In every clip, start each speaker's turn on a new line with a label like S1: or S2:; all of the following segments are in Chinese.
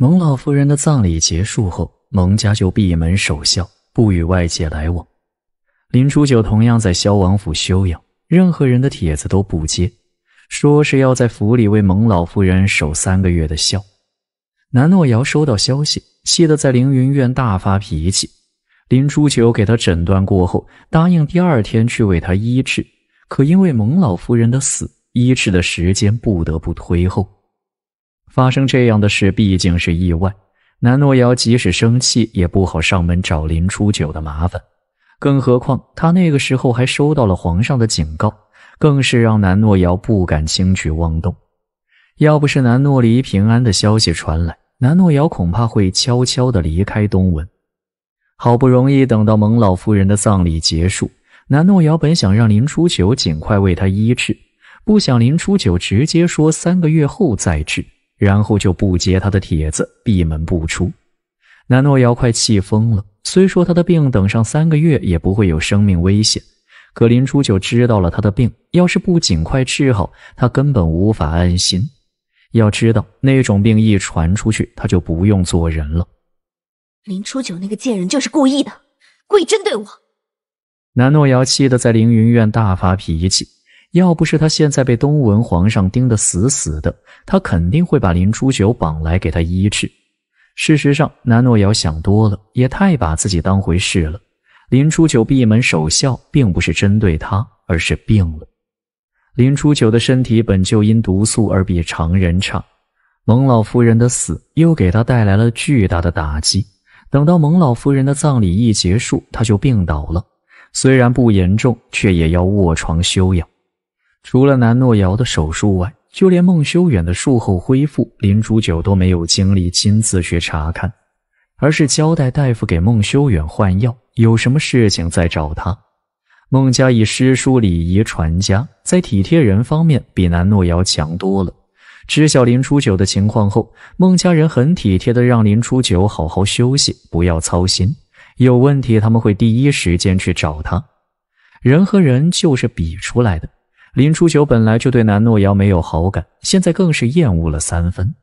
S1: 蒙老夫人的葬礼结束后，蒙家就闭门守孝，不与外界来往。林初九同样在萧王府休养，任何人的帖子都不接，说是要在府里为蒙老夫人守三个月的孝。南诺瑶收到消息，气得在凌云院大发脾气。林初九给他诊断过后，答应第二天去为他医治，可因为蒙老夫人的死，医治的时间不得不推后。发生这样的事毕竟是意外，南诺瑶即使生气也不好上门找林初九的麻烦，更何况他那个时候还收到了皇上的警告，更是让南诺瑶不敢轻举妄动。要不是南诺离平安的消息传来，南诺瑶恐怕会悄悄地离开东文。好不容易等到蒙老夫人的葬礼结束，南诺瑶本想让林初九尽快为他医治，不想林初九直接说三个月后再治。然后就不接他的帖子，闭门不出。南诺瑶快气疯了。虽说他的病等上三个月也不会有生命危险，可林初九知道了他的病，要是不尽快治好，他根本无法安心。要知道那种病一传出去，他就不用做人了。
S2: 林初九那个贱人就是故意的，故意针对我。
S1: 南诺瑶气得在凌云院大发脾气。要不是他现在被东文皇上盯得死死的，他肯定会把林初九绑来给他医治。事实上，南诺瑶想多了，也太把自己当回事了。林初九闭门守孝，并不是针对他，而是病了。林初九的身体本就因毒素而比常人差，蒙老夫人的死又给他带来了巨大的打击。等到蒙老夫人的葬礼一结束，他就病倒了。虽然不严重，却也要卧床休养。除了南诺瑶的手术外，就连孟修远的术后恢复，林初九都没有精力亲自去查看，而是交代大夫给孟修远换药，有什么事情再找他。孟家以诗书礼仪传家，在体贴人方面比南诺瑶强多了。知晓林初九的情况后，孟家人很体贴的让林初九好好休息，不要操心，有问题他们会第一时间去找他。人和人就是比出来的。林初九本来就对南诺瑶没有好感，现在更是厌恶了三分。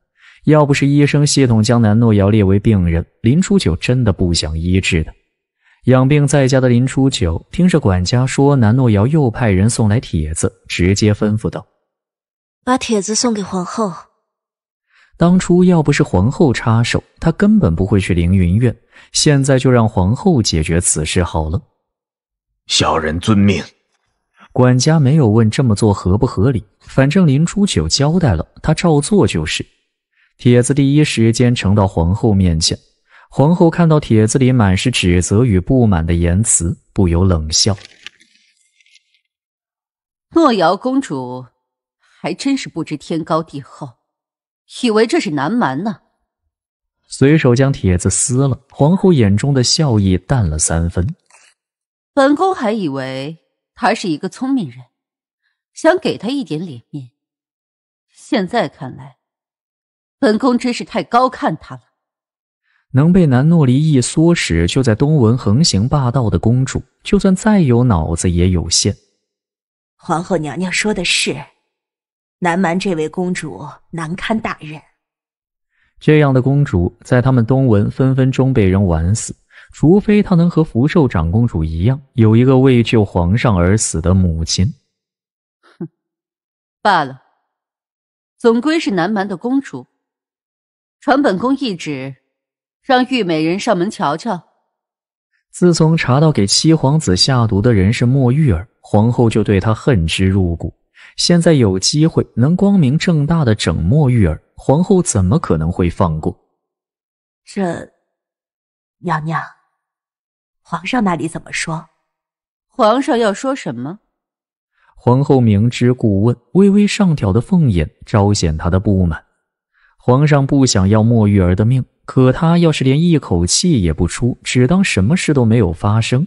S1: 要不是医生系统将南诺瑶列为病人，林初九真的不想医治的。养病在家的林初九听着管家说南诺瑶又派人送来帖子，直接吩咐道：“
S2: 把帖子送给皇后。”
S1: 当初要不是皇后插手，他根本不会去凌云院。现在就让皇后解决此事好了。小人遵命。管家没有问这么做合不合理，反正林初九交代了，他照做就是。帖子第一时间呈到皇后面前，皇后看到帖子里满是指责与不满的言辞，不由冷笑：“
S3: 诺瑶公主还真是不知天高地厚，以为这是南蛮呢。”
S1: 随手将帖子撕了，皇后眼中的笑意淡了
S4: 三分。
S3: 本宫还以为。他是一个聪明人，想给他一点脸面。现在看来，本宫真是太高看他了。
S1: 能被南诺离一唆使，就在东文横行霸道的公主，就算再有脑子也有限。
S3: 皇后娘
S5: 娘说的是，南蛮这位公主难堪大任。
S1: 这样的公主，在他们东文分分钟被人玩死。除非她能和福寿长公主一样，有一个为救皇上而死的母亲。
S3: 哼，罢了，总归是南蛮的公主。传本宫懿旨，让玉美人上门瞧瞧。
S1: 自从查到给七皇子下毒的人是莫玉儿，皇后就对她恨之入骨。现在有机会能光明正大的整莫玉儿，皇后怎么可能会放过？
S5: 这，娘娘。皇上那里怎么说？皇上
S3: 要说什么？
S1: 皇后明知故问，微微上挑的凤眼昭显她的不满。皇上不想要莫玉儿的命，可他要是连一口气也不出，只当什么事都没有发生，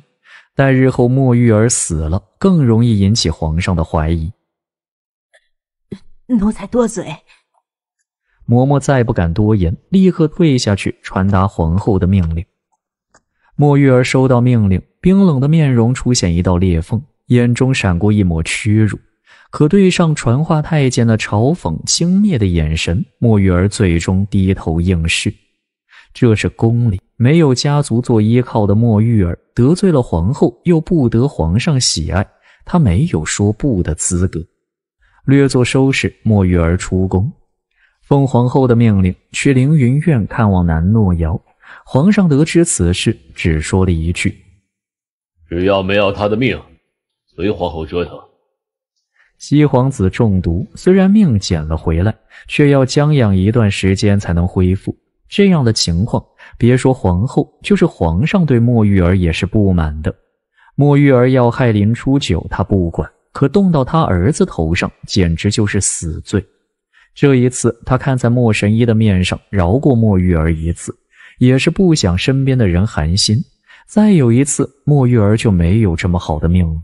S1: 待日后莫玉儿死了，更容易引起皇上的怀疑。
S5: 奴才多嘴，
S1: 嬷嬷再不敢多言，立刻退下去传达皇后的命令。莫玉儿收到命令，冰冷的面容出现一道裂缝，眼中闪过一抹屈辱。可对上传话太监那嘲讽轻蔑的眼神，莫玉儿最终低头应是。这是宫里没有家族做依靠的莫玉儿，得罪了皇后，又不得皇上喜爱，她没有说不的资格。略作收拾，莫玉儿出宫，奉皇后的命令去凌云苑看望南诺瑶。皇上得知此事，只说了一句：“
S6: 只要没要他的命，随皇后折腾。”
S1: 七皇子中毒，虽然命捡了回来，却要将养一段时间才能恢复。这样的情况，别说皇后，就是皇上对莫玉儿也是不满的。莫玉儿要害林初九，他不管；可动到他儿子头上，简直就是死罪。这一次，他看在莫神医的面上，饶过莫玉儿一次。也是不想身边的人寒心，再有一次，莫玉儿就没有这么好的命了。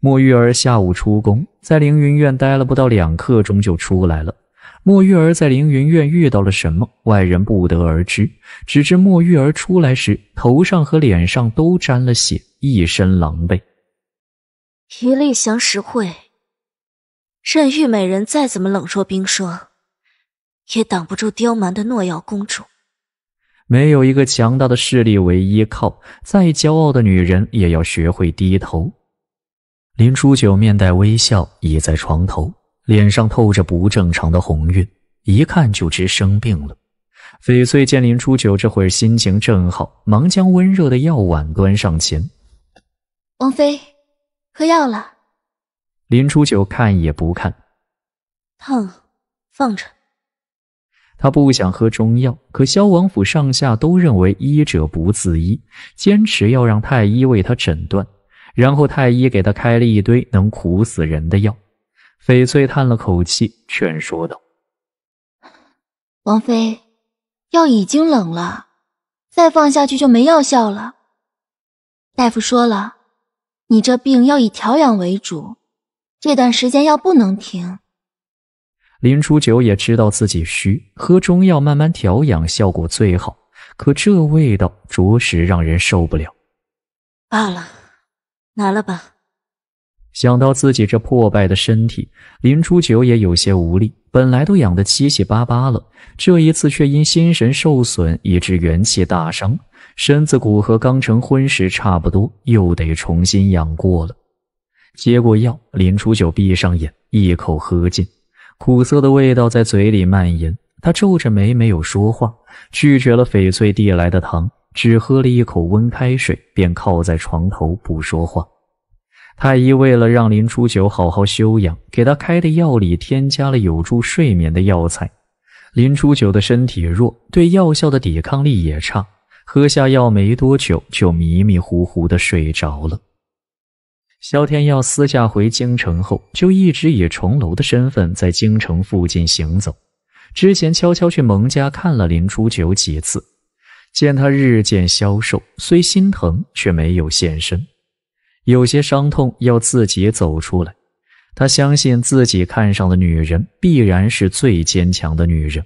S1: 莫玉儿下午出宫，在凌云院待了不到两刻钟就出来了。莫玉儿在凌云院遇到了什么，外人不得而知，只知莫玉儿出来时头上和脸上都沾了血，一身狼狈。
S2: 一粒降石会，任玉美人再怎么冷若冰霜，也挡不住刁蛮的诺瑶公主。
S1: 没有一个强大的势力为依靠，再骄傲的女人也要学会低头。林初九面带微笑倚在床头，脸上透着不正常的红晕，一看就知生病了。翡翠见林初九这会儿心情正好，忙将温热的药碗端上前：“
S2: 王妃，喝药了。”
S1: 林初九看也不看，
S2: 烫，放着。
S1: 他不想喝中药，可萧王府上下都认为医者不自医，坚持要让太医为他诊断。然后太医给他开了一堆能苦死人的药。翡翠叹了口气，劝说道：“
S2: 王妃，药已经冷了，再放下去就没药效了。大夫说了，你这病要以调养为主，这段时间药不能停。”
S1: 林初九也知道自己虚，喝中药慢慢调养效果最好。可这味道着实让人受不了。
S2: 罢了，拿了吧。
S1: 想到自己这破败的身体，林初九也有些无力。本来都养得七七八八了，这一次却因心神受损，以致元气大伤，身子骨和刚成婚时差不多，又得重新养过了。接过药，林初九闭上眼，一口喝尽。苦涩的味道在嘴里蔓延，他皱着眉没有说话，拒绝了翡翠递来的糖，只喝了一口温开水，便靠在床头不说话。太医为了让林初九好好休养，给他开的药里添加了有助睡眠的药材。林初九的身体弱，对药效的抵抗力也差，喝下药没多久就迷迷糊糊的睡着了。萧天耀私下回京城后，就一直以重楼的身份在京城附近行走。之前悄悄去蒙家看了林初九几次，见他日渐消瘦，虽心疼却没有现身。有些伤痛要自己走出来。他相信自己看上的女人，必然是最坚强的女人。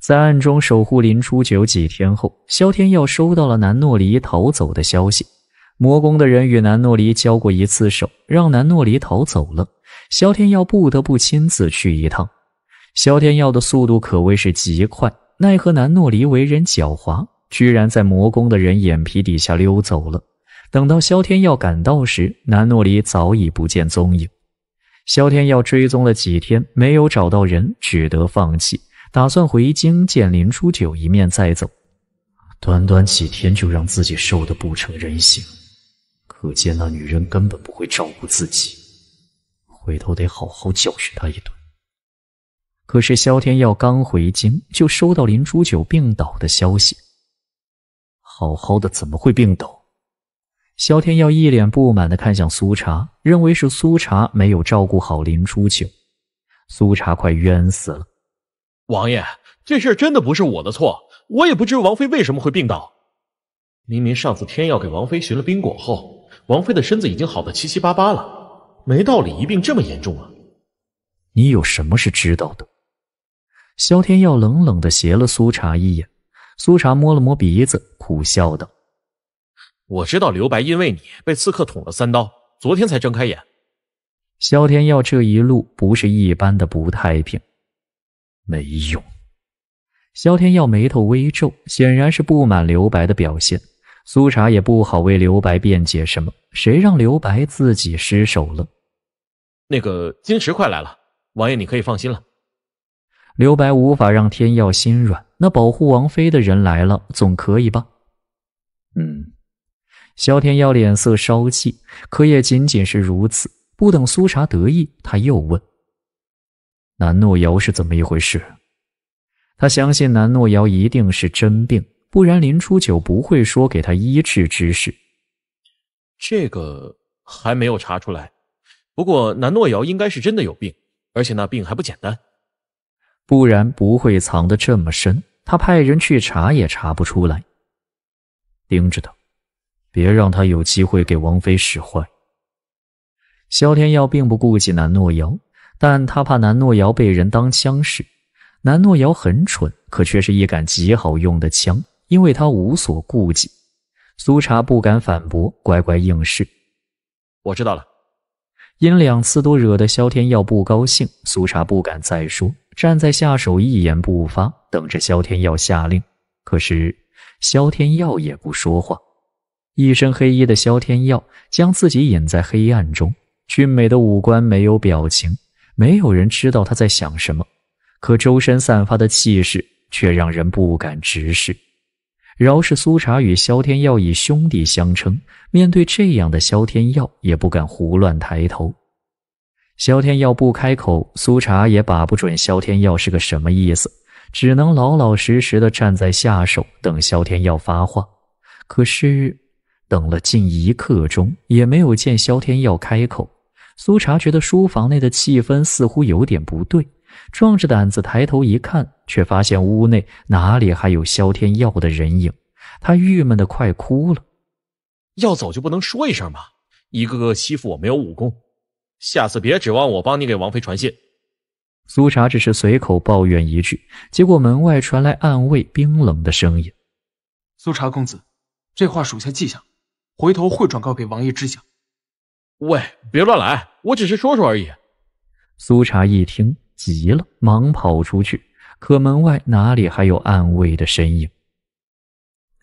S1: 在暗中守护林初九几天后，萧天耀收到了南诺离逃走的消息。魔宫的人与南诺离交过一次手，让南诺离逃走了。萧天耀不得不亲自去一趟。萧天耀的速度可谓是极快，奈何南诺离为人狡猾，居然在魔宫的人眼皮底下溜走了。等到萧天耀赶到时，南诺离早已不见踪影。萧天耀追踪了几天，没有找到人，只得放弃，打算回京见林初九一面再走。短短几天就让自己瘦得不成人形。可见那女人根本不会照顾自己，回头得好好教训她一顿。可是萧天耀刚回京，就收到林初九病倒的消息。好好的怎么会病倒？萧天耀一脸不满地看向苏茶，认为是苏茶没有照顾好林初九。苏茶快冤死了。
S6: 王爷，这事真的不是我的错，我也不知王妃为什么会病倒。明明上次天耀给王妃寻了冰果后。王妃的身子已经好的七七八八了，没道理一病这么严重啊！
S1: 你有什么是知道的？萧天耀冷冷的斜了苏茶一眼，苏茶摸了摸鼻子，苦笑道：“
S6: 我知道刘白因为你被刺客捅了三刀，昨天才睁开眼。”
S1: 萧天耀这一路不是一般的不太平，没用。萧天耀眉头微皱，显然是不满刘白的表现。苏茶也不好为刘白辩解什么，谁让刘白自己失手了？
S6: 那个金池快来了，王爷你可以放心了。
S1: 刘白无法让天耀心软，那保护王妃的人来了，总可以吧？嗯。萧天耀脸色稍霁，可也仅仅是如此。不等苏茶得意，他又问：“南诺瑶是怎么一回事？”他相信南诺瑶一定是真病。不然林初九不会说给他医治之事。
S6: 这个还没有查出来，不过南诺瑶应该是真的有病，而且那病还不简单，
S1: 不然不会藏得这么深。他派人去查也查不出来，盯着他，别让他有机会给王妃使坏。萧天耀并不顾忌南诺瑶，但他怕南诺瑶被人当枪使。南诺瑶很蠢，可却是一杆极好用的枪。因为他无所顾忌，苏茶不敢反驳，乖乖应是。我知道了。因两次都惹得萧天耀不高兴，苏茶不敢再说，站在下手一言不发，等着萧天耀下令。可是萧天耀也不说话。一身黑衣的萧天耀将自己隐在黑暗中，俊美的五官没有表情，没有人知道他在想什么，可周身散发的气势却让人不敢直视。饶是苏茶与萧天耀以兄弟相称，面对这样的萧天耀，也不敢胡乱抬头。萧天耀不开口，苏茶也把不准萧天耀是个什么意思，只能老老实实的站在下手等萧天耀发话。可是，等了近一刻钟，也没有见萧天耀开口。苏茶觉得书房内的气氛似乎有点不对。壮着胆子抬头一看，却发现屋内哪里还有萧天耀的人影，他郁闷的快哭了。
S6: 要走就不能说一声吗？一个个欺负我没有武功，下次别指望我帮你给王妃传信。
S1: 苏茶只是随口抱怨一句，结果门外传来
S6: 暗卫冰冷的声音：“苏茶公子，这话属下记下，回头会转告给王爷知晓。”喂，别乱来，我只是说说而已。
S1: 苏茶一听。急了，忙跑出去，可门外哪里还有暗卫的身影？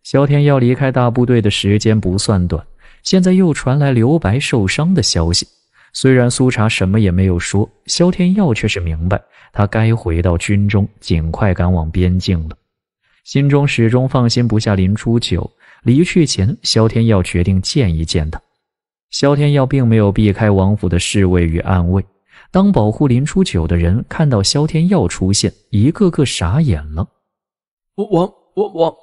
S1: 萧天耀离开大部队的时间不算短，现在又传来刘白受伤的消息。虽然苏茶什么也没有说，萧天耀却是明白，他该回到军中，尽快赶往边境了。心中始终放心不下林初九，离去前，萧天耀决定见一见他。萧天耀并没有避开王府的侍卫与暗卫。当保护林初九的人看到萧天耀出现，一个个傻眼了。
S6: 我我我我，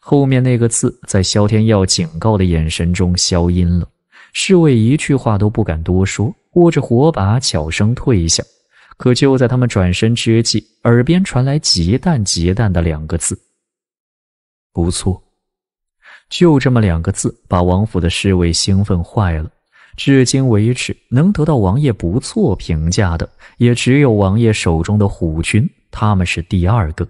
S1: 后面那个字在萧天耀警告的眼神中消音了。侍卫一句话都不敢多说，握着火把悄声退下。可就在他们转身之际，耳边传来极淡极淡的两个字：“不错。”就这么两个字，把王府的侍卫兴奋坏了。至今为止，能得到王爷不错评价的，也只有王爷手中的虎军，他们是第二个。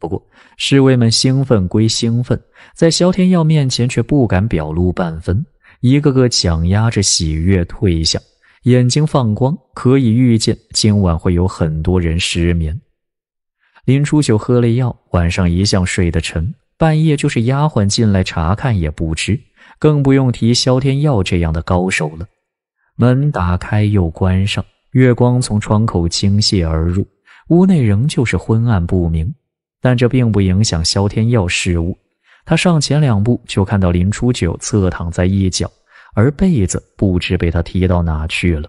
S1: 不过，侍卫们兴奋归兴奋，在萧天耀面前却不敢表露半分，一个个强压着喜悦退下，眼睛放光。可以预见，今晚会有很多人失眠。林初九喝了药，晚上一向睡得沉，半夜就是丫鬟进来查看也不知。更不用提萧天耀这样的高手了。门打开又关上，月光从窗口倾泻而入，屋内仍旧是昏暗不明。但这并不影响萧天耀事物。他上前两步，就看到林初九侧躺在一角，而被子不知被他踢到哪去了。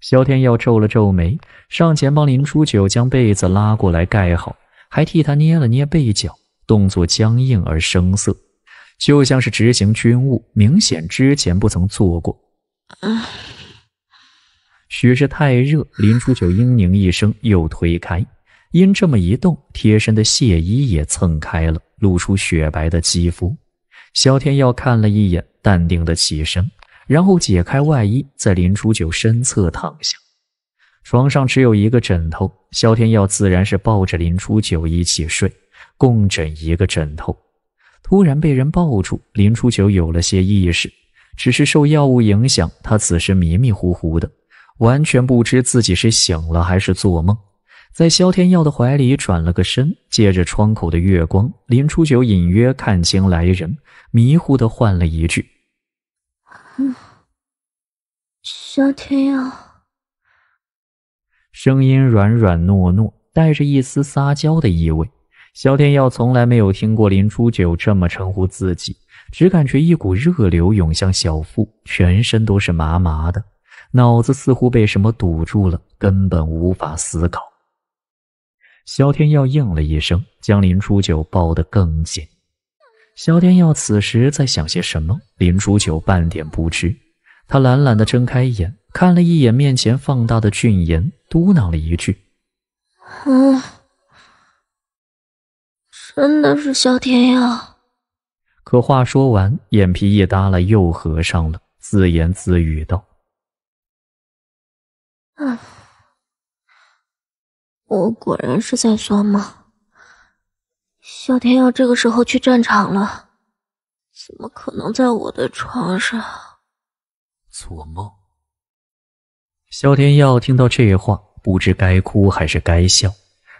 S1: 萧天耀皱了皱眉，上前帮林初九将被子拉过来盖好，还替他捏了捏被角，动作僵硬而生涩。就像是执行军务，明显之前不曾做过。许是太热，林初九嘤咛一声，又推开。因这么一动，贴身的亵衣也蹭开了，露出雪白的肌肤。萧天耀看了一眼，淡定的起身，然后解开外衣，在林初九身侧躺下。床上只有一个枕头，萧天耀自然是抱着林初九一起睡，共枕一个枕头。突然被人抱住，林初九有了些意识，只是受药物影响，他此时迷迷糊糊的，完全不知自己是醒了还是做梦。在萧天耀的怀里转了个身，借着窗口的月光，林初九隐约看清来人，迷糊的唤了一句：“嗯，
S2: 萧天耀。”
S1: 声音软软糯糯，带着一丝撒娇的意味。萧天耀从来没有听过林初九这么称呼自己，只感觉一股热流涌向小腹，全身都是麻麻的，脑子似乎被什么堵住了，根本无法思考。萧天耀应了一声，将林初九抱得更紧。萧天耀此时在想些什么，林初九半点不知。他懒懒的睁开眼，看了一眼面前放大的俊颜，嘟囔了一句：“
S4: 啊。”
S2: 真的是萧天耀，
S1: 可话说完，眼皮一耷拉，
S6: 又合上了，自言自语道：“
S2: 啊，我果然是在做梦。萧天耀这个时候去战场了，怎么可能在我的床上
S1: 做梦？”萧天耀听到这话，不知该哭还是该笑。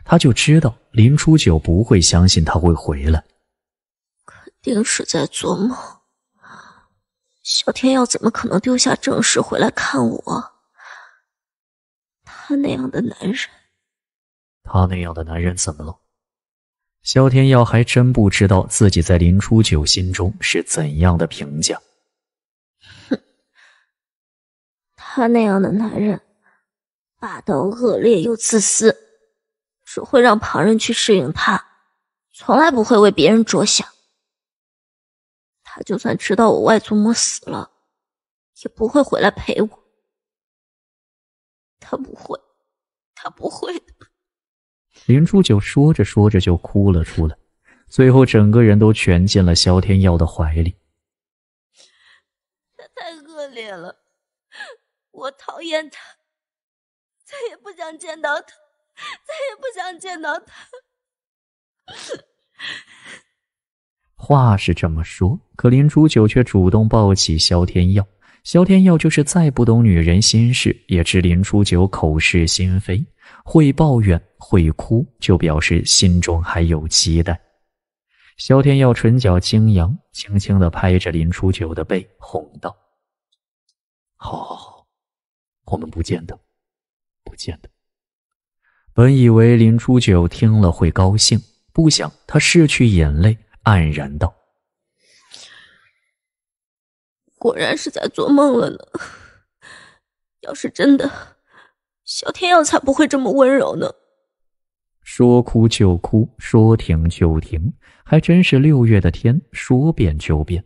S1: 他就知道林初九不会相信他会回来，
S2: 肯定是在做梦。小天耀怎么可能丢下正事回来看我？他那样的男人，
S4: 他那样的男人怎么了？
S1: 萧天耀还真不知道自己在林初九心中是怎样的评价。哼，
S2: 他那样的男人，霸道恶劣又自私。只会让旁人去适应他，从来不会为别人着想。他就算知道我外祖母死了，也不会回来陪我。他不会，他不会的。
S1: 林初九说着说着就哭了出来，最后整个人都蜷进了萧天耀的怀里。
S2: 他太恶劣了，我讨厌他，再也不想见到他。再也不想见到他。
S1: 话是这么说，可林初九却主动抱起萧天耀。萧天耀就是再不懂女人心事，也知林初九口是心非，会抱怨、会哭，就表示心中还有期待。萧天耀唇角轻扬，轻轻的拍着林初九的背，哄道：“好，好，好，我们不见得，不见得。”本以为林初九听了会高兴，不想他拭去眼泪，黯然道：“
S2: 果然是在做梦了呢。要是真的，萧天耀才不会这么温柔呢。”
S1: 说哭就哭，说停就停，还真是六月的天，说变就变。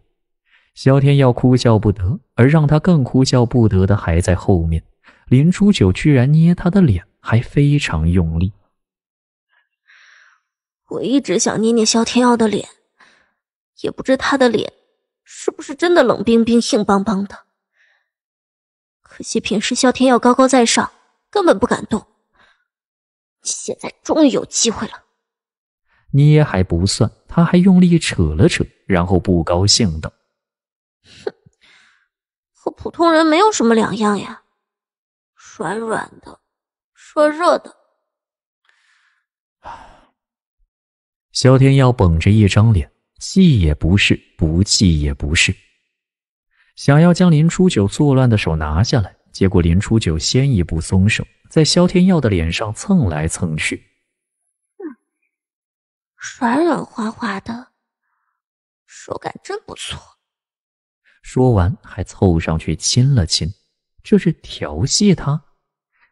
S1: 萧天耀哭笑不得，而让他更哭笑不得的还在后面。林初九居然捏他的脸。还非常用力。
S2: 我一直想捏捏萧天耀的脸，也不知他的脸是不是真的冷冰冰、硬邦邦的。可惜平时萧天耀高高在上，根本不敢动。现在终于有机会了。
S4: 捏
S1: 还不算，他还用力扯了扯，然后不高兴道：“哼，
S2: 和普通人没有什么两样呀，软软的。”热热的，
S1: 萧天耀绷着一张脸，气也不是，不气也不是，想要将林初九作乱的手拿下来，结果林初九先一步松手，在萧天耀的脸上蹭来蹭去，
S2: 软软滑滑的，手感真不错。
S1: 说完还凑上去亲了亲，这是调戏他？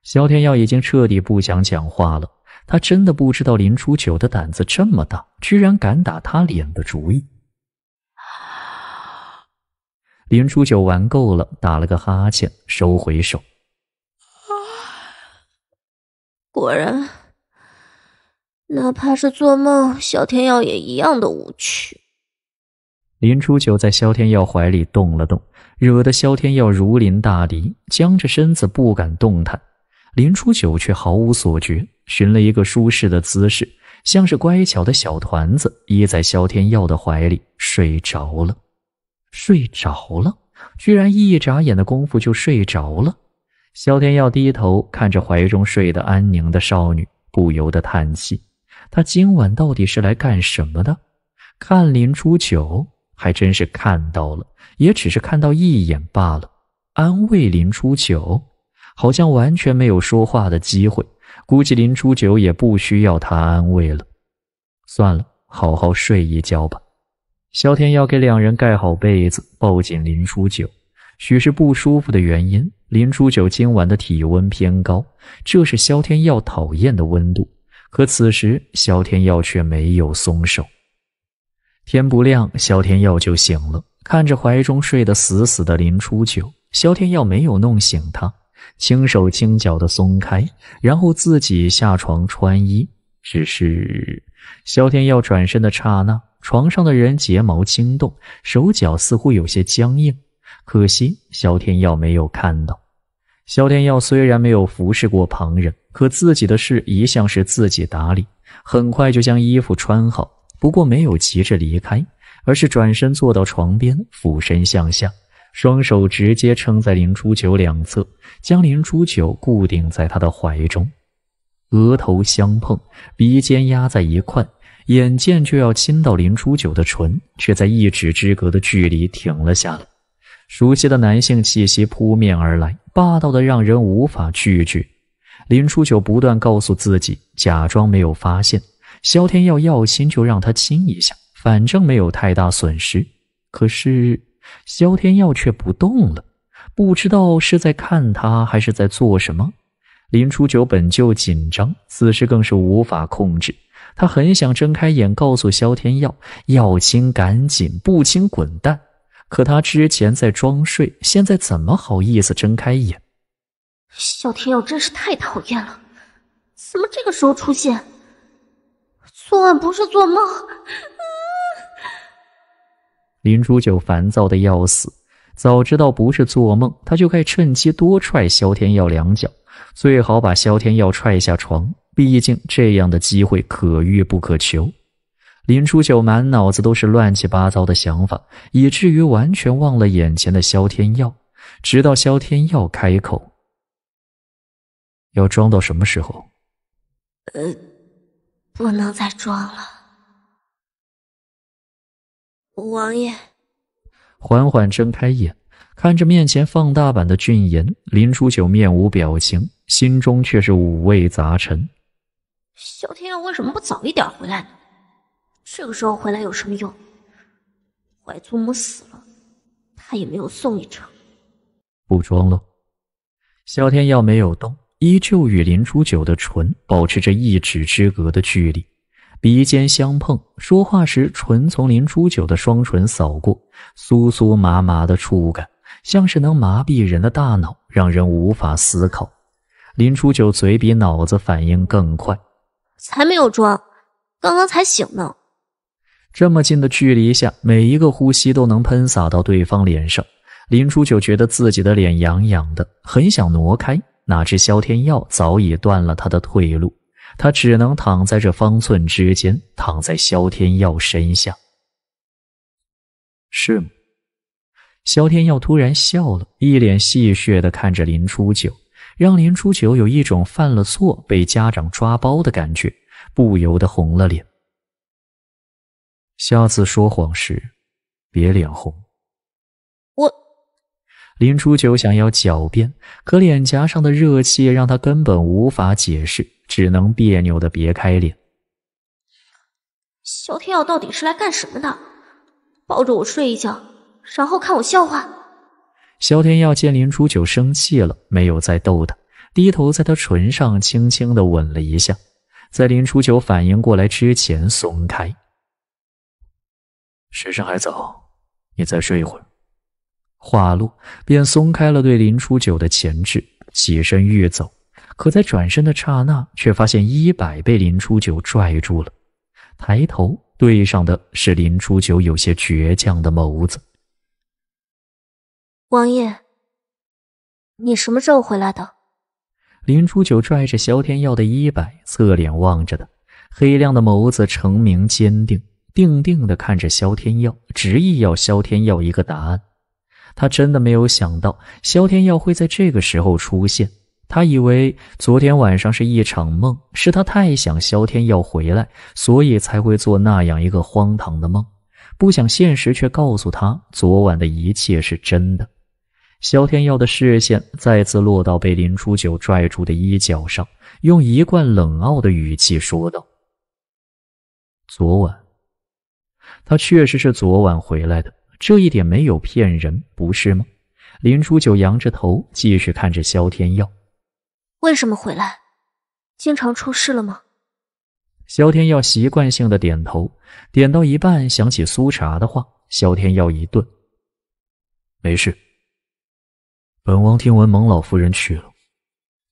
S1: 萧天耀已经彻底不想讲话了，他真的不知道林初九的胆子这么大，居然敢打他脸的主意。林初九玩够了，打了个哈欠，收回手。
S2: 果然，哪怕是做梦，萧天耀也一样的无趣。
S1: 林初九在萧天耀怀里动了动，惹得萧天耀如临大敌，僵着身子不敢动弹。林初九却毫无所觉，寻了一个舒适的姿势，像是乖巧的小团子，依在萧天耀的怀里睡着了。睡着了，居然一眨眼的功夫就睡着了。萧天耀低头看着怀中睡得安宁的少女，不由得叹气：他今晚到底是来干什么的？看林初九还真是看到了，也只是看到一眼罢了。安慰林初九。好像完全没有说话的机会，估计林初九也不需要他安慰了。算了，好好睡一觉吧。萧天耀给两人盖好被子，抱紧林初九。许是不舒服的原因，林初九今晚的体温偏高，这是萧天耀讨厌的温度。可此时萧天耀却没有松手。天不亮，萧天耀就醒了，看着怀中睡得死死的林初九，萧天耀没有弄醒他。轻手轻脚的松开，然后自己下床穿衣。只是，萧天耀转身的刹那，床上的人睫毛轻动，手脚似乎有些僵硬。可惜，萧天耀没有看到。萧天耀虽然没有服侍过旁人，可自己的事一向是自己打理，很快就将衣服穿好。不过没有急着离开，而是转身坐到床边，俯身向下。双手直接撑在林初九两侧，将林初九固定在他的怀中，额头相碰，鼻尖压在一块，眼见就要亲到林初九的唇，却在一指之隔的距离停了下来。熟悉的男性气息扑面而来，霸道的让人无法拒绝。林初九不断告诉自己，假装没有发现。萧天要要亲就让他亲一下，反正没有太大损失。可是。萧天耀却不动了，不知道是在看他，还是在做什么。林初九本就紧张，此时更是无法控制。他很想睁开眼告诉萧天耀，要亲赶紧，不亲滚蛋。可他之前在装睡，现在怎么好意思睁开眼？
S2: 萧天耀真是太讨厌了，怎么这个时候出现？昨晚不是做梦？
S1: 林初九烦躁的要死，早知道不是做梦，他就该趁机多踹萧天耀两脚，最好把萧天耀踹下床。毕竟这样的机会可遇不可求。林初九满脑子都是乱七八糟的想法，以至于完全忘了眼前的萧天耀，直到萧天耀开口：“要装到什么时候？”“
S2: 呃，不能再装了。”王爷
S1: 缓缓睁开眼，看着面前放大版的俊颜，林初九面无表情，心中却是五味杂陈。
S2: 萧天耀为什么不早一点回来呢？这个时候回来有什么用？外祖母死了，他也没有送一程。
S1: 不装了，萧天耀没有动，依旧与林初九的唇保持着一指之隔的距离。鼻尖相碰，说话时唇从林初九的双唇扫过，酥酥麻麻的触感，像是能麻痹人的大脑，让人无法思考。林初九嘴比脑子反应更快，
S2: 才没有装，刚刚才醒呢。
S1: 这么近的距离下，每一个呼吸都能喷洒到对方脸上。林初九觉得自己的脸痒痒的，很想挪开，哪知萧天耀早已断了他的退路。他只能躺在这方寸之间，躺在萧天耀身下，是吗？萧天耀突然笑了，一脸戏谑的看着林初九，让林初九有一种犯了错被家长抓包的感觉，不由得红了脸。下次说谎时，别脸红。我……林初九想要狡辩，可脸颊上的热气让他根本无法解释。只能别扭的别开脸。萧
S2: 天耀到底是来干什么的？抱着我睡一觉，然后看我笑话？
S1: 萧天耀见林初九生气了，没有再逗他，低头在他唇上轻轻的吻了一下，在林初九反应过来之前松开。时辰还早，你再睡一会儿。话落，便松开了对林初九的钳制，起身欲走。可在转身的刹那，却发现衣摆被林初九拽住了。抬头对上的是林初九有些倔强的眸子。
S2: 王爷，你什么时候回来的？
S1: 林初九拽着萧天耀的衣摆，侧脸望着他，黑亮的眸子澄明坚定，定定的看着萧天耀，执意要萧天耀一个答案。他真的没有想到萧天耀会在这个时候出现。他以为昨天晚上是一场梦，是他太想萧天耀回来，所以才会做那样一个荒唐的梦。不想现实却告诉他，昨晚的一切是真的。萧天耀的视线再次落到被林初九拽住的衣角上，用一贯冷傲的语气说道：“昨晚，他确实是昨晚回来的，这一点没有骗人，不是吗？”林初九仰着头，继续看着萧天耀。
S2: 为什么回来？经常出事了吗？
S1: 萧天耀习惯性的点头，点到一半想起苏茶的话，萧天耀一顿。没事，
S4: 本王听闻蒙老夫人去了，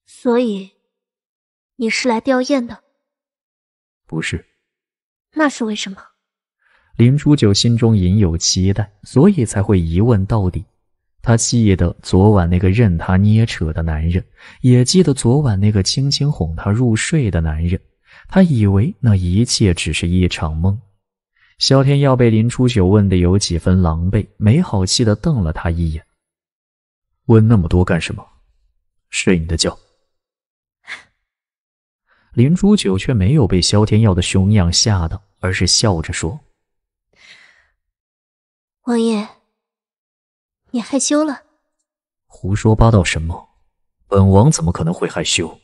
S2: 所以你是来吊唁的？不是，那是为什么？
S1: 林初九心中隐有期待，所以才会一问到底。他记得昨晚那个任他捏扯的男人，也记得昨晚那个轻轻哄他入睡的男人。他以为那一切只是一场梦。萧天耀被林初九问的有几分狼狈，没好气地瞪了他一眼：“问那么多干什么？睡你的觉。”林初九却没有被萧天耀的熊样吓到，而是笑着说：“
S2: 王爷。”你害羞了？
S1: 胡说八道什么？本王怎么可能会害羞？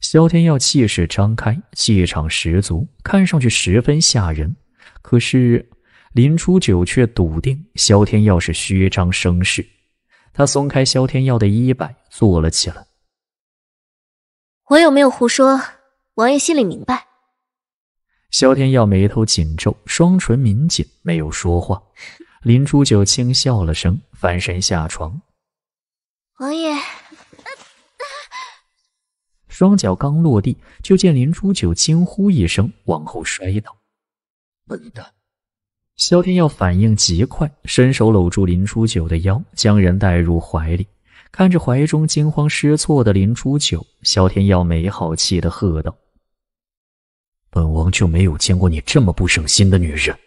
S1: 萧天耀气势张开，气场十足，看上去十分吓人。可是林初九却笃定萧天耀是虚张声势。他松开萧天耀的衣摆，坐了起来。
S2: 我有没有胡说？王爷心里明白。
S1: 萧天耀眉头紧皱，双唇抿紧，没有说话。林初九轻笑了声，翻身下床。王爷，双脚刚落地，就见林初九惊呼一声，往后摔倒。笨蛋！萧天耀反应极快，伸手搂住林初九的腰，将人带入怀里。看着怀中惊慌失措的林初九，萧天耀没好气的喝道：“本王就没有见过你这么不省心的女人！”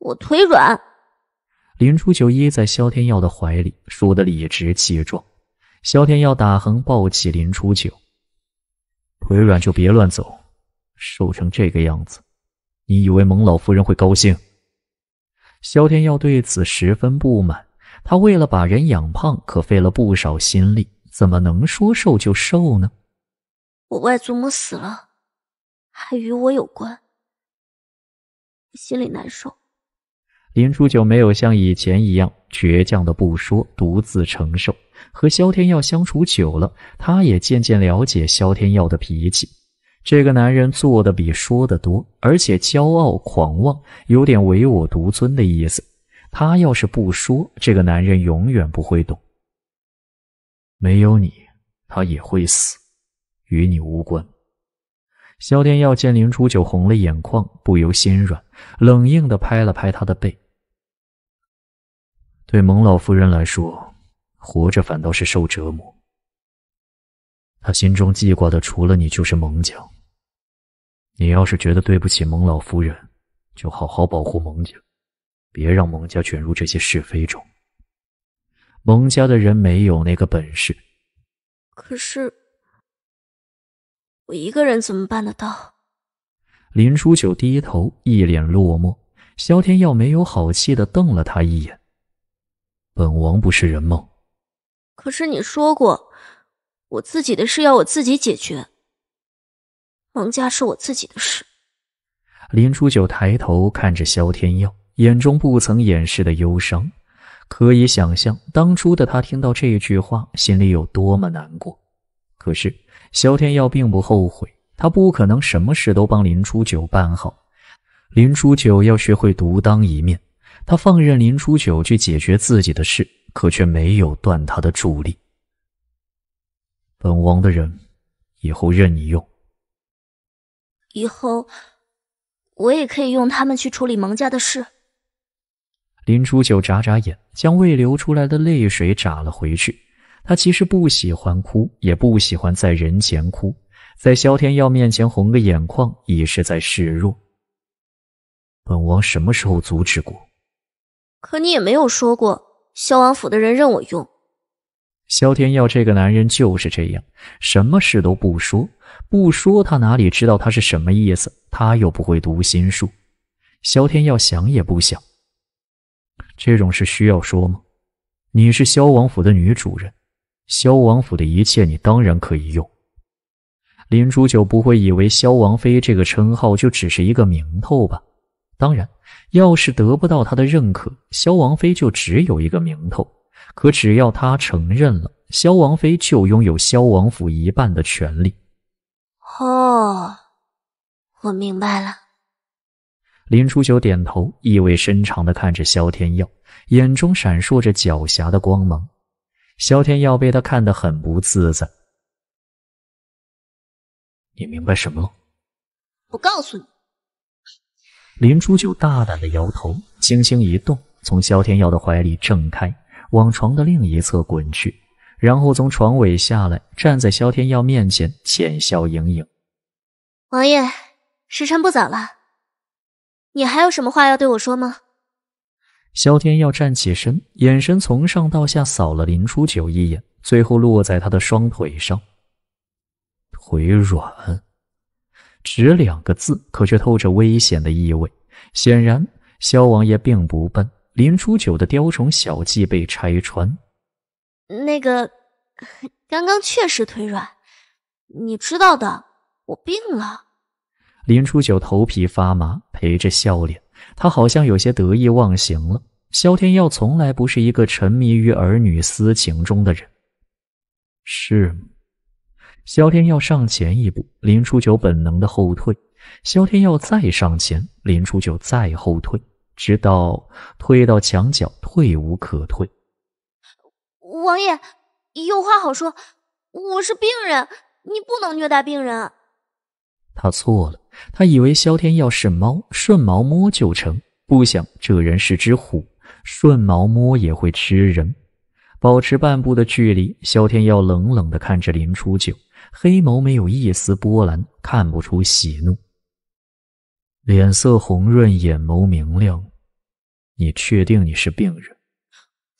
S2: 我腿软，
S1: 林初九依在萧天耀的怀里，说的理直气壮。萧天耀打横抱起林初九，腿软就别乱走，瘦成这个样子，你以为蒙老夫人会高兴？萧天耀对此十分不满，他为了把人养胖，可费了不少心力，怎么能说瘦就瘦呢？
S2: 我外祖母死了，还与我有关，我心里难受。
S1: 林初九没有像以前一样倔强的不说，独自承受。和萧天耀相处久了，他也渐渐了解萧天耀的脾气。这个男人做的比说的多，而且骄傲狂妄，有点唯我独尊的意思。他要是不说，这个男人永远不会懂。没有你，他也会死，与你无关。萧天耀见林初九红了眼眶，不由心软，冷硬地拍了拍他的背。对蒙老夫人来说，活着反倒是受折磨。他心中记挂的除了你，就是蒙家。你要是觉得对不起蒙老夫人，就好好保护蒙家，别让蒙家卷入这些是非中。蒙家的人没有那个本事。
S2: 可是。我一个人怎么办得到？
S1: 林初九低头，一脸落寞。萧天耀没有好气的瞪了他一眼：“本王不是人吗？”
S2: 可是你说过，我自己的事要我自己解决。王家是我自己的事。
S1: 林初九抬头看着萧天耀，眼中不曾掩饰的忧伤。可以想象，当初的他听到这句话，心里有多么难过。可是。萧天耀并不后悔，他不可能什么事都帮林初九办好。林初九要学会独当一面，他放任林初九去解决自己的事，可却没有断他的助力。本王的人，以后任你用。
S2: 以后，我也可以用他们去处理蒙家的事。
S1: 林初九眨眨眼，将未流出来的泪水眨了回去。他其实不喜欢哭，也不喜欢在人前哭，在萧天耀面前红个眼眶，已是在示弱。本王什么时候阻止过？
S2: 可你也没有说过，萧王府的人任我用。
S1: 萧天耀这个男人就是这样，什么事都不说，不说他哪里知道他是什么意思？他又不会读心术。萧天耀想也不想，这种事需要说吗？你是萧王府的女主人。萧王府的一切，你当然可以用。林初九不会以为萧王妃这个称号就只是一个名头吧？当然，要是得不到他的认可，萧王妃就只有一个名头。可只要他承认了，萧王妃就拥有萧王府一半的权利。
S2: 哦，我明白了。
S1: 林初九点头，意味深长地看着萧天耀，眼中闪烁着狡黠的光芒。萧天耀被他看得很不自在。你明白什么了？告诉你。林初就大胆的摇头，轻轻一动，从萧天耀的怀里挣开，往床的另一侧滚去，然后从床尾下来，站在萧天耀面前，浅笑盈盈。
S2: 王爷，时辰不早了，你还有什么话要对我说吗？
S1: 萧天耀站起身，眼神从上到下扫了林初九一眼，最后落在他的双腿上。腿软，只两个字，可却透着危险的意味。显然，萧王爷并不笨，林初九的雕虫小技被拆穿。
S2: 那个，刚刚确实腿软，你知道的，我病了。
S1: 林初九头皮发麻，陪着笑脸。他好像有些得意忘形了。萧天耀从来不是一个沉迷于儿女私情中的人，是吗？萧天耀上前一步，林初九本能的后退。萧天耀再上前，林初九再后退，直到退到墙角，退无可退。
S2: 王爷，有话好说，我是病人，你不能虐待病人。
S1: 他错了。他以为萧天耀是猫，顺毛摸就成，不想这人是只虎，顺毛摸也会吃人。保持半步的距离，萧天耀冷冷地看着林初九，黑眸没有一丝波澜，看不出喜怒，脸色红润，眼眸明亮。你确定你是病人？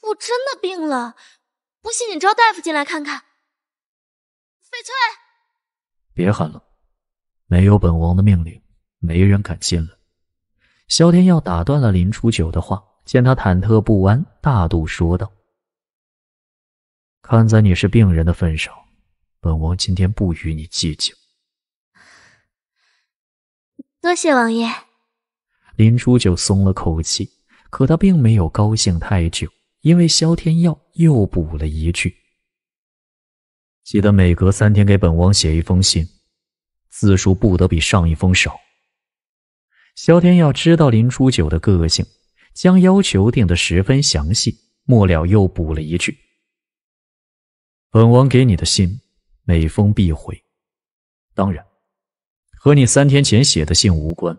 S2: 我真的病了，不信你招大夫进来看看。翡翠，
S1: 别喊了。没有本王的命令，没人敢进来。萧天耀打断了林初九的话，见他忐忑不安，大度说道：“看在你是病人的份上，本王今天不与你计较。”
S7: 多
S2: 谢王爷。
S1: 林初九松了口气，可他并没有高兴太久，因为萧天耀又补了一句：“记得每隔三天给本王写一封信。”字数不得比上一封少。萧天耀知道林初九的个性，将要求定得十分详细。末了又补了一句：“本王给你的信，每封必回，当然和你三天前写的信无
S4: 关。”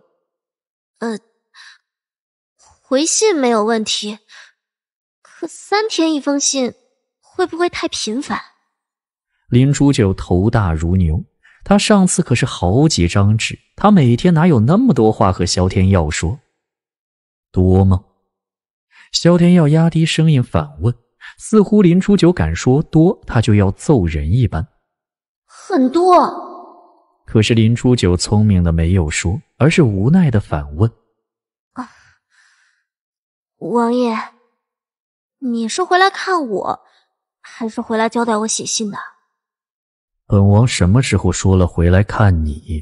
S2: 呃，回信没有问题，可三天一封信会不会太频繁？
S4: 林
S1: 初九头大如牛。他上次可是好几张纸，他每天哪有那么多话和萧天耀说多吗？萧天耀压低声音反问，似乎林初九敢说多，他就要揍人一般。
S2: 很多，
S1: 可是林初九聪明的没有说，而是
S4: 无奈的反问：“啊，
S2: 王爷，你是回来看我，还是回来交代我写信的？”
S1: 本王什么时候说了回来看你？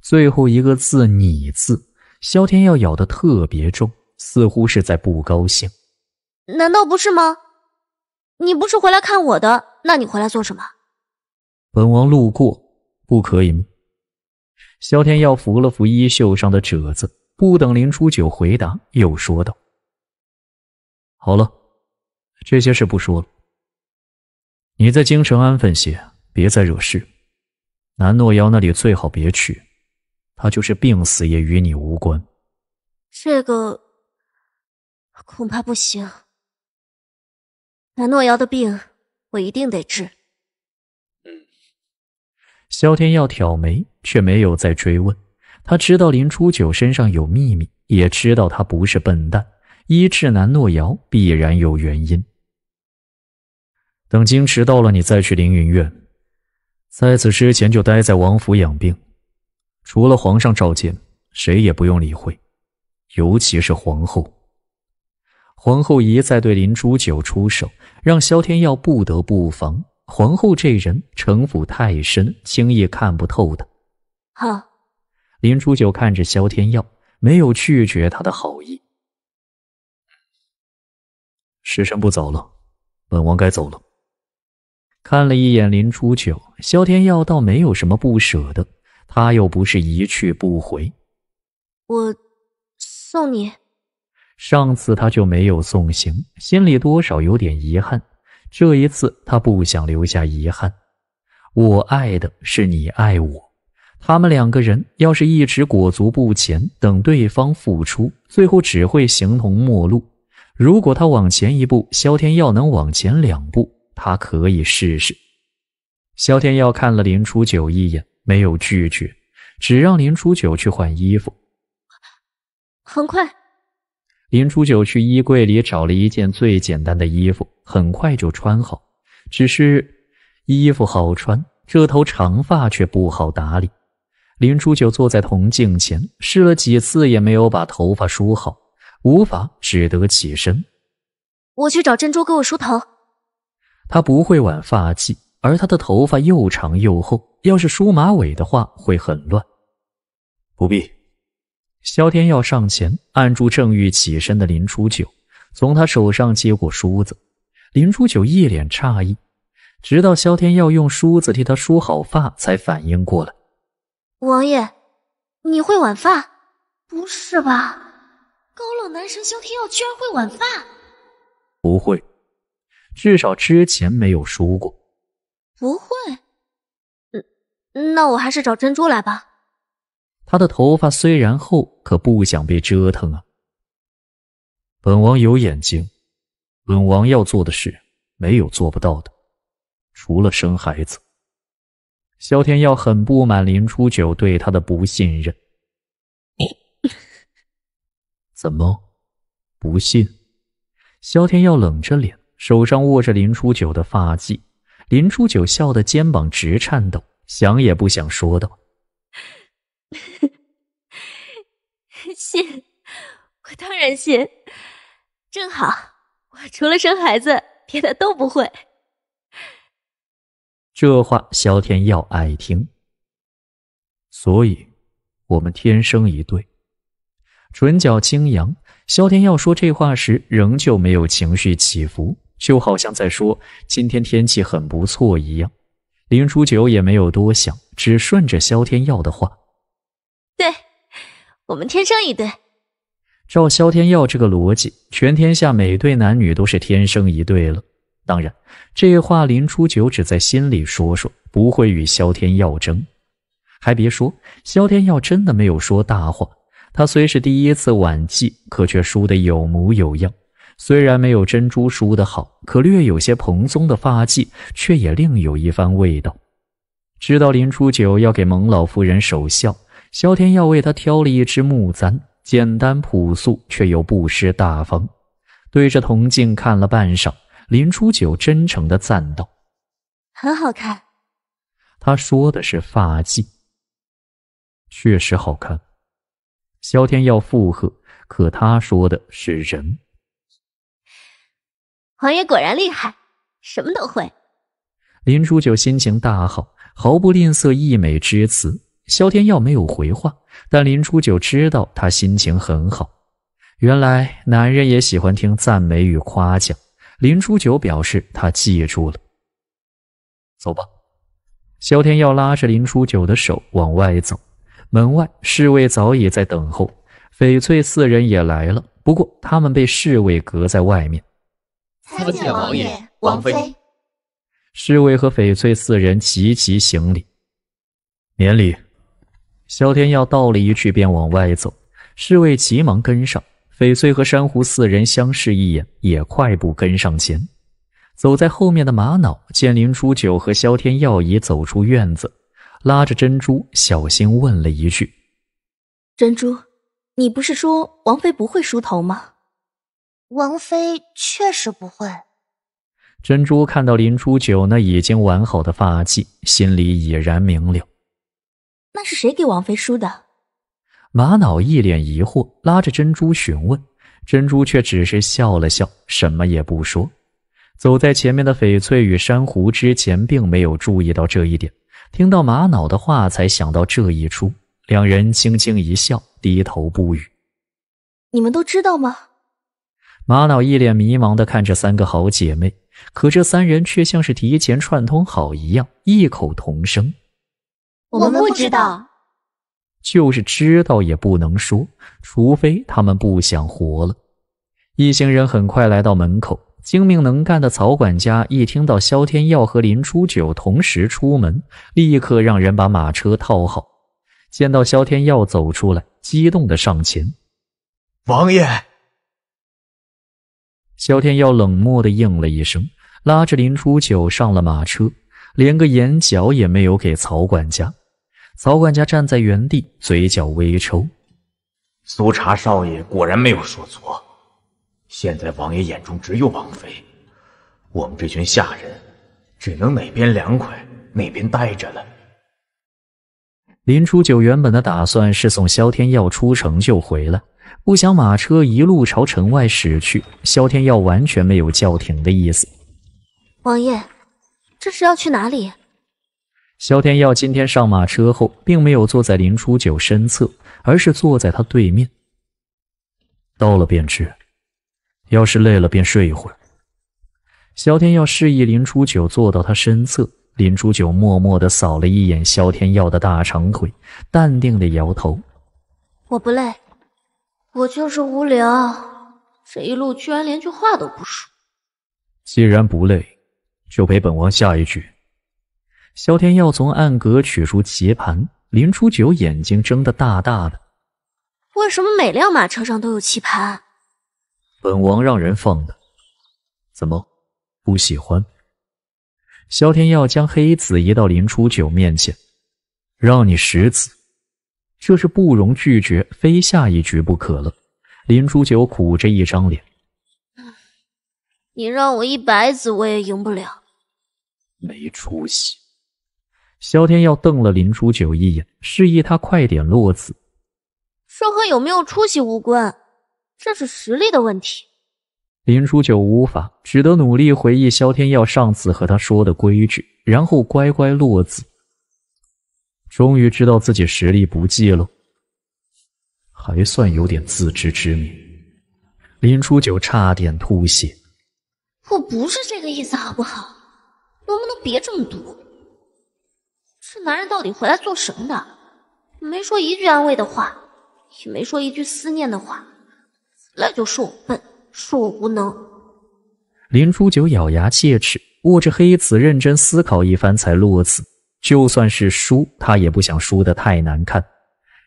S1: 最后一个字“你”字，萧天耀咬得特别重，似乎是在不高兴。
S2: 难道不是吗？你不是回来看我的，那你回来做什么？
S1: 本王路过，不可以吗？萧天耀扶了扶衣袖上的褶子，不等林初九回答，又说道：“好了，这些事不说了。你在京城安分些。”别再惹事，南诺瑶那里最好别去，他就是病死也与你无关。
S2: 这个恐怕不行，南诺瑶的病我一定得治。
S1: 萧天耀挑眉，却没有再追问。他知道林初九身上有秘密，也知道他不是笨蛋，医治南诺瑶必然有原因。等京池到了，你再去凌云院。在此之前就待在王府养病，除了皇上召见，谁也不用理会，尤其是皇后。皇后一再对林初九出手，让萧天耀不得不防。皇后这人城府太深，轻易看不透的。好，林初九看着萧天耀，没有拒绝他的好意。时辰不早了，本王该走了。
S4: 看了一眼
S1: 林初九，萧天耀倒没有什么不舍的，他又不是一去不回。
S2: 我送你。
S1: 上次他就没有送行，心里多少有点遗憾。这一次他不想留下遗憾。我爱的是你爱我，他们两个人要是一直裹足不前，等对方付出，最后只会形同陌路。如果他往前一步，萧天耀能往前两步。他可以试试。萧天耀看了林初九一眼，没有拒绝，只让林初九去换衣服。很快，林初九去衣柜里找了一件最简单的衣服，很快就穿好。只是衣服好穿，这头长发却不好打理。林初九坐在铜镜前试了几次，也没有把头发梳好，无法，只得起身。
S2: 我去找珍珠给我梳头。
S1: 他不会挽发髻，而他的头发又长又厚，要是梳马尾的话会很乱。不必。萧天耀上前按住正欲起身的林初九，从他手上接过梳子。林初九一脸诧异，直到萧天耀用梳子替他梳好发，才反应过来。
S2: 王爷，你会挽发？不是吧？高冷男神萧天耀居然会挽发？
S1: 不会。至少之前没有输过，
S2: 不会。嗯，那我还是找珍珠来吧。
S1: 她的头发虽然厚，可不想被折腾啊。本王有眼睛，本王要做的事没有做不到的，除了生孩子。萧天耀很不满林初九对他的不信任。怎么，不信？萧天耀冷着脸。手上握着林初九的发髻，林初九笑得肩膀直颤抖，想也不想说道：“
S2: 信，我当然信。正好，我除了生孩子，别的都不会。”
S1: 这话萧天耀爱听，所以，我们天生一对。唇角轻扬，萧天耀说这话时仍旧没有情绪起伏。就好像在说今天天气很不错一样，林初九也没有多想，只顺着萧天耀的话。
S2: 对，我们天生一对。
S1: 照萧天耀这个逻辑，全天下每对男女都是天生一对了。当然，这话林初九只在心里说说，不会与萧天耀争。还别说，萧天耀真的没有说大话。他虽是第一次晚祭，可却输得有模有样。虽然没有珍珠梳的好，可略有些蓬松的发髻却也另有一番味道。知道林初九要给蒙老夫人守孝，萧天耀为她挑了一支木簪，简单朴素却又不失大方。对着铜镜看了半晌，林初九真诚地赞道：“
S2: 很好看。”
S1: 他说的是发髻，确实好看。萧天耀附和，可他说的是人。
S2: 王爷果然厉害，什么都会。
S1: 林初九心情大好，毫不吝啬溢美之词。萧天耀没有回话，但林初九知道他心情很好。原来男人也喜欢听赞美与夸奖。林初九表示他记住了。走吧。萧天耀拉着林初九的手往外走。门外侍卫早已在等候，翡翠四人也来了，不过他们被侍卫隔在外面。
S6: 参见王爷、王妃。
S1: 侍卫和翡翠四人齐齐行礼，免礼。萧天耀道了一句，便往外走。侍卫急忙跟上，翡翠和珊瑚四人相视一眼，也快步跟上前。走在后面的玛瑙见林初九和萧天耀已走出院子，拉着珍珠，小心问了一句：“
S2: 珍珠，你不是说王妃不会梳头吗？”王妃确实不会。
S1: 珍珠看到林初九那已经完好的发髻，心里已然明了。
S2: 那是谁给王妃梳的？
S1: 玛瑙一脸疑惑，拉着珍珠询问。珍珠却只是笑了笑，什么也不说。走在前面的翡翠与珊瑚之前并没有注意到这一点，听到玛瑙的话，才想到这一出。两人轻轻一笑，低头不语。
S2: 你们都知道吗？
S1: 玛瑙一脸迷茫的看着三个好姐妹，可这三人却像是提前串通好一样，异口同声：“
S2: 我们不知道，
S1: 就是知道也不能说，除非他们不想活了。”一行人很快来到门口，精明能干的曹管家一听到萧天耀和林初九同时出门，立刻让人把马车套好。见到萧天耀走出来，激动的上前：“
S4: 王爷。”
S1: 萧天耀冷漠的应了一声，拉着林初九上了马车，连个眼角也没有给曹管家。曹管家站在原地，嘴角微抽。
S6: 苏茶少爷果然没有说错，现在王爷眼中只有王妃，我们这群下人，只能哪边凉快哪边待着了。
S1: 林初九原本的打算是送萧天耀出城就回来。不想马车一路朝城外驶去，萧天耀完全没有叫停的意思。
S2: 王爷，这是要去哪里？
S1: 萧天耀今天上马车后，并没有坐在林初九身侧，而是坐在他对面。到了便知，要是累了便睡一会儿。萧天耀示意林初九坐到他身侧，林初九默默的扫了一眼萧天耀的大长腿，淡定的摇头：“
S2: 我不累。”我就是无聊，这一路居然连句话
S1: 都不说。既然不累，就陪本王下一局。萧天耀从暗格取出棋盘，林初九眼睛睁得大大的。
S2: 为什么每辆马车上都有棋盘？
S1: 本王让人放的。怎么，不喜欢？萧天耀将黑子移到林初九面前，让你识子。这是不容拒绝，非下一局不可了。林初九苦着一张脸：“
S2: 你让我一百子，我也赢不了。”
S1: 没出息！萧天耀瞪了林初九一眼，示意他快点落子。
S2: 这和有没有出息无关，这是实力的问题。
S1: 林初九无法，只得努力回忆萧天耀上次和他说的规矩，然后乖乖落子。终于知道自己实力不济了，还算有点自知之明。林初九差点吐血。
S2: 我不是这个意思，好不好？能不能别这么毒？这男人到底回来做什么的？没说一句安慰的话，也没说一句思念的话，那来就说我笨，说我无能。
S1: 林初九咬牙切齿，握着黑子认真思考一番，才落子。就算是输，他也不想输得太难看。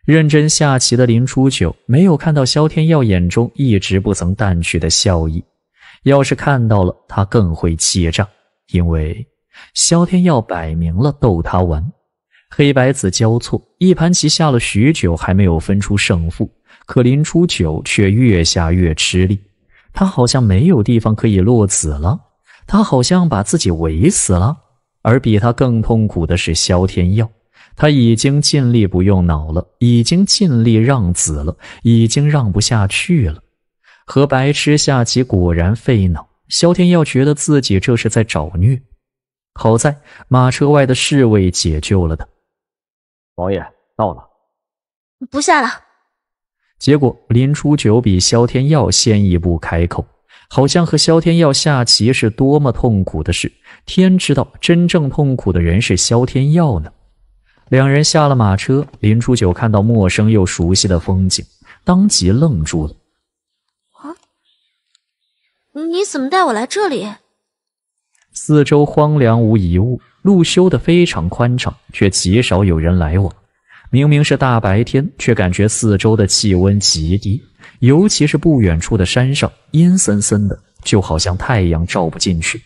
S1: 认真下棋的林初九没有看到萧天耀眼中一直不曾淡去的笑意，要是看到了，他更会气炸。因为萧天耀摆明了逗他玩。黑白子交错，一盘棋下了许久还没有分出胜负，可林初九却越下越吃力。他好像没有地方可以落子了，他好像把自己围死了。而比他更痛苦的是萧天耀，他已经尽力不用脑了，已经尽力让子了，已经让不下去了。和白痴下棋果然费脑，萧天耀觉得自己这是在找虐。好在马车外的侍卫解救了他。王爷到了，不下了。结果林初九比萧天耀先一步开口，好像和萧天耀下棋是多么痛苦的事。天知道，真正痛苦的人是萧天耀呢。两人下了马车，林初九看到陌生又熟悉的风景，当即愣住了。啊，
S2: 你怎么带我来这里？
S1: 四周荒凉无一物，路修得非常宽敞，却极少有人来往。明明是大白天，却感觉四周的气温极低，尤其是不远处的山上，阴森森的，就好像太阳照不进去。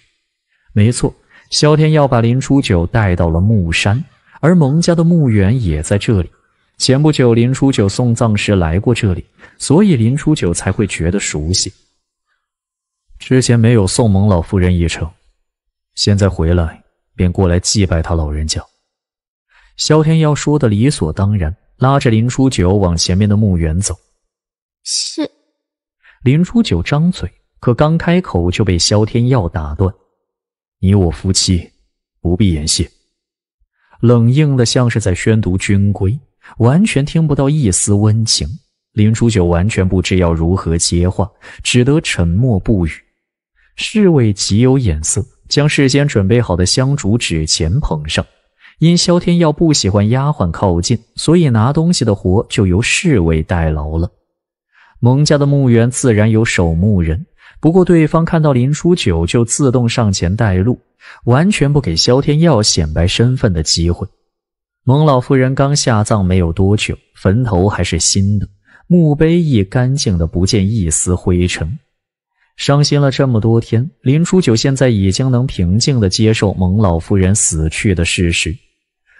S1: 没错，萧天要把林初九带到了墓山，而蒙家的墓园也在这里。前不久林初九送葬时来过这里，所以林初九才会觉得熟悉。之前没有送蒙老夫人一程，现在回来便过来祭拜他老人家。萧天耀说的理所当然，拉着林初九往前面的墓园走。是，林初九张嘴，可刚开口就被萧天耀打断。你我夫妻，不必言谢。”冷硬的像是在宣读军规，完全听不到一丝温情。林初九完全不知要如何接话，只得沉默不语。侍卫极有眼色，将事先准备好的香烛纸钱捧上。因萧天耀不喜欢丫鬟靠近，所以拿东西的活就由侍卫代劳了。蒙家的墓园自然有守墓人。不过，对方看到林初九就自动上前带路，完全不给萧天耀显摆身份的机会。蒙老夫人刚下葬没有多久，坟头还是新的，墓碑亦干净的不见一丝灰尘。伤心了这么多天，林初九现在已经能平静的接受蒙老夫人死去的事实。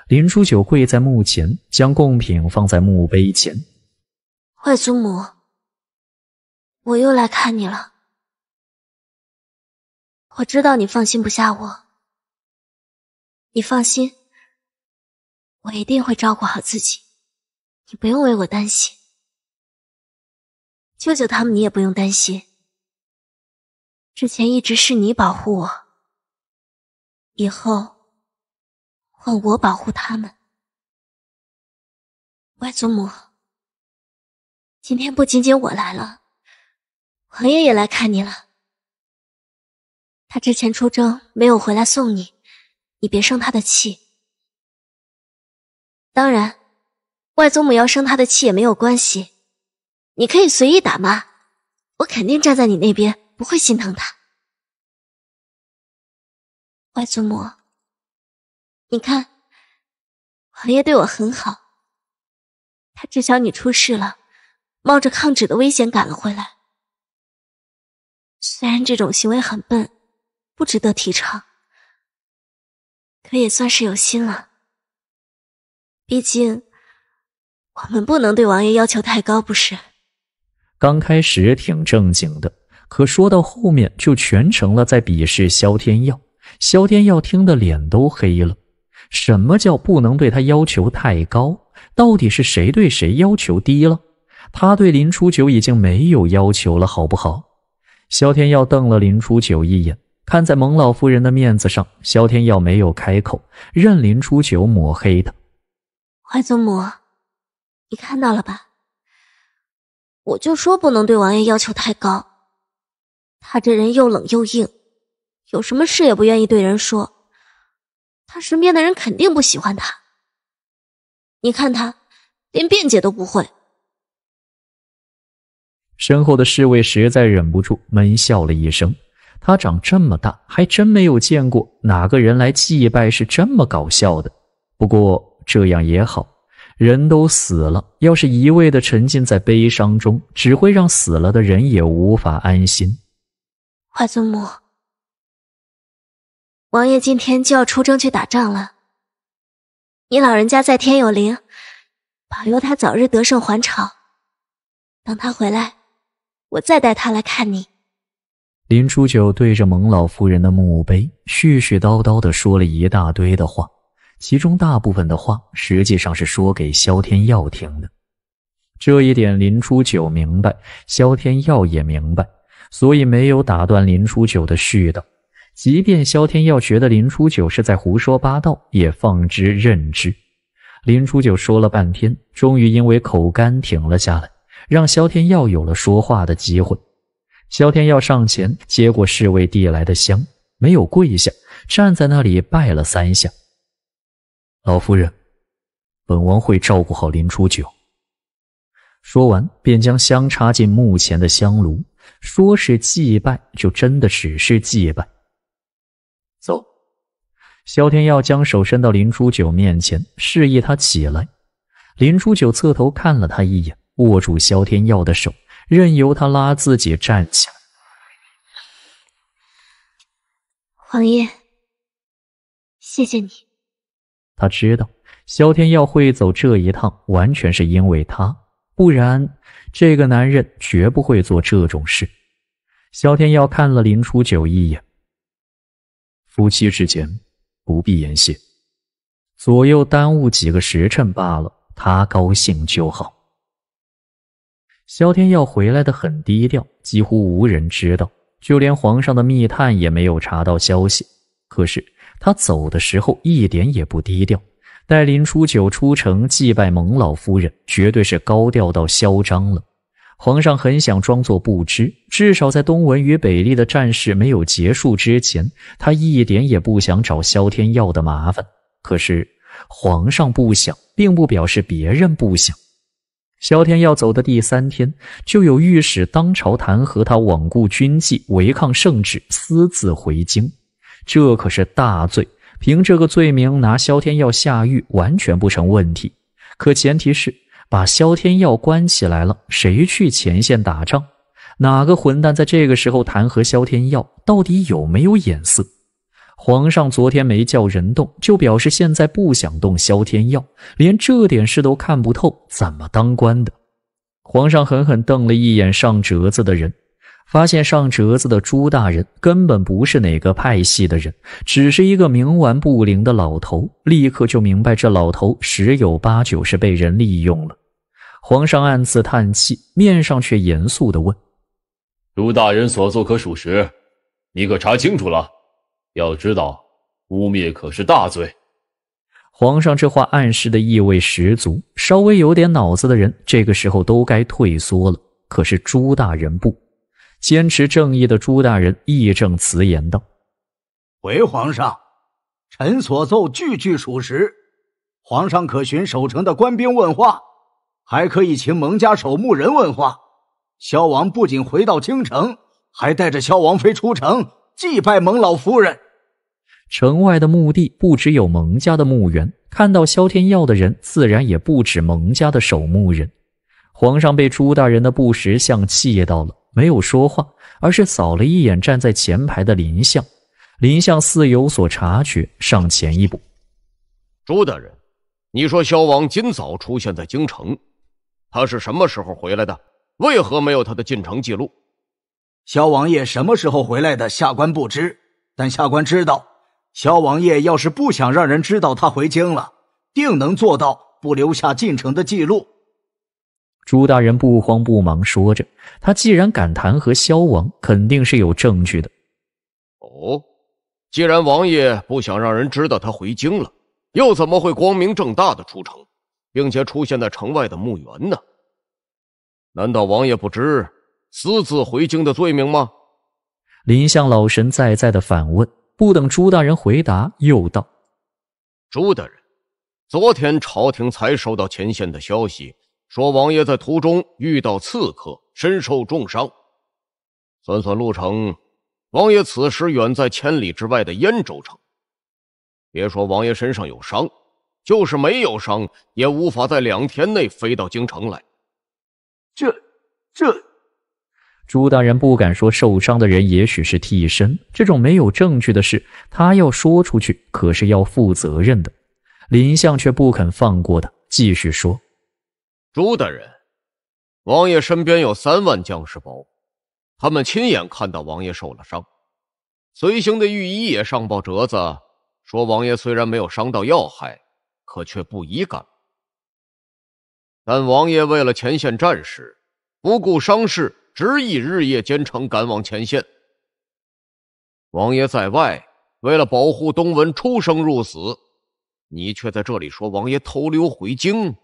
S1: 林初九跪在墓前，将贡品放在墓碑前。
S2: 外祖母，我又来看你了。我知道你放心不下我，你放心，我一定会照顾好自己，你不用为我担心。舅舅他们你也不用担心，之前一直是你保护我，以后换我保护他们。外祖母，今天不仅仅我来了，王爷也来看你了。他之前出征没有回来送你，你别生他的气。当然，外祖母要生他的气也没有关系，你可以随意打骂，我肯定站在你那边，不会心疼他。外祖母，你看，王爷对我很好，他知晓你出事了，冒着抗旨的危险赶了回来。虽然这种行为很笨。不值得提倡，可也算是有心了。毕竟我们不能对王爷要求太高，不是？
S1: 刚开始挺正经的，可说到后面就全成了在鄙视萧天耀。萧天耀听得脸都黑了。什么叫不能对他要求太高？到底是谁对谁要求低了？他对林初九已经没有要求了，好不好？萧天耀瞪了林初九一眼。看在蒙老夫人的面子上，萧天耀没有开口，任林初九抹黑他。
S2: 外祖母，你看到了吧？我就说不能对王爷要求太高。他这人又冷又硬，有什么事也不愿意对人说。他身边的人肯定不喜欢他。你看他，连辩解都不会。
S1: 身后的侍卫实在忍不住，闷笑了一声。他长这么大，还真没有见过哪个人来祭拜是这么搞笑的。不过这样也好，人都死了，要是一味的沉浸在悲伤中，只会让死了的人也无法安心。
S2: 外祖母，王爷今天就要出征去打仗了，你老人家在天有灵，保佑他早日得胜还朝。等他回来，我再带他来看你。
S4: 林初
S1: 九对着蒙老夫人的墓碑絮絮叨叨地说了一大堆的话，其中大部分的话实际上是说给萧天耀听的。这一点林初九明白，萧天耀也明白，所以没有打断林初九的絮叨。即便萧天耀觉得林初九是在胡说八道，也放之任之。林初九说了半天，终于因为口干停了下来，让萧天耀有了说话的机会。萧天耀上前接过侍卫递来的香，没有跪下，站在那里拜了三下。老夫人，本王会照顾好林初九。说完，便将香插进墓前的香炉，说是祭拜，就真的只是祭拜。走。萧天耀将手伸到林初九面前，示意他起来。林初九侧头看了他一眼，握住萧天耀的手。任由他拉自己站起来，
S2: 王爷，谢谢你。
S1: 他知道萧天耀会走这一趟，完全是因为他，不然这个男人绝不会做这种事。萧天耀看了林初九一眼，夫妻之间不必言谢，左右耽误几个时辰罢了，他高兴就好。萧天耀回来的很低调，几乎无人知道，就连皇上的密探也没有查到消息。可是他走的时候一点也不低调，带林初九出城祭拜蒙老夫人，绝对是高调到嚣张了。皇上很想装作不知，至少在东文与北丽的战事没有结束之前，他一点也不想找萧天耀的麻烦。可是皇上不想，并不表示别人不想。萧天耀走的第三天，就有御史当朝弹劾他罔顾军纪、违抗圣旨、私自回京，这可是大罪。凭这个罪名拿萧天耀下狱完全不成问题。可前提是把萧天耀关起来了，谁去前线打仗？哪个混蛋在这个时候弹劾萧天耀，到底有没有眼色？皇上昨天没叫人动，就表示现在不想动。萧天耀连这点事都看不透，怎么当官的？皇上狠狠瞪了一眼上折子的人，发现上折子的朱大人根本不是哪个派系的人，只是一个冥顽不灵的老头，立刻就明白这老头十有八九是被人利用了。皇上暗自叹气，面上却严肃地问：“
S6: 朱大人所做可属实？你可查清楚了？”要知道，污蔑可是大罪。
S1: 皇上这话暗示的意味十足，稍微有点脑子的人这个时候都该退缩了。可是朱大人不坚持正义的朱大人义正辞严道：“
S7: 回皇上，臣所奏句句属实。皇上可寻守城的官兵问话，还可以请蒙家守墓人问话。萧王不仅回到京城，还带着萧王妃出城。”祭拜蒙老夫人。
S1: 城外的墓地不只有蒙家的墓园，看到萧天耀的人自然也不止蒙家的守墓人。皇上被朱大人的不识相气到了，没有说话，而是扫了一眼站在前排的林相。林相似有所察觉，上前一步：“
S6: 朱大人，你说萧王今早出现在京城，他是什么时
S7: 候回来的？为何没有他的进城记录？”萧王爷什么时候回来的？下官不知，但下官知道，萧王爷要是不想让人知道他回京了，定能做到不留下进城的记录。朱大
S1: 人不慌不忙说着，他既然敢弹劾萧王，肯定是有证据的。
S6: 哦，既然王爷不想让人知道他回京了，又怎么会光明正大的出城，并且出现在城外的墓园呢？难道王爷不知？私自回京的罪名吗？
S1: 林相老神在在的反问，不等朱大人回答，又道：“
S6: 朱大人，昨天朝廷才收到前线的消息，说王爷在途中遇到刺客，身受重伤。算算路程，王爷此时远在千里之外的燕州城。别说王爷身上有伤，就是没有伤，也无法在两天内飞到京城来。
S7: 这，这。”
S1: 朱大人不敢说受伤的人也许是替身，这种没有证据的事，他要说出去可是要负责任的。林相却不肯放过他，继续说：“
S6: 朱大人，王爷身边有三万将士包，他们亲眼看到王爷受了伤，随行的御医也上报折子说王爷虽然没有伤到要害，可却不宜干。但王爷为了前线战事，不顾伤势。”执意日夜兼程赶往前线。王爷在外，为了保护东文，出生入死，你却在这里说王爷偷溜回京，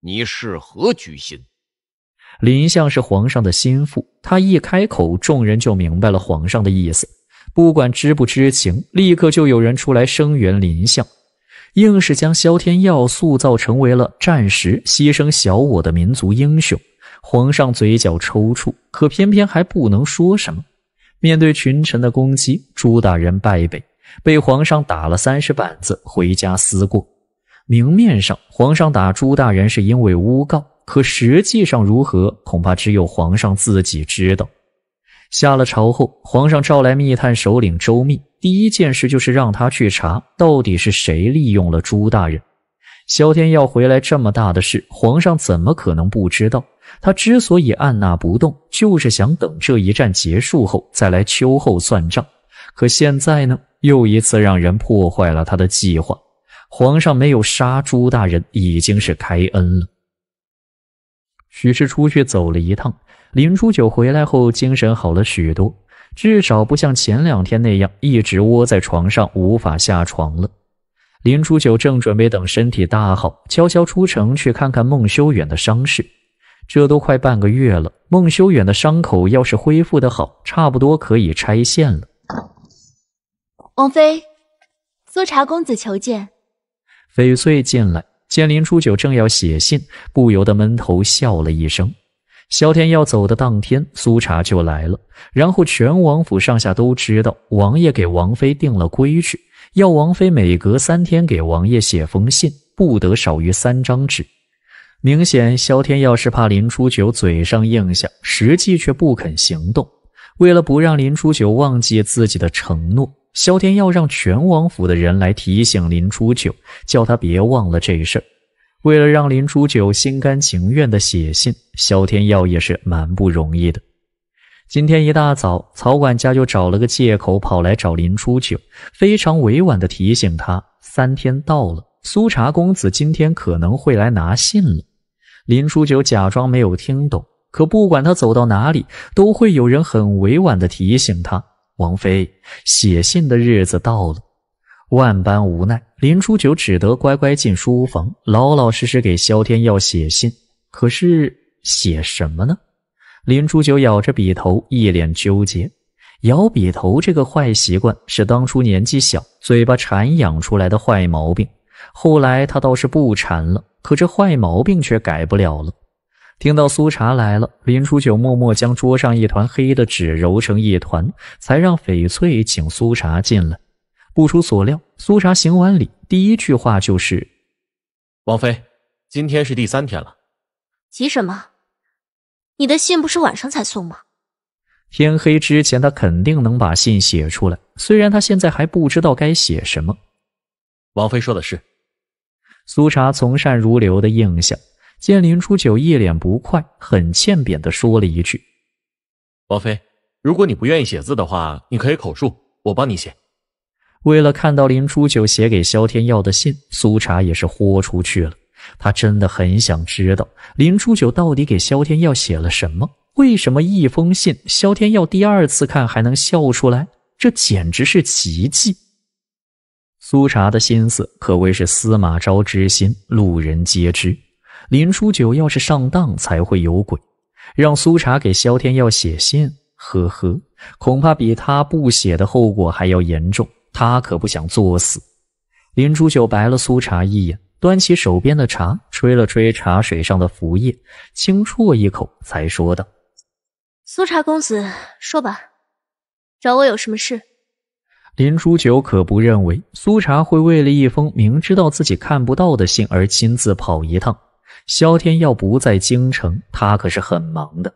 S6: 你是何居心？
S1: 林相是皇上的心腹，他一开口，众人就明白了皇上的意思。不管知不知情，立刻就有人出来声援林相，硬是将萧天耀塑造成为了暂时牺牲小我的民族英雄。皇上嘴角抽搐，可偏偏还不能说什么。面对群臣的攻击，朱大人败北，被皇上打了三十板子，回家思过。明面上，皇上打朱大人是因为诬告，可实际上如何，恐怕只有皇上自己知道。下了朝后，皇上召来密探首领周密，第一件事就是让他去查，到底是谁利用了朱大人。萧天要回来这么大的事，皇上怎么可能不知道？他之所以按捺不动，就是想等这一战结束后再来秋后算账。可现在呢，又一次让人破坏了他的计划。皇上没有杀朱大人，已经是开恩了。许氏出去走了一趟，林初九回来后精神好了许多，至少不像前两天那样一直窝在床上无法下床了。林初九正准备等身体大好，悄悄出城去看看孟修远的伤势。这都快半个月了，孟修远的伤口要是恢复的好，差不多可以拆线了。
S2: 王妃，苏茶公子求见。
S1: 翡翠进来，见林初九正要写信，不由得闷头笑了一声。萧天要走的当天，苏茶就来了，然后全王府上下都知道，王爷给王妃定了规矩，要王妃每隔三天给王爷写封信，不得少于三张纸。明显，萧天耀是怕林初九嘴上应下，实际却不肯行动。为了不让林初九忘记自己的承诺，萧天耀让全王府的人来提醒林初九，叫他别忘了这事儿。为了让林初九心甘情愿地写信，萧天耀也是蛮不容易的。今天一大早，曹管家就找了个借口跑来找林初九，非常委婉地提醒他，三天到了。苏茶公子今天可能会来拿信了。林初九假装没有听懂，可不管他走到哪里，都会有人很委婉的提醒他：“王妃，写信的日子到了。”万般无奈，林初九只得乖乖进书房，老老实实给萧天耀写信。可是写什么呢？林初九咬着笔头，一脸纠结。咬笔头这个坏习惯是当初年纪小、嘴巴馋养出来的坏毛病。后来他倒是不馋了，可这坏毛病却改不了了。听到苏茶来了，林初九默默将桌上一团黑的纸揉成一团，才让翡翠请苏茶进来。不出所料，苏茶行完礼，第一句话就是：“
S6: 王妃，今天是第三天了，
S2: 急什么？你的信不是晚上才送吗？
S1: 天黑之前他肯定能把信写出来。虽然他现在还不知道该写什么。”
S6: 王妃说的是。
S1: 苏茶从善如流的应下，见林初九一脸不快，很欠扁地说了一句：“
S6: 王妃，如果你不愿意写字的话，你可以口述，我帮你写。”
S1: 为了看到林初九写给萧天耀的信，苏茶也是豁出去了。他真的很想知道林初九到底给萧天耀写了什么。为什么一封信，萧天耀第二次看还能笑出来？这简直是奇迹！苏茶的心思可谓是司马昭之心，路人皆知。林初九要是上当，才会有鬼。让苏茶给萧天耀写信，呵呵，恐怕比他不写的后果还要严重。他可不想作死。林初九白了苏茶一眼，端起手边的茶，吹了吹茶水上的浮叶，轻啜一口，才说道：“
S2: 苏茶公子，说吧，找我有什么事？”
S1: 林初九可不认为苏茶会为了一封明知道自己看不到的信而亲自跑一趟。萧天耀不在京城，他可是很
S6: 忙的。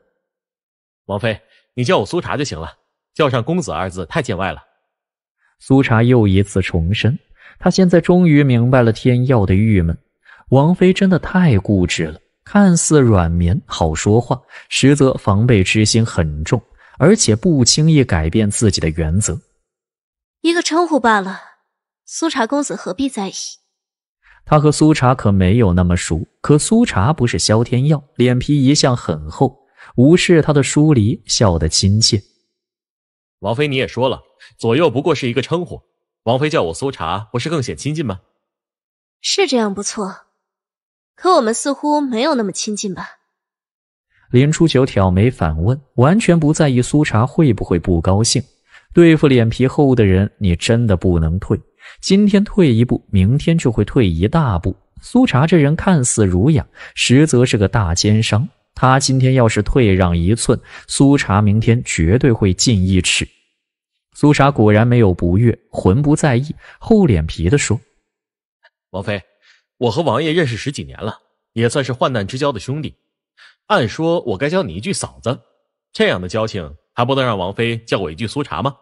S6: 王妃，你叫我苏茶就行了，叫上公子二字太见外了。
S1: 苏茶又一次重申，他现在终于明白了天耀的郁闷。王妃真的太固执了，看似软绵好说话，实则防备之心很重，而且不轻易改变自己的原则。
S2: 一个称呼罢了，苏茶公子何必在意？
S1: 他和苏茶可没有那么熟，可苏茶不是萧天耀，脸皮一向很厚，无视他的疏离，笑得亲切。
S6: 王妃你也说了，左右不过是一个称呼，王妃叫我苏茶，不是更显亲近吗？
S2: 是这样不错，可我们似乎没有那么亲近吧？
S1: 林初九挑眉反问，完全不在意苏茶会不会不高兴。对付脸皮厚的人，你真的不能退。今天退一步，明天就会退一大步。苏茶这人看似儒雅，实则是个大奸商。他今天要是退让一寸，苏茶明天绝对会进一尺。苏茶果然没有不悦，浑不在意，厚脸皮地说：“
S6: 王妃，我和王爷认识十几年了，也算是患难之交的兄弟。按说，我该叫你一句嫂子，这样的交情。”还不能让王妃叫我一句苏茶吗？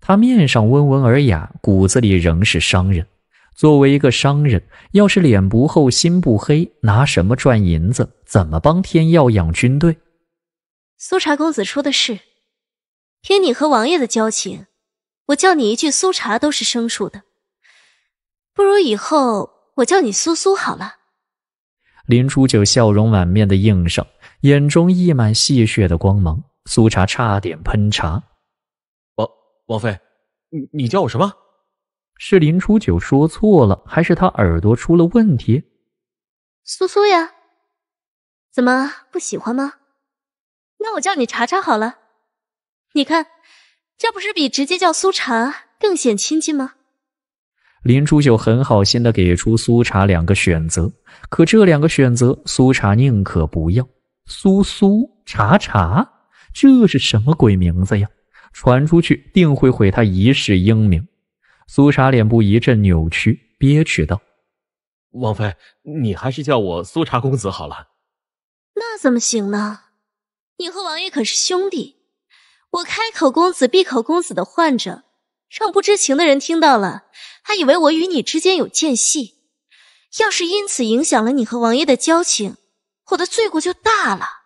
S1: 他面上温文尔雅，骨子里仍是商人。作为一个商人，要是脸不厚心不黑，拿什么赚银子？怎么帮天要养军队？
S2: 苏茶公子出的事，凭你和王爷的交情，我叫你一句苏茶都是生疏的。不如以后我叫你苏苏好了。
S1: 林初九笑容满面的应声，眼中溢满戏谑的光芒。苏茶差点喷茶，
S6: 王王妃，你你叫我什么？
S1: 是林初九说错了，还是他耳朵出了问题？
S2: 苏苏呀，怎么不喜欢吗？那我叫你茶茶好了。你看，这不是比直接叫苏茶更显亲近吗？
S1: 林初九很好心的给出苏茶两个选择，可这两个选择，苏茶宁可不要。苏苏茶茶。这是什么鬼名字呀！传出去定会毁他一世英名。苏茶脸部一阵扭曲，憋屈道：“
S6: 王妃，你还是叫我苏茶公子好了。”
S2: 那怎么行呢？你和王爷可是兄弟，我开口公子闭口公子的唤着，让不知情的人听到了，还以为我与你之间有间隙。要是因此影响了你和王爷的交情，我的罪过就大了。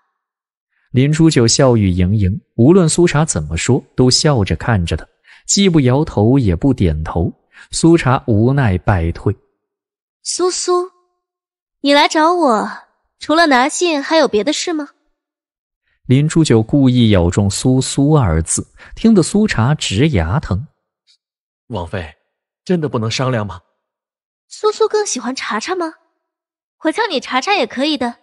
S1: 林初九笑语盈盈，无论苏茶怎么说，都笑着看着他，既不摇头也不点头。苏茶无奈败退。
S2: 苏苏，你来找我，除了拿信，还有别的事吗？
S1: 林初九故意咬中“苏苏”二字，听得苏茶直
S6: 牙疼。王妃，真的不能商量吗？
S2: 苏苏更喜欢茶茶吗？我叫你茶茶也可以的。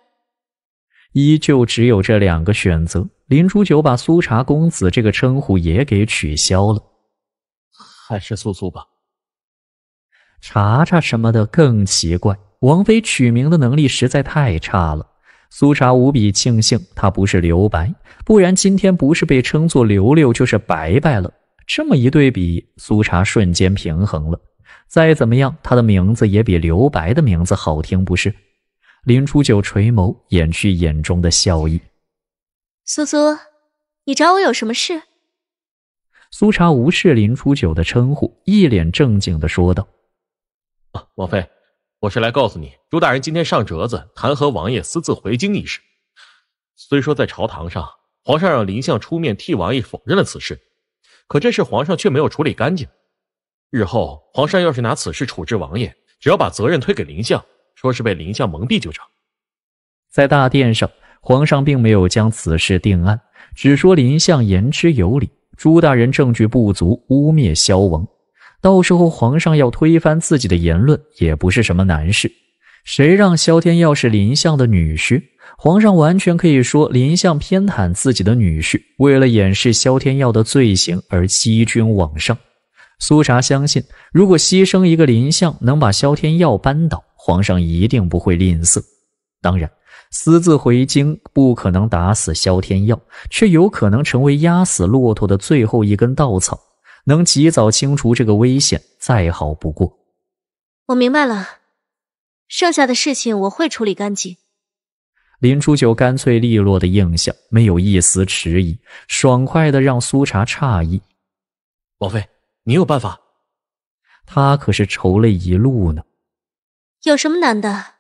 S1: 依旧只有这两个选择。林初九把“苏茶公子”这个称呼也给取消了，
S6: 还是苏苏吧。
S1: 茶茶什么的更奇怪。王妃取名的能力实在太差了。苏茶无比庆幸，他不是留白，不然今天不是被称作刘六，就是白白了。这么一对比，苏茶瞬间平衡了。再怎么样，他的名字也比留白的名字好听，不是？林初九垂眸，掩去眼中的笑意。
S2: 苏苏，你找我有什么事？
S1: 苏茶无视林初九的称呼，一脸正经的说道：“
S6: 王妃，我是来告诉你，朱大人今天上折子弹劾王爷私自回京一事。虽说在朝堂上，皇上让林相出面替王爷否认了此事，可这事皇上却没有处理干净。日后皇上要是拿此事处置王爷，只要把责任推给林相。”说是被林相蒙蔽就成，
S1: 在大殿上，皇上并没有将此事定案，只说林相言之有理，朱大人证据不足，污蔑萧王。到时候皇上要推翻自己的言论也不是什么难事。谁让萧天耀是林相的女婿？皇上完全可以说林相偏袒自己的女婿，为了掩饰萧天耀的罪行而欺君罔上。苏茶相信，如果牺牲一个林相，能把萧天耀扳倒。皇上一定不会吝啬。当然，私自回京不可能打死萧天耀，却有可能成为压死骆驼的最后一根稻草。能及早清除这个危险，再好不过。
S2: 我明白了，剩下的事情我会处理干净。
S1: 林初九干脆利落的应下，没有一丝迟疑，爽快的让苏茶诧异。王妃，你有办法？他可是愁了一路呢。
S2: 有什么难的？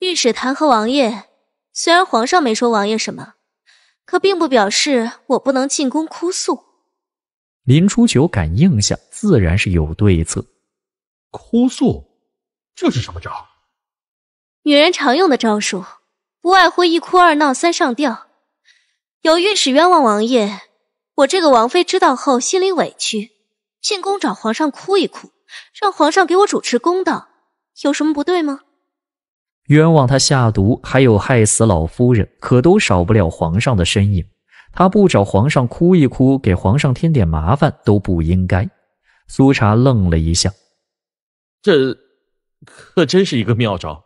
S2: 御史弹劾王爷，虽然皇上没说王爷什么，可并不表示我不能进宫哭诉。
S1: 林初九敢应下，自然是有对策。哭诉，这是什么招？
S2: 女人常用的招数，不外乎一哭、二闹、三上吊。有御史冤枉王爷，我这个王妃知道后心里委屈，进宫找皇上哭一哭，让皇上给我主持公道。有什么不对吗？
S1: 冤枉他下毒，还有害死老夫人，可都少不了皇上的身影。他不找皇上哭一哭，给皇上添点麻烦都不应该。苏茶愣了一下，
S6: 这可真是一个妙招。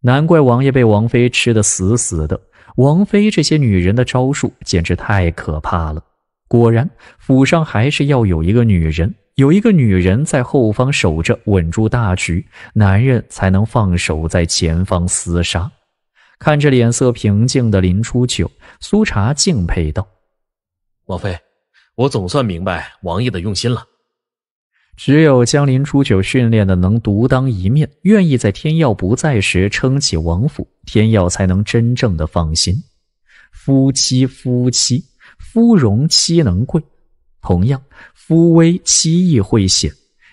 S1: 难怪王爷被王妃吃得死死的，王妃这些女人的招数简直太可怕了。果然，府上还是要有一个女人。有一个女人在后方守着，稳住大局，男人才能放手在前方厮杀。看着脸色平静的林初九，苏茶敬佩道：“
S6: 王妃，我总算明白王爷的用心了。
S1: 只有将林初九训练的能独当一面，愿意在天耀不在时撑起王府，天耀才能真正的放心。夫妻夫妻，夫荣妻能贵。”同样，夫威妻亦会显，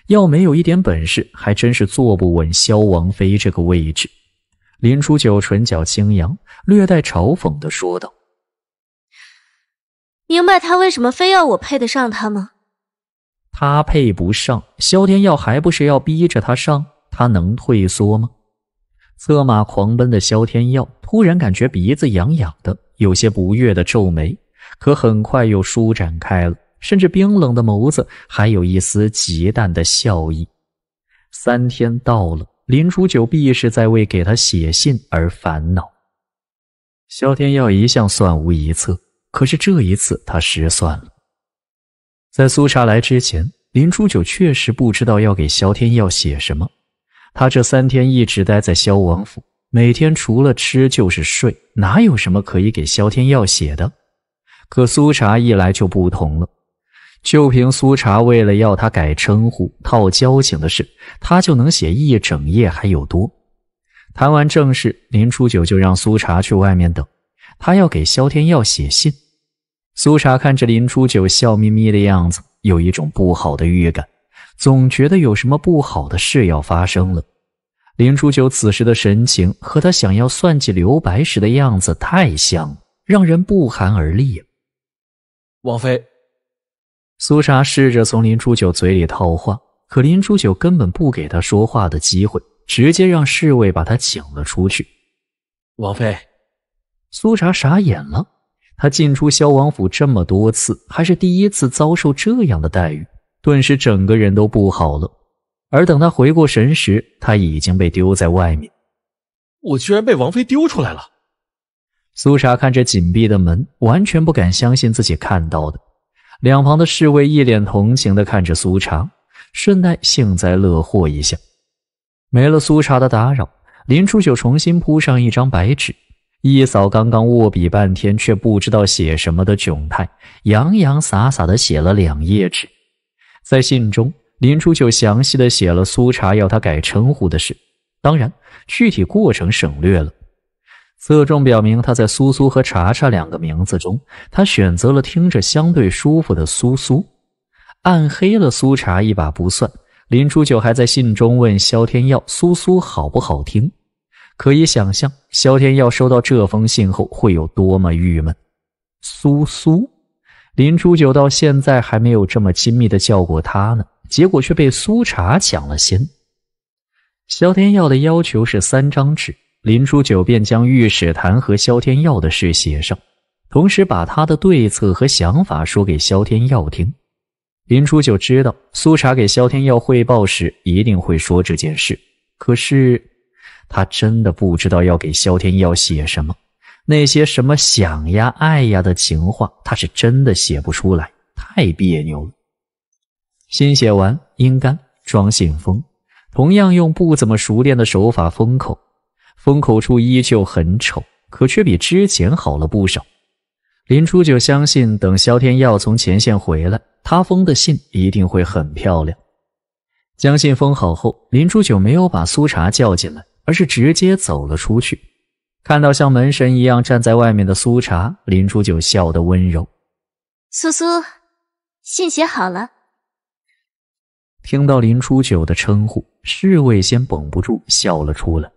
S1: 要没有一点本事，还真是坐不稳萧王妃这个位置。林初九唇角轻扬，略带嘲讽的
S7: 说道：“
S2: 明白他为什么非要我配得上他吗？
S1: 他配不上萧天耀，还不是要逼着他上？他能退缩吗？”策马狂奔的萧天耀突然感觉鼻子痒痒的，有些不悦的皱眉，可很快又舒展开了。甚至冰冷的眸子还有一丝极淡的笑意。三天到了，林初九必是在为给他写信而烦恼。萧天耀一向算无一策，可是这一次他失算了。在苏茶来之前，林初九确实不知道要给萧天耀写什么。他这三天一直待在萧王府，每天除了吃就是睡，哪有什么可以给萧天耀写的？可苏茶一来就不同了。就凭苏茶为了要他改称呼、套交情的事，他就能写一整夜还有多。谈完正事，林初九就让苏茶去外面等，他要给萧天耀写信。苏茶看着林初九笑眯眯的样子，有一种不好的预感，总觉得有什么不好的事要发生了。林初九此时的神情和他想要算计刘白时的样子太像，让人不寒而栗。王妃。苏莎试着从林初九嘴里套话，可林初九根本不给他说话的机会，直接让侍卫把他请了出去。王妃，苏茶傻眼了，她进出萧王府这么多次，还是第一次遭受这样的待遇，顿时整个人都不好了。而等他回过神时，他已经被丢在外面。
S6: 我居然被王妃丢出来了！
S1: 苏茶看着紧闭的门，完全不敢相信自己看到的。两旁的侍卫一脸同情地看着苏茶，顺带幸灾乐祸一下。没了苏茶的打扰，林初九重新铺上一张白纸，一扫刚刚握笔半天却不知道写什么的窘态，洋洋洒洒地写了两页纸。在信中，林初九详细地写了苏茶要他改称呼的事，当然具体过程省略了。侧重表明，他在“苏苏”和“查查”两个名字中，他选择了听着相对舒服的“苏苏”。暗黑了苏茶一把不算，林初九还在信中问萧天耀苏苏好不好听？”可以想象，萧天耀收到这封信后会有多么郁闷。苏苏，林初九到现在还没有这么亲密的叫过他呢，结果却被苏茶抢了先。萧天耀的要求是三张纸。林初九便将御史谭和萧天耀的事写上，同时把他的对策和想法说给萧天耀听。林初九知道苏茶给萧天耀汇报时一定会说这件事，可是他真的不知道要给萧天耀写什么。那些什么想呀、爱呀的情话，他是真的写不出来，太别扭了。新写完，阴干，装信封，同样用不怎么熟练的手法封口。封口处依旧很丑，可却比之前好了不少。林初九相信，等萧天耀从前线回来，他封的信一定会很漂亮。将信封好后，林初九没有把苏茶叫进来，而是直接走了出去。看到像门神一样站在外面的苏茶，林初九笑得温柔：“
S2: 苏苏，信写好了。”
S1: 听到林初九的称呼，侍卫先绷不住笑了出来。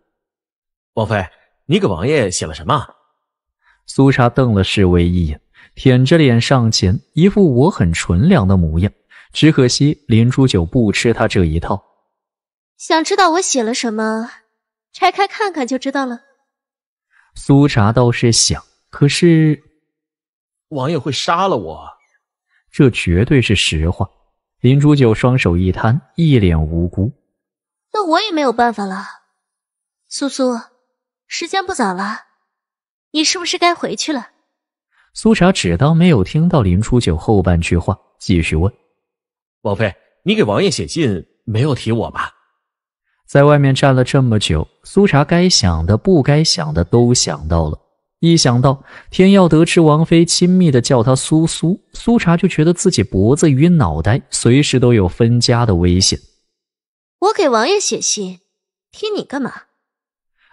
S1: 王妃，你给王爷写了什么？苏茶瞪了侍卫一眼，舔着脸上前，一副我很纯良的模样。只可惜林珠九不吃他这一套。
S2: 想知道我写了什么？拆开看看就知道了。
S1: 苏茶倒是想，可是
S6: 王爷会杀了我，
S1: 这绝对是实话。林珠九双手一摊，一脸无辜。
S2: 那我也没有办法了，苏苏。时间不早了，你是不是该回去了？
S1: 苏茶只当没有听到林初九后半句话，继续问：“
S6: 王妃，你给王爷写信没有提我吧？”
S1: 在外面站了这么久，苏茶该想的不该想的都想到了。一想到天耀得知王妃亲密的叫他苏苏，苏茶就觉得自己脖子与脑袋随时都有分家的危险。
S2: 我给王爷写信提你干嘛？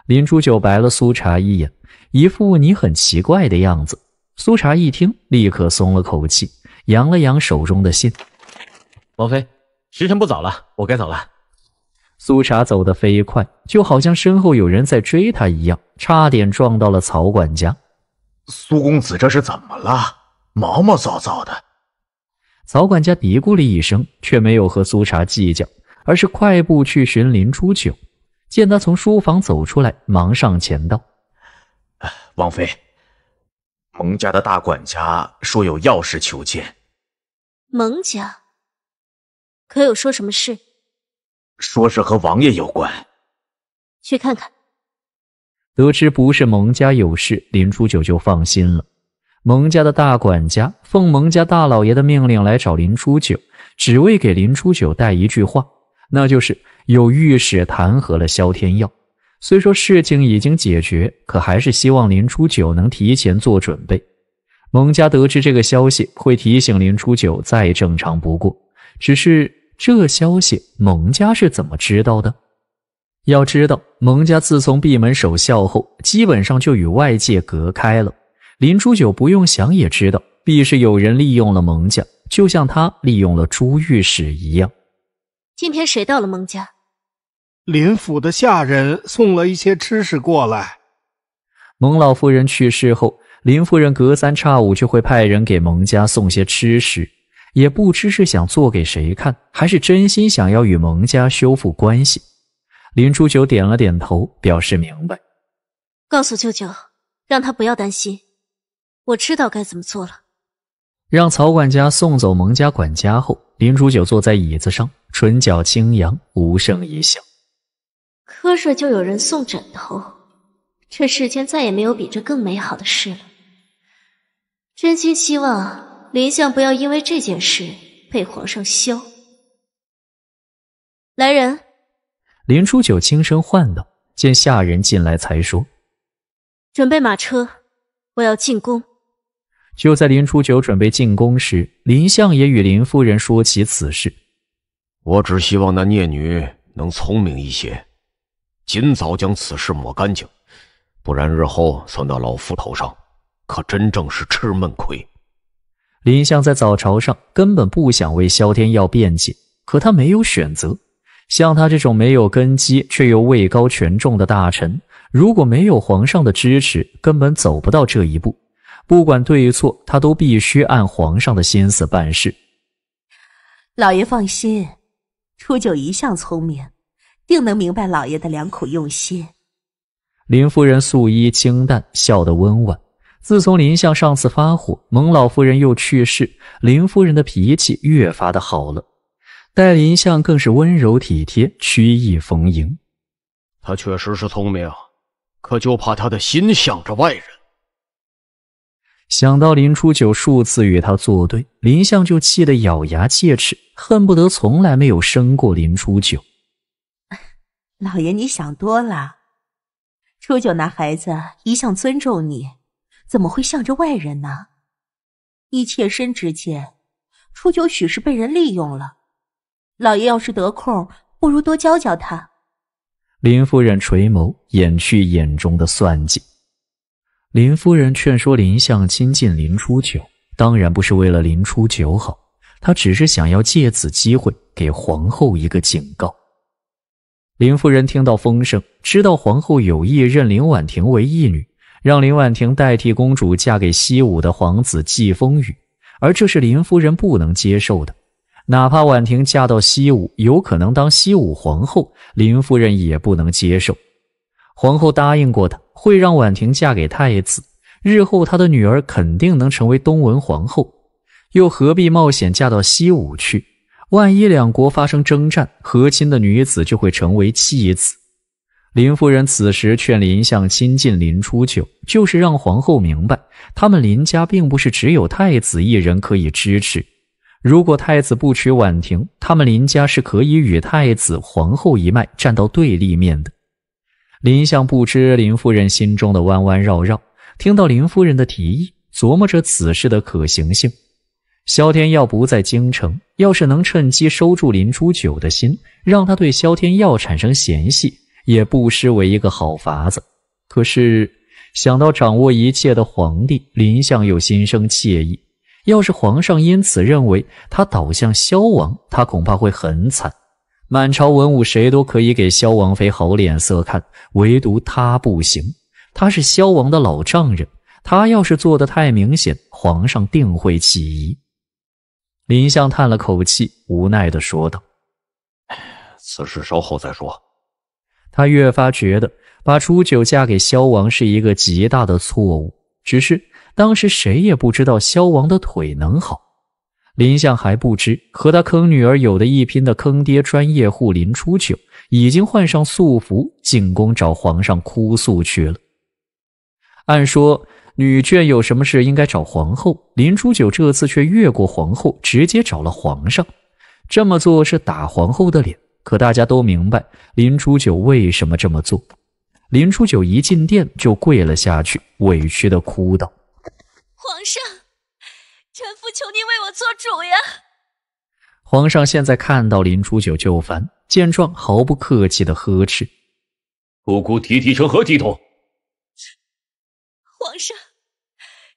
S1: 林初九白了苏茶一眼，一副你很奇怪的样子。苏茶一听，立刻松了口气，扬了扬手中的信：“
S6: 王妃，时辰不早了，我该走了。”
S1: 苏茶走得飞快，就好像身后有人在追他一样，差点撞到了曹管家。苏公子这是怎么了？毛毛躁躁的。曹管家嘀咕了一声，却没有和苏茶计较，而是快步去寻林初九。见他从书房走出来，忙上前道：“
S6: 王妃，蒙家的大管家说有要事求见。
S1: 蒙家
S2: 可有说什么事？
S6: 说是和王爷有关。
S2: 去看看。
S1: 得知不是蒙家有事，林初九就放心了。蒙家的大管家奉蒙家大老爷的命令来找林初九，只为给林初九带一句话。”那就是有御史弹劾了萧天耀。虽说事情已经解决，可还是希望林初九能提前做准备。蒙家得知这个消息，会提醒林初九，再正常不过。只是这消息，蒙家是怎么知道的？要知道，蒙家自从闭门守孝后，基本上就与外界隔开了。林初九不用想也知道，必是有人利用了蒙家，就像他利用了朱御史一样。
S2: 今天谁到了蒙家？
S6: 林府的下人送了一些吃食过来。
S1: 蒙老夫人去世后，林夫人隔三差五就会派人给蒙家送些吃食，也不知是想做给谁看，还是真心想要与蒙家修复关系。林初九点了点头，表示明白。
S2: 告诉舅舅，让他不要担心，我知道该怎么做了。
S1: 让曹管家送走蒙家管家后，林初九坐在椅子上，唇角轻扬，无声一笑。
S2: 瞌睡就有人送枕头，这世间再也没有比这更美好的事了。真心希望林相不要因为这件事被皇上削。来人！
S1: 林初九轻声唤道，见下人进来才说：“
S2: 准备马车，我要进
S1: 宫。”就在林初九准备进宫时，林相也与林夫人说起
S6: 此事。我只希望那孽女能聪明一些，尽早将此事抹干净，不然日后算到老夫头上，可真正是吃闷亏。
S1: 林相在早朝上根本不想为萧天耀辩解，可他没有选择。像他这种没有根基却又位高权重的大臣，如果没有皇上的支持，根本走不到这一步。不管对错，他都必须按皇上的心思办事。
S5: 老爷放心，初九一向聪明，定能明白老爷的良苦用心。
S1: 林夫人素衣清淡，笑得温婉。自从林相上次发火，蒙老夫人又去世，林夫人的脾气越发的好了。待林相更是温柔体贴，曲意逢迎。
S6: 他确实是聪明，可就怕他的心向着外人。
S1: 想到林初九数次与他作对，林相就气得咬牙切齿，恨不得从来没有生过林初九。
S5: 老爷，你想多了。初九那孩子一向尊重你，怎么会向着外人呢？依妾身之见，初九许是被人利用了。老爷要是得空，不如多教教他。
S1: 林夫人垂眸，掩去眼中的算计。林夫人劝说林相亲近林初九，当然不是为了林初九好，她只是想要借此机会给皇后一个警告。林夫人听到风声，知道皇后有意认林婉婷为义女，让林婉婷代替公主嫁给西武的皇子季风雨，而这是林夫人不能接受的。哪怕婉婷嫁到西武，有可能当西武皇后，林夫人也不能接受。皇后答应过的，会让婉婷嫁给太子，日后她的女儿肯定能成为东文皇后，又何必冒险嫁到西武去？万一两国发生征战，和亲的女子就会成为弃子。林夫人此时劝林相亲近林初九，就是让皇后明白，他们林家并不是只有太子一人可以支持。如果太子不娶婉婷，他们林家是可以与太子、皇后一脉站到对立面的。林相不知林夫人心中的弯弯绕绕，听到林夫人的提议，琢磨着此事的可行性。萧天耀不在京城，要是能趁机收住林珠九的心，让他对萧天耀产生嫌隙，也不失为一个好法子。可是想到掌握一切的皇帝，林相又心生怯意。要是皇上因此认为他倒向萧王，他恐怕会很惨。满朝文武谁都可以给萧王妃好脸色看，唯独她不行。她是萧王的老丈人，她要是做得太明显，皇上定会起疑。林相叹了口气，无奈地说道：“
S6: 此事稍后再说。”
S1: 他越发觉得把初九嫁给萧王是一个极大的错误。只是当时谁也不知道萧王的腿能好。林相还不知，和他坑女儿有的一拼的坑爹专业户林初九已经换上素服进宫找皇上哭诉去了。按说女眷有什么事应该找皇后，林初九这次却越过皇后直接找了皇上，这么做是打皇后的脸。可大家都明白林初九为什么这么做。林初九一进殿就跪了下去，委屈的哭道：“
S2: 皇上。”臣父求您为我做主呀！
S1: 皇上现在看到林初九就烦，见状毫不客气的呵斥：“
S6: 哭哭啼啼成何体统？”
S1: 皇上，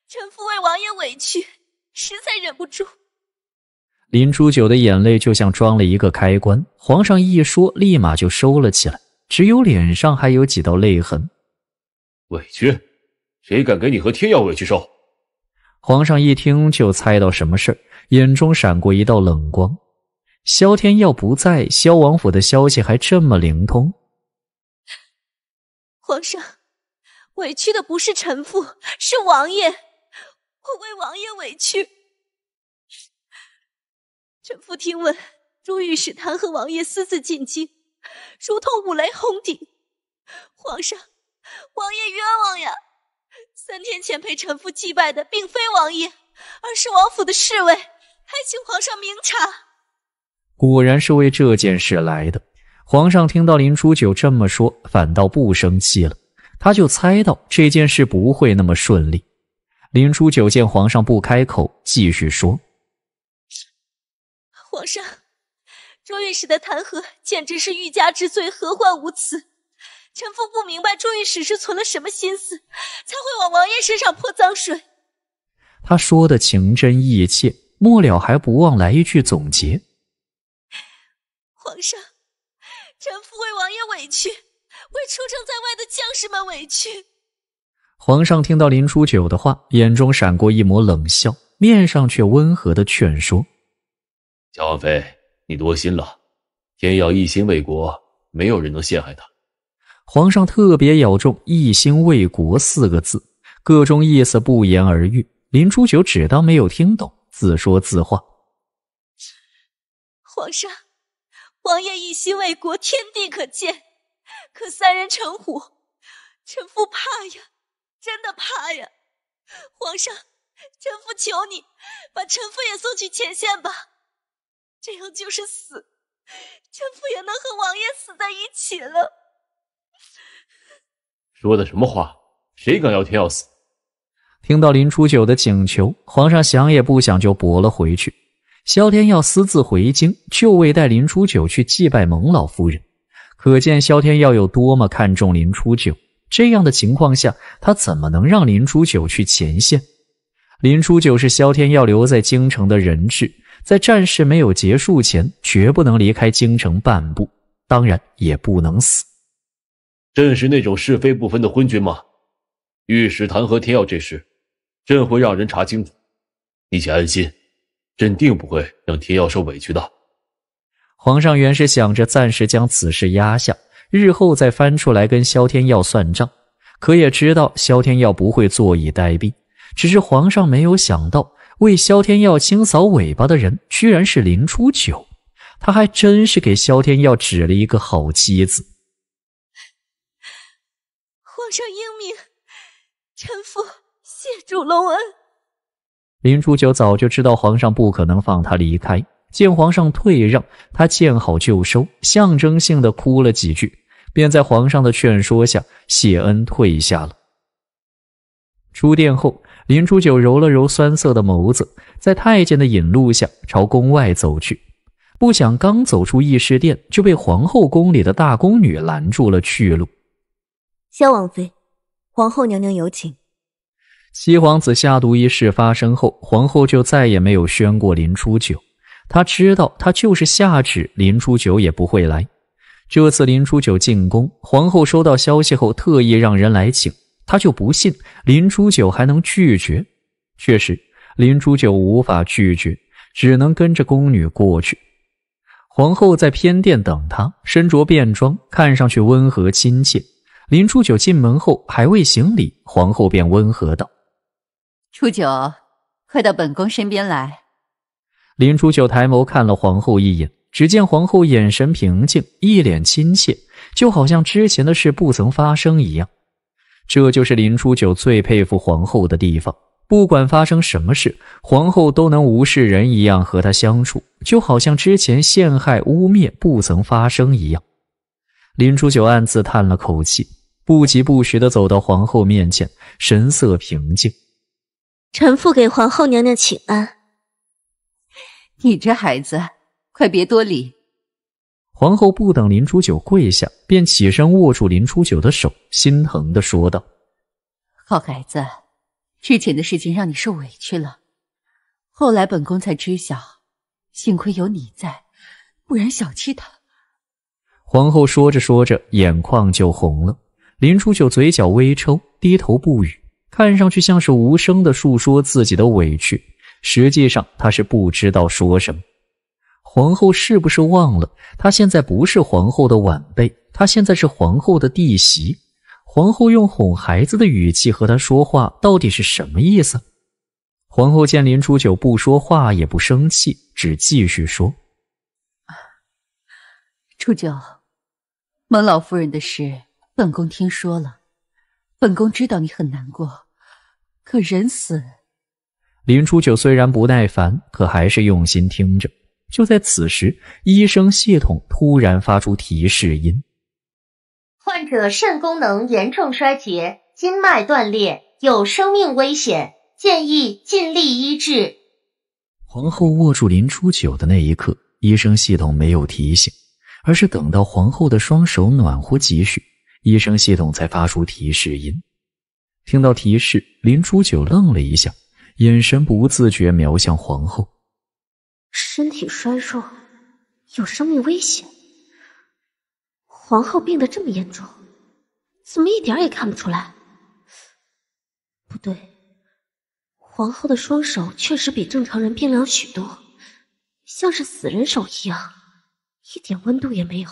S2: 臣父为王爷委屈，实在忍不住。
S6: 林初九的眼
S1: 泪就像装了一个开关，皇上一说，立马就收了起来，只有脸上还有几道泪痕。
S6: 委屈？谁敢给你和天耀委屈受？
S1: 皇上一听就猜到什么事儿，眼中闪过一道冷光。萧天耀不在，萧王府的消息还这么灵通。
S2: 皇上，委屈的不是臣妇，是王爷。我为王爷委屈。臣妇听闻朱御史弹劾王爷私自进京，如同五雷轰顶。皇上，王爷冤枉呀！三天前陪臣妇祭拜的并非王爷，而是王府的侍卫。还请皇上明察。
S1: 果然是为这件事来的。皇上听到林初九这么说，反倒不生气了。他就猜到这件事不会那么顺利。林初九见皇上不开口，继续说：“
S2: 皇上，周御史的弹劾简直是欲加之罪，何患无辞。”臣妇不明白朱御史是存了什么心思，才会往王爷身上泼脏水。
S1: 他说的情真意切，末了还不忘来一句总结：“
S2: 皇上，臣父为王爷委屈，为出征在外的将士们委屈。”
S1: 皇上听到林初九的话，眼中闪过一抹冷笑，面上却温和的劝说：“
S6: 小王妃，你多心了。天要一心为国，没有人能陷害他。”
S1: 皇上特别咬中“一心为国”四个字，各种意思不言而喻。林初九只当没有听懂，自说自话。
S2: 皇上，王爷一心为国，天地可见。可三人成虎，臣妇怕呀，真的怕呀。皇上，臣妇求你，把臣妇也送去前线吧。这样就是死，臣妇也能和王爷死在一起了。
S6: 说的什么话？谁敢要天要死？听到林初
S1: 九的请求，皇上想也不想就驳了回去。萧天耀私自回京，就为带林初九去祭拜蒙老夫人，可见萧天耀有多么看重林初九。这样的情况下，他怎么能让林初九去前线？林初九是萧天耀留在京城的人质，在战事没有结束前，绝不能离开京城半步，当然也不能死。
S6: 朕是那种是非不分的昏君吗？御史弹劾天耀这事，朕会让人查清楚。你且安心，朕定不会让天耀受委屈的。
S1: 皇上原是想着暂时将此事压下，日后再翻出来跟萧天耀算账。可也知道萧天耀不会坐以待毙，只是皇上没有想到，为萧天耀清扫尾巴的人居然是林初九。他还真是给萧天耀指了一个好妻子。
S2: 皇上英明，臣服，谢主隆恩。
S1: 林初九早就知道皇上不可能放他离开，见皇上退让，他见好就收，象征性的哭了几句，便在皇上的劝说下谢恩退下了。出殿后，林初九揉了揉酸涩的眸子，在太监的引路下朝宫外走去，不想刚走出议事殿，就被皇后宫里的大宫女拦住了去路。
S2: 萧王妃，皇后娘娘有请。
S1: 七皇子下毒一事发生后，皇后就再也没有宣过林初九。她知道，她就是下旨，林初九也不会来。这次林初九进宫，皇后收到消息后特意让人来请，她就不信林初九还能拒绝。确实，林初九无法拒绝，只能跟着宫女过去。皇后在偏殿等她，身着便装，看上去温和亲切。林初九进门后还未行礼，皇后便温和道：“
S4: 初
S3: 九，快到本宫身边来。”
S1: 林初九抬眸看了皇后一眼，只见皇后眼神平静，一脸亲切，就好像之前的事不曾发生一样。这就是林初九最佩服皇后的地方：不管发生什么事，皇后都能无视人一样和他相处，就好像之前陷害污蔑不曾发生一样。林初九暗自叹了口气。不疾不徐地走到皇后面前，神色平静。
S2: 臣妇给皇后娘娘请安。你这孩子，快
S3: 别多礼。
S1: 皇后不等林初九跪下，便起身握住林初九的手，心疼地说道：“
S3: 好孩子，之前的事情让你受委屈了。后来本宫才知晓，幸亏有你在，不然小七他……”
S1: 皇后说着说着，眼眶就红了。林初九嘴角微抽，低头不语，看上去像是无声的诉说自己的委屈。实际上，他是不知道说什么。皇后是不是忘了，她现在不是皇后的晚辈，她现在是皇后的弟媳？皇后用哄孩子的语气和她说话，到底是什么意思？皇后见林初九不说话，也不生气，只继续说：“
S3: 初九，蒙老夫人的事。”本宫听说了，本宫知道你很难过，可人死。
S1: 林初九虽然不耐烦，可还是用心听着。就在此时，医生系统突然发出提示音：“
S2: 患者肾功能严重衰竭，筋脉断裂，有生命危险，建议尽力医治。”
S1: 皇后握住林初九的那一刻，医生系统没有提醒，而是等到皇后的双手暖和几许。医生系统才发出提示音，听到提示，林初九愣了一下，眼神不自觉瞄向皇后。
S2: 身体衰弱，有生命危险。皇后病得这么严重，怎么一点也看不出来？不对，皇后的双手确实比正常人冰凉许多，像是死人手一样，一点温度也没有。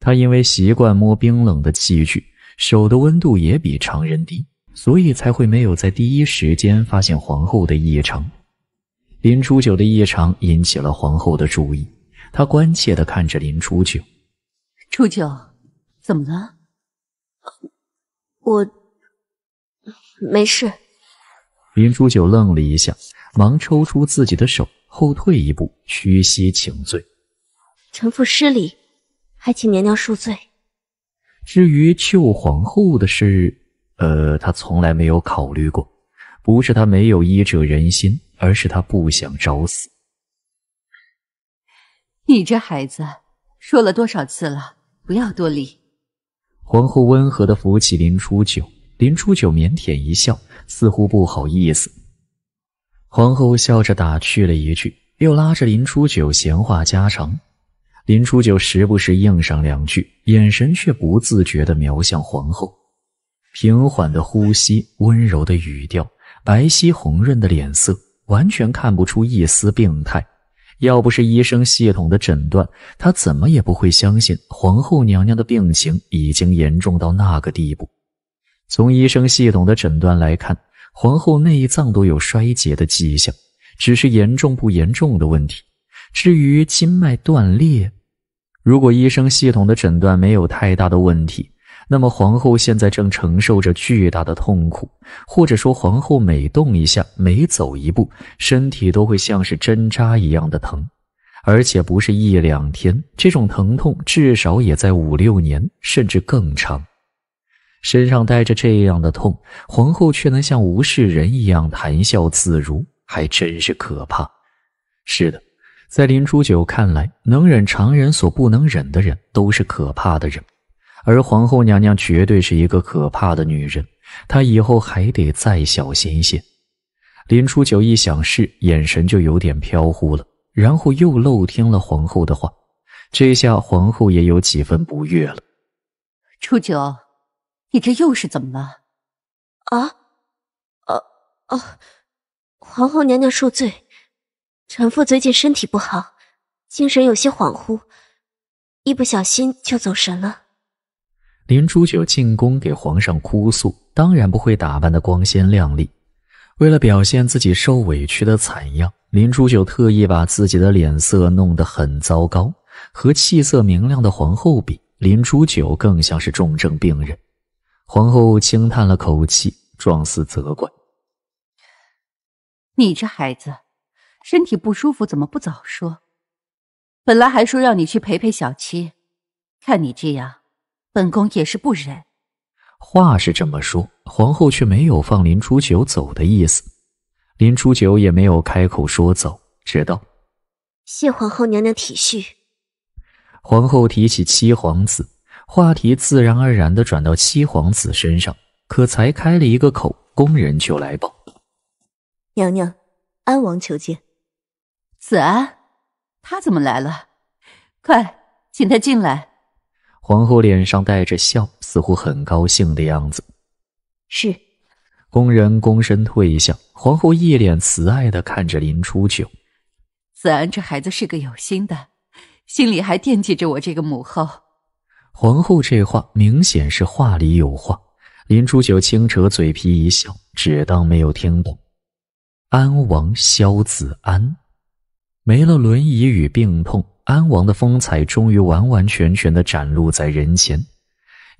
S1: 他因为习惯摸冰冷的器具，手的温度也比常人低，所以才会没有在第一时间发现皇后的异常。林初九的异常引起了皇后的注意，她关切的看着林初九：“
S3: 初九，怎么了？”“
S2: 我没事。”
S1: 林初九愣了一下，忙抽出自己的手，后退一步，屈膝请罪：“
S2: 臣妇失礼。”还请娘娘恕罪。
S1: 至于救皇后的事，呃，她从来没有考虑过。不是她没有医者仁心，而是她不想找死。
S3: 你这孩子，说了多少次了，不要多礼。
S1: 皇后温和的扶起林初九，林初九腼腆一笑，似乎不好意思。皇后笑着打趣了一句，又拉着林初九闲话家常。林初九时不时应上两句，眼神却不自觉地瞄向皇后。平缓的呼吸，温柔的语调，白皙红润的脸色，完全看不出一丝病态。要不是医生系统的诊断，他怎么也不会相信皇后娘娘的病情已经严重到那个地步。从医生系统的诊断来看，皇后内脏都有衰竭的迹象，只是严重不严重的问题。至于经脉断裂，如果医生系统的诊断没有太大的问题，那么皇后现在正承受着巨大的痛苦，或者说，皇后每动一下、每走一步，身体都会像是针扎一样的疼，而且不是一两天，这种疼痛至少也在五六年，甚至更长。身上带着这样的痛，皇后却能像无事人一样谈笑自如，还真是可怕。是的。在林初九看来，能忍常人所不能忍的人都是可怕的人，而皇后娘娘绝对是一个可怕的女人，她以后还得再小心些。林初九一想是，眼神就有点飘忽了，然后又漏听了皇后的话，这下皇后也有几分不悦了。
S3: 初九，
S2: 你这又是怎么了？啊？哦哦，皇后娘娘恕罪。臣妇最近身体不好，精神有些恍惚，一不小心就走神了。
S6: 林珠
S1: 九进宫给皇上哭诉，当然不会打扮的光鲜亮丽。为了表现自己受委屈的惨样，林珠九特意把自己的脸色弄得很糟糕。和气色明亮的皇后比，林珠九更像是重症病人。皇后轻叹了口气，状似责怪：“
S3: 你这孩子。”身体不舒服，怎么不早说？本来还说让你去陪陪小七，看你这样，本宫也是不忍。
S1: 话是这么说，皇后却没有放林初九走的意思。林初九也没有开口说走，直道
S2: 谢皇后娘娘体恤。
S1: 皇后提起七皇子，话题自然而然地转到七皇子身上。可才开了一个口，宫人就来报：
S3: 娘娘，安王求见。子安，他怎么来了？快，请他进来。
S1: 皇后脸上带着笑，似乎很高兴的样子。是。宫人躬身退下。皇后一脸慈爱的看着林初九。
S3: 子安这孩子是个有心的，心里还惦记着我这个母后。
S1: 皇后这话明显是话里有话。林初九轻扯嘴皮一笑，只当没有听懂。安王萧子安。没了轮椅与病痛，安王的风采终于完完全全地展露在人前。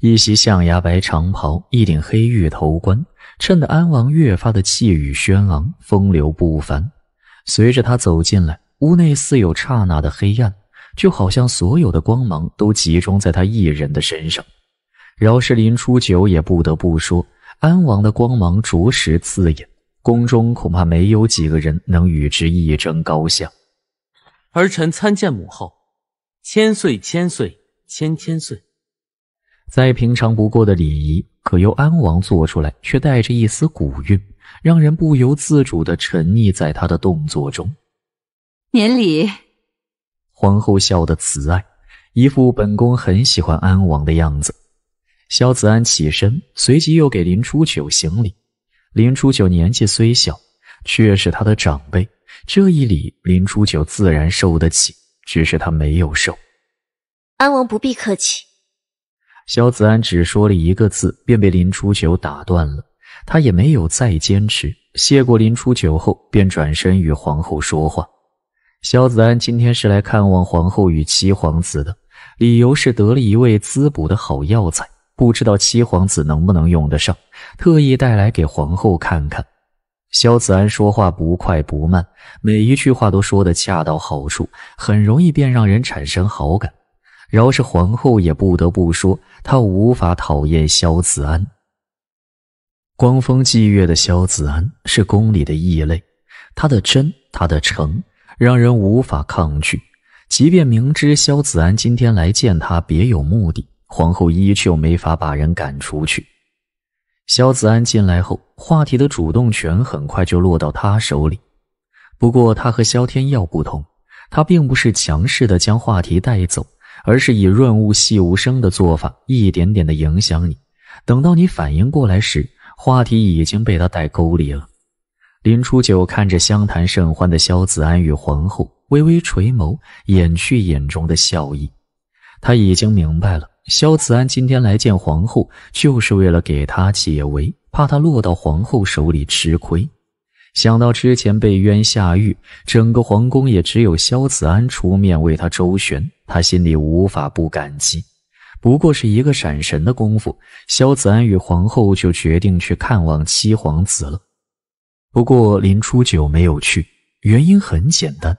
S1: 一袭象牙白长袍，一顶黑玉头冠，衬得安王越发的气宇轩昂，风流不凡。随着他走进来，屋内似有刹那的黑暗，就好像所有的光芒都集中在他一人的身上。饶是林初九也不得不说，安王的光芒着实刺眼，宫中恐怕没有几个人能与之一争高下。
S7: 儿臣参见母
S6: 后，千岁千岁千千岁。
S1: 再平常不过的礼仪，可由安王做出来，却带着一丝古韵，让人不由自主的沉溺在他的动作中。免礼。皇后笑得慈爱，一副本宫很喜欢安王的样子。萧子安起身，随即又给林初九行礼。林初九年纪虽小，却是他的长辈。这一礼，林初九自然受得起，只是他没有受。
S2: 安王不必客气。
S1: 萧子安只说了一个字，便被林初九打断了。他也没有再坚持，谢过林初九后，便转身与皇后说话。萧子安今天是来看望皇后与七皇子的，理由是得了一味滋补的好药材，不知道七皇子能不能用得上，特意带来给皇后看看。萧子安说话不快不慢，每一句话都说得恰到好处，很容易便让人产生好感。饶是皇后，也不得不说，她无法讨厌萧子安。光风霁月的萧子安是宫里的异类，他的真，他的诚，让人无法抗拒。即便明知萧子安今天来见他别有目的，皇后依旧没法把人赶出去。萧子安进来后，话题的主动权很快就落到他手里。不过，他和萧天耀不同，他并不是强势的将话题带走，而是以润物细无声的做法，一点点的影响你。等到你反应过来时，话题已经被他带沟里了。林初九看着相谈甚欢的萧子安与皇后，微微垂眸，掩去眼中的笑意。他已经明白了。萧子安今天来见皇后，就是为了给她解围，怕她落到皇后手里吃亏。想到之前被冤下狱，整个皇宫也只有萧子安出面为他周旋，他心里无法不感激。不过是一个闪神的功夫，萧子安与皇后就决定去看望七皇子了。不过林初九没有去，原因很简单，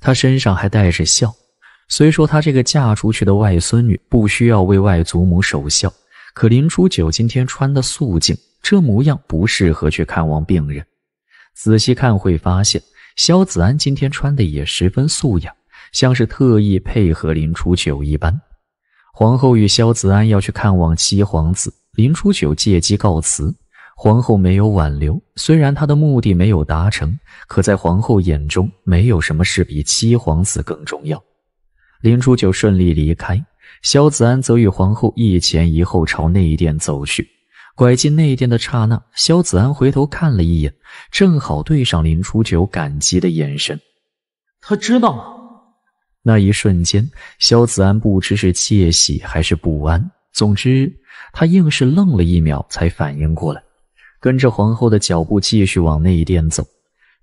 S1: 他身上还带着笑。虽说她这个嫁出去的外孙女不需要为外祖母守孝，可林初九今天穿的素净，这模样不适合去看望病人。仔细看会发现，萧子安今天穿的也十分素雅，像是特意配合林初九一般。皇后与萧子安要去看望七皇子，林初九借机告辞，皇后没有挽留。虽然她的目的没有达成，可在皇后眼中，没有什么事比七皇子更重要。林初九顺利离开，萧子安则与皇后一前一后朝内殿走去。拐进内殿的刹那，萧子安回头看了一眼，正好对上林初九感激的眼神。
S6: 他知道吗？
S1: 那一瞬间，萧子安不知是窃喜还是不安，总之他硬是愣了一秒才反应过来，跟着皇后的脚步继续往内殿走。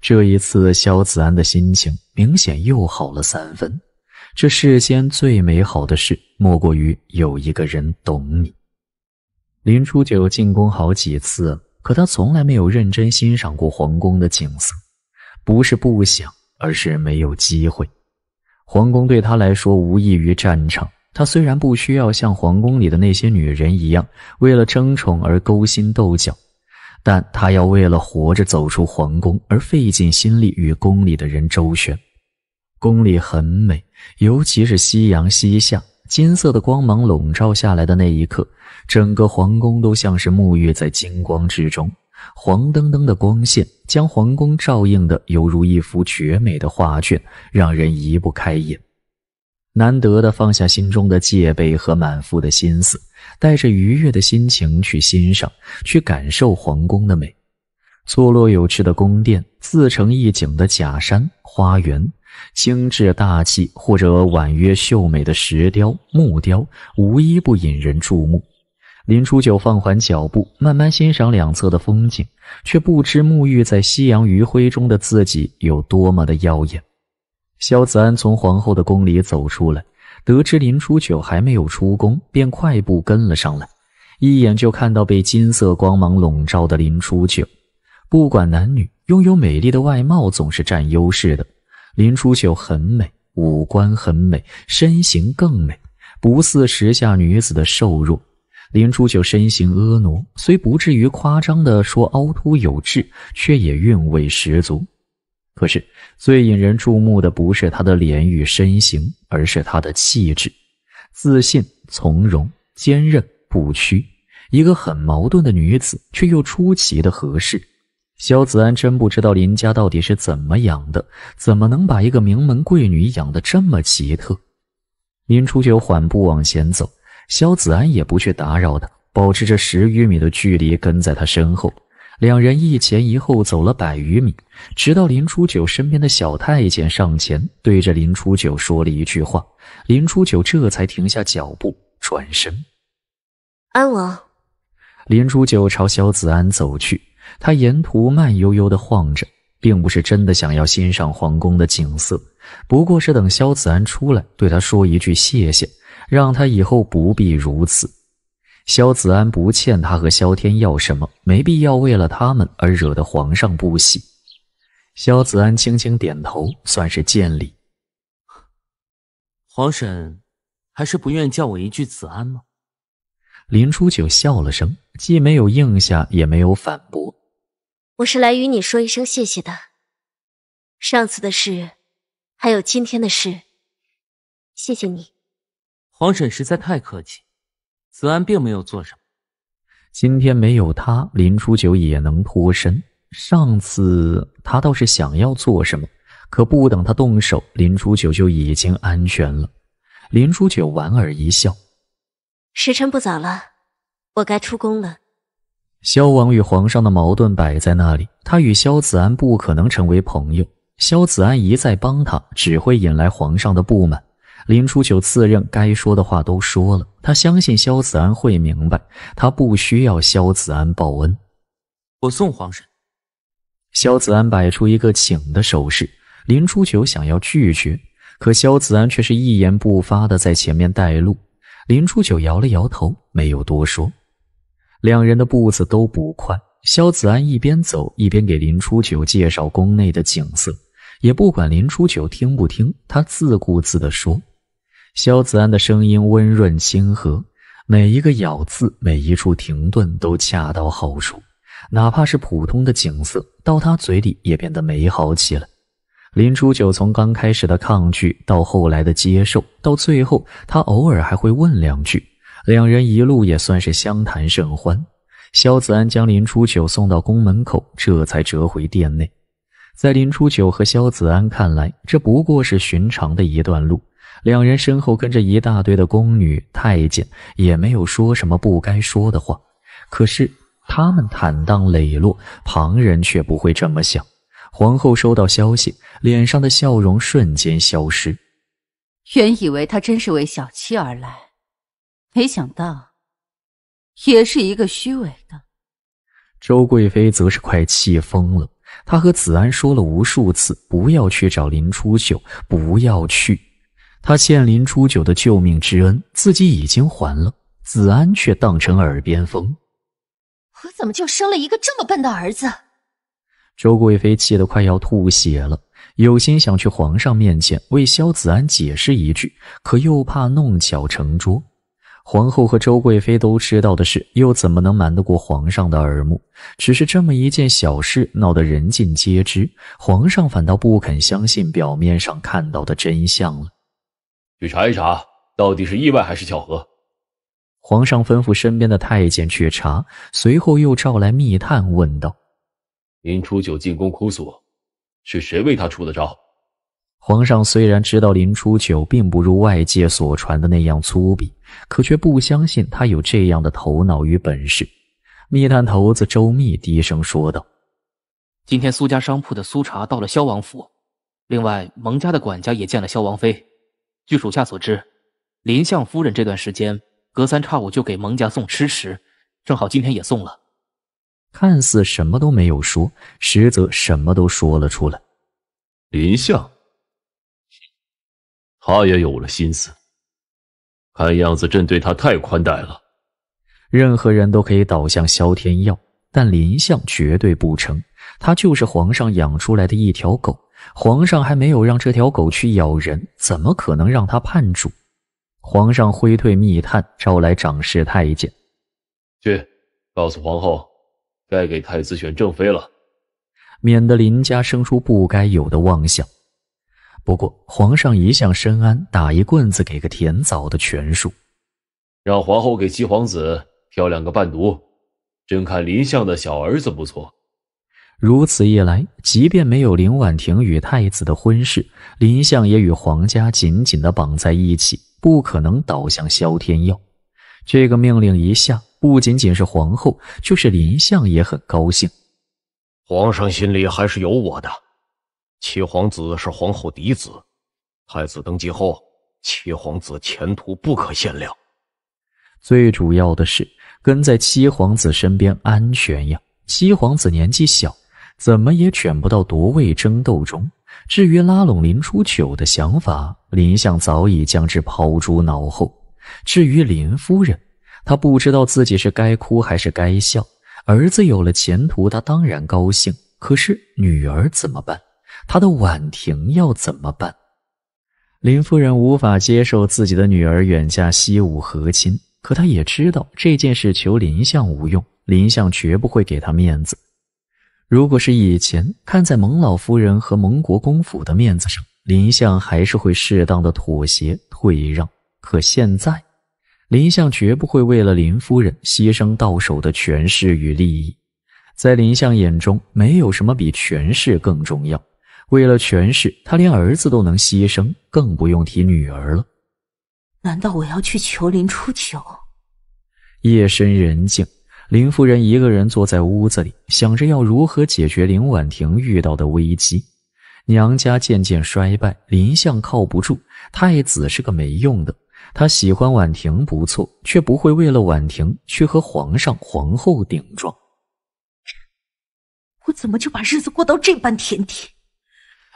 S1: 这一次，萧子安的心情明显又好了三分。这世间最美好的事，莫过于有一个人懂你。林初九进宫好几次，可他从来没有认真欣赏过皇宫的景色。不是不想，而是没有机会。皇宫对他来说无异于战场。他虽然不需要像皇宫里的那些女人一样为了争宠而勾心斗角，但他要为了活着走出皇宫而费尽心力与宫里的人周旋。宫里很美，尤其是夕阳西下，金色的光芒笼罩下来的那一刻，整个皇宫都像是沐浴在金光之中。黄澄澄的光线将皇宫照映的犹如一幅绝美的画卷，让人移不开眼。难得的放下心中的戒备和满腹的心思，带着愉悦的心情去欣赏、去感受皇宫的美。错落有致的宫殿，自成一景的假山、花园，精致大气或者婉约秀美的石雕、木雕，无一不引人注目。林初九放缓脚步，慢慢欣赏两侧的风景，却不知沐浴在夕阳余晖中的自己有多么的耀眼。萧子安从皇后的宫里走出来，得知林初九还没有出宫，便快步跟了上来，一眼就看到被金色光芒笼罩的林初九。不管男女，拥有美丽的外貌总是占优势的。林初九很美，五官很美，身形更美，不似时下女子的瘦弱。林初九身形婀娜，虽不至于夸张的说凹凸有致，却也韵味十足。可是最引人注目的不是她的脸与身形，而是她的气质：自信、从容、坚韧不屈。一个很矛盾的女子，却又出奇的合适。萧子安真不知道林家到底是怎么养的，怎么能把一个名门贵女养得这么奇特。林初九缓步往前走，萧子安也不去打扰他，保持着十余米的距离跟在他身后，两人一前一后走了百余米，直到林初九身边的小太监上前对着林初九说了一句话，林初九这才停下脚步，转身。
S2: 安
S7: 王，
S1: 林初九朝萧子安走去。他沿途慢悠悠地晃着，并不是真的想要欣赏皇宫的景色，不过是等萧子安出来对他说一句谢谢，让他以后不必如此。萧子安不欠他和萧天要什么，没必要为了他们而惹得皇上不喜。萧子安轻轻点头，算是见礼。
S6: 皇婶，还是不愿叫我一句子安吗？
S1: 林初九笑了声，既没有应下，也没有反驳。
S6: 我是
S2: 来与你说一声谢谢的。上次的事，还有今天的事，
S6: 谢谢你。皇婶实在太客气，子安并没有做什么。
S1: 今天没有他，林初九也能脱身。上次他倒是想要做什么，可不等他动手，林初九就已经安全了。林初九莞尔一笑，
S2: 时辰不早了，我该出宫了。
S1: 萧王与皇上的矛盾摆在那里，他与萧子安不可能成为朋友。萧子安一再帮他，只会引来皇上的不满。林初九自认该说的话都说了，他相信萧子安会明白。他不需要萧子安报恩。我送皇上。萧子安摆出一个请的手势，林初九想要拒绝，可萧子安却是一言不发的在前面带路。林初九摇了摇头，没有多说。两人的步子都不快。萧子安一边走一边给林初九介绍宫内的景色，也不管林初九听不听，他自顾自地说。萧子安的声音温润亲和，每一个咬字，每一处停顿都恰到好处。哪怕是普通的景色，到他嘴里也变得美好起来。林初九从刚开始的抗拒，到后来的接受，到最后，他偶尔还会问两句。两人一路也算是相谈甚欢。萧子安将林初九送到宫门口，这才折回殿内。在林初九和萧子安看来，这不过是寻常的一段路。两人身后跟着一大堆的宫女太监，也没有说什么不该说的话。可是他们坦荡磊落，旁人却不会这么想。皇后收到消息，脸上的笑容瞬间消失。
S3: 原以为他真是为小七而来。没想到，也是一个虚伪的。
S1: 周贵妃则是快气疯了。她和子安说了无数次，不要去找林初九，不要去。她欠林初九的救命之恩，自己已经还了，子安却当成耳边风。
S3: 我怎么就生了一个这么笨的儿子？
S1: 周贵妃气得快要吐血了，有心想去皇上面前为萧子安解释一句，可又怕弄巧成拙。皇后和周贵妃都知道的事，又怎么能瞒得过皇上的耳目？只是这么一件小事，闹得人尽皆知，皇上反倒不肯相信表面上看到的真相了。
S6: 去查一查，到底是意外还是巧合？
S1: 皇上吩咐身边的太监去查，随后又召来密探，问道：“
S6: 您初九进宫哭诉，是谁为他出的招？”
S1: 皇上虽然知道林初九并不如外界所传的那样粗鄙，可却不相信他有这样的头脑与本事。密探头子周密低声说道：“
S6: 今天苏家
S7: 商铺的苏茶到了萧王府，另外蒙家的管家也见了萧王妃。据属下所知，林相夫人这段时间隔三差五就给蒙家送吃食，
S1: 正好今天也送了。看似什么都没有说，实则什
S6: 么都说了出来。”林相。他也有了心思，看样子朕对他太宽待了。
S4: 任
S1: 何人都可以倒向萧天耀，但林相绝对不成。他就是皇上养出来的一条狗，皇上还没有让这条狗去咬人，怎么可能让他叛主？皇上挥退密探，招来掌事太监，
S6: 去告诉皇后，该给太子选正妃了，
S1: 免得林家生出不该有的妄想。不过，皇上一向深谙“打一棍子给个甜枣”的权术，
S6: 让皇后给七皇子挑两个伴读。朕看林相的小儿子不错。
S1: 如此一来，即便没有林婉婷与太子的婚事，林相也与皇家紧紧的绑在一起，不可能倒向萧天佑。这个命令一下，不仅仅是皇后，就是林相也很高兴。
S6: 皇上心里还是有我的。七皇子是皇后嫡子，太子登基后，七皇子前途不可限量。
S1: 最主要的是，跟在七皇子身边安全呀。七皇子年纪小，怎么也卷不到夺位争斗中。至于拉拢林初九的想法，林相早已将之抛诸脑后。至于林夫人，她不知道自己是该哭还是该笑。儿子有了前途，她当然高兴。可是女儿怎么办？他的婉婷要怎么办？林夫人无法接受自己的女儿远嫁西武和亲，可她也知道这件事求林相无用，林相绝不会给她面子。如果是以前，看在蒙老夫人和蒙国公府的面子上，林相还是会适当的妥协退让。可现在，林相绝不会为了林夫人牺牲到手的权势与利益，在林相眼中，没有什么比权势更重要。为了权势，他连儿子都能牺牲，更不用提女儿了。
S5: 难道我要去求林初九？
S1: 夜深人静，林夫人一个人坐在屋子里，想着要如何解决林婉婷遇到的危机。娘家渐渐衰败，林相靠不住，太子是个没用的。他喜欢婉婷不错，却不会为了婉婷去和皇上、皇后顶撞。
S5: 我怎么就把日子过到这般田地？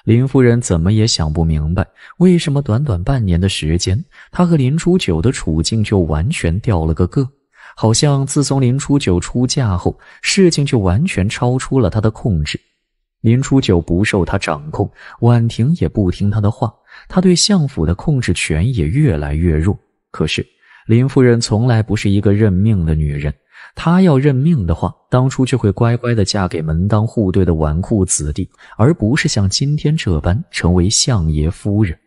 S1: 林夫人怎么也想不明白，为什么短短半年的时间，她和林初九的处境就完全掉了个个？好像自从林初九出嫁后，事情就完全超出了她的控制。林初九不受她掌控，婉婷也不听她的话，她对相府的控制权也越来越弱。可是，林夫人从来不是一个认命的女人。她要认命的话，当初就会乖乖的嫁给门当户对的纨绔子弟，而不是像今天这般成为相爷夫人。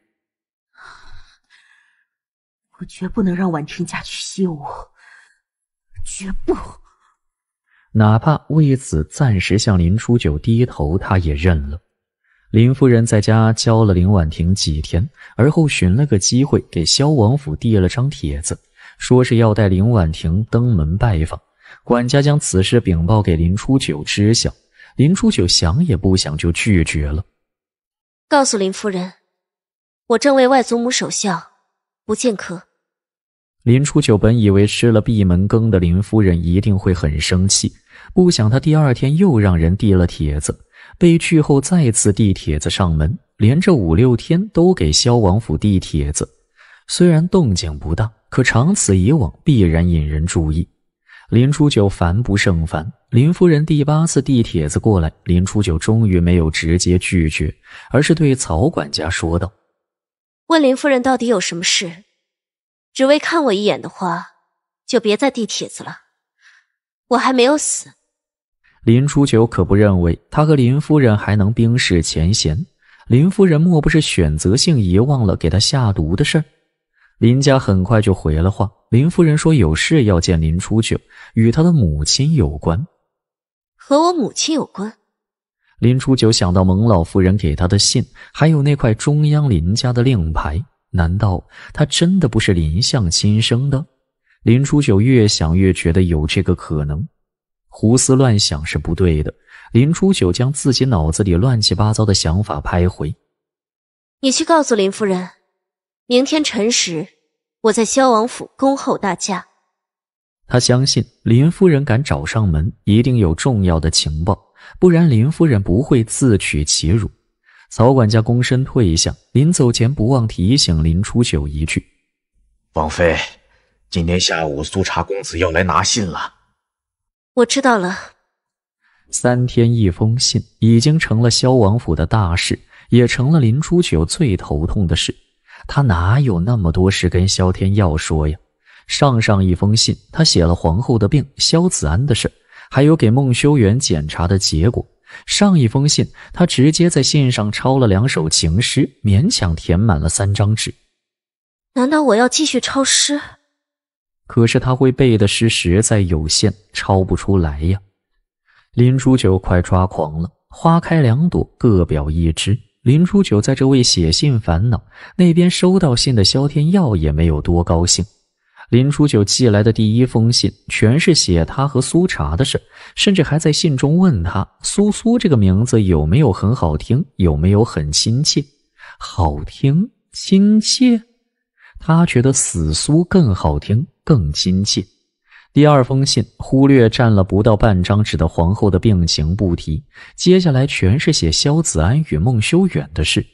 S5: 我绝不能让婉婷嫁去西吴，绝不！
S1: 哪怕为此暂时向林初九低头，她也认了。林夫人在家教了林婉婷几天，而后寻了个机会给萧王府递了张帖子，说是要带林婉婷登门拜访。管家将此事禀报给林初九知晓，林初九想也不想就拒绝了。
S2: 告诉林夫人，我正为外祖母守孝，不见客。
S1: 林初九本以为吃了闭门羹的林夫人一定会很生气，不想她第二天又让人递了帖子，被拒后再次递帖子上门，连着五六天都给萧王府递帖子。虽然动静不大，可长此以往必然引人注意。林初九烦不胜烦，林夫人第八次递帖子过来，林初九终于没有直接拒绝，而是对曹管家说道：“
S2: 问林夫人到底有什么事？只为看我一眼的话，就别再递帖子了。我还没有死。”
S1: 林初九可不认为他和林夫人还能冰释前嫌。林夫人莫不是选择性遗忘了给他下毒的事儿？林家很快就回了话。林夫人说有事要见林初九，与他的母亲有关，
S2: 和我母亲有关。
S1: 林初九想到蒙老夫人给他的信，还有那块中央林家的令牌，难道他真的不是林相亲生的？林初九越想越觉得有这个可能。胡思乱想是不对的。林初九将自己脑子里乱七八糟的想法拍回。
S2: 你去告诉林夫人。明天辰时，我在萧王府恭候大驾。
S1: 他相信林夫人敢找上门，一定有重要的情报，不然林夫人不会自取其辱。曹管家躬身退下，临走前不忘提醒林初
S6: 九一句：“王妃，今天下午苏茶公子要来拿信了。”
S2: 我知道了。
S1: 三天一封信已经成了萧王府的大事，也成了林初九最头痛的事。他哪有那么多事跟萧天耀说呀？上上一封信，他写了皇后的病、萧子安的事，还有给孟修远检查的结果。上一封信，他直接在信上抄了两首情诗，勉强填满了三张纸。
S2: 难道我要继续抄诗？
S1: 可是他会背的诗实在有限，抄不出来呀！林初九快抓狂了。花开两朵，各表一枝。林初九在这为写信烦恼，那边收到信的萧天耀也没有多高兴。林初九寄来的第一封信，全是写他和苏茶的事，甚至还在信中问他：“苏苏这个名字有没有很好听？有没有很亲切？好听亲切？他觉得死苏更好听，更亲切。”第二封信忽略占了不到半张纸的皇后的病情不提，接下来全是写萧子安与孟修远的事。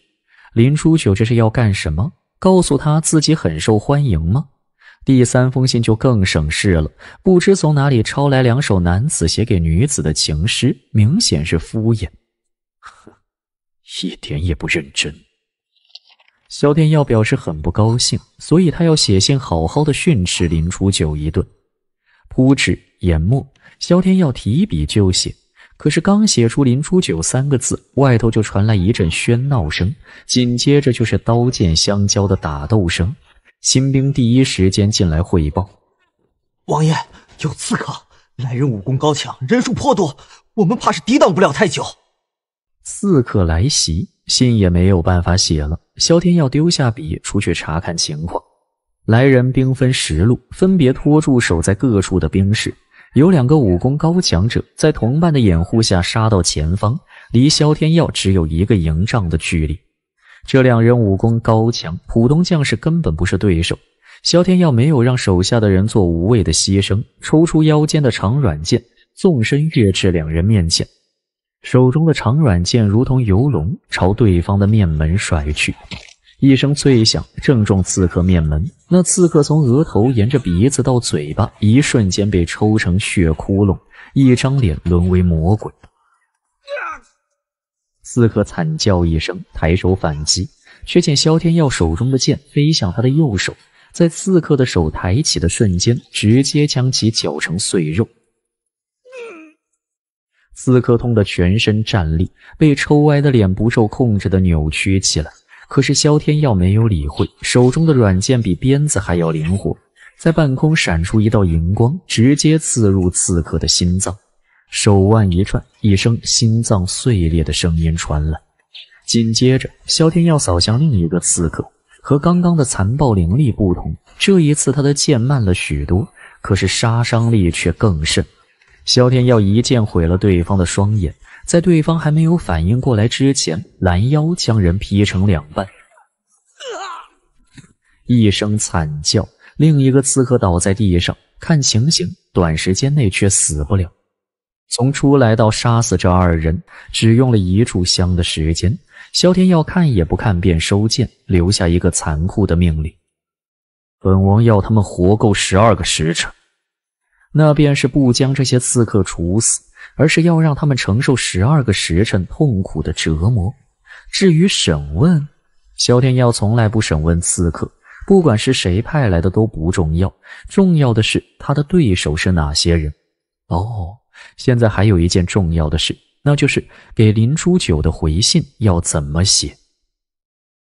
S1: 林初九这是要干什么？告诉他自己很受欢迎吗？第三封信就更省事了，不知从哪里抄来两首男子写给女子的情诗，明显是敷衍，哼，一点也不认真。萧天耀表示很不高兴，所以他要写信好好的训斥林初九一顿。铺纸研墨，萧天要提笔就写，可是刚写出“林初九”三个字，外头就传来一阵喧闹声，紧接着就是刀剑相交的打斗声。新兵第一时间进来汇报：“
S7: 王爷，有刺客，来人武功高强，人数颇多，我们怕是抵挡不了太久。”
S1: 刺客来袭，信也没有办法写了。萧天要丢下笔，出去查看情况。来人兵分十路，分别拖住守在各处的兵士。有两个武功高强者，在同伴的掩护下杀到前方，离萧天耀只有一个营帐的距离。这两人武功高强，普通将士根本不是对手。萧天耀没有让手下的人做无谓的牺牲，抽出腰间的长软剑，纵身跃至两人面前，手中的长软剑如同游龙，朝对方的面门甩去。一声脆响，正中刺客面门。那刺客从额头沿着鼻子到嘴巴，一瞬间被抽成血窟窿，一张脸沦为魔鬼。刺客惨叫一声，抬手反击，却见萧天耀手中的剑飞向他的右手，在刺客的手抬起的瞬间，直接将其绞成碎肉。刺客痛得全身战栗，被抽歪的脸不受控制的扭曲起来。可是萧天耀没有理会，手中的软剑比鞭子还要灵活，在半空闪出一道银光，直接刺入刺客的心脏。手腕一转，一声心脏碎裂的声音传来。紧接着，萧天耀扫向另一个刺客。和刚刚的残暴凌厉不同，这一次他的剑慢了许多，可是杀伤力却更甚。萧天耀一剑毁了对方的双眼。在对方还没有反应过来之前，拦腰将人劈成两半，一声惨叫，另一个刺客倒在地上。看情形，短时间内却死不了。从出来到杀死这二人，只用了一炷香的时间。萧天要看也不看，便收剑，留下一个残酷的命令：本王要他们活够十二个时辰，那便是不将这些刺客处死。而是要让他们承受十二个时辰痛苦的折磨。至于审问，萧天耀从来不审问刺客，不管是谁派来的都不重要，重要的是他的对手是哪些人。哦，现在还有一件重要的事，那就是给林初九的回信要怎么写。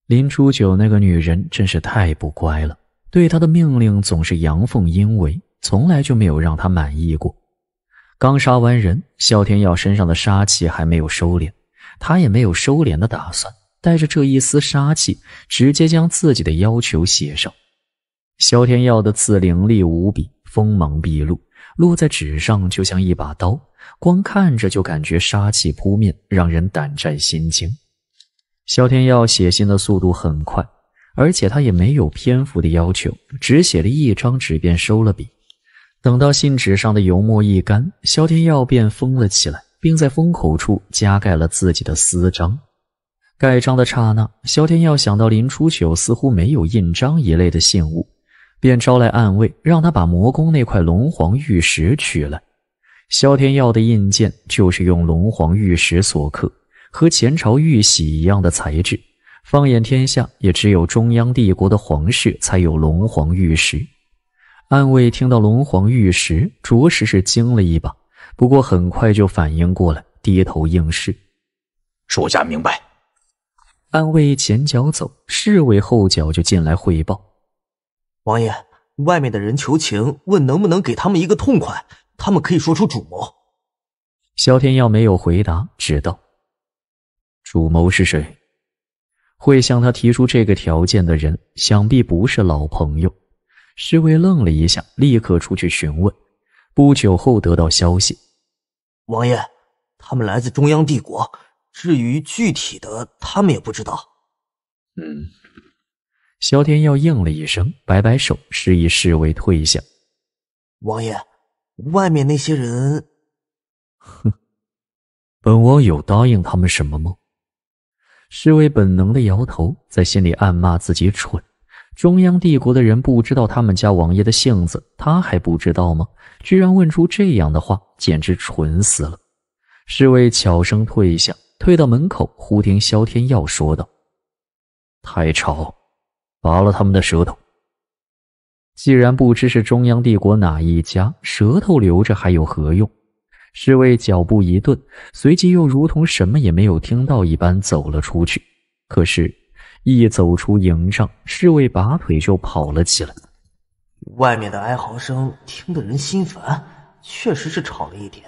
S1: 林初九那个女人真是太不乖了，对他的命令总是阳奉阴违，从来就没有让他满意过。刚杀完人，萧天耀身上的杀气还没有收敛，他也没有收敛的打算。带着这一丝杀气，直接将自己的要求写上。萧天耀的字凌厉无比，锋芒毕露，落在纸上就像一把刀，光看着就感觉杀气扑面，让人胆战心惊。萧天耀写信的速度很快，而且他也没有篇幅的要求，只写了一张纸便收了笔。等到信纸上的油墨一干，萧天耀便封了起来，并在封口处加盖了自己的私章。盖章的刹那，萧天耀想到林初九似乎没有印章一类的信物，便招来暗卫，让他把魔宫那块龙皇玉石取来。萧天耀的印鉴就是用龙皇玉石所刻，和前朝玉玺一样的材质。放眼天下，也只有中央帝国的皇室才有龙皇玉石。暗卫听到“龙皇玉石”，着实是惊了一把，不过很快就反应过来，低头应是：“属下明白。”暗卫前脚走，侍卫后脚就进来汇报：“
S7: 王爷，外面的人求情，问能不能给他们一个痛快，他们可以说出主谋。”
S1: 萧天耀没有回答，只道：“主谋是谁？会向他提出这个条件的人，想必不是老朋友。”侍卫愣了一下，立刻出去询问。不久后得到消息，
S7: 王爷，他们来自中央帝国。至于具体的，他们也不知道。嗯，
S1: 萧天耀应了一声，摆摆手，示意侍卫退下。
S7: 王爷，外面那些人……哼，
S1: 本王有答应他们什么吗？侍卫本能的摇头，在心里暗骂自己蠢。中央帝国的人不知道他们家王爷的性子，他还不知道吗？居然问出这样的话，简直蠢死了！侍卫悄声退下，退到门口，忽听萧天耀说道：“太吵，拔了他们的舌头。”既然不知是中央帝国哪一家，舌头留着还有何用？侍卫脚步一顿，随即又如同什么也没有听到一般走了出去。可是……一走出营帐，侍卫拔腿就跑了起来。
S7: 外面的哀嚎声听得人心烦，确实是吵了一点，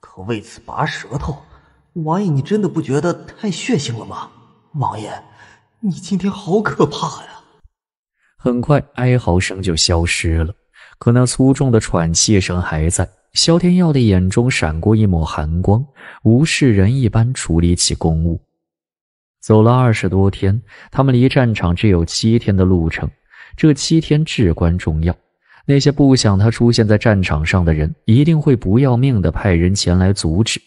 S7: 可为此拔舌头，王爷你真的不觉得太血腥了吗？王爷，你今天好可怕呀！
S1: 很快哀嚎声就消失了，可那粗重的喘气声还在。萧天耀的眼中闪过一抹寒光，无视人一般处理起公务。走了二十多天，他们离战场只有七天的路程，这七天至关重要。那些不想他出现在战场上的人，一定会不要命的派人前来阻止，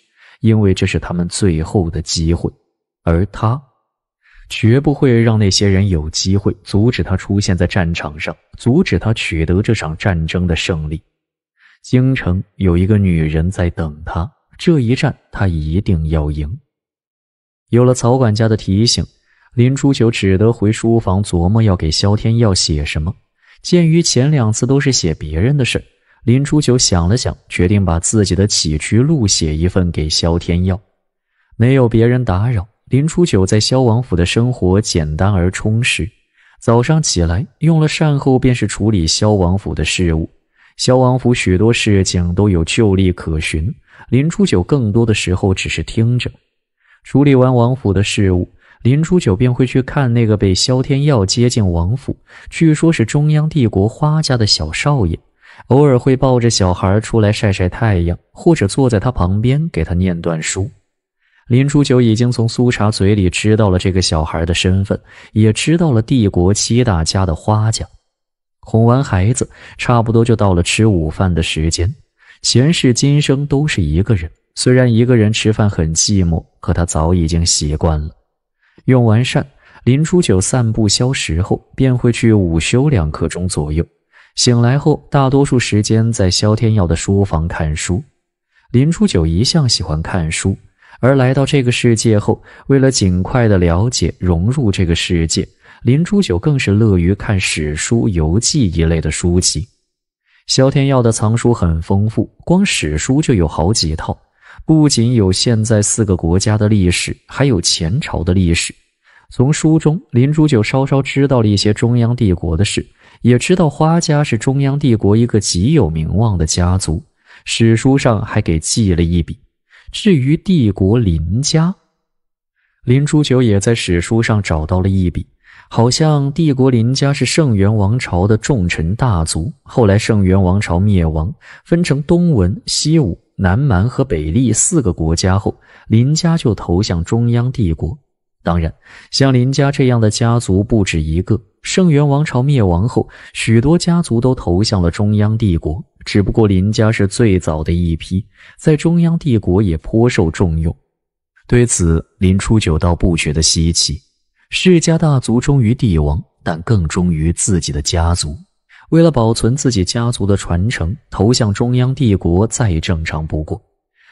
S1: 因为这是他们最后的机会。而他，绝不会让那些人有机会阻止他出现在战场上，阻止他取得这场战争的胜利。京城有一个女人在等他，这一战他一定要赢。有了曹管家的提醒，林初九只得回书房琢磨要给萧天耀写什么。鉴于前两次都是写别人的事，林初九想了想，决定把自己的起居录写一份给萧天耀。没有别人打扰，林初九在萧王府的生活简单而充实。早上起来用了膳后，便是处理萧王府的事务。萧王府许多事情都有旧例可循，林初九更多的时候只是听着。处理完王府的事务，林初九便会去看那个被萧天耀接进王府，据说是中央帝国花家的小少爷。偶尔会抱着小孩出来晒晒太阳，或者坐在他旁边给他念段书。林初九已经从苏茶嘴里知道了这个小孩的身份，也知道了帝国七大家的花家。哄完孩子，差不多就到了吃午饭的时间。前世今生都是一个人。虽然一个人吃饭很寂寞，可他早已经习惯了。用完膳，林初九散步消食后，便会去午休两刻钟左右。醒来后，大多数时间在萧天耀的书房看书。林初九一向喜欢看书，而来到这个世界后，为了尽快的了解融入这个世界，林初九更是乐于看史书、游记一类的书籍。萧天耀的藏书很丰富，光史书就有好几套。不仅有现在四个国家的历史，还有前朝的历史。从书中，林珠九稍稍知道了一些中央帝国的事，也知道花家是中央帝国一个极有名望的家族，史书上还给记了一笔。至于帝国林家，林珠九也在史书上找到了一笔，好像帝国林家是圣元王朝的重臣大族，后来圣元王朝灭亡，分成东文西武。南蛮和北利四个国家后，林家就投向中央帝国。当然，像林家这样的家族不止一个。圣元王朝灭亡后，许多家族都投向了中央帝国，只不过林家是最早的一批，在中央帝国也颇受重用。对此，林初九倒不觉得稀奇。世家大族忠于帝王，但更忠于自己的家族。为了保存自己家族的传承，投向中央帝国再正常不过。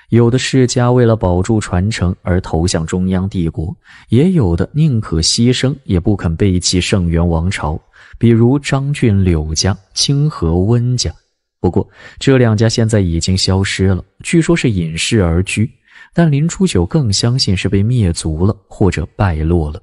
S1: 有的世家为了保住传承而投向中央帝国，也有的宁可牺牲也不肯背弃圣元王朝。比如张俊柳家、清河温家。不过这两家现在已经消失了，据说是隐世而居。但林初九更相信是被灭族了，或者败落了。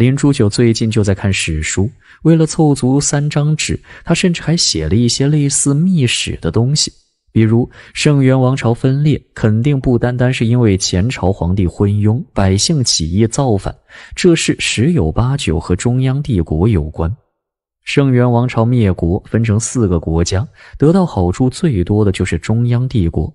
S1: 林珠九最近就在看史书，为了凑足三张纸，他甚至还写了一些类似秘史的东西。比如，圣元王朝分裂，肯定不单单是因为前朝皇帝昏庸，百姓起义造反，这事十有八九和中央帝国有关。圣元王朝灭国，分成四个国家，得到好处最多的就是中央帝国。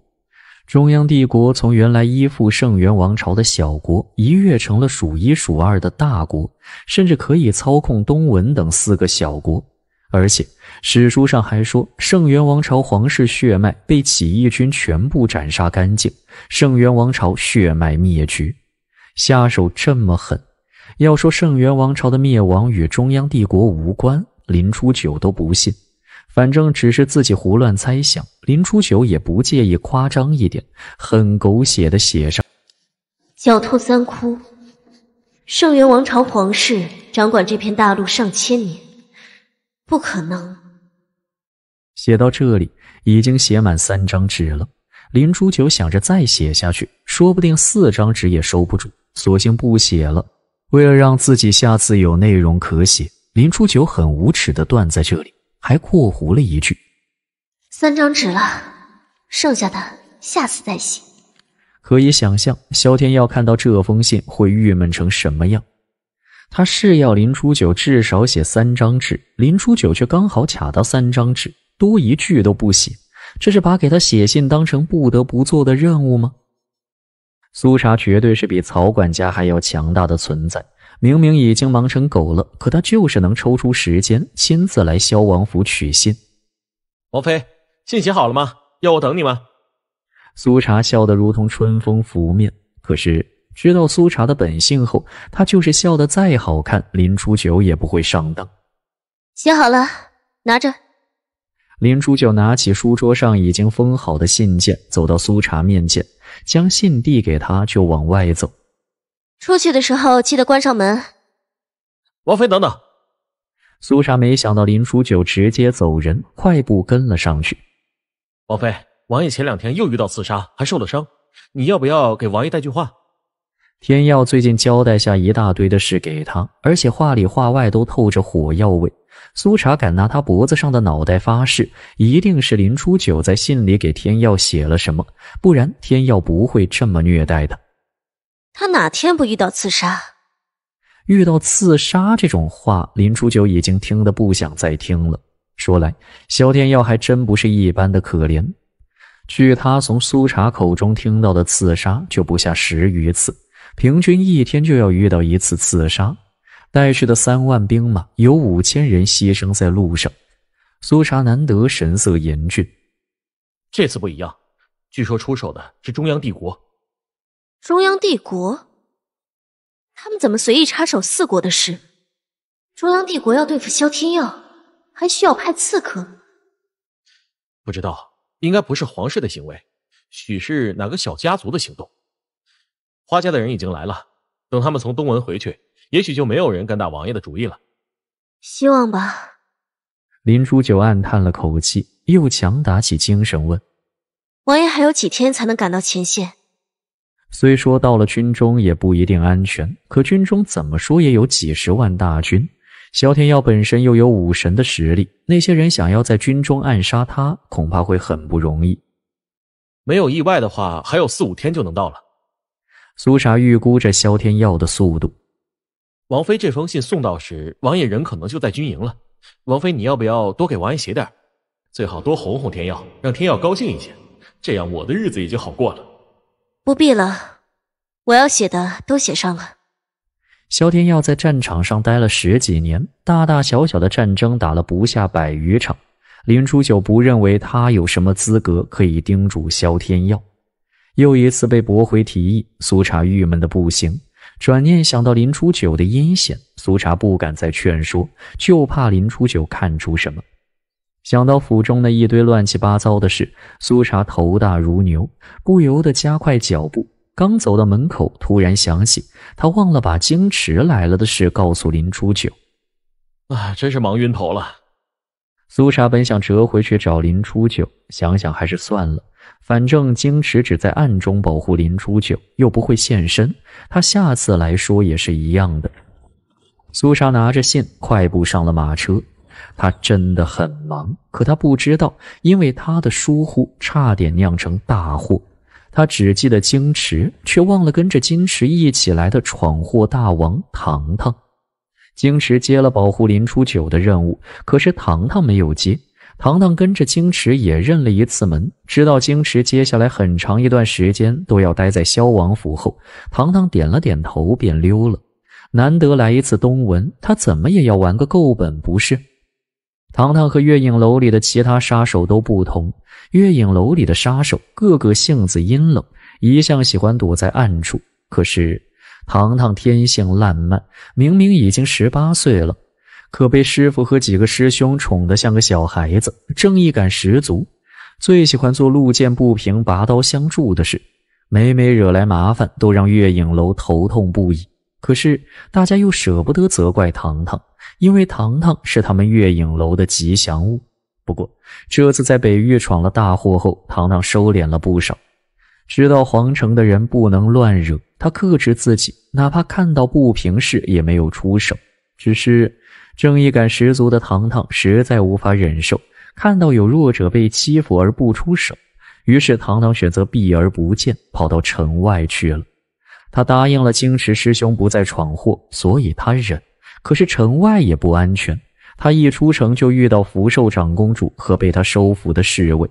S1: 中央帝国从原来依附圣元王朝的小国，一跃成了数一数二的大国，甚至可以操控东文等四个小国。而且史书上还说，圣元王朝皇室血脉被起义军全部斩杀干净，圣元王朝血脉灭绝，下手这么狠。要说圣元王朝的灭亡与中央帝国无关，林初九都不信。反正只是自己胡乱猜想，林初九也不介意夸张一点，很狗血的写上。
S2: 狡兔三窟，圣元王朝皇室掌管这片大陆上千年，不可能。
S1: 写到这里，已经写满三张纸了。林初九想着再写下去，说不定四张纸也收不住，索性不写了。为了让自己下次有内容可写，林初九很无耻的断在这里。还括弧了一句：“
S2: 三张纸了，剩下的下次再写。”
S1: 可以想象，萧天要看到这封信会郁闷成什么样。他是要林初九至少写三张纸，林初九却刚好卡到三张纸，多一句都不写，这是把给他写信当成不得不做的任务吗？苏茶绝对是比曹管家还要强大的存在。明明已经忙成狗了，可他就是能抽出时间亲自来萧王府取信。
S6: 王妃，信写好了吗？要我等你吗？
S1: 苏茶笑得如同春风拂面，可是知道苏茶的本性后，他就是笑得再好看，林初九也不会上当。
S2: 写好了，拿着。
S1: 林初九拿起书桌上已经封好的信件，走到苏茶面前，将信递给他，就往外走。
S2: 出去的时候记得关上门。
S1: 王妃，等等！苏茶没想到林初九直接走人，快步跟了上去。
S6: 王妃，王爷前两天又遇到刺杀，还受了伤，你要不要给王爷带句话？
S1: 天耀最近交代下一大堆的事给他，而且话里话外都透着火药味。苏茶敢拿他脖子上的脑袋发誓，一定是林初九在信里给天耀写了什么，不然天耀不会这么虐待的。
S2: 他哪天不遇到刺杀？
S1: 遇到刺杀这种话，林初九已经听得不想再听了。说来，萧天耀还真不是一般的可怜。据他从苏茶口中听到的刺杀就不下十余次，平均一天就要遇到一次刺杀。带去的三万兵马，有五千人牺牲在路上。苏茶难得神色严峻。
S6: 这次不一样，据说出手的是中央帝国。
S2: 中央帝国，他们怎么随意插手四国的事？中央帝国要对付萧天佑，还需要派刺客？
S6: 不知道，应该不是皇室的行为，许是哪个小家族的行动。花家的人已经来了，等他们从东文回去，也许就没有人敢打王爷的主意了。
S2: 希望吧。
S1: 林初九暗叹了口气，又强打起精神问：“
S2: 王爷还有几天才能赶到前线？”
S1: 虽说到了军中也不一定安全，可军中怎么说也有几十万大军，萧天耀本身又有武神的实力，那些人想要在军中暗杀他，恐怕会很不容易。
S6: 没有意外的话，还有四五天就能到了。
S1: 苏傻预估着萧天耀的速
S6: 度，王妃这封信送到时，王爷人可能就在军营了。王妃，你要不要多给王爷写点？最好多哄哄天耀，让天耀高兴一些，这样我的日子也就好过了。
S2: 不必了，我要写的都写上了。
S1: 萧天耀在战场上待了十几年，大大小小的战争打了不下百余场。林初九不认为他有什么资格可以叮嘱萧天耀，又一次被驳回提议。苏茶郁闷的不行，转念想到林初九的阴险，苏茶不敢再劝说，就怕林初九看出什么。想到府中那一堆乱七八糟的事，苏茶头大如牛，不由得加快脚步。刚走到门口，突然想起他忘了把京池来了的事告诉林初九。
S6: 啊，真是忙晕头了！
S1: 苏茶本想折回去找林初九，想想还是算了。反正京池只在暗中保护林初九，又不会现身，他下次来说也是一样的。苏茶拿着信，快步上了马车。他真的很忙，可他不知道，因为他的疏忽，差点酿成大祸。他只记得金池，却忘了跟着金池一起来的闯祸大王糖糖。金池接了保护林初九的任务，可是糖糖没有接。糖糖跟着金池也认了一次门，知道金池接下来很长一段时间都要待在萧王府后，糖糖点了点头，便溜了。难得来一次东文，他怎么也要玩个够本，不是？糖糖和月影楼里的其他杀手都不同。月影楼里的杀手个个性子阴冷，一向喜欢躲在暗处。可是，糖糖天性烂漫，明明已经十八岁了，可被师傅和几个师兄宠得像个小孩子，正义感十足，最喜欢做路见不平拔刀相助的事。每每惹来麻烦，都让月影楼头痛不已。可是大家又舍不得责怪糖糖。因为糖糖是他们月影楼的吉祥物。不过，这次在北域闯了大祸后，糖糖收敛了不少，知道皇城的人不能乱惹。他克制自己，哪怕看到不平事也没有出手。只是正义感十足的糖糖实在无法忍受看到有弱者被欺负而不出手，于是糖糖选择避而不见，跑到城外去了。他答应了青池师兄不再闯祸，所以他忍。可是城外也不安全，他一出城就遇到福寿长公主和被他收服的侍卫。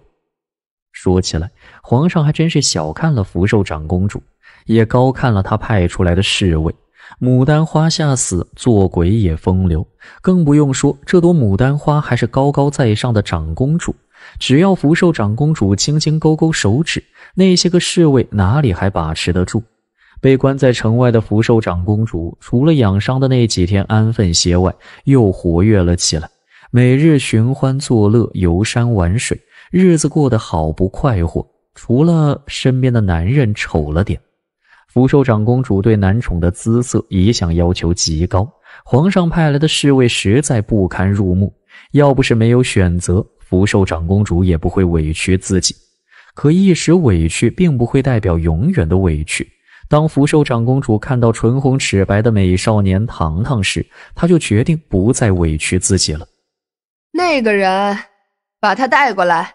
S1: 说起来，皇上还真是小看了福寿长公主，也高看了他派出来的侍卫。牡丹花下死，做鬼也风流。更不用说这朵牡丹花还是高高在上的长公主，只要福寿长公主轻轻勾勾手指，那些个侍卫哪里还把持得住？被关在城外的福寿长公主，除了养伤的那几天安分些外，又活跃了起来，每日寻欢作乐，游山玩水，日子过得好不快活。除了身边的男人丑了点，福寿长公主对男宠的姿色一向要求极高，皇上派来的侍卫实在不堪入目。要不是没有选择，福寿长公主也不会委屈自己。可一时委屈，并不会代表永远的委屈。当福寿长公主看到唇红齿白的美少年糖糖时，她就决定不再委屈自己了。
S3: 那个人，把他带过来！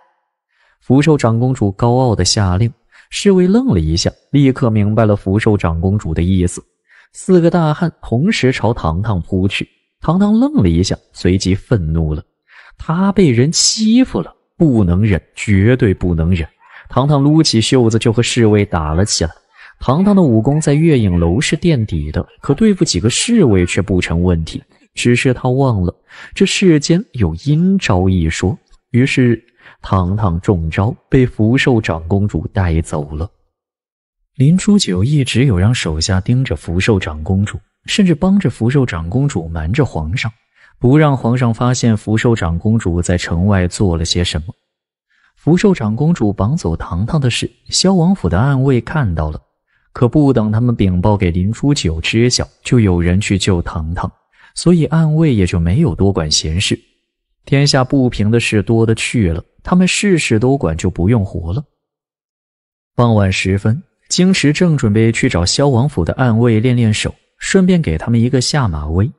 S1: 福寿长公主高傲的下令。侍卫愣了一下，立刻明白了福寿长公主的意思。四个大汉同时朝糖糖扑去。糖糖愣了一下，随即愤怒了。他被人欺负了，不能忍，绝对不能忍！糖糖撸起袖子就和侍卫打了起来。糖糖的武功在月影楼是垫底的，可对付几个侍卫却不成问题。只是他忘了这世间有阴招一说，于是糖糖中招，被福寿长公主带走了。林初九一直有让手下盯着福寿长公主，甚至帮着福寿长公主瞒着皇上，不让皇上发现福寿长公主在城外做了些什么。福寿长公主绑走糖糖的事，萧王府的暗卫看到了。可不等他们禀报给林初九知晓，就有人去救糖糖，所以暗卫也就没有多管闲事。天下不平的事多得去了，他们事事都管就不用活了。傍晚时分，京池正准备去找萧王府的暗卫练练手，顺便给他们一个下马威，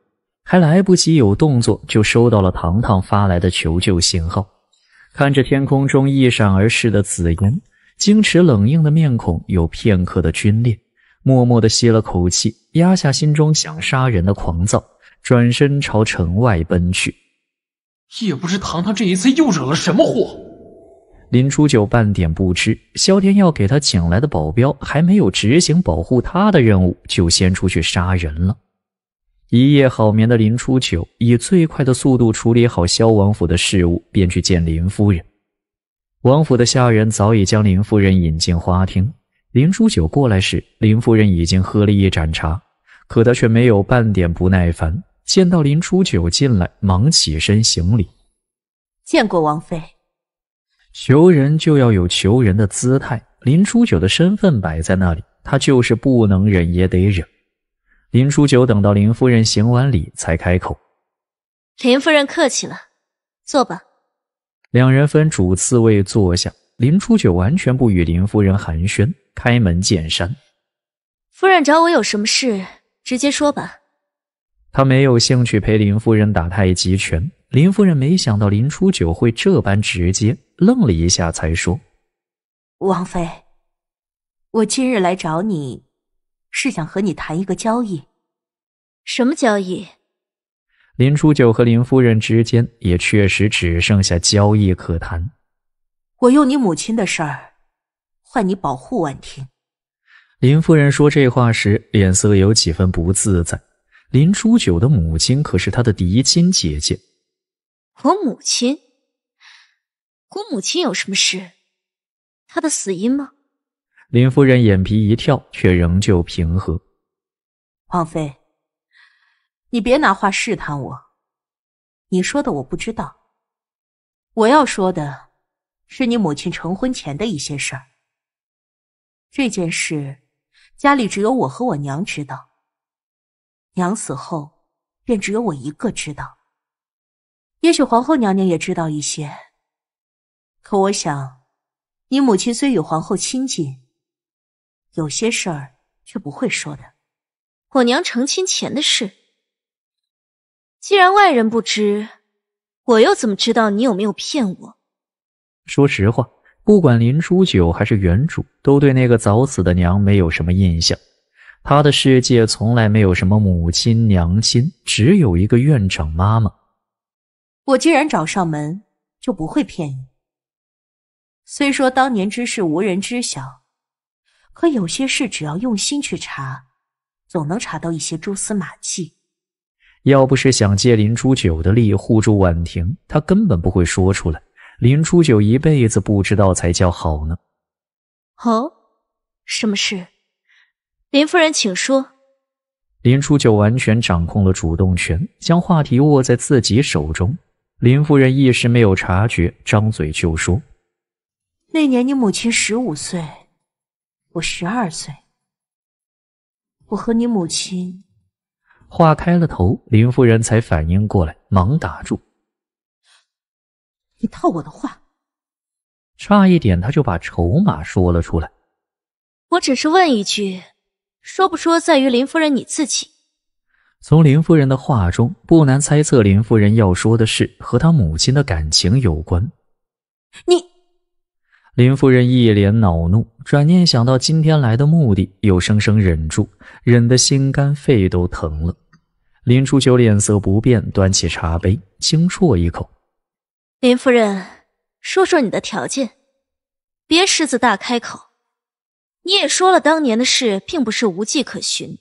S1: 还来不及有动作，就收到了糖糖发来的求救信号。看着天空中一闪而逝的紫烟。矜持冷硬的面孔有片刻的皲裂，默默地吸了口气，压下心中想杀人的狂躁，转身朝城外奔去。
S6: 也不知堂堂这一次又惹了什么祸。
S1: 林初九半点不知，萧天要给他请来的保镖还没有执行保护他的任务，就先出去杀人了。一夜好眠的林初九，以最快的速度处理好萧王府的事务，便去见林夫人。王府的下人早已将林夫人引进花厅。林初九过来时，林夫人已经喝了一盏茶，可她却没有半点不耐烦。见到林初九进来，忙起身行礼，
S5: 见过王妃。
S1: 求人就要有求人的姿态。林初九的身份摆在那里，他就是不能忍也得忍。林初九等到林夫人行完礼，才开口：“
S2: 林夫人客气了，坐吧。”
S1: 两人分主次位坐下，林初九完全不与林夫人寒暄，开门见山：“
S2: 夫人找我有什么事？直接说吧。”
S1: 他没有兴趣陪林夫人打太极拳。林夫人没想到林初九会这般直接，愣了一下，才说：“
S5: 王妃，我今日来找你，是想和你谈一个交易。什么交易？”
S1: 林初九和林夫人之间也确实只剩下交易可谈。
S5: 我用你母亲的事儿换你保护婉婷。
S1: 林夫人说这话时，脸色有几分不自在。林初九的母亲可是她的嫡亲姐姐。
S2: 我母亲？我母亲有什么事？她的死因吗？
S1: 林夫人眼皮一跳，却仍旧平和。
S2: 王妃。
S5: 你别拿话试探我，你说的我不知道。我要说的是你母亲成婚前的一些事儿。这件事家里只有我和我娘知道，娘死后便只有我一个知道。也许皇后娘娘也知道一些，可我想，你母亲虽与皇后亲
S2: 近，有些事儿却不会说的。我娘成亲前的事。既然外人不知，我又怎么知道你有没有骗我？
S1: 说实话，不管林初九还是原主，都对那个早死的娘没有什么印象。他的世界从来没有什么母亲、娘亲，只有一个院长妈妈。
S5: 我既然找上门，就不会骗你。虽说当年之事无人知晓，可有些事只要用心去查，总能查到一些蛛丝马迹。
S1: 要不是想借林初九的力护住婉婷，他根本不会说出来。林初九一辈子不知道才叫好呢。
S2: 哦，什么事？林夫人，请说。
S1: 林初九完全掌控了主动权，将话题握在自己手中。林夫人一时没有察觉，张嘴就说：“
S5: 那年你母亲十五岁，我十二岁，我和你母亲。”
S1: 话开了头，林夫人才反应过来，忙打住：“
S2: 你套我的话，
S1: 差一点他就把筹码说了出来。
S2: 我只是问一句，说不说在于林夫人你自己。
S1: 从林夫人的话中，不难猜测林夫人要说的事和她母亲的感情有关。你。”林夫人一脸恼怒，转念想到今天来的目的，又生生忍住，忍得心肝肺都疼了。林初秋脸色不变，端起茶杯轻啜一口。
S2: 林夫人，说说你的条件，别狮子大开口。你也说了，当年的事并不是无迹可寻，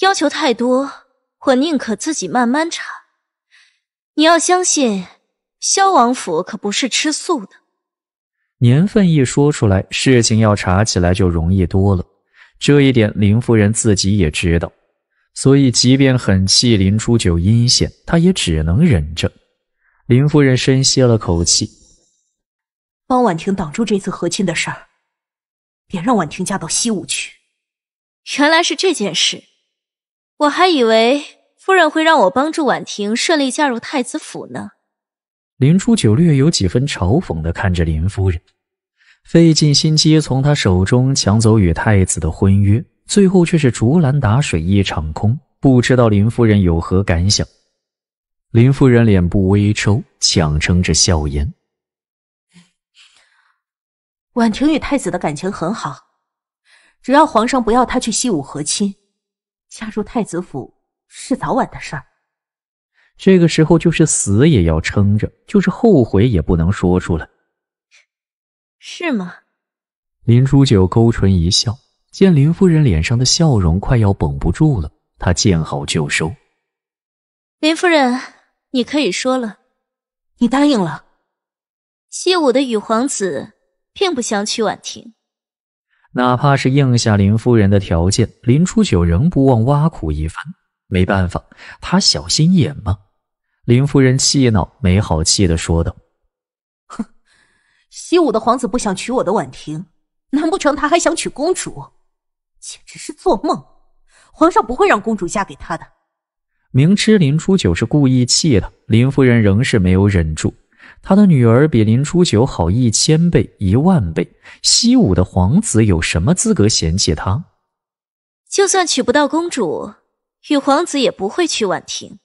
S2: 要求太多，我宁可自己慢慢查。你要相信，萧王府可不是吃素的。
S1: 年份一说出来，事情要查起来就容易多了。这一点林夫人自己也知道，所以即便很气林初九阴险，她也只能忍着。林夫人深吸了口气，
S5: 帮婉婷挡住这次和亲的事儿，
S2: 别让婉婷嫁到西武去。原来是这件事，我还以为夫人会让我帮助婉婷顺利嫁入太子府呢。
S1: 林初九略有几分嘲讽地看着林夫人。费尽心机从他手中抢走与太子的婚约，最后却是竹篮打水一场空。不知道林夫人有何感想？林夫人脸部微抽，强撑着笑颜。
S5: 婉婷与太子的感情很好，只要皇上不要她去西武和亲，嫁入太子府是早晚的事儿。
S1: 这个时候就是死也要撑着，就是后悔也不能说出来。是吗？林初九勾唇一笑，见林夫人脸上的笑容快要绷不住了，她见好就收。
S2: 林夫人，你可以说了。你答应了？西武的羽皇子并不想娶婉婷，
S1: 哪怕是应下林夫人的条件，林初九仍不忘挖苦一番。没办法，他小心眼嘛。林夫人气恼，没好气
S7: 的说道。
S5: 西武的皇子不想娶我的婉婷，难不成他还想娶公主？简直是做梦！皇上不会让公主嫁给他的。
S1: 明知林初九是故意气他，林夫人仍是没有忍住。她的女儿比林初九好一千倍、一万倍。西武的皇子有什么资格嫌弃她？
S2: 就算娶不到公主，与皇子也不会娶婉婷。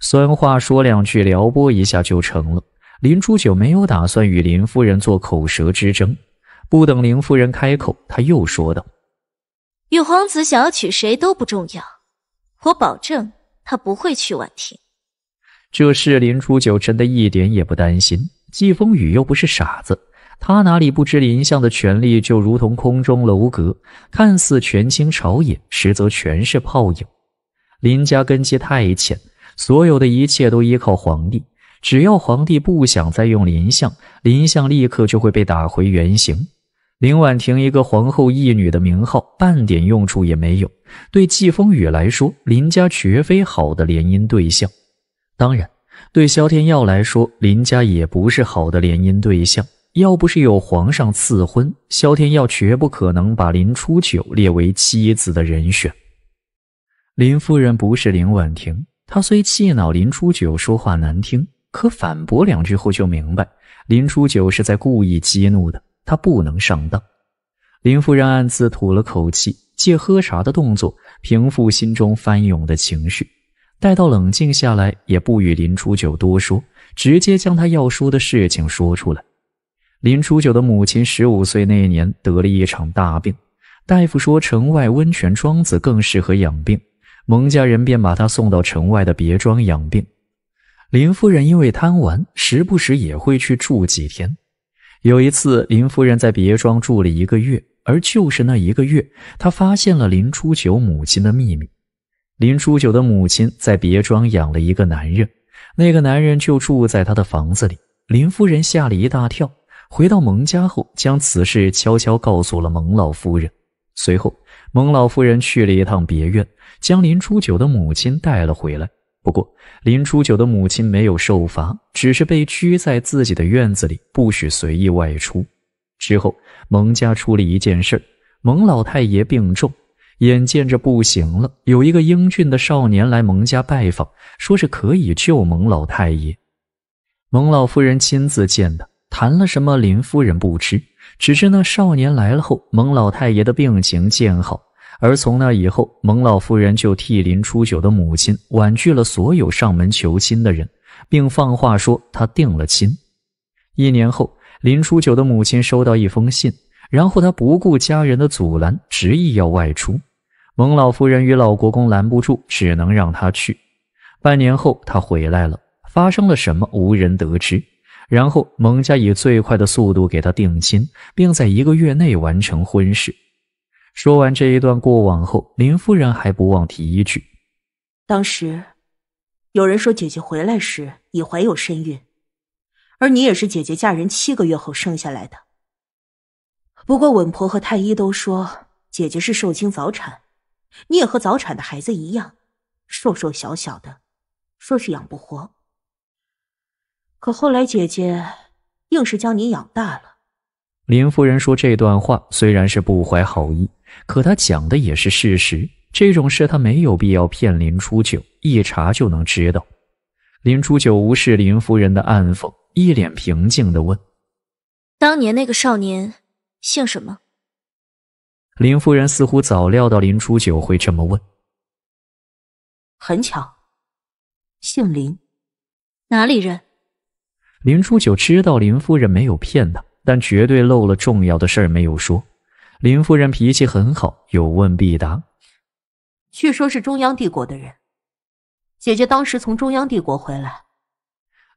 S1: 酸话说两句，撩拨一下就成了。林初九没有打算与林夫人做口舌之争，不等林夫人开口，他又说道：“
S2: 玉皇子想要娶谁都不重要，我保证他不会去婉婷。”
S1: 这事林初九真的一点也不担心。季风雨又不是傻子，他哪里不知林相的权力就如同空中楼阁，看似权倾朝野，实则全是泡影。林家根基太浅，所有的一切都依靠皇帝。只要皇帝不想再用林相，林相立刻就会被打回原形。林婉婷一个皇后义女的名号，半点用处也没有。对季风雨来说，林家绝非好的联姻对象。当然，对萧天耀来说，林家也不是好的联姻对象。要不是有皇上赐婚，萧天耀绝不可能把林初九列为妻子的人选。林夫人不是林婉婷，她虽气恼林初九说话难听。可反驳两句后，就明白林初九是在故意激怒的，他不能上当。林夫人暗自吐了口气，借喝茶的动作平复心中翻涌的情绪。待到冷静下来，也不与林初九多说，直接将他要说的事情说出来。林初九的母亲十五岁那年得了一场大病，大夫说城外温泉庄子更适合养病，蒙家人便把他送到城外的别庄养病。林夫人因为贪玩，时不时也会去住几天。有一次，林夫人在别庄住了一个月，而就是那一个月，她发现了林初九母亲的秘密。林初九的母亲在别庄养了一个男人，那个男人就住在他的房子里。林夫人吓了一大跳，回到蒙家后，将此事悄悄告诉了蒙老夫人。随后，蒙老夫人去了一趟别院，将林初九的母亲带了回来。不过，林初九的母亲没有受罚，只是被拘在自己的院子里，不许随意外出。之后，蒙家出了一件事蒙老太爷病重，眼见着不行了。有一个英俊的少年来蒙家拜访，说是可以救蒙老太爷。蒙老夫人亲自见他，谈了什么林夫人不知，只是那少年来了后，蒙老太爷的病情见好。而从那以后，蒙老夫人就替林初九的母亲婉拒了所有上门求亲的人，并放话说她定了亲。一年后，林初九的母亲收到一封信，然后她不顾家人的阻拦，执意要外出。蒙老夫人与老国公拦不住，只能让她去。半年后，她回来了，发生了什么，无人得知。然后蒙家以最快的速度给她定亲，并在一个月内完成婚事。说完这一段过往后，林夫人还不忘提一句：“
S5: 当时有人说姐姐回来时已怀有身孕，而你也是姐姐嫁人七个月后生下来的。不过稳婆和太医都说姐姐是受惊早产，你也和早产的孩子一样，瘦瘦小小的，说是养不活。可后来姐姐硬是将你养大了。”
S1: 林夫人说这段话虽然是不怀好意。可他讲的也是事实，这种事他没有必要骗林初九，一查就能知道。林初九无视林夫人的暗讽，一脸平静地问：“
S2: 当年那个少年姓什么？”
S1: 林夫人似乎早料到林初九会这么问，
S2: 很巧，姓林，哪里人？
S1: 林初九知道林夫人没有骗他，但绝对漏了重要的事儿没有说。林夫人脾气很好，有问必答。
S5: 据说，是中央帝国的人。姐姐当时从中央帝国回来。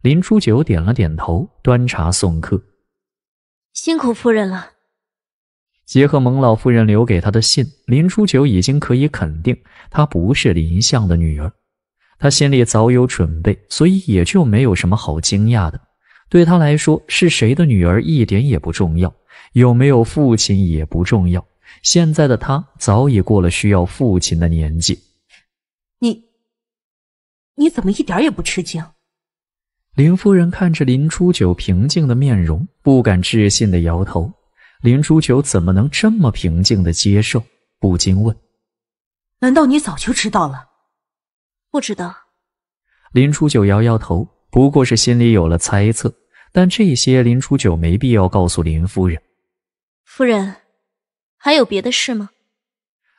S1: 林初九点了点头，端茶送客。
S2: 辛苦夫人了。
S1: 结合蒙老夫人留给他的信，林初九已经可以肯定，她不是林相的女儿。他心里早有准备，所以也就没有什么好惊讶的。对他来说，是谁的女儿一点也不重要。有没有父亲也不重要，现在的他早已过了需要父亲的年纪。
S5: 你，你怎么一点也不吃惊？
S1: 林夫人看着林初九平静的面容，不敢置信的摇头。林初九怎么能这么平静的接受？不禁问：“
S5: 难道你早就知道了？”“
S2: 不知道。”
S1: 林初九摇摇头，不过是心里有了猜测，但这些林初九没必要告诉林夫人。
S2: 夫人，还有别的事吗？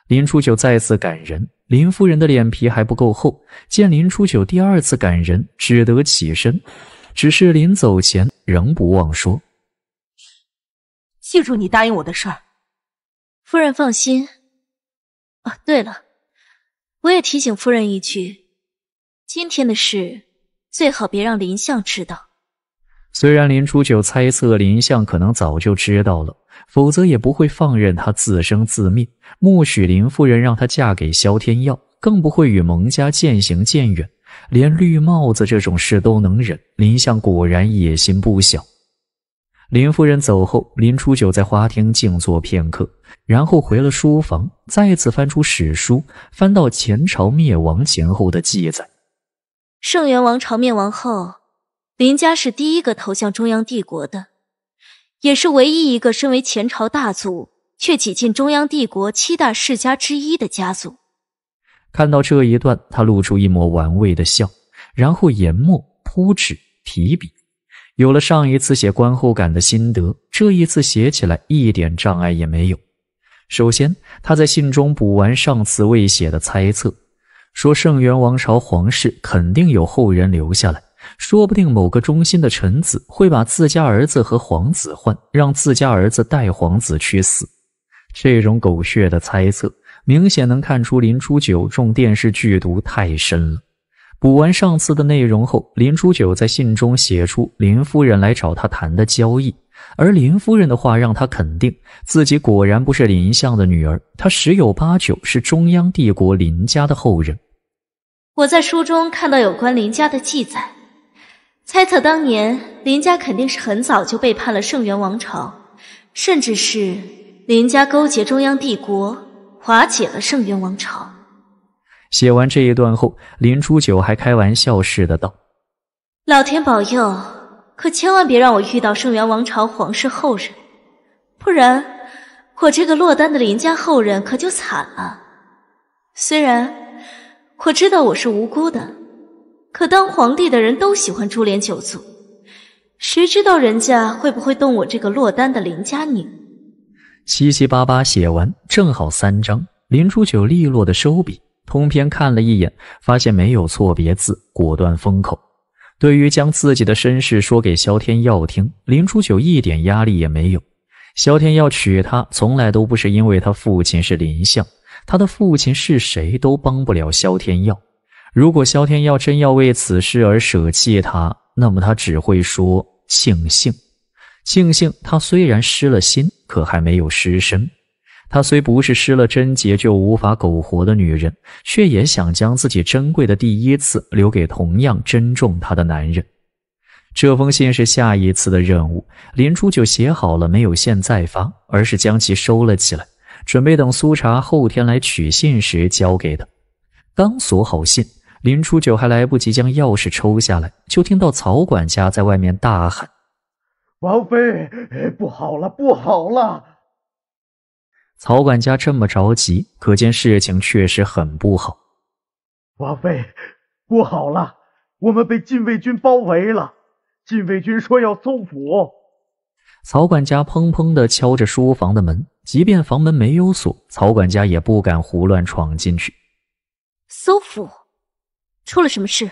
S1: 林初九再次赶人，林夫人的脸皮还不够厚，见林初九第二次赶人，只得起身。只是临走前，仍不忘说：“
S2: 记住你答应我的事儿。”夫人放心。啊，对了，我也提醒夫人一句，今天的事最好别让林相知道。
S1: 虽然林初九猜测林相可能早就知道了，否则也不会放任他自生自灭，默许林夫人让他嫁给萧天耀，更不会与蒙家渐行渐远，连绿帽子这种事都能忍。林相果然野心不小。林夫人走后，林初九在花厅静坐片刻，然后回了书房，再次翻出史书，翻到前朝灭亡前后的记载。
S2: 圣元王朝灭亡后。林家是第一个投向中央帝国的，也是唯一一个身为前朝大族却挤进中央帝国七大世家之一的家族。
S1: 看到这一段，他露出一抹玩味的笑，然后研墨、铺纸、提笔。有了上一次写观后感的心得，这一次写起来一点障碍也没有。首先，他在信中补完上次未写的猜测，说圣元王朝皇室肯定有后人留下来。说不定某个忠心的臣子会把自家儿子和皇子换，让自家儿子代皇子去死。这种狗血的猜测，明显能看出林初九中电视剧毒太深了。补完上次的内容后，林初九在信中写出林夫人来找他谈的交易，而林夫人的话让他肯定自己果然不是林相的女儿，她十有八九是中央帝国林家的后人。
S2: 我在书中看到有关林家的记载。猜测当年林家肯定是很早就背叛了圣元王朝，甚至是林家勾结中央帝国，瓦解了圣元王朝。
S1: 写完这一段后，林初九还开玩笑似的道：“
S2: 老天保佑，可千万别让我遇到圣元王朝皇室后人，不然我这个落单的林家后人可就惨了。虽然我知道我是无辜的。”可当皇帝的人都喜欢株连九族，谁知道人家会不会动我这个落单的林家女？
S1: 七七八八写完，正好三章。林初九利落的收笔，通篇看了一眼，发现没有错别字，果断封口。对于将自己的身世说给萧天耀听，林初九一点压力也没有。萧天耀娶她，从来都不是因为她父亲是林相，他的父亲是谁都帮不了萧天耀。如果萧天要真要为此事而舍弃他，那么他只会说庆幸，庆幸他虽然失了心，可还没有失身。他虽不是失了贞洁就无法苟活的女人，却也想将自己珍贵的第一次留给同样珍重她的男人。这封信是下一次的任务，林初就写好了，没有现在发，而是将其收了起来，准备等苏茶后天来取信时交给他。刚锁好信。林初九还来不及将钥匙抽下来，就听到曹管家在外面大喊：“
S6: 王妃，不好了，不好了！”
S1: 曹管家这么着急，可见事情确实很不好。
S7: 王妃，不好了，我们被禁卫军包围了。禁卫军说要搜府。
S1: 曹管家砰砰地敲着书房的门，即便房门没有锁，曹管家也不敢胡乱闯进去。
S6: 搜
S2: 府。出了什么事？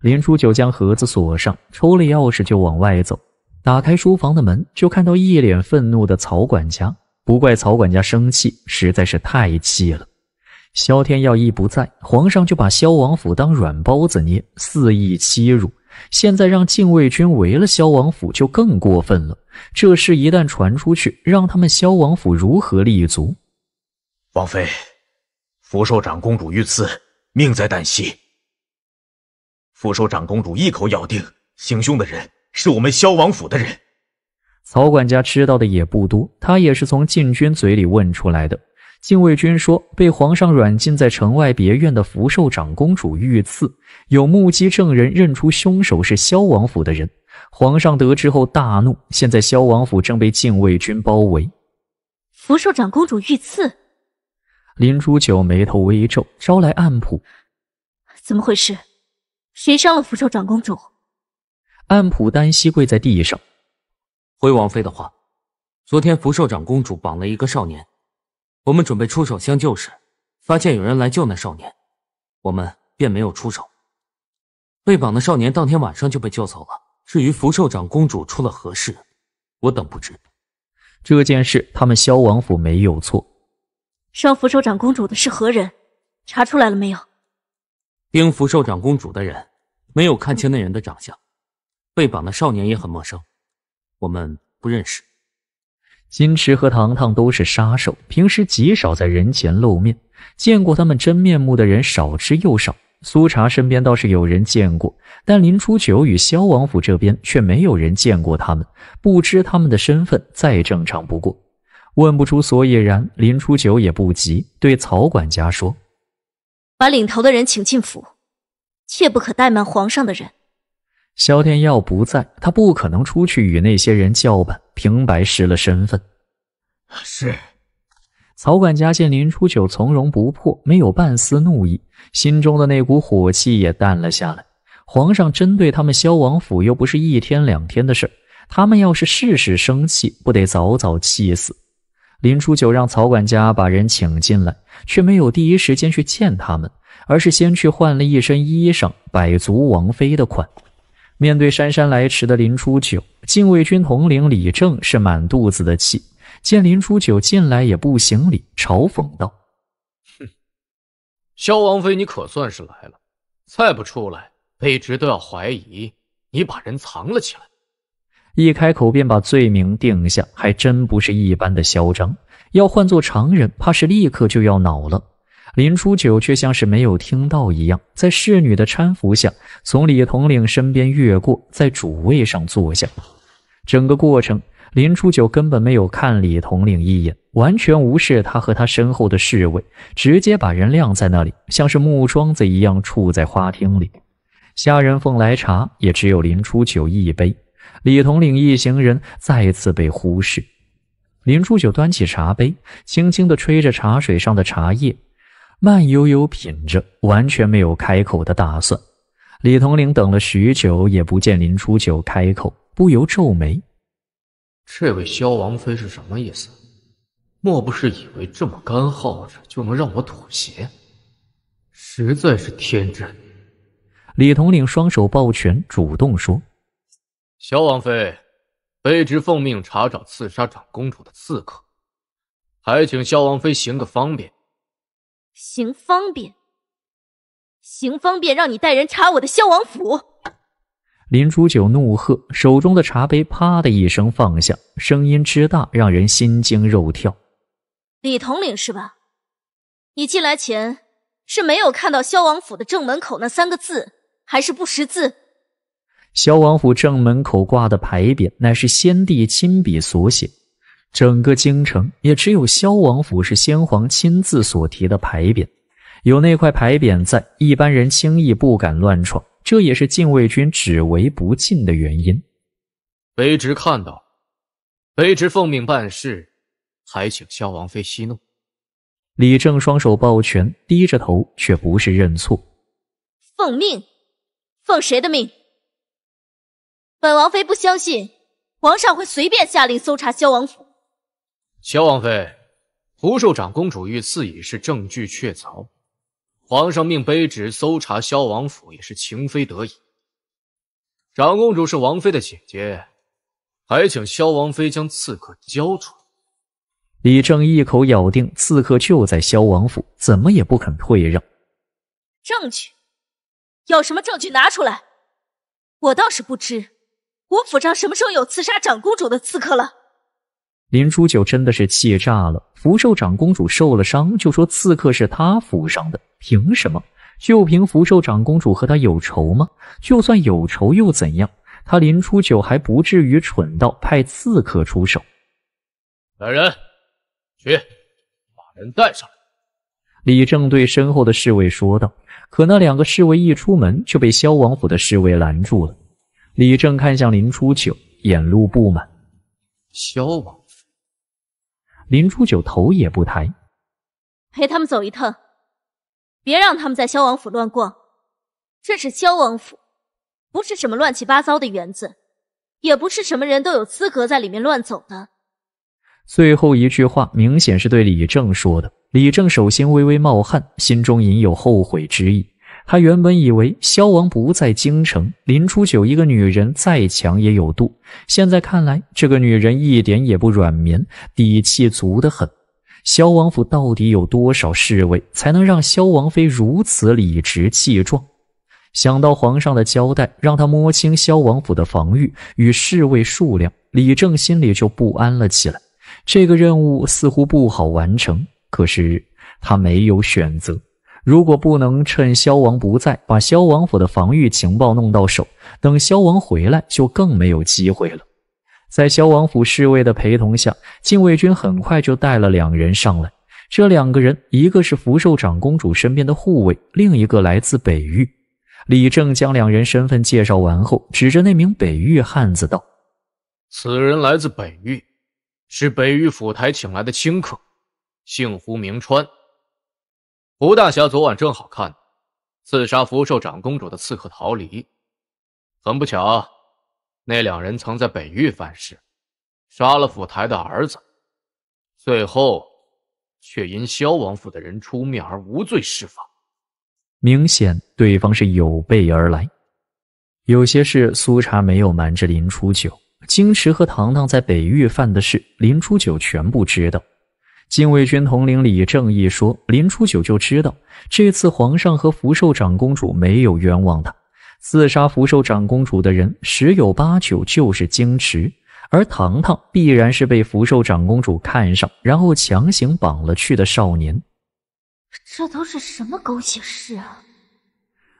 S1: 林初九将盒子锁上，抽了钥匙就往外走。打开书房的门，就看到一脸愤怒的曹管家。不怪曹管家生气，实在是太气了。萧天耀一不在，皇上就把萧王府当软包子捏，肆意欺辱。现在让禁卫军围了萧王府，就更过分了。这事一旦传出去，让他们萧王
S6: 府如何立足？王妃，福寿长公主遇刺。命在旦夕。福寿长公主一口咬定，行凶的人是我们萧王府的人。
S1: 曹管家知道的也不多，他也是从禁军嘴里问出来的。禁卫军说，被皇上软禁在城外别院的福寿长公主遇刺，有目击证人认出凶手是萧王府的人。皇上得知后大怒，现在萧王府正被禁卫军包围。
S2: 福寿长公主遇刺。
S1: 林如九眉头微皱，招来暗普：“
S2: 怎么回事？谁伤了福寿长公主？”
S1: 暗普单膝跪在地上，回王妃的话：“昨天福寿长公主
S7: 绑了一个少年，我们准备出手相救时，发现有人来救那少年，我们便没有出手。被绑的少年当天晚上就被救走了。
S6: 至于福寿长公主出了何事，我等不知。这件事他们萧
S1: 王府没有错。”
S2: 上福寿长公主的是何人？查出来了没有？
S6: 丁福寿长公主的人，没有看清那人的长相，
S1: 被绑的少年也很陌生，我们不认识。金池和糖糖都是杀手，平时极少在人前露面，见过他们真面目的人少之又少。苏茶身边倒是有人见过，但林初九与萧王府这边却没有人见过他们，不知他们的身份，再正常不过。问不出所以然，林初九也不急，对曹管家说：“
S2: 把领头的人请进府，切不可怠慢皇上的人。”
S1: 萧天耀不在，他不可能出去与那些人叫板，平白失了身份。是。曹管家见林初九从容不迫，没有半丝怒意，心中的那股火气也淡了下来。皇上针对他们萧王府又不是一天两天的事儿，他们要是事事生气，不得早早气死？林初九让曹管家把人请进来，却没有第一时间去见他们，而是先去换了一身衣裳，摆足王妃的款。面对姗姗来迟的林初九，禁卫军统领李正是满肚子的气，见林初九进来也不行礼，嘲讽道：“
S6: 哼，萧王妃，你可算是来了，再不出来，卑职都要怀疑你把人藏了起来。”
S1: 一开口便把罪名定下，还真不是一般的嚣张。要换做常人，怕是立刻就要恼了。林初九却像是没有听到一样，在侍女的搀扶下，从李统领身边越过，在主位上坐下。整个过程，林初九根本没有看李统领一眼，完全无视他和他身后的侍卫，直接把人晾在那里，像是木桩子一样杵在花厅里。下人奉来茶，也只有林初九一杯。李统领一行人再次被忽视。林初九端起茶杯，轻轻的吹着茶水上的茶叶，慢悠悠品着，完全没有开口的打算。李统领等了许久，也不见林初九开口，不由皱眉：“这位萧王妃是什么意思？
S6: 莫不是以为这么干耗着就能让我妥协？实在是天真。”
S1: 李统领双手抱拳，主动说。
S6: 萧王妃，卑职奉命查找刺杀长公主的刺客，还请萧王妃行个方便。
S2: 行方便，行方便，让你带人查我的萧王府。
S1: 林珠九怒喝，手中的茶杯啪的一声放下，声音之大让人心惊肉跳。
S2: 李统领是吧？你进来前是没有看到萧王府的正门口那三个字，还是不识字？
S1: 萧王府正门口挂的牌匾乃是先帝亲笔所写，整个京城也只有萧王府是先皇亲自所提的牌匾。有那块牌匾在，一般人轻易不敢乱闯，这也是禁卫军只围不进的原因。
S6: 卑职看到，卑职奉命办事，还请萧王妃息怒。
S1: 李正双手抱拳，低着头，却不是认
S6: 错。
S2: 奉命，奉谁的命？本王妃不相信，王上会随便下令搜查萧王府。
S6: 萧王妃，福寿长公主遇刺已是证据确凿，皇上命卑职搜查萧王府也是情非得已。长公主是王妃的姐姐，还请萧王妃将刺客交出来。
S1: 李正一口咬定刺客就在萧王府，怎么也不肯退让。
S2: 证据？有什么证据拿出来？我倒是不知。我府上什么时候有刺杀长公主的刺客了？
S1: 林初九真的是气炸了。福寿长公主受了伤，就说刺客是他府上的，凭什么？就凭福寿长公主和他有仇吗？就算有仇又怎样？他林初九还不至于蠢到派刺客出手。
S6: 来人，去把人带上来。
S1: 李正对身后的侍卫说道。可那两个侍卫一出门，就被萧王府的侍卫拦住了。李正看向林初九，眼露不满。
S6: 萧王府。
S1: 林
S7: 初九头也不抬，
S2: 陪他们走一趟，别让他们在萧王府乱逛。这是萧王府，不是什么乱七八糟的园子，也不是什么人都有资格在里面乱走的。
S1: 最后一句话明显是对李正说的。李正手心微微冒汗，心中隐有后悔之意。他原本以为萧王不在京城，林初九一个女人再强也有度。现在看来，这个女人一点也不软绵，底气足得很。萧王府到底有多少侍卫，才能让萧王妃如此理直气壮？想到皇上的交代，让他摸清萧王府的防御与侍卫数量，李正心里就不安了起来。这个任务似乎不好完成，可是他没有选择。如果不能趁萧王不在，把萧王府的防御情报弄到手，等萧王回来就更没有机会了。在萧王府侍卫的陪同下，禁卫军很快就带了两人上来。这两个人，一个是福寿长公主身边的护卫，另一个来自北域。李正将两人身份介绍完后，指着那名北域汉子道：“
S6: 此人来自北域，是北域府台请来的亲客，姓胡，名川。”胡大侠昨晚正好看，刺杀福寿长公主的刺客逃离。很不巧，那两人曾在北域犯事，杀了府台的儿子，最后却因萧王府的人出面而无罪释放。
S1: 明显，对方是有备而来。有些事苏茶没有瞒着林初九，金池和糖糖在北域犯的事，林初九全部知道。禁卫军统领李正义说：“林初九就知道，这次皇上和福寿长公主没有冤枉他。刺杀福寿长公主的人，十有八九就是京池，而糖糖必然是被福寿长公主看上，然后强行绑了去的少年。
S2: 这都是什么狗血事啊！”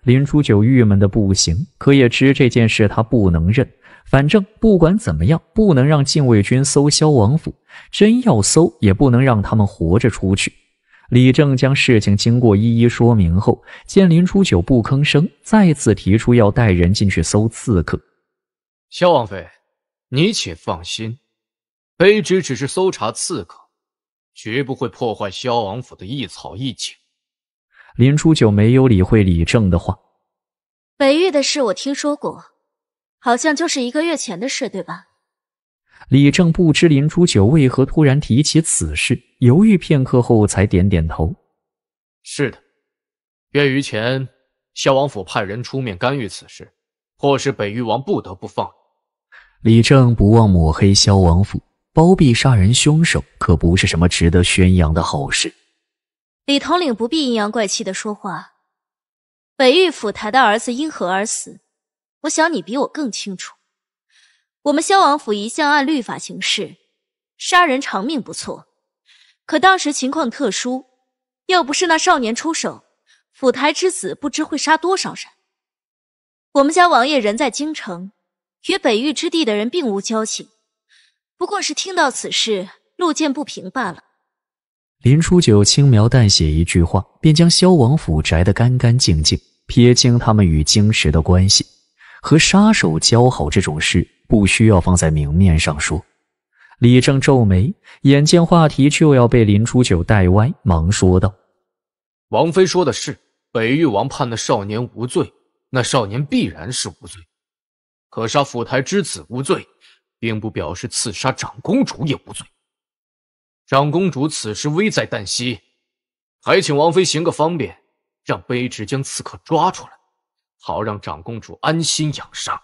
S1: 林初九郁闷的不行，可也知这件事他不能认。反正不管怎么样，不能让禁卫军搜萧王府，真要搜，也不能让他们活着出去。李正将事情经过一一说明后，见林初九不吭声，再次提出要带人进去搜刺客。
S6: 萧王妃，你且放心，卑职只是搜查刺客，绝不会破坏萧王府的一草一景。
S1: 林初九没有理会李正的话，
S2: 北域的事我听说过。好像就是一个月前的事，对吧？
S1: 李正不知林初九为何突然提起此事，犹豫片刻后才点点头。
S6: 是的，月余前，萧王府派人出面干预此事，迫使北域王不得不放
S1: 李正不忘抹黑萧王府，包庇杀人凶手，可不是什么值得宣扬的好事。
S2: 李统领不必阴阳怪气的说话，北域府台的儿子因何而死？我想你比我更清楚，我们萧王府一向按律法行事，杀人偿命不错。可当时情况特殊，要不是那少年出手，府台之子不知会杀多少人。我们家王爷人在京城，与北域之地的人并无交情，不过是听到此事，路见不平罢了。
S1: 林初九轻描淡写一句话，便将萧王府宅得干干净净，撇清他们与京时的关系。和杀手交好这种事，不需要放在明面上说。李正皱眉，眼见话题就要被林初九带歪，忙说道：“
S6: 王妃说的是，北域王判的少年无罪，那少年必然是无罪。可杀府台之子无罪，并不表示刺杀长公主也无罪。长公主此时危在旦夕，还请王妃行个方便，让卑职将刺客抓出来。”好让长公主安心养伤。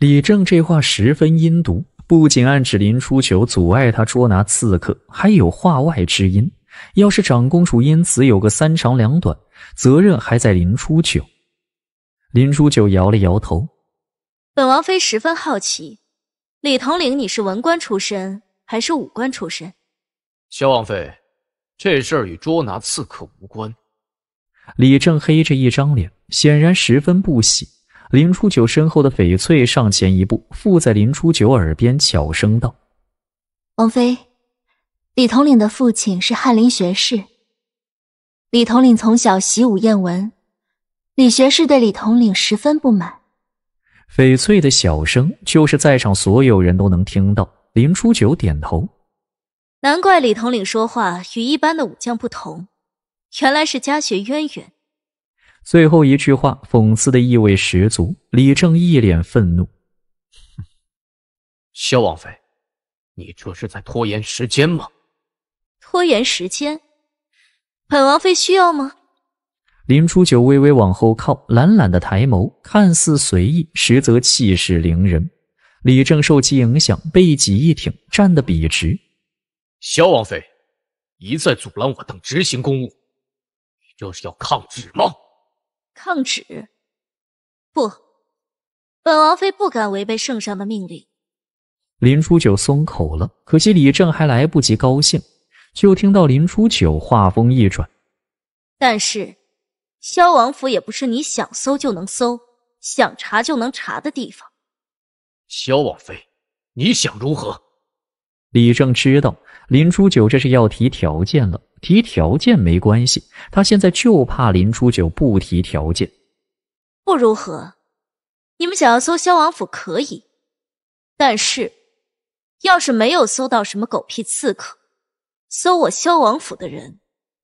S1: 李正这话十分阴毒，不仅暗指林初九阻碍他捉拿刺客，还有话外之音。要是长公主因此有个三长两短，责任还在林初九。林初九摇了摇头。
S2: 本王妃十分好奇，李统领，你是文官出身还是武官出身？
S6: 萧王妃，这事儿与捉拿刺客无关。
S1: 李正黑着一张脸，显然十分不喜。林初九身后的翡翠上前一步，附在林初九耳边悄声道：“
S2: 王妃，李统领的父亲是翰林学士。李统领从小习武厌文，李学士对李统领十分不满。”
S1: 翡翠的小声，就是在场所有人都能听到。林初九点头，
S2: 难怪李统领说话与一般的武将不同。原来是家学渊源。
S1: 最后一句话讽刺的意味十足。李正一脸愤怒：“
S6: 萧王妃，你这是在拖延时间吗？”
S2: 拖延时间？本王妃需要吗？
S6: 林初九
S1: 微微往后靠，懒懒的抬眸，看似随意，实则气势凌人。李正受其影响，背脊一挺，站得笔直。
S6: 萧王妃一再阻拦我等执行公务。就是要抗旨吗？
S2: 抗旨？不，本王妃不敢违背圣上的命令。
S1: 林初九松口了，可惜李正还来不及高兴，就听到林初九话锋一转：“
S2: 但是萧王府也不是你想搜就能搜，想查就能查的地方。”
S6: 萧王妃，你想如何？
S1: 李正知道林初九这是要提条件了，提条件没关系，他现在就怕林初九不提条件。
S2: 不如何，你们想要搜萧王府可以，但是要是没有搜到什么狗屁刺客，搜我萧王府的人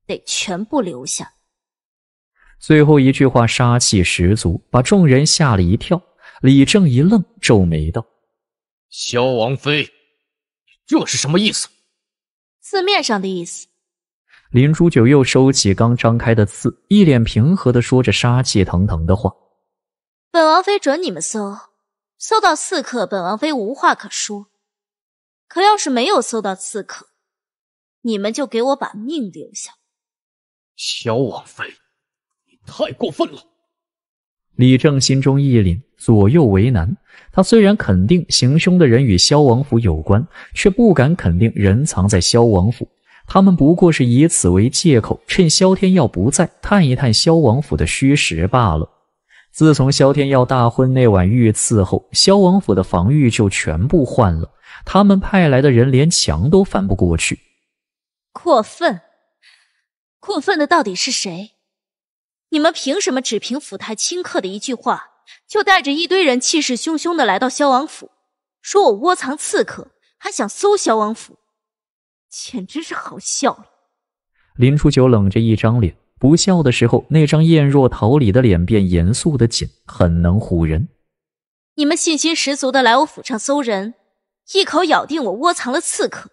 S2: 得全部留下。
S1: 最后一句话杀气十足，把众人吓了一跳。李正一愣，皱眉道：“
S6: 萧王妃。”这是什么意思？字面
S2: 上的意思。
S1: 林珠九又收起刚张开的刺，一脸平和的说着杀气腾腾的话：“
S2: 本王妃准你们搜，搜到刺客，本王妃无话可说；可要是没有搜到刺客，你们就给我把命留下。”
S7: 萧王妃，
S4: 你太
S2: 过
S6: 分了！
S1: 李正心中一凛，左右为难。他虽然肯定行凶的人与萧王府有关，却不敢肯定人藏在萧王府。他们不过是以此为借口，趁萧天耀不在，探一探萧王府的虚实罢了。自从萧天耀大婚那晚遇刺后，萧王府的防御就全部换了。他们派来的人连墙都翻不过去。
S2: 过分，过分的到底是谁？你们凭什么只凭府台顷刻的一句话，就带着一堆人气势汹汹的来到萧王府，说我窝藏刺客，还想搜萧王府，简直是好笑了！
S1: 林初九冷着一张脸，不笑的时候，那张艳若桃李的脸变严肃的紧，很能唬人。
S2: 你们信心十足的来我府上搜人，一口咬定我窝藏了刺客，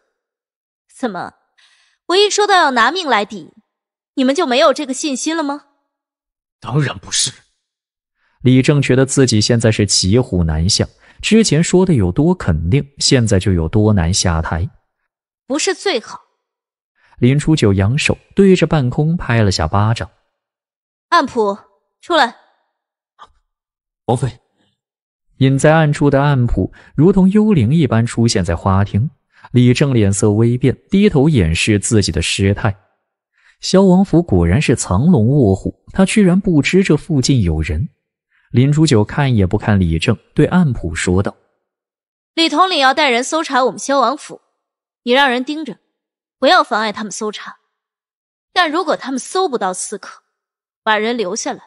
S2: 怎么，我一说到要拿命来抵，你们就没有这个信心了吗？
S1: 当然不是。李正觉得自己现在是骑虎难下，之前说的有多肯定，现在就有多难下台。
S2: 不是最好。
S1: 林初九扬手对着半空拍了下巴掌。
S2: 暗普，出来。
S1: 王妃。隐在暗处的暗普如同幽灵一般出现在花厅。李正脸色微变，低头掩饰自己的失态。萧王府果然是藏龙卧虎，他居然不知这附近有人。林初九看也不看李正，对暗普说道：“
S2: 李统领要带人搜查我们萧王府，你让人盯着，不要妨碍他们搜查。但如果他们搜不到刺客，把人留下来。”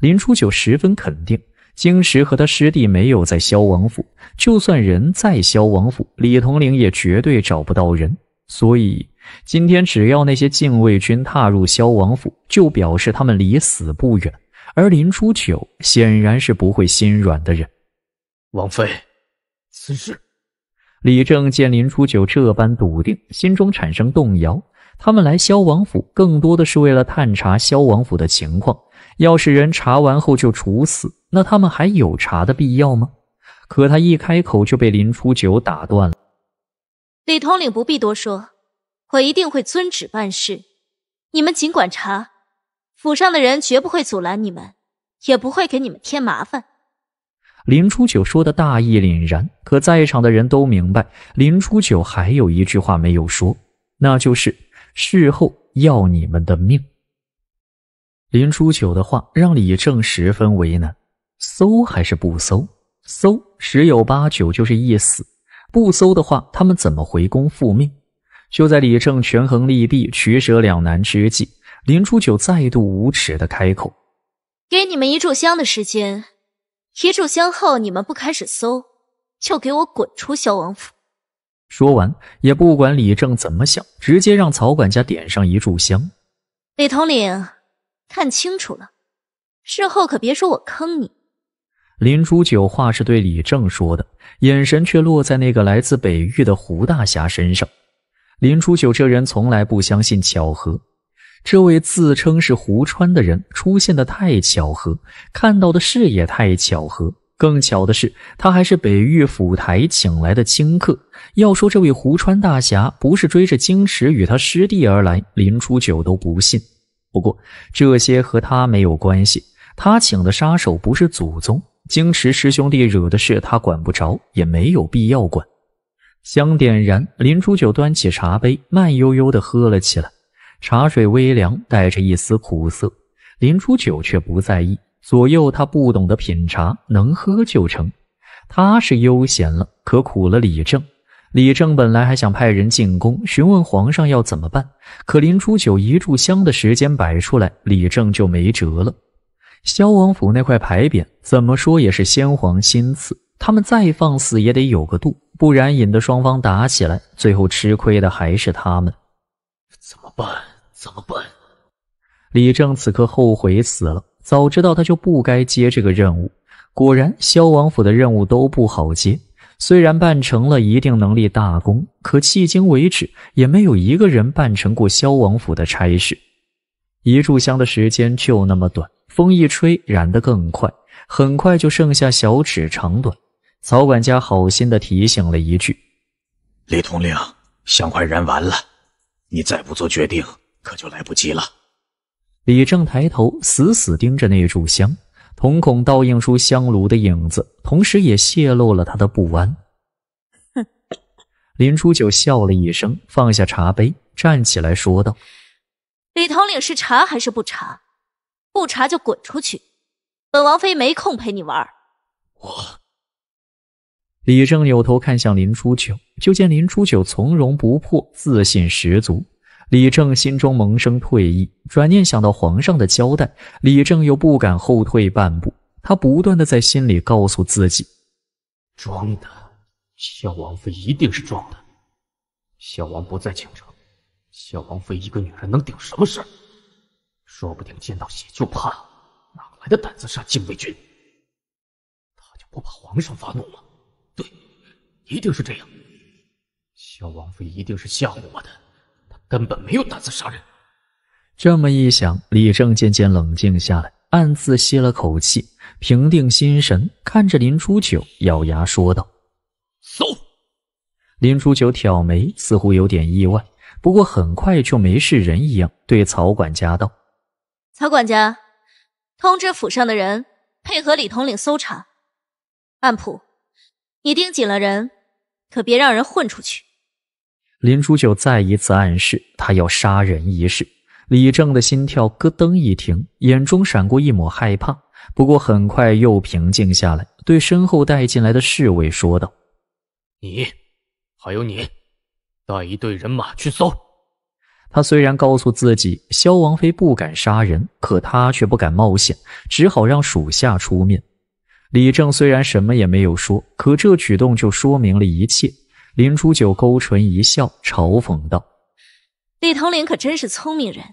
S1: 林初九十分肯定，晶石和他师弟没有在萧王府。就算人在萧王府，李统领也绝对找不到人。所以。今天只要那些禁卫军踏入萧王府，就表示他们离死不远。而林初九显然是不会心软的人。
S6: 王妃，此事。
S1: 李正见林初九这般笃定，心中产生动摇。他们来萧王府更多的是为了探查萧王府的情况。要是人查完后就处死，那他们还有查的必要吗？可他一开口就被林初九打断了。
S2: 李统领不必多说。我一定会遵旨办事，你们尽管查，府上的人绝不会阻拦你们，也不会给你们添麻烦。
S1: 林初九说的大义凛然，可在场的人都明白，林初九还有一句话没有说，那就是事后要你们的命。林初九的话让李正十分为难：搜还是不搜？搜十有八九就是一死；不搜的话，他们怎么回宫复命？就在李正权衡利弊、取舍两难之际，林初九再度无耻的开口：“
S2: 给你们一炷香的时间，一炷香后你们不开始搜，就给我滚出萧王府。”
S1: 说完，也不管李正怎么想，直接让曹管家点上一炷香。
S2: 李统领，看清楚了，事后可别说我坑你。
S1: 林初九话是对李正说的，眼神却落在那个来自北域的胡大侠身上。林初九这人从来不相信巧合，这位自称是胡川的人出现的太巧合，看到的事也太巧合。更巧的是，他还是北域府台请来的清客。要说这位胡川大侠不是追着金池与他师弟而来，林初九都不信。不过这些和他没有关系，他请的杀手不是祖宗，京池师兄弟惹的事他管不着，也没有必要管。香点燃，林初九端起茶杯，慢悠悠地喝了起来。茶水微凉，带着一丝苦涩，林初九却不在意。左右他不懂得品茶，能喝就成。他是悠闲了，可苦了李正。李正本来还想派人进宫询问皇上要怎么办，可林初九一炷香的时间摆出来，李正就没辙了。萧王府那块牌匾怎么说也是先皇新赐，他们再放肆也得有个度。不然引得双方打起来，最后吃亏的还是他们。怎么办？怎么办？李正此刻后悔死了，早知道他就不该接这个任务。果然，萧王府的任务都不好接。虽然办成了一定能力大功，可迄今为止也没有一个人办成过萧王府的差事。一炷香的时间就那么短，风一吹燃得更快，很快就剩下小指长短。曹管家好心的提醒了一句：“
S6: 李统领，香快燃完了，你再不做决定，可就来不及了。”
S1: 李正抬头，死死盯着那炷香，瞳孔倒映出香炉的影子，同时也泄露了他的不安。哼！林初九笑了一声，放下茶杯，站起来说道：“
S2: 李统领是查还是不查？不查就滚出去！本王妃没空陪你玩。”我。
S1: 李正扭头看向林初九，就见林初九从容不迫，自信十足。李正心中萌生退意，转念想到皇上的交代，李正又不敢后退半步。他不断的在心里告诉自己，
S7: 装
S6: 的，小王妃一定是装的。小王不在京城，
S7: 小王妃一个女人能顶什么事儿？说不定见到血就怕，哪来的胆子杀禁卫军？他就不怕皇上发怒吗？
S6: 一定是这样，小王妃一定是吓唬我的，她根本没有胆子杀人。
S1: 这么一想，李正渐渐冷静下来，暗自吸了口气，平定心神，看着林初九，咬牙说道：“搜。”林初九挑眉，似乎有点意外，不过很快就没事人一样，对曹管家道：“
S2: 曹管家，通知府上的人配合李统领搜查。暗仆，你盯紧了人。”可别让人混出去！
S1: 林初九再一次暗示他要杀人一事，李正的心跳咯噔一停，眼中闪过一抹害怕，不过很快又平静下来，对身后带进来的侍卫说道：“
S6: 你，还有你，带一队人马去搜。”
S1: 他虽然告诉自己萧王妃不敢杀人，可他却不敢冒险，只好让属下出面。李正虽然什么也没有说，可这举动就说明了一切。林初九勾唇一笑，嘲讽道：“
S2: 李统领可真是聪明人。”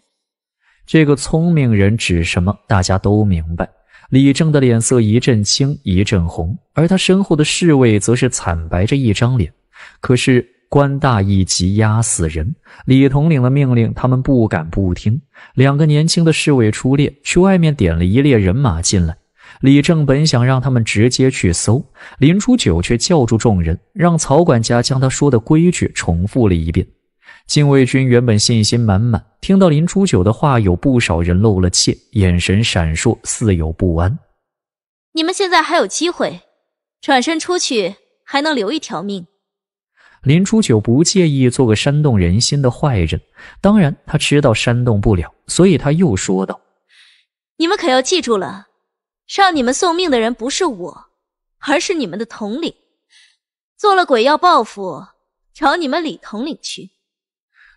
S1: 这个聪明人指什么，大家都明白。李正的脸色一阵青一阵红，而他身后的侍卫则是惨白着一张脸。可是官大一级压死人，李统领的命令他们不敢不听。两个年轻的侍卫出列，去外面点了一列人马进来。李正本想让他们直接去搜，林初九却叫住众人，让曹管家将他说的规矩重复了一遍。禁卫军原本信心满满，听到林初九的话，有不少人露了怯，眼神闪烁，似有不安。
S2: 你们现在还有机会，转身出去还能留一条命。
S1: 林初九不介意做个煽动人心的坏人，当然，他知道煽动不了，所以他又说道：“
S2: 你们可要记住了。”让你们送命的人不是我，而是你们的统领。做了鬼要报复，找你们李统领去。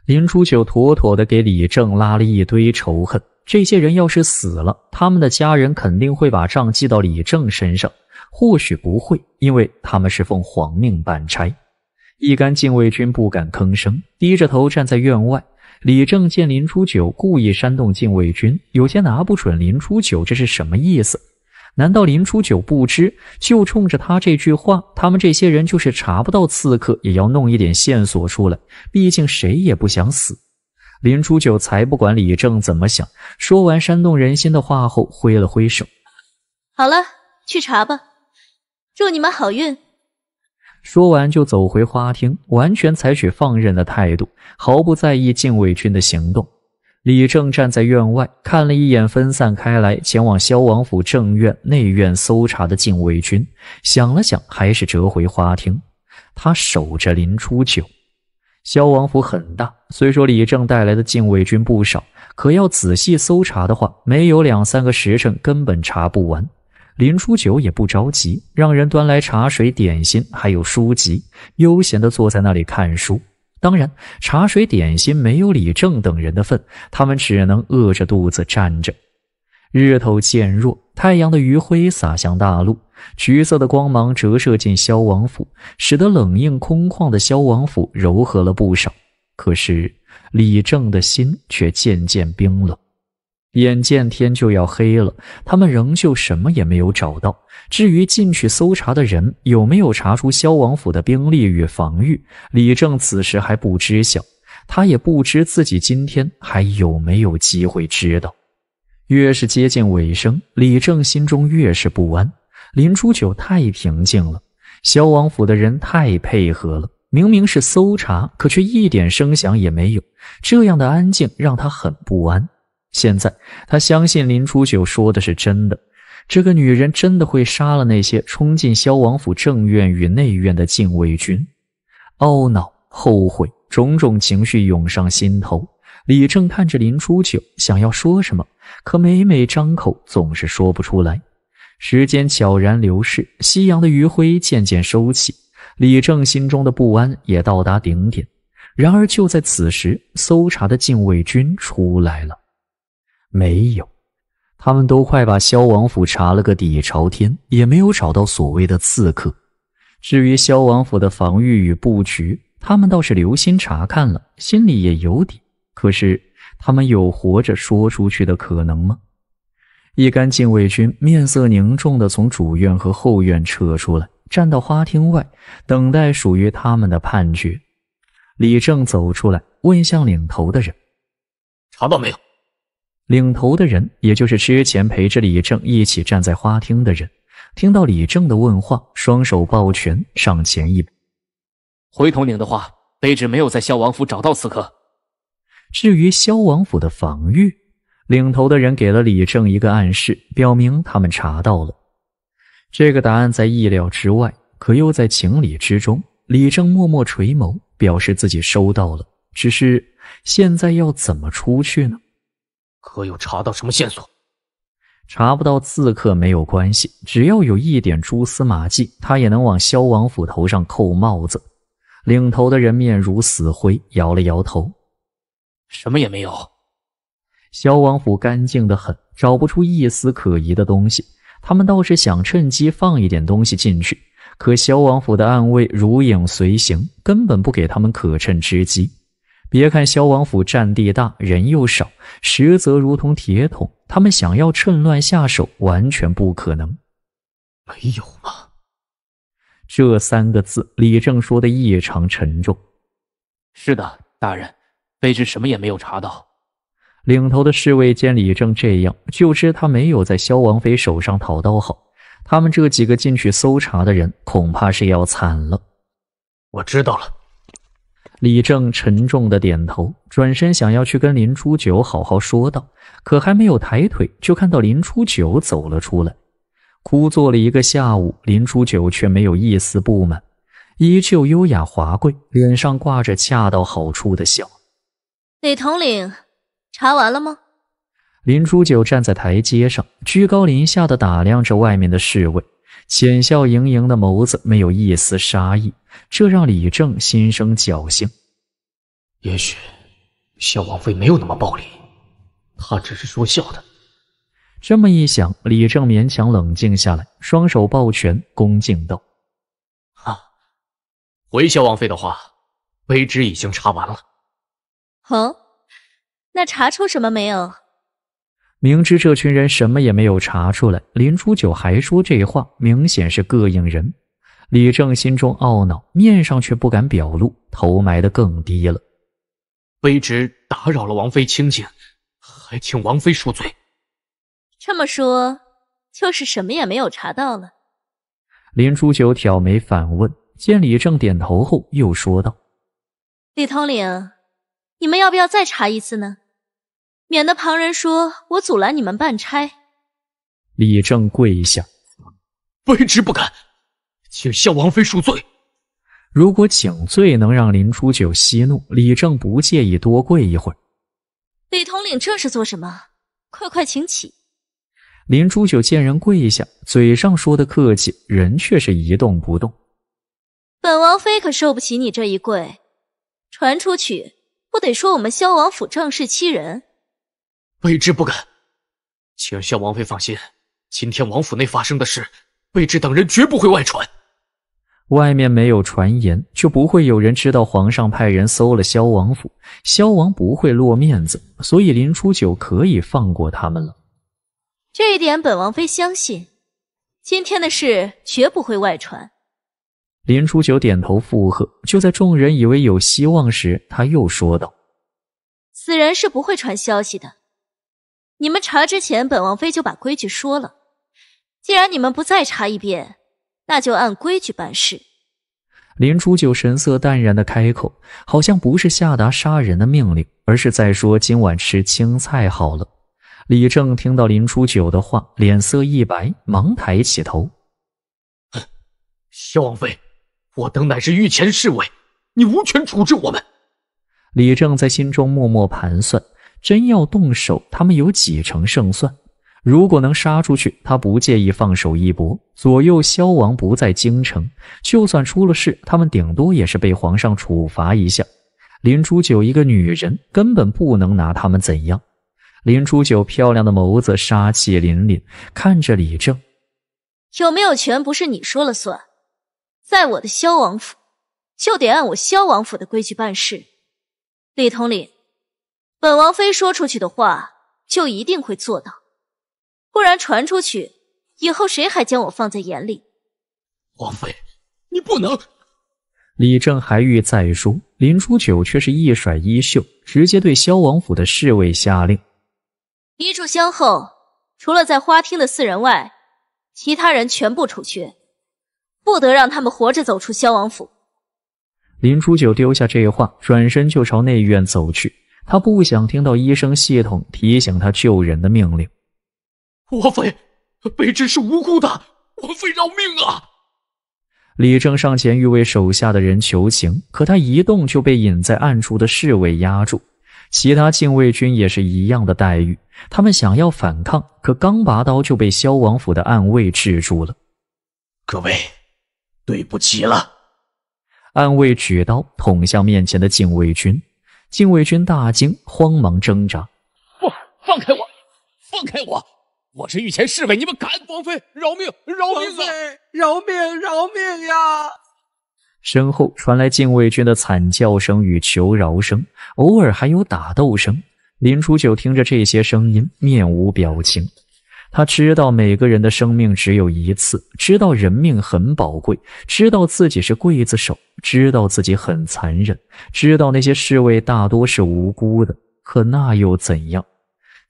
S6: 林初
S1: 九妥妥的给李正拉了一堆仇恨。这些人要是死了，他们的家人肯定会把账记到李正身上。或许不会，因为他们是奉皇命办差。一干禁卫军不敢吭声，低着头站在院外。李正见林初九故意煽动禁卫军，有些拿不准林初九这是什么意思。难道林初九不知？就冲着他这句话，他们这些人就是查不到刺客，也要弄一点线索出来。毕竟谁也不想死。林初九才不管李正怎么想，说完煽动人心的话后，挥了挥手：“
S2: 好了，去查吧，祝你们好运。”
S1: 说完就走回花厅，完全采取放任的态度，毫不在意禁卫军的行动。李正站在院外，看了一眼分散开来前往萧王府正院、内院搜查的禁卫军，想了想，还是折回花厅。他守着林初九。萧王府很大，虽说李正带来的禁卫军不少，可要仔细搜查的话，没有两三个时辰根本查不完。林初九也不着急，让人端来茶水、点心，还有书籍，悠闲地坐在那里看书。当然，茶水点心没有李正等人的份，他们只能饿着肚子站着。日头渐弱，太阳的余晖洒向大陆，橘色的光芒折射进萧王府，使得冷硬空旷的萧王府柔和了不少。可是李正的心却渐渐冰冷。眼见天就要黑了，他们仍旧什么也没有找到。至于进去搜查的人有没有查出萧王府的兵力与防御，李正此时还不知晓。他也不知自己今天还有没有机会知道。越是接近尾声，李正心中越是不安。林初九太平静了，萧王府的人太配合了。明明是搜查，可却一点声响也没有。这样的安静让他很不安。现在他相信林初九说的是真的，这个女人真的会杀了那些冲进萧王府正院与内院的禁卫军。懊恼、后悔，种种情绪涌上心头。李正看着林初九，想要说什么，可每每张口总是说不出来。时间悄然流逝，夕阳的余晖渐渐收起，李正心中的不安也到达顶点。然而就在此时，搜查的禁卫军出来了。没有，他们都快把萧王府查了个底朝天，也没有找到所谓的刺客。至于萧王府的防御与布局，他们倒是留心查看了，心里也有底。可是，他们有活着说出去的可能吗？一干禁卫军面色凝重的从主院和后院撤出来，站到花厅外，等待属于他们的判决。李正走出来，问向领头的
S7: 人：“查到没有？”
S1: 领头的人，也就是之前陪着李正一起站在花厅的人，听到李正的问话，双手抱拳上前一步，
S6: 回统领的话：“卑职没有在萧王府找到刺客。
S1: 至于萧王府的防御，领头的人给了李正一个暗示，表明他们查到了。这个答案在意料之外，可又在情理之中。李正默默垂眸，表示自己收到了。只是现在要怎么出去呢？”
S7: 可有查到什么线索？
S1: 查不到刺客没有关系，只要有一点蛛丝马迹，他也能往萧王府头上扣帽子。领头的人面如死灰，摇了摇头，
S7: 什么也没有。
S1: 萧王府干净的很，找不出一丝可疑的东西。他们倒是想趁机放一点东西进去，可萧王府的暗卫如影随形，根本不给他们可趁之机。别看萧王府占地大，人又少，实则如同铁桶。他们想要趁乱下手，完全不可能。没有吗？这三个字，李正说的异常沉重。
S6: 是的，大人，卑职什么也没有查到。
S1: 领头的侍卫见李正这样，就知他没有在萧王妃手上讨到好。他们这几个进去搜查的人，恐怕是要惨了。我知道了。李正沉重的点头，转身想要去跟林初九好好说道，可还没有抬腿，就看到林初九走了出来。枯坐了一个下午，林初九却没有一丝不满，依旧优雅华贵，脸上挂着恰到好处的笑。
S2: 李统领，查完了吗？
S1: 林初九站在台阶上，居高临下的打量着外面的侍卫，浅笑盈盈的眸子没有一丝杀意。这让李正心生侥幸，也许小王妃没有那么暴力，她只是说笑的。这么一想，李正勉强冷静下来，双手抱拳，恭敬道：“啊，
S6: 回小王妃的话，卑职已经查完了。哦，
S2: 那查出什么没有？
S1: 明知这群人什么也没有查出来，林初九还说这话，明显是膈应人。”李正心中懊恼，面上却不敢表露，头埋得更低了。卑职打扰了王妃清静，还请王妃恕罪。
S2: 这么说，就是什么也没有查到了？
S1: 林初九挑眉反问，见李正点头后，又说道：“
S2: 李统领，你们要不要再查一次呢？免得旁人说我阻拦你们办差。”
S1: 李正跪下，卑职不敢。请萧王妃恕罪。如果请罪能让林初九息怒，李正不介意多跪一会儿。
S2: 李统领这是做什么？快快请起！
S1: 林初九见人跪下，嘴上说的客气，人却是一动不动。
S2: 本王妃可受不起你这一跪，传出去不得说我们萧王府仗势欺人。
S6: 卑职不敢，请萧王妃放心，今天王府内发生的事，卑职等人绝不会外传。
S1: 外面没有传言，就不会有人知道皇上派人搜了萧王府，萧王不会落面子，所以林初九可以放过他们了。
S2: 这一点本王妃相信，今天的事绝不会外传。
S1: 林初九点头附和。就在众人以为有希望时，他又说道：“
S2: 死人是不会传消息的，你们查之前，本王妃就把规矩说了。既然你们不再查一遍。”那就按规矩办事。
S1: 林初九神色淡然的开口，好像不是下达杀人的命令，而是在说今晚吃青菜好了。李正听到林初九的话，脸色一白，忙抬起头：“
S6: 萧王妃，我等乃是御前侍卫，你无权处置我们。”
S1: 李正在心中默默盘算，真要动手，他们有几成胜算？如果能杀出去，他不介意放手一搏。左右萧王不在京城，就算出了事，他们顶多也是被皇上处罚一下。林初九一个女人，根本不能拿他们怎样。林初九漂亮的眸子杀气凛凛，看着李正：“
S2: 有没有权不是你说了算，在我的萧王府，就得按我萧王府的规矩办事。”李统领，本王妃说出去的话，就一定会做到。不然传出去，以后谁还将我放在眼里？王妃，你不能。
S1: 李正还欲再说，林初九却是一甩衣袖，直接对萧王府的侍卫下令：
S2: 一炷香后，除了在花厅的四人外，其他人全部出去，不得让他们活着走出萧王
S6: 府。
S1: 林初九丢下这话，转身就朝内院走去。他不想听到医生系统提醒他救人的命令。
S6: 王妃，卑职是无辜的，王妃饶命啊！
S1: 李正上前欲为手下的人求情，可他一动就被隐在暗处的侍卫压住，其他禁卫军也是一样的待遇。他们想要反抗，可刚拔刀就被萧王府的暗卫制住了。
S6: 各位，对不起了。
S1: 暗卫举刀捅向面前的禁卫军，禁卫军大惊，慌忙挣扎，
S6: 不，放开我，放开我！我是御前侍卫，你们敢！王妃饶命，饶命！王妃饶命，饶命呀！
S1: 身后传来禁卫军的惨叫声与求饶声，偶尔还有打斗声。林初九听着这些声音，面无表情。他知道每个人的生命只有一次，知道人命很宝贵，知道自己是刽子手，知道自己很残忍，知道那些侍卫大多是无辜的。可那又怎样？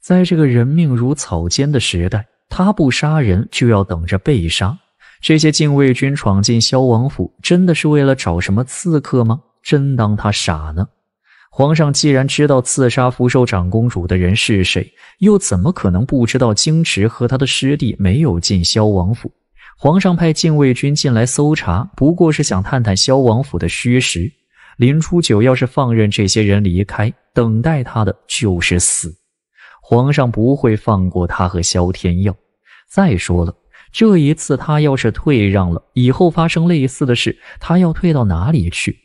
S1: 在这个人命如草菅的时代，他不杀人就要等着被杀。这些禁卫军闯进萧王府，真的是为了找什么刺客吗？真当他傻呢？皇上既然知道刺杀福寿长公主的人是谁，又怎么可能不知道京池和他的师弟没有进萧王府？皇上派禁卫军进来搜查，不过是想探探萧王府的虚实。林初九要是放任这些人离开，等待他的就是死。皇上不会放过他和萧天佑。再说了，这一次他要是退让了，以后发生类似的事，他要退到哪里去？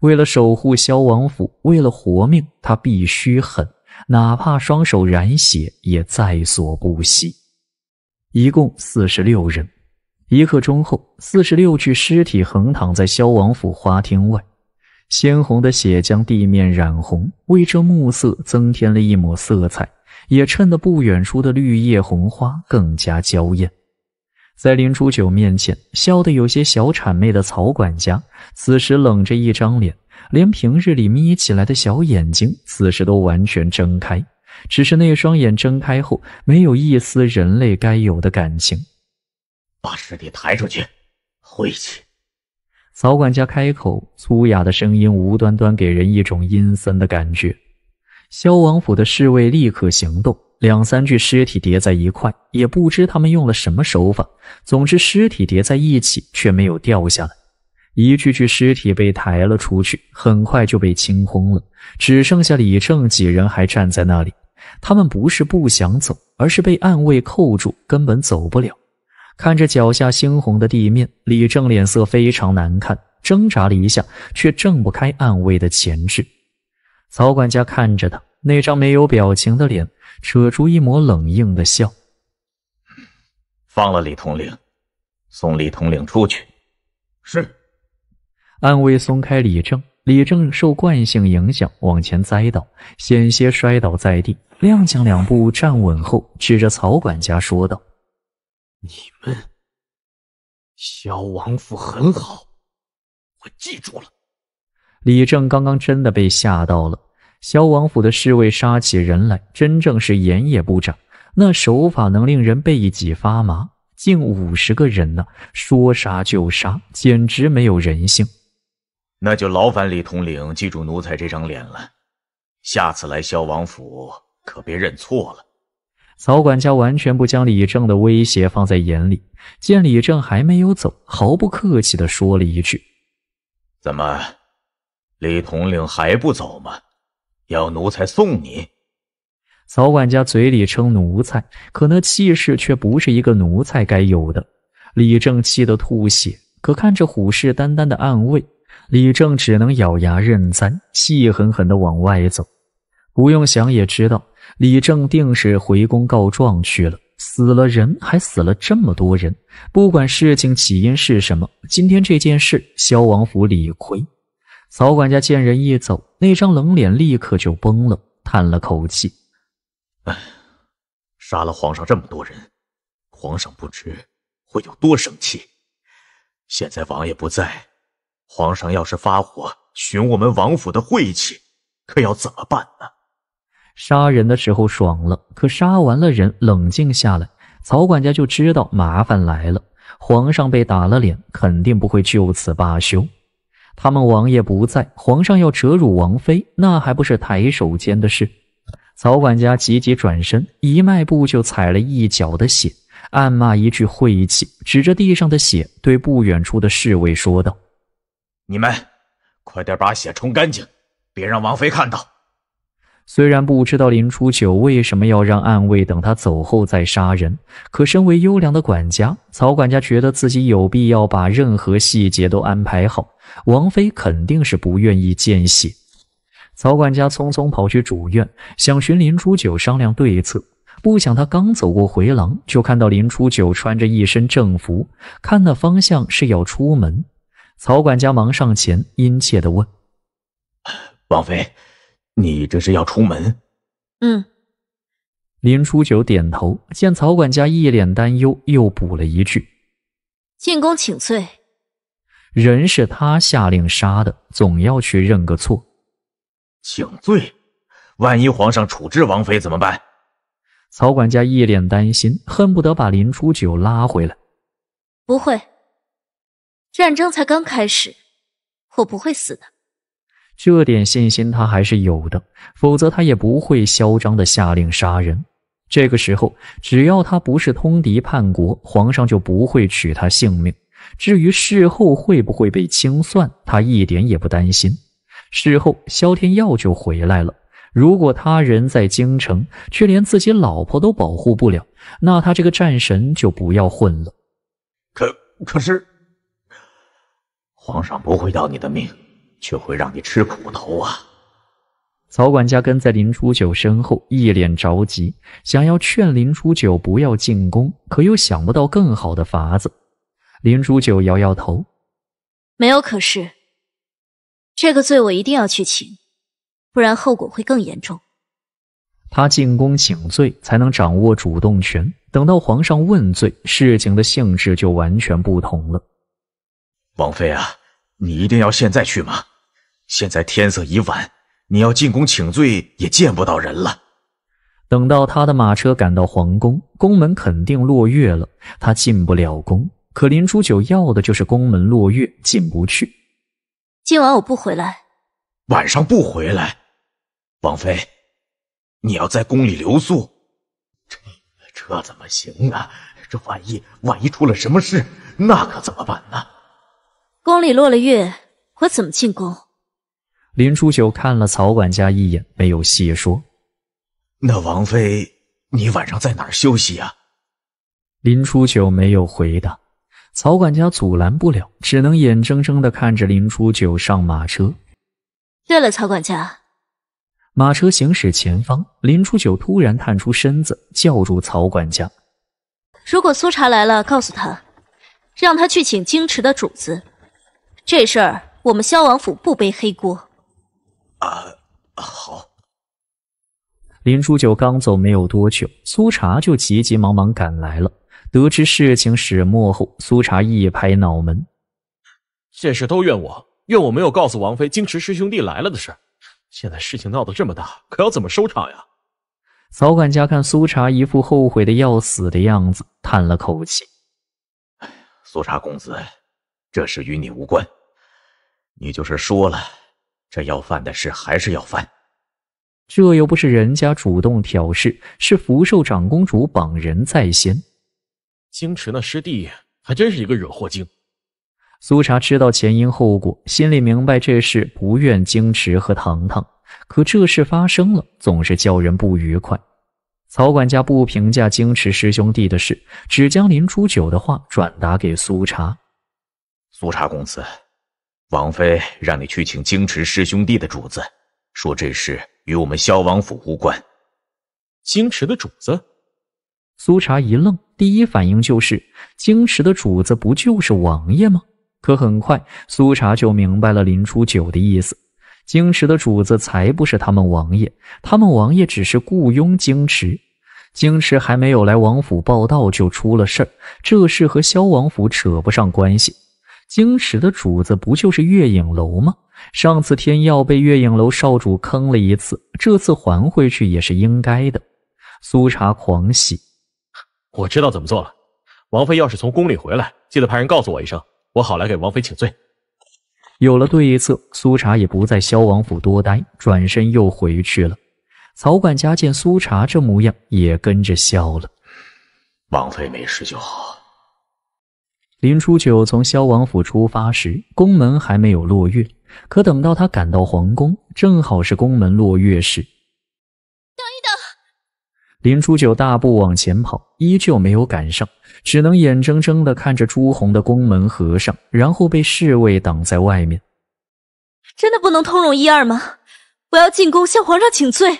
S1: 为了守护萧王府，为了活命，他必须狠，哪怕双手染血也在所不惜。一共四十六人。一刻钟后，四十六具尸体横躺在萧王府花厅外，鲜红的血将地面染红，为这暮色增添了一抹色彩。也衬得不远处的绿叶红花更加娇艳。在林初九面前笑得有些小谄媚的曹管家，此时冷着一张脸，连平日里眯起来的小眼睛，此时都完全睁开。只是那双眼睁开后，没有一丝人类该有的感情。
S6: 把尸体抬出去，晦气。
S1: 曹管家开口，粗哑的声音无端端给人一种阴森的感觉。萧王府的侍卫立刻行动，两三具尸体叠在一块，也不知他们用了什么手法。总之，尸体叠在一起却没有掉下来。一具具尸体被抬了出去，很快就被清空了，只剩下李正几人还站在那里。他们不是不想走，而是被暗卫扣住，根本走不了。看着脚下猩红的地面，李正脸色非常难看，挣扎了一下，却挣不开暗卫的钳制。曹管家看着他那张没有表情的脸，扯出一抹冷硬的笑：“
S6: 放了李统领，送李统领出去。”是。
S1: 暗卫松开李正，李正受惯性影响往前栽倒，险些摔倒在地，踉跄两步站稳后，指着曹管家说道：“你们，
S6: 萧王府很好，我记住了。”
S1: 李正刚刚真的被吓到了。萧王府的侍卫杀起人来，真正是眼也不眨，那手法能令人背脊发麻。近五十个人呢，说杀就杀，简直没有人性。
S6: 那就劳烦李统领记住奴才这张脸了，下次来萧王府可别认错了。
S1: 曹管家完全不将李正的威胁放在眼里，见李正还没有走，毫不客气地说了一句：“
S6: 怎么？”李统领还不走吗？要奴才送你。
S1: 曹管家嘴里称奴才，可那气势却不是一个奴才该有的。李正气得吐血，可看着虎视眈眈的暗卫，李正只能咬牙认栽，气狠狠的往外走。不用想也知道，李正定是回宫告状去了。死了人，还死了这么多人，不管事情起因是什么，今天这件事，萧王府理亏。曹管家见人一走，那张冷脸立刻就崩了，叹
S6: 了口气：“哎，
S7: 杀了皇上这么多人，皇
S6: 上不知会有多生气。现在王爷不在，皇上要是发火，寻我们王府的晦气，可要怎么办呢？”
S1: 杀人的时候爽了，可杀完了人，冷静下来，曹管家就知道麻烦来了。皇上被打了脸，肯定不会就此罢休。他们王爷不在，皇上要折辱王妃，那还不是抬手间的事？曹管家急急转身，一迈步就踩了一脚的血，暗骂一句晦气，指着地上的血对不远处的侍卫说道：“
S6: 你们快点把血冲干净，别让王妃看到。”
S1: 虽然不知道林初九为什么要让暗卫等他走后再杀人，可身为优良的管家，曹管家觉得自己有必要把任何细节都安排好。王妃肯定是不愿意见血。曹管家匆匆跑去主院，想寻林初九商量对策，不想他刚走过回廊，就看到林初九穿着一身正服，看那方向是要出门。曹管家忙上前，殷切地问：“
S6: 王妃。”你这是要出门？
S2: 嗯，
S1: 林初九点头，见曹管家一脸担忧，又补了一句：“
S2: 进宫请罪，
S1: 人是他下令杀的，总要去认个错。”
S6: 请罪，万一皇上处置王妃怎么办？
S1: 曹管家一脸担心，恨不得把林初九拉回来。
S2: 不会，战争才刚开始，我不会死的。
S1: 这点信心他还是有的，否则他也不会嚣张的下令杀人。这个时候，只要他不是通敌叛国，皇上就不会取他性命。至于事后会不会被清算，他一点也不担心。事后，萧天耀就回来了。如果他人在京城，却连自己老婆都保护不了，那他这个战神就不要混了。
S6: 可可是，皇上不会要
S7: 你的命。却会让你吃苦头啊！
S1: 曹管家跟在林初九身后，一脸着急，想要劝林初九不要进宫，可又想不到更好的法子。林初九摇摇头，
S2: 没有。可是这个罪我一定要去请，不然后果会更严重。
S1: 他进宫请罪，才能掌握主动权。等到皇上问罪，事情的性质就完全不同了。
S6: 王妃啊，你一定要现在去吗？现在天色已晚，你要进宫请罪也见不到人了。
S1: 等到他的马车赶到皇宫，宫门肯定落月了，他进不了宫。可林初九要的就是宫门落月，进不去。
S2: 今晚我不回来。
S6: 晚上不回来，王妃，你要在宫里留宿？这这怎么行啊？这万一万一出了什么事，那可怎么办呢？
S2: 宫里落了月，我怎么进宫？
S1: 林初九看了曹管家一眼，没有细说。那王妃，
S7: 你晚上在哪
S1: 儿休息呀？林初九没有回答。曹管家阻拦不了，只能眼睁睁地看着林初九上马车。
S2: 对了，曹管家，
S1: 马车行驶前方，林初九突然探出身子，叫住曹管家：“
S2: 如果苏茶来了，告诉他，让他去请京池的主子。这事儿我们萧王府不背黑锅。”啊，
S1: 好。林初九刚走没有多久，苏茶就急急忙忙赶来了。得知事情始末后，苏茶一拍脑门：“
S6: 这事都怨我，怨我没有告诉王妃，京池师兄弟来了的事。现在事情闹得这么大，可要怎么收场呀？”
S1: 曹管家看苏茶一副后悔的要死的样子，叹了口
S6: 气：“苏茶公子，这事与你无关，你就是说了。”这要犯的事还是要犯，
S1: 这又不是人家主动挑事，是福寿长公主绑人在先。
S6: 京池那师弟还真是一个惹祸精。
S1: 苏茶知道前因后果，心里明白这事不怨京池和糖糖，可这事发生了，总是叫人不愉快。曹管家不评价京池师兄弟的事，只将林初九的话转达给苏茶。
S6: 苏茶公子。王妃让你去请京池师兄弟的主子，说这事与我们萧王府无关。京池的主子，
S1: 苏茶一愣，第一反应就是京池的主子不就是王爷吗？可很快，苏茶就明白了林初九的意思：京池的主子才不是他们王爷，他们王爷只是雇佣京池。京池还没有来王府报道就出了事儿，这事和萧王府扯不上关系。京池的主子不就是月影楼吗？上次天曜被月影楼少主坑了一次，这次还回去也是应该的。苏茶狂喜，
S6: 我知道怎么做了。王妃要是从宫里回来，记得派人告诉我一声，我好来给王妃请罪。
S1: 有了对策，苏茶也不在萧王府多待，转身又回去了。曹管家见苏茶这模样，也跟着笑了。王妃没事就好。林初九从萧王府出发时，宫门还没有落月，可等到他赶到皇宫，正好是宫门落月时。等一等！林初九大步往前跑，依旧没有赶上，只能眼睁睁的看着朱红的宫门合上，然后被侍卫挡在外面。
S2: 真的不能通融一二吗？我要进宫向皇上请罪。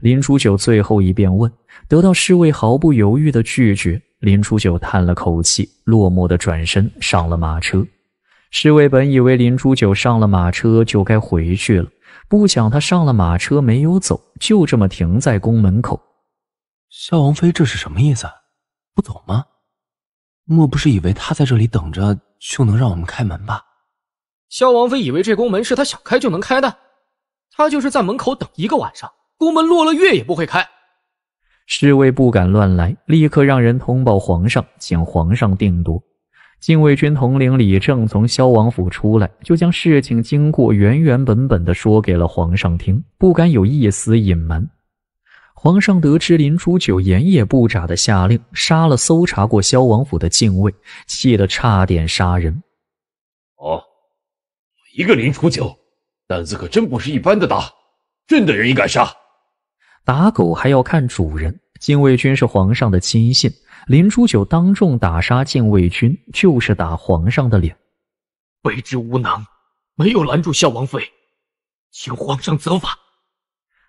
S1: 林初九最后一遍问。得到侍卫毫不犹豫的拒绝，林初九叹了口气，落寞的转身上了马车。侍卫本以为林初九上了马车就该回去了，不想他上了马车没有走，就这么停在宫门口。萧王妃这是什么意思？不懂吗？
S7: 莫不是以为他在这里等着就能让我们开门吧？萧
S6: 王妃以为这宫门是他想开就能开的？他就是在门口等一个晚上，宫门落了月也不会开。
S1: 侍卫不敢乱来，立刻让人通报皇上，请皇上定夺。禁卫军统领李正从萧王府出来，就将事情经过原原本本的说给了皇上听，不敢有一丝隐瞒。皇上得知林初九眼也不眨的下令杀了搜查过萧王府的禁卫，气得差点杀人。哦，
S6: 一个林初九，胆子可真不是一般的大，朕的人也敢杀，
S1: 打狗还要看主人。禁卫军是皇上的亲信，林初九当众打杀禁卫军，就是打皇上的脸。
S6: 卑职无能，没有拦住萧王妃，请皇上责罚。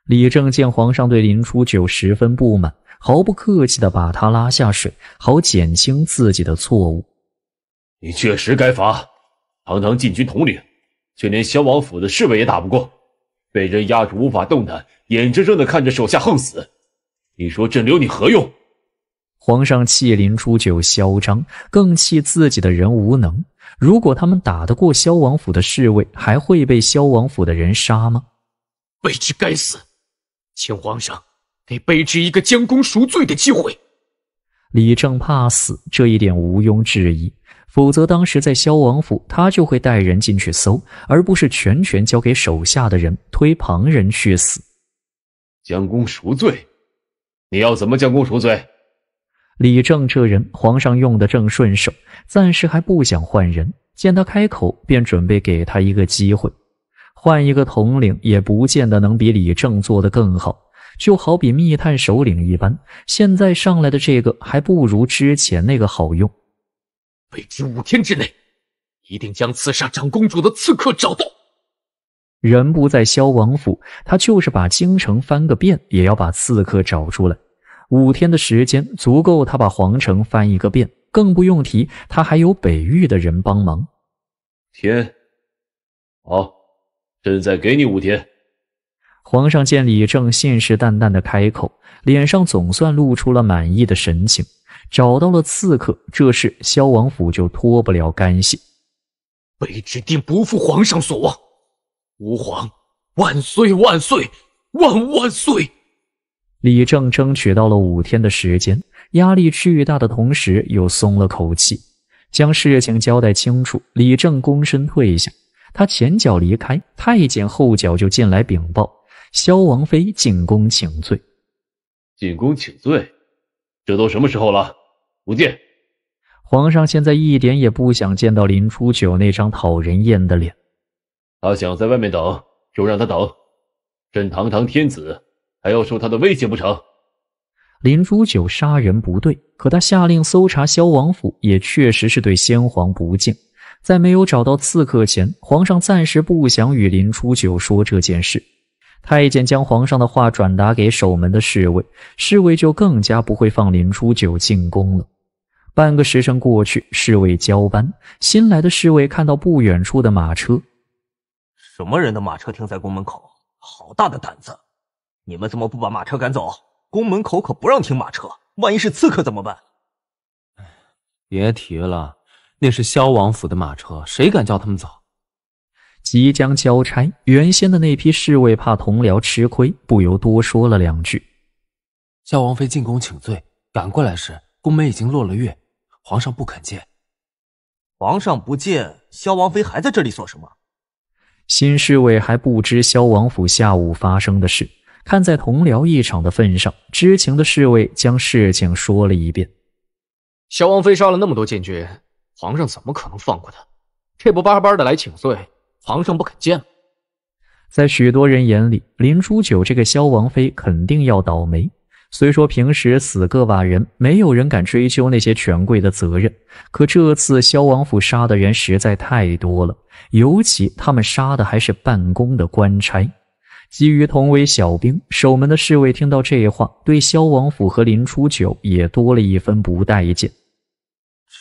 S1: 李正见皇上对林初九十分不满，毫不客气的把他拉下水，好减轻自己的错误。
S6: 你确实该罚，堂堂禁军统领，却连萧王府的侍卫也打不过，被人压住无法动弹，眼睁睁的看着手下横死。你说朕留你何用？
S1: 皇上气林初九嚣张，更气自己的人无能。如果他们打得过萧王府的侍卫，还会被萧王府的人杀吗？
S6: 卑职该死，请皇上给卑职一个将功赎罪的机会。
S1: 李正怕死这一点毋庸置疑，否则当时在萧王府，他就会带人进去搜，而不是全权交给手下的人推旁人去死，将
S6: 功赎罪。你要怎么将功赎罪？
S1: 李正这人，皇上用的正顺手，暂时还不想换人。见他开口，便准备给他一个机会，换一个统领也不见得能比李正做的更好。就好比密探首领一般，现在上来的这个还不如之前那个好用。
S6: 未知五天之内，一定将刺杀长公主的刺客找到。
S1: 人不在萧王府，他就是把京城翻个遍，也要把刺客找出来。五天的时间足够他把皇城翻一个遍，更不用提他还有北域的人帮忙。
S6: 天，好，朕再给你五天。
S1: 皇上见李正信誓旦旦的开口，脸上总算露出了满意的神情。找到了刺客，这事萧王府就脱不了干系。
S6: 卑职定不负皇上所望。吾皇万岁万岁万万岁！
S1: 李正争取到了五天的时间，压力巨大的同时又松了口气，将事情交代清楚。李正躬身退下，他前脚离开，太监后脚就进来禀报：萧王妃进宫请罪。
S6: 进宫请罪，这都什么时候了，不见！
S1: 皇上现在一点也不想见到林初九那张讨人厌的脸。
S6: 他想在外面等，就让他等。朕堂堂天子，还要受他的威胁不成？
S1: 林初九杀人不对，可他下令搜查萧王府，也确实是对先皇不敬。在没有找到刺客前，皇上暂时不想与林初九说这件事。太监将皇上的话转达给守门的侍卫，侍卫就更加不会放林初九进宫了。半个时辰过去，侍卫交班，新来的侍卫看到不远处的马车。
S7: 什么人的马车停在宫门口？好大的胆子！你们怎么不把马车赶走？宫门口可不让停马车，万一是刺客怎么办？
S6: 哎，别提了，那是萧王府的马车，谁敢叫他们走？
S1: 即将交差，原先的那批侍卫怕同僚吃亏，不由多说了
S7: 两句。萧王妃进宫请罪，赶过来时，宫门已经落了月，皇上不肯见。皇上不见，萧王妃还在这里做什么？
S1: 新侍卫还不知萧王府下午发生的事，看在同僚一场的份上，知情的侍卫将事情说了一遍。
S6: 萧王妃杀了那么多禁军，皇上怎么可能放过他？这不，巴巴的来请罪，皇上不肯见了。
S1: 在许多人眼里，林初九这个萧王妃肯定要倒霉。虽说平时死个把人，没有人敢追究那些权贵的责任，可这次萧王府杀的人实在太多了，尤其他们杀的还是办公的官差。基于同为小兵守门的侍卫，听到这话，对萧王府和林初九也多了一分不待见。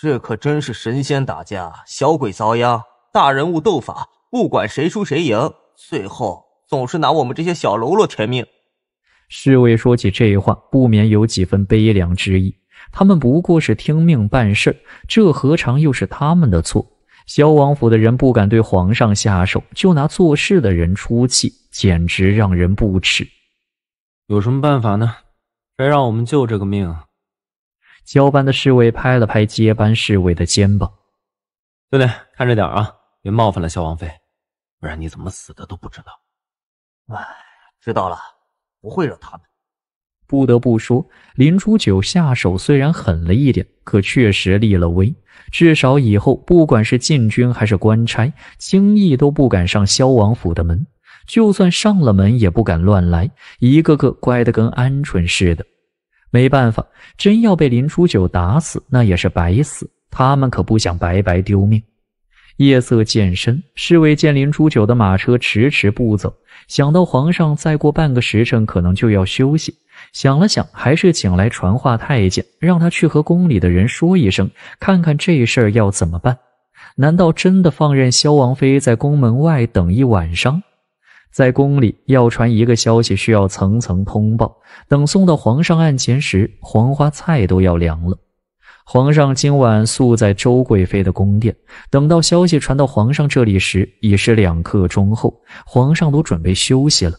S7: 这可真是神仙打架，小鬼遭殃，大人物斗法，不管谁输谁赢，最后总是拿我们这些小喽啰填命。
S1: 侍卫说起这话，不免有几分悲凉之意。他们不过是听命办事，这何尝又是他们的错？萧王府的人不敢对皇上下手，就拿做事的人出气，简直让人不齿。有什么办法呢？谁让我们救这个命？啊？交班的侍卫拍了拍接班侍卫的肩膀：“
S7: 兄弟，看着点啊，别冒犯了萧王妃，不然你怎么死的都不知道。”哎，知道了。不会让他们。
S1: 不得不说，林初九下手虽然狠了一点，可确实立了威。至少以后，不管是禁军还是官差，轻易都不敢上萧王府的门。就算上了门，也不敢乱来，一个个乖的跟鹌鹑似的。没办法，真要被林初九打死，那也是白死。他们可不想白白丢命。夜色渐深，侍卫见林初九的马车迟迟不走，想到皇上再过半个时辰可能就要休息，想了想，还是请来传话太监，让他去和宫里的人说一声，看看这事儿要怎么办。难道真的放任萧王妃在宫门外等一晚上？在宫里要传一个消息，需要层层通报，等送到皇上案前时，黄花菜都要凉了。皇上今晚宿在周贵妃的宫殿。等到消息传到皇上这里时，已是两刻钟后，皇上都准备休息了。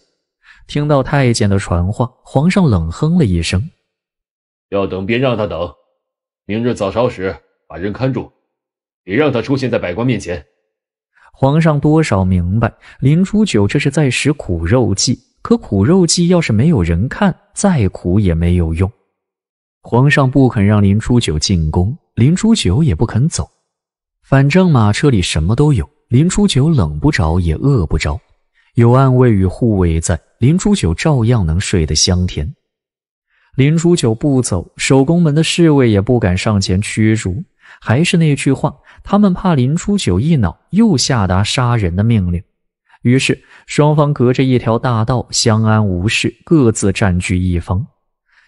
S1: 听到太监的传话，皇上冷哼了一声：“
S6: 要等，便让他等。明日早朝时，把人看住，别让他出现在百官面前。”
S1: 皇上多少明白，林初九这是在使苦肉计。可苦肉计要是没有人看，再苦也没有用。皇上不肯让林初九进宫，林初九也不肯走。反正马车里什么都有，林初九冷不着也饿不着，有暗卫与护卫在，林初九照样能睡得香甜。林初九不走，守宫门的侍卫也不敢上前驱逐。还是那句话，他们怕林初九一恼，又下达杀人的命令。于是，双方隔着一条大道，相安无事，各自占据一方。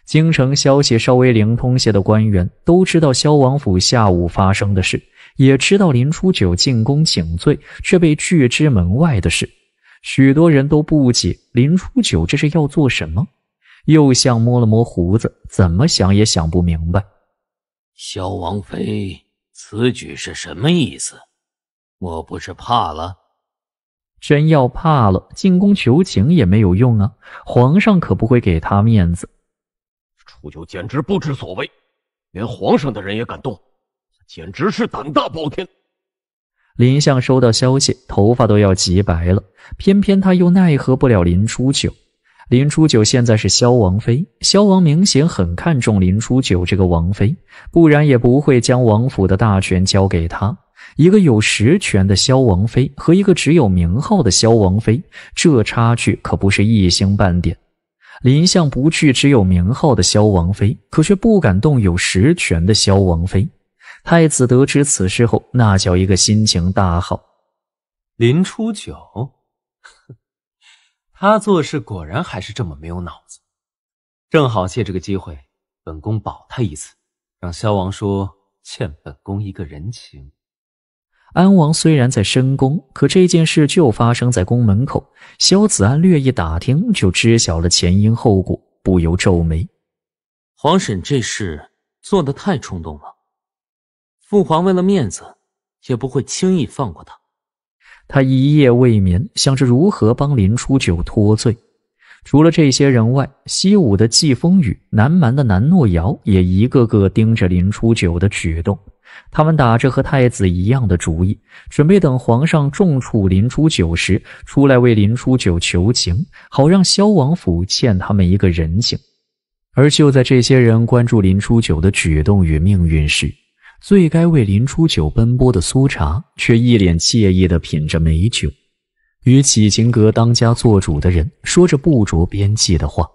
S1: 京城消息稍微灵通些的官员都知道萧王府下午发生的事，也知道林初九进宫请罪却被拒之门外的事。许多人都不解林初九这是要做什么。又像摸了摸胡子，怎么想也想不明白。
S6: 萧王妃此举是什么意思？莫不是怕了？
S1: 真要怕了，进宫求情也没有用啊！皇上可不会给他面子。
S6: 初九简直不知所谓，连皇上的人也敢动，简直是胆大包天。
S1: 林相收到消息，头发都要急白了，偏偏他又奈何不了林初九。林初九现在是萧王妃，萧王明显很看重林初九这个王妃，不然也不会将王府的大权交给他。一个有实权的萧王妃和一个只有名号的萧王妃，这差距可不是一星半点。林相不去，只有名号的萧王妃，可却不敢动有实权的萧王妃。太子得知此事后，那叫一个心情大好。
S6: 林初
S7: 九，他做事果然还是这么没有脑子。正好借这个机会，本宫保他一次，让萧王说欠本宫一个人情。
S1: 安王虽然在深宫，可这件事就发生在宫门口。萧子安略一打听，就知晓了前因后果，不由皱眉。
S7: 皇婶这事做得太冲动了，
S6: 父皇为了面子，也不会轻易放过他。
S1: 他一夜未眠，想着如何帮林初九脱罪。除了这些人外，西武的季风雨、南蛮的南诺瑶也一个个盯着林初九的举动。他们打着和太子一样的主意，准备等皇上重处林初九时，出来为林初九求情，好让萧王府欠他们一个人情。而就在这些人关注林初九的举动与命运时，最该为林初九奔波的苏茶却一脸惬意地品着美酒，与喜晴阁当家做主的人说着不着边际的话。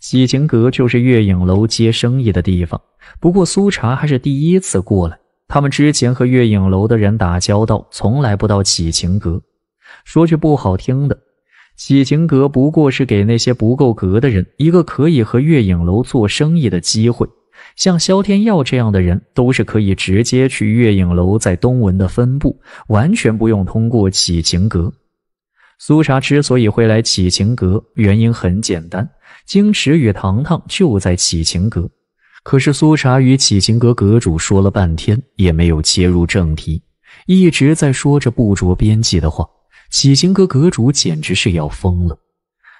S1: 喜晴阁就是月影楼接生意的地方。不过苏茶还是第一次过来。他们之前和月影楼的人打交道，从来不到启情阁。说句不好听的，启情阁不过是给那些不够格的人一个可以和月影楼做生意的机会。像萧天耀这样的人，都是可以直接去月影楼在东文的分部，完全不用通过启情阁。苏茶之所以会来启情阁，原因很简单：京池与糖糖就在启情阁。可是苏茶与启行阁阁主说了半天，也没有切入正题，一直在说着不着边际的话。启行阁阁主简直是要疯了。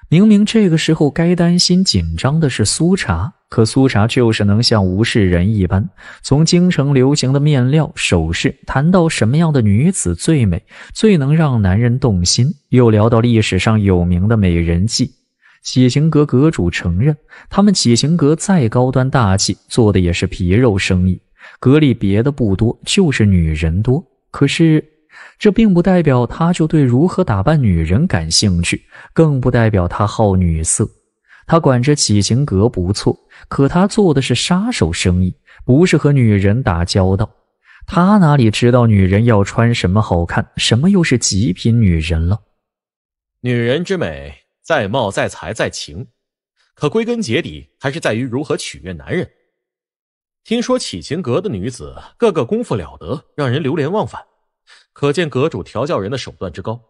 S1: 明明这个时候该担心、紧张的是苏茶，可苏茶就是能像无事人一般，从京城流行的面料、首饰谈到什么样的女子最美、最能让男人动心，又聊到历史上有名的美人计。启行阁阁主承认，他们启行阁再高端大气，做的也是皮肉生意。阁里别的不多，就是女人多。可是，这并不代表他就对如何打扮女人感兴趣，更不代表他好女色。他管着启行阁不错，可他做的是杀手生意，不是和女人打交道。他哪里知道女人要穿什么好看，什么又是极品女
S6: 人了？女人之美。再貌再才再情，可归根结底还是在于如何取悦男人。听说启晴阁的女子个个功夫了得，让人流连忘返，可见阁主调教人的手段之高。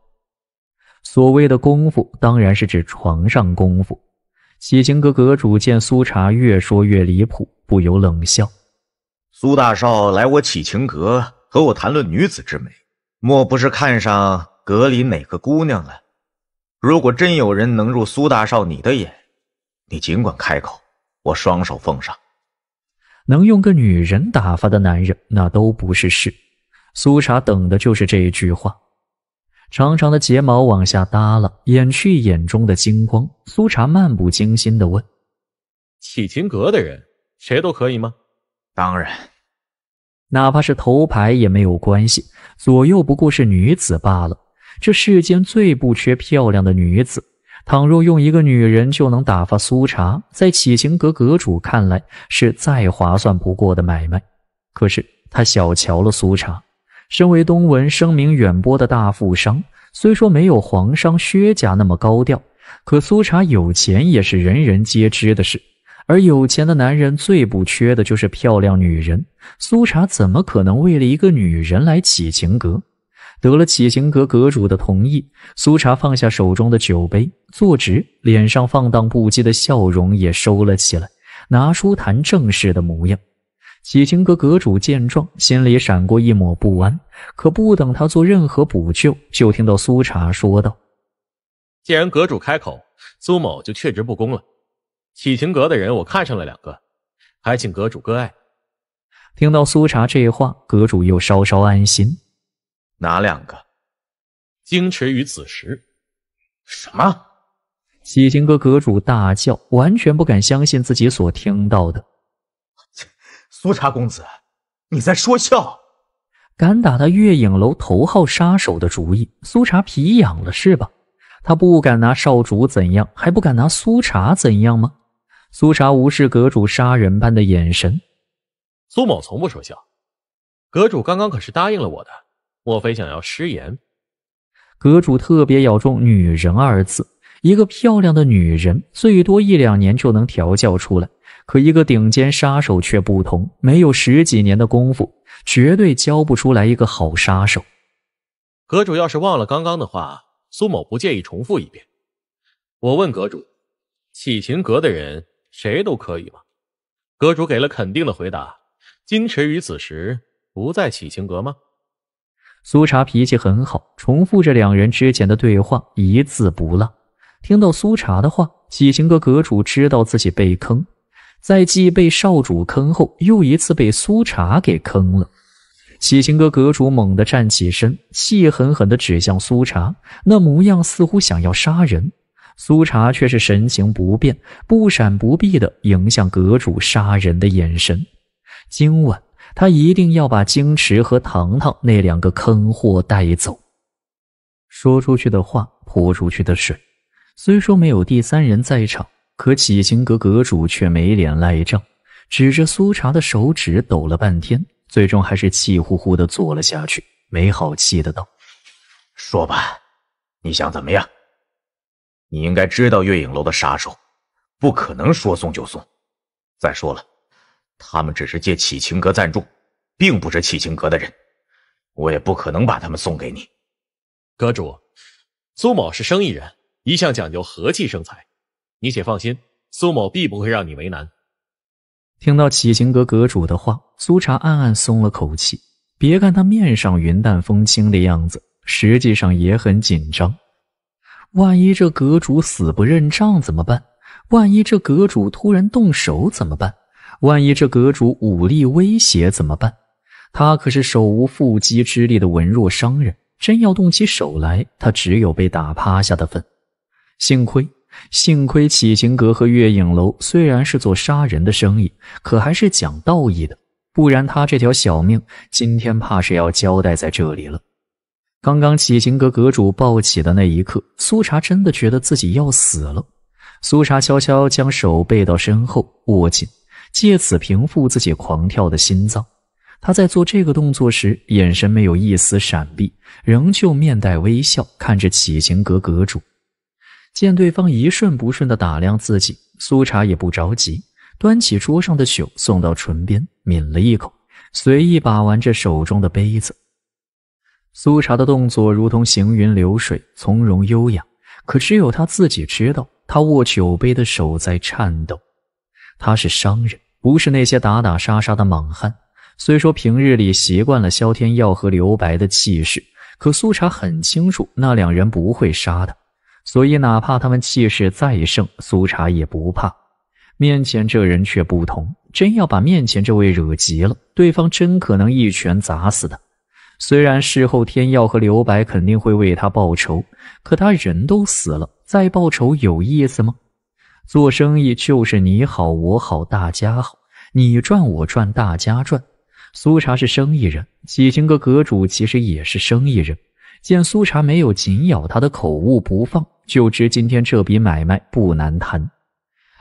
S1: 所谓的功夫，当然是指床上功夫。启晴阁阁主见苏茶越说越离谱，不由冷笑：“
S6: 苏大少来我启晴阁和我谈论女子之美，莫不是看上阁里哪个姑娘了？”如果真有人能入苏大少你的眼，你尽管开口，我双手奉上。
S1: 能用个女人打发的男人，那都不是事。苏茶等的就是这一句话。长长的睫毛往下耷拉，掩去眼中的精光。苏茶漫不经心地问：“
S6: 启晴阁的人，谁都可以吗？”“当然，
S1: 哪怕是头牌也没有关系，左右不过是女子罢了。”这世间最不缺漂亮的女子，倘若用一个女人就能打发苏茶，在起情阁阁主看来是再划算不过的买卖。可是他小瞧了苏茶。身为东文声名远播的大富商，虽说没有皇商薛家那么高调，可苏茶有钱也是人人皆知的事。而有钱的男人最不缺的就是漂亮女人，苏茶怎么可能为了一个女人来起情阁？得了启行阁阁主的同意，苏茶放下手中的酒杯，坐直，脸上放荡不羁的笑容也收了起来，拿书谈正事的模样。启行阁阁主见状，心里闪过一抹不安，可不等他做任何补救，就听到苏茶说道：“
S6: 既然阁主开口，苏某就却之不恭了。启行阁的人，我看上了两个，还请阁主割爱。”
S1: 听到苏茶这话，阁主又稍稍安心。
S6: 哪两个？矜持于此时。
S1: 什么？喜星阁阁主大叫，完全不敢相信自己所听到的。
S6: 苏茶公子，你在说笑？
S1: 敢打他月影楼头号杀手的主意？苏茶皮痒了是吧？他不敢拿少主怎样，还不敢拿苏茶怎样吗？苏茶无视阁主杀人般的眼神。
S6: 苏某从不说笑，阁主刚刚可是答应了我的。莫非想要失言？
S1: 阁主特别咬中“女人”二字，一个漂亮的女人最多一两年就能调教出来，可一个顶尖杀手却不同，没有十几年的功夫，绝对教不出来一个好杀手。
S6: 阁主要是忘了刚刚的话，苏某不介意重复一遍。我问阁主，启晴阁的人谁都可以吗？阁主给了肯定的回答。金池与子时不在启晴阁吗？
S1: 苏茶脾气很好，重复着两人之前的对话，一字不落。听到苏茶的话，喜行阁阁主知道自己被坑，在继被少主坑后，又一次被苏茶给坑了。喜行阁阁主猛地站起身，气狠狠地指向苏茶，那模样似乎想要杀人。苏茶却是神情不变，不闪不避地迎向阁主杀人的眼神。今晚。他一定要把京池和糖糖那两个坑货带走。说出去的话泼出去的水，虽说没有第三人在场，可启行阁阁主却没脸赖账，指着苏茶的手指抖了半天，最终还是气呼呼地坐了下去，没好气的道：“说吧，
S6: 你想怎么样？你应该知道月影楼的杀手不可能说送就送。再说了。”他们只是借启情阁暂住，并不是启情阁的人，我也不可能把他们送给你。阁主，苏某是生意人，一向讲究和气生财，你且放心，苏某必不会让你为难。
S1: 听到启情阁阁主的话，苏茶暗暗松了口气。别看他面上云淡风轻的样子，实际上也很紧张。万一这阁主死不认账怎么办？万一这阁主突然动手怎么办？万一这阁主武力威胁怎么办？他可是手无缚鸡之力的文弱商人，真要动起手来，他只有被打趴下的份。幸亏，幸亏启行阁和月影楼虽然是做杀人的生意，可还是讲道义的，不然他这条小命今天怕是要交代在这里了。刚刚启行阁阁主抱起的那一刻，苏茶真的觉得自己要死了。苏茶悄悄将手背到身后，握紧。借此平复自己狂跳的心脏，他在做这个动作时，眼神没有一丝闪避，仍旧面带微笑看着启行阁阁主。见对方一瞬不瞬地打量自己，苏茶也不着急，端起桌上的酒送到唇边抿了一口，随意把玩着手中的杯子。苏茶的动作如同行云流水，从容优雅，可只有他自己知道，他握酒杯的手在颤抖。他是商人，不是那些打打杀杀的莽汉。虽说平日里习惯了萧天耀和刘白的气势，可苏茶很清楚，那两人不会杀他，所以哪怕他们气势再盛，苏茶也不怕。面前这人却不同，真要把面前这位惹急了，对方真可能一拳砸死的。虽然事后天耀和刘白肯定会为他报仇，可他人都死了，再报仇有意思吗？做生意就是你好我好大家好，你赚我赚大家赚。苏茶是生意人，启晴阁阁主其实也是生意人。见苏茶没有紧咬他的口误不放，就知今天这笔买卖不难谈。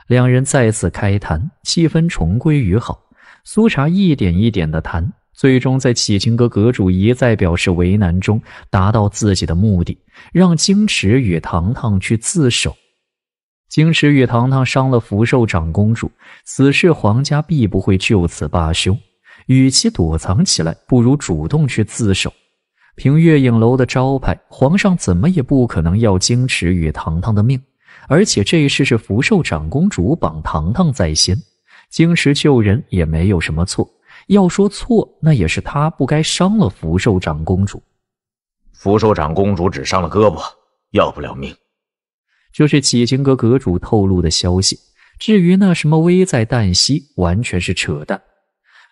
S1: 两人再次开谈，气氛重归于好。苏茶一点一点的谈，最终在启清阁阁主一再表示为难中，达到自己的目的，让京池与糖糖去自首。金池与糖糖伤了福寿长公主，此事皇家必不会就此罢休。与其躲藏起来，不如主动去自首。凭月影楼的招牌，皇上怎么也不可能要金池与糖糖的命。而且这事是福寿长公主绑糖糖在先，金池救人也没有什么错。要说错，那也是他不该伤了福寿长公主。
S6: 福寿长公主只伤了胳膊，要不了命。
S1: 这是启晴阁阁主透露的消息。至于那什么危在旦夕，完全是扯淡。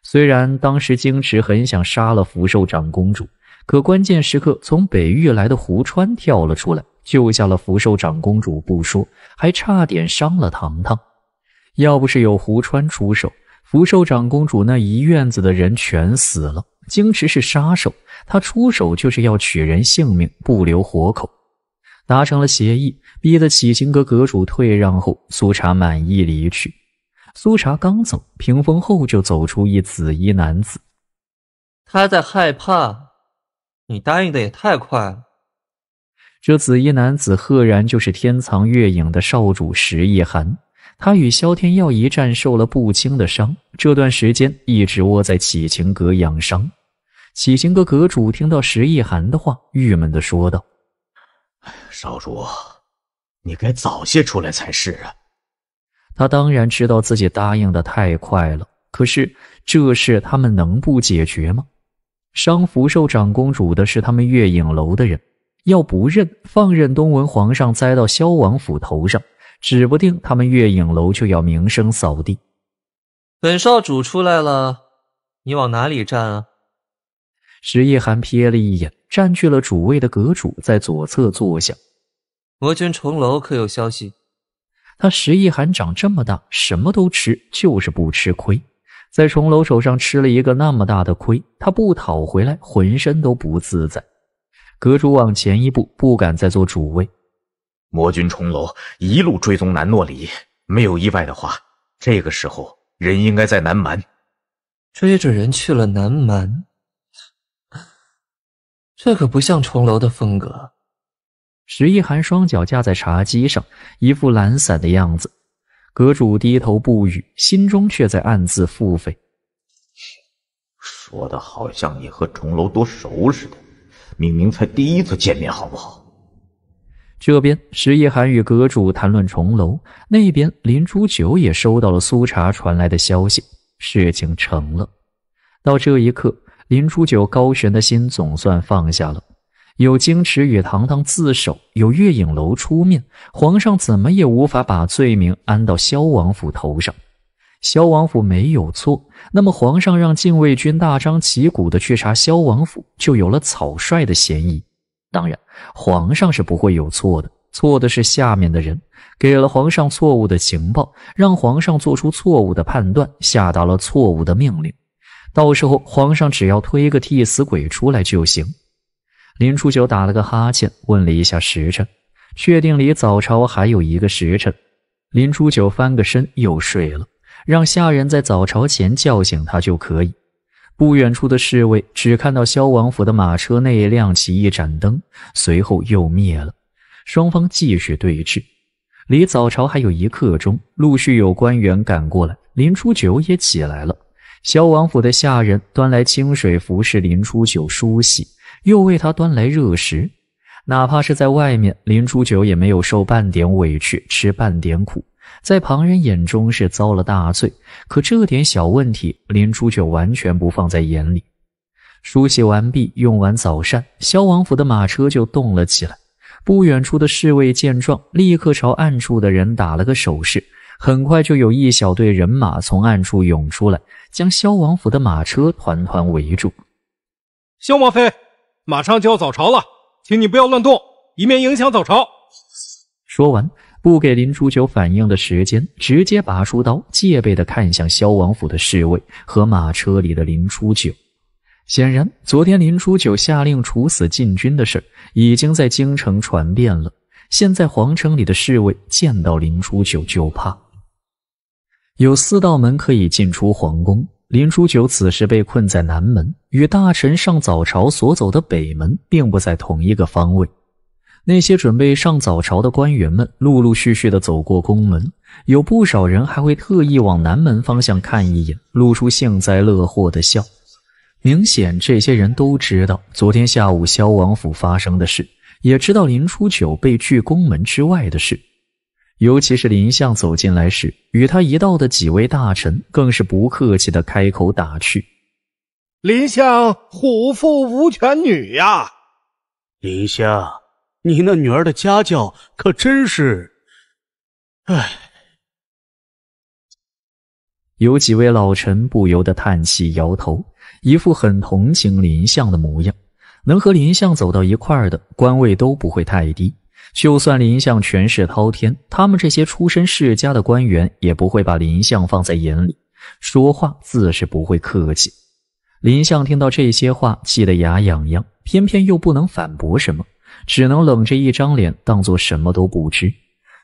S1: 虽然当时京池很想杀了福寿长公主，可关键时刻从北域来的胡川跳了出来，救下了福寿长公主，不说，还差点伤了糖糖。要不是有胡川出手，福寿长公主那一院子的人全死了。京池是杀手，他出手就是要取人性命，不留活口。达成了协议，逼得启行阁阁主退让后，苏茶满意离去。苏茶刚走，屏风后就走出一紫衣男子。
S4: 他在害怕，你答应的也太快了。
S1: 这紫衣男子赫然就是天藏月影的少主石一寒。他与萧天耀一战受了不轻的伤，这段时间一直窝在启行阁养伤。启行阁阁主听到石一寒的话，郁闷的说道。
S6: 少主，你该早些出来才是啊！
S1: 他当然知道自己答应的太快了，可是这事他们能不解决吗？伤福寿长公主的是他们月影楼的人，要不认放任东文皇上栽到萧王府头上，指不定他们月影楼就要名声扫地。本少主出来了，你往哪里站啊？石夜寒瞥了一眼。占据了主位的阁主在左侧坐下。
S7: 魔君重楼可有消息？
S1: 他石一寒长这么大，什么都吃，就是不吃亏。在重楼手上吃了一个那么大的亏，他不讨回来，浑身都不自在。阁主往前一步，不敢再做
S6: 主位。魔君重楼一路追踪南诺里，没有意外的话，这个时候人应该在南蛮。
S4: 追着人去了南蛮。这可不像重楼的风格。
S1: 石一涵双脚架在茶几上，一副懒散的样子。阁主低头不语，心中却在暗自腹费。
S7: 说的好
S6: 像你和重楼多熟似的，明明才第一次见面，好不好？
S1: 这边石一涵与阁主谈论重楼，那边林洙九也收到了苏茶传来的消息，事情成了。到这一刻。林初九高悬的心总算放下了。有矜池与堂堂自首，有月影楼出面，皇上怎么也无法把罪名安到萧王府头上。萧王府没有错，那么皇上让禁卫军大张旗鼓的去查萧王府，就有了草率的嫌疑。当然，皇上是不会有错的，错的是下面的人，给了皇上错误的情报，让皇上做出错误的判断，下达了错误的命令。到时候皇上只要推个替死鬼出来就行。林初九打了个哈欠，问了一下时辰，确定离早朝还有一个时辰。林初九翻个身又睡了，让下人在早朝前叫醒他就可以。不远处的侍卫只看到萧王府的马车内亮起一盏灯，随后又灭了。双方继续对峙，离早朝还有一刻钟。陆续有官员赶过来，林初九也起来了。萧王府的下人端来清水服侍林初九梳洗，又为他端来热食。哪怕是在外面，林初九也没有受半点委屈，吃半点苦。在旁人眼中是遭了大罪，可这点小问题，林初九完全不放在眼里。梳洗完毕，用完早膳，萧王府的马车就动了起来。不远处的侍卫见状，立刻朝暗处的人打了个手势。很快就有一小队人马从暗处涌出来，将萧王府的马车团团围住。
S6: 萧王妃，马上就要早朝了，请你不要乱动，以免影响早朝。
S1: 说完，不给林初九反应的时间，直接拔出刀，戒备地看向萧王府的侍卫和马车里的林初九。显然，昨天林初九下令处死禁军的事已经在京城传遍了。现在皇城里的侍卫见到林初九就怕。有四道门可以进出皇宫，林初九此时被困在南门，与大臣上早朝所走的北门并不在同一个方位。那些准备上早朝的官员们陆陆续续地走过宫门，有不少人还会特意往南门方向看一眼，露出幸灾乐祸的笑。明显，这些人都知道昨天下午萧王府发生的事，也知道林初九被拒宫门之外的事。尤其是林相走进来时，与他一道的几位大臣更是不客气的开口打趣：“
S6: 林相
S7: 虎父无犬女呀，林相，你那女儿的家教可真是……唉。
S1: 有几位老臣不由得叹气摇头，一副很同情林相的模样。能和林相走到一块儿的官位都不会太低。就算林相权势滔天，他们这些出身世家的官员也不会把林相放在眼里，说话自是不会客气。林相听到这些话，气得牙痒痒，偏偏又不能反驳什么，只能冷着一张脸，当做什么都不知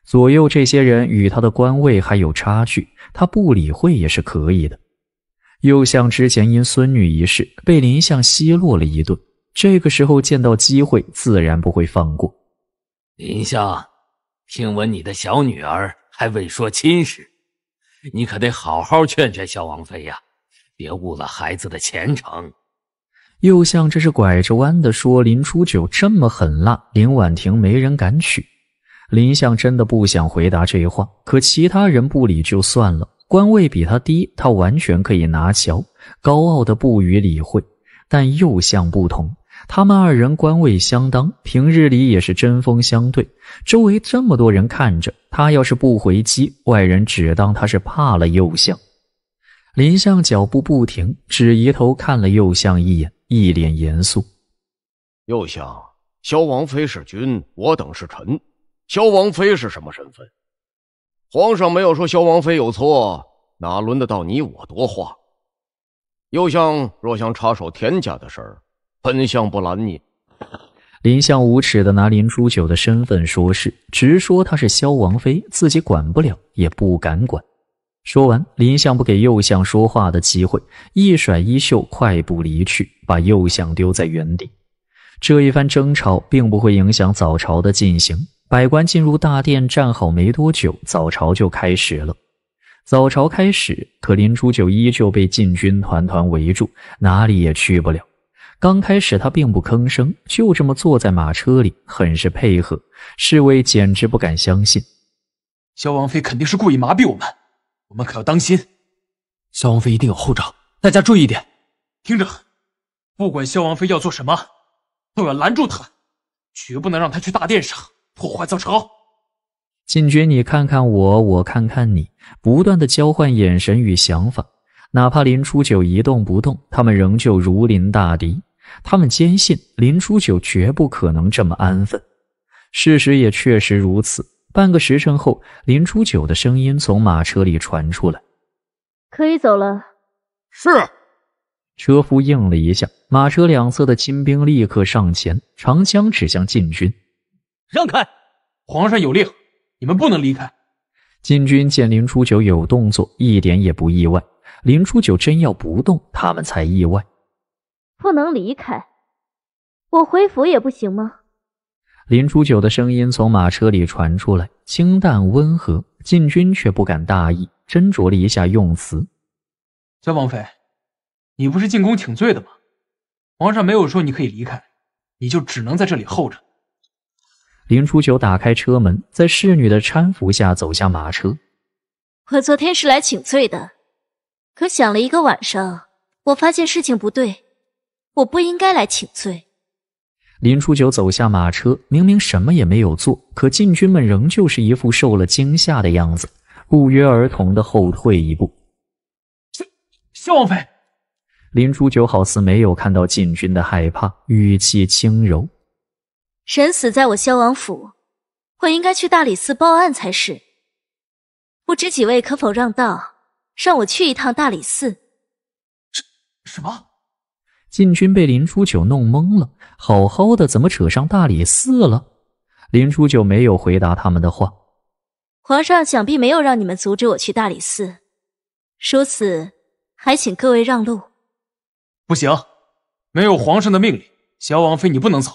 S1: 左右这些人与他的官位还有差距，他不理会也是可以的。又像之前因孙女一事被林相奚落了一顿，这个时候见到机会，自然不会放过。
S6: 林相，听闻你的小女儿还未说亲事，你可得好好劝劝小王妃呀，别误了孩子的前程。
S1: 右相这是拐着弯的说，林初九这么狠辣，林婉婷没人敢娶。林相真的不想回答这话，可其他人不理就算了，官位比他低，他完全可以拿乔，高傲的不予理会，但右相不同。他们二人官位相当，平日里也是针锋相对。周围这么多人看着他，要是不回击，外人只当他是怕了。右相林相脚步不停，只移头看了右相一眼，一脸严肃。
S6: 右相，萧王妃是君，我等是臣。萧王妃是什么身份？皇上没有说萧王妃有错，哪轮得到你我多话？右相若想插手田家的事儿。本相不拦你。
S1: 林相无耻的拿林初九的身份说事，直说他是萧王妃，自己管不了，也不敢管。说完，林相不给右相说话的机会，一甩衣袖，快步离去，把右相丢在原地。这一番争吵并不会影响早朝的进行。百官进入大殿站好没多久，早朝就开始了。早朝开始，可林初九依旧被禁军团团围住，哪里也去不了。刚开始他并不吭声，就这么坐在马车里，很是配合。侍卫简直不敢相信，
S6: 萧王妃肯定是故意麻痹我们，我们可要当心。萧王妃一定有后招，大家注意点，听着，不管萧王妃要做什么，都要拦住她，绝不能让她去大殿上破坏造成。
S1: 禁军，你看看我，我看看你，不断的交换眼神与想法。哪怕林初九一动不动，他们仍旧如临大敌。他们坚信林初九绝不可能这么安分，事实也确实如此。半个时辰后，林初九的声音从马车里传出来：“
S2: 可以走了。”是，
S1: 车夫应了一下。马车两侧的亲兵立刻上前，长枪指向禁军：“
S6: 让开！皇上有令，你们不能离开。”
S1: 禁军见林初九有动作，一点也不意外。林初九真要不动，他们才意外。
S2: 不能离开，我回府也不行吗？
S1: 林初九的声音从马车里传出来，清淡温和。禁军却不敢大意，斟酌了一下用词：“
S6: 萧王妃，你不是进宫请罪的吗？皇上没有说你可以离开，你就只能在这里候着。”
S1: 林初九打开车门，在侍女的搀扶下走下马车。
S2: 我昨天是来请罪的，可想了一个晚上，我发现事情不对。我不应该来请罪。
S1: 林初九走下马车，明明什么也没有做，可禁军们仍旧是一副受了惊吓的样子，不约而同的后退一步。
S6: 萧萧王妃，
S1: 林初九好似没有看到禁军的害怕，语气轻柔。
S2: 人死在我萧王府，我应该去大理寺报案才是。不知几位可否让道，让我去一趟大理寺？
S1: 什什么？禁军被林初九弄懵了，好好的怎么扯上大理寺了？林初九没有回答他们的话。
S2: 皇上想必没有让你们阻止我去大理寺，如此还请各位让路。
S1: 不行，没有皇上的命令，小王妃你不能走。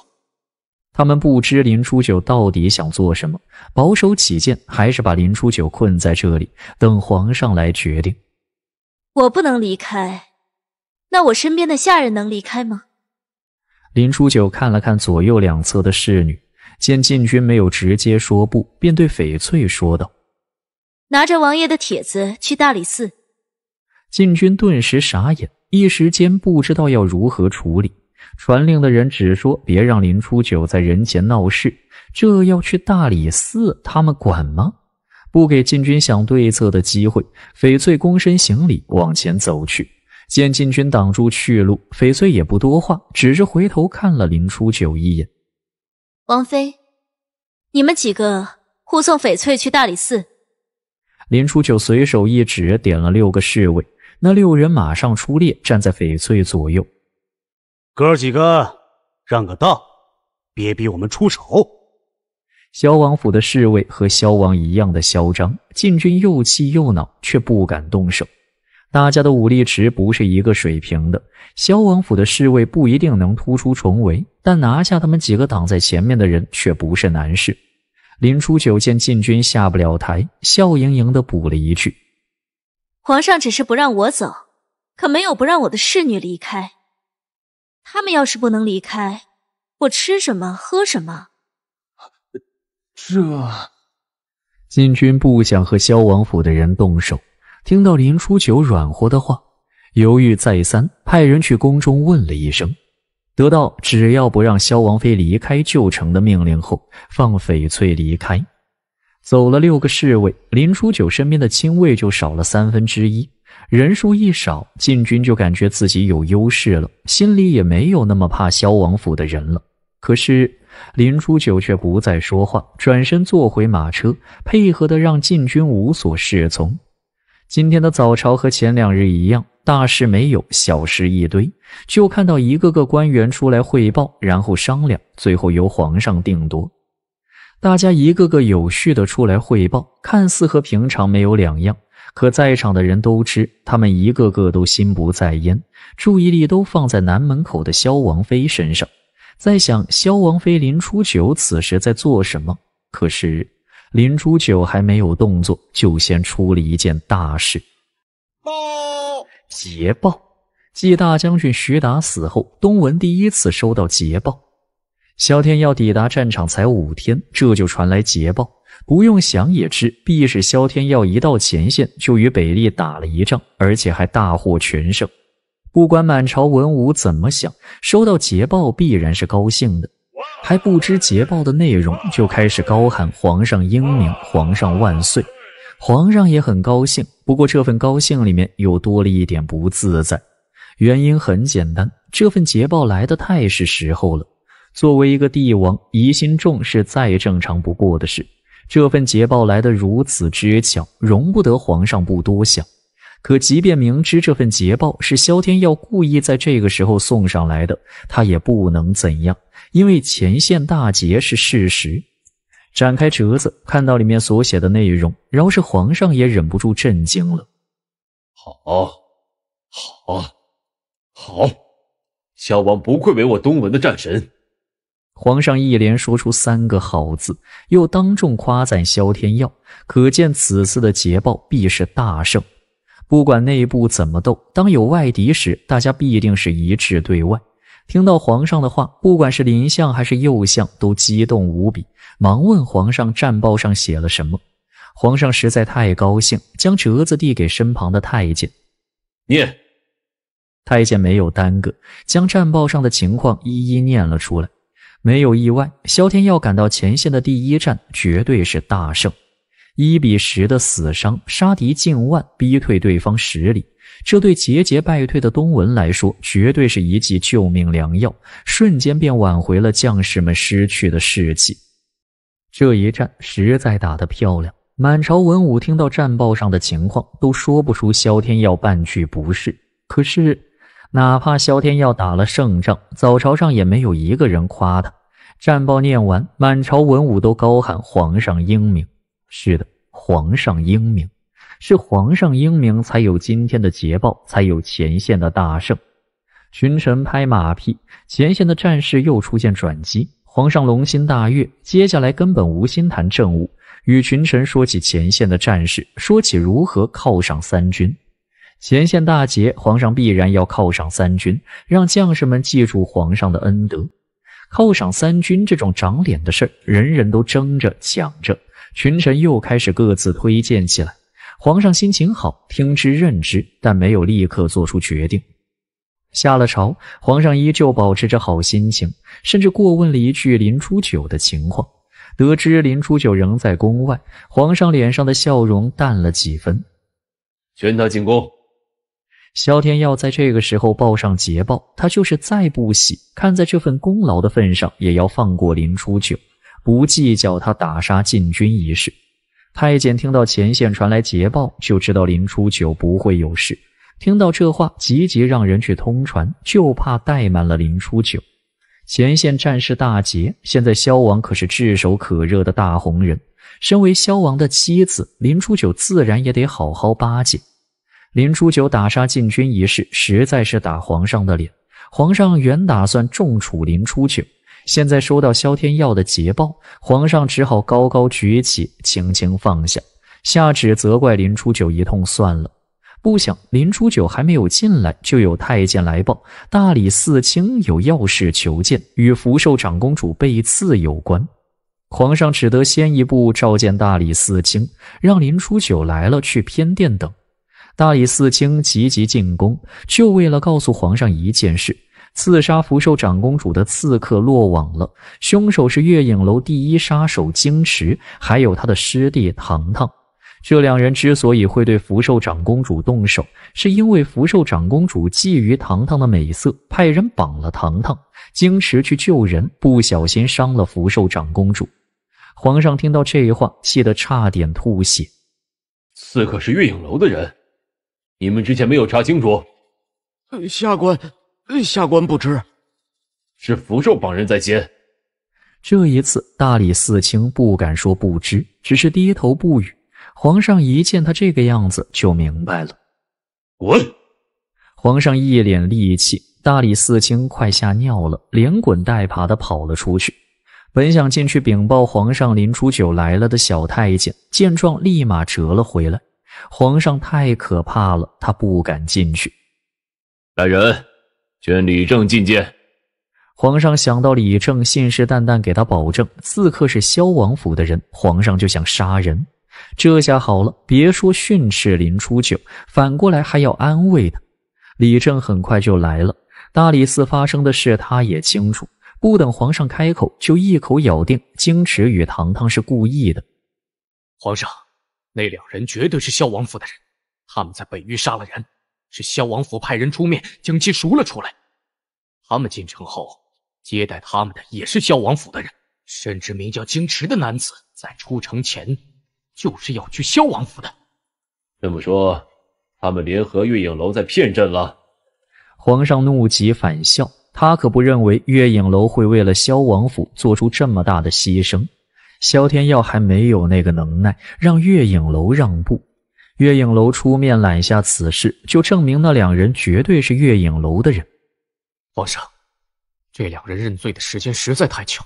S1: 他们不知林初九到底想做什么，保守起见，还是把林初九困在这里，等皇上来决定。
S2: 我不能离开。那我身边的下人能离开吗？
S1: 林初九看了看左右两侧的侍女，见禁军没有直接说不，便对翡翠说道：“
S2: 拿着王爷的帖子去大理寺。”
S1: 禁军顿时傻眼，一时间不知道要如何处理。传令的人只说别让林初九在人前闹事，这要去大理寺，他们管吗？不给禁军想对策的机会，翡翠躬身行礼，往前走去。见禁军挡住去路，翡翠也不多话，只是回头看了林初九一眼。
S2: 王妃，你们几个护送翡翠去大理寺。
S1: 林初九随手一指，点了六个侍卫，那六人马上出列，站在翡翠左右。
S7: 哥几个让个道，别逼我们出手。
S1: 萧王府的侍卫和萧王一样的嚣张，禁军又气又恼，却不敢动手。大家的武力值不是一个水平的，萧王府的侍卫不一定能突出重围，但拿下他们几个挡在前面的人却不是难事。林初九见禁军下不了台，笑盈盈地补了一句：“
S2: 皇上只是不让我走，可没有不让我的侍女离开。他们要是不能离开，我吃什么喝什么？”
S4: 这
S1: 禁军不想和萧王府的人动手。听到林初九软和的话，犹豫再三，派人去宫中问了一声，得到只要不让萧王妃离开旧城的命令后，放翡翠离开。走了六个侍卫，林初九身边的亲卫就少了三分之一，人数一少，禁军就感觉自己有优势了，心里也没有那么怕萧王府的人了。可是林初九却不再说话，转身坐回马车，配合的让禁军无所适从。今天的早朝和前两日一样，大事没有，小事一堆。就看到一个个官员出来汇报，然后商量，最后由皇上定夺。大家一个个有序的出来汇报，看似和平常没有两样，可在场的人都知，他们一个个都心不在焉，注意力都放在南门口的萧王妃身上，在想萧王妃临出九此时在做什么。可是。林初九还没有动作，就先出了一件大事。报捷报，继大将军徐达死后，东文第一次收到捷报。萧天耀抵达战场才五天，这就传来捷报，不用想也知，必是萧天耀一到前线就与北利打了一仗，而且还大获全胜。不管满朝文武怎么想，收到捷报必然是高兴的。还不知捷报的内容，就开始高喊“皇上英明，皇上万岁”。皇上也很高兴，不过这份高兴里面又多了一点不自在。原因很简单，这份捷报来的太是时候了。作为一个帝王，疑心重是再正常不过的事。这份捷报来的如此之巧，容不得皇上不多想。可即便明知这份捷报是萧天耀故意在这个时候送上来的，他也不能怎样。因为前线大捷是事实。展开折子，看到里面所写的内容，饶是皇上也忍不住震惊了。
S6: 好，好，好，萧王不愧为我东文的战神。
S1: 皇上一连说出三个“好”字，又当众夸赞萧天耀，可见此次的捷报必是大胜。不管内部怎么斗，当有外敌时，大家必定是一致对外。听到皇上的话，不管是林相还是右相，都激动无比，忙问皇上战报上写了什么。皇上实在太高兴，将折子递给身旁的太监，念。太监没有耽搁，将战报上的情况一一念了出来。没有意外，萧天耀赶到前线的第一战绝对是大胜，一比十的死伤，杀敌近万，逼退对方十里。这对节节败退的东文来说，绝对是一剂救命良药，瞬间便挽回了将士们失去的士气。这一战实在打得漂亮，满朝文武听到战报上的情况，都说不出萧天耀半句不是。可是，哪怕萧天耀打了胜仗，早朝上也没有一个人夸他。战报念完，满朝文武都高喊：“皇上英明！”是的，皇上英明。是皇上英明，才有今天的捷报，才有前线的大胜。群臣拍马屁，前线的战事又出现转机，皇上龙心大悦，接下来根本无心谈政务，与群臣说起前线的战事，说起如何犒赏三军。前线大捷，皇上必然要犒赏三军，让将士们记住皇上的恩德。犒赏三军这种长脸的事人人都争着抢着。群臣又开始各自推荐起来。皇上心情好，听之任之，但没有立刻做出决定。下了朝，皇上依旧保持着好心情，甚至过问了一句林初九的情况。得知林初九仍在宫外，皇上脸上的笑容淡了几分。
S6: 宣他进宫。
S1: 萧天耀在这个时候报上捷报，他就是再不喜，看在这份功劳的份上，也要放过林初九，不计较他打杀禁军一事。太监听到前线传来捷报，就知道林初九不会有事。听到这话，急急让人去通传，就怕怠慢了林初九。前线战事大捷，现在萧王可是炙手可热的大红人。身为萧王的妻子，林初九自然也得好好巴结。林初九打杀禁军一事，实在是打皇上的脸。皇上原打算重处林初九。现在收到萧天耀的捷报，皇上只好高高举起，轻轻放下，下旨责怪林初九一通算了。不想林初九还没有进来，就有太监来报，大理寺卿有要事求见，与福寿长公主被刺有关。皇上只得先一步召见大理寺卿，让林初九来了去偏殿等。大理寺卿急急进宫，就为了告诉皇上一件事。刺杀福寿长公主的刺客落网了，凶手是月影楼第一杀手京池，还有他的师弟糖糖。这两人之所以会对福寿长公主动手，是因为福寿长公主觊觎糖糖的美色，派人绑了糖糖。京池去救人，不小心伤了福寿长公主。皇上听到这话，气得差点吐血。
S6: 刺客是月影楼的人，你们之前没有查清楚。下官。下官不知，是福寿绑人在监。
S1: 这一次，大理寺卿不敢说不知，只是低头不语。皇上一见他这个样子，就明白了。滚！皇上一脸戾气，大理寺卿快吓尿了，连滚带爬的跑了出去。本想进去禀报皇上林初九来了的小太监，见状立马折了回来。皇上太可怕了，他不敢进去。
S6: 来人！宣李正觐见。
S1: 皇上想到李正信誓旦旦给他保证，刺客是萧王府的人，皇上就想杀人。这下好了，别说训斥林初九，反过来还要安慰他。李正很快就来了，大理寺发生的事他也清楚。不等皇上开口，就一口咬定，矜持与堂堂是
S6: 故意的。皇上，那两人绝对是萧王府的人，他们在北域杀了人。是萧王府派人出面将其赎了出来。他们进城后接待他们的也是萧王府的人，甚至名叫京池的男子在出城前就是要去萧王府的。这么说，他们联合月影楼在骗朕了？
S1: 皇上怒极反笑，他可不认为月影楼会为了萧王府做出这么大的牺牲。萧天耀还没有那个能耐让月影楼让步。月影楼出面揽下此事，就证明那两人绝对是月影楼的人。皇上，
S6: 这两人认罪的时间实在太巧，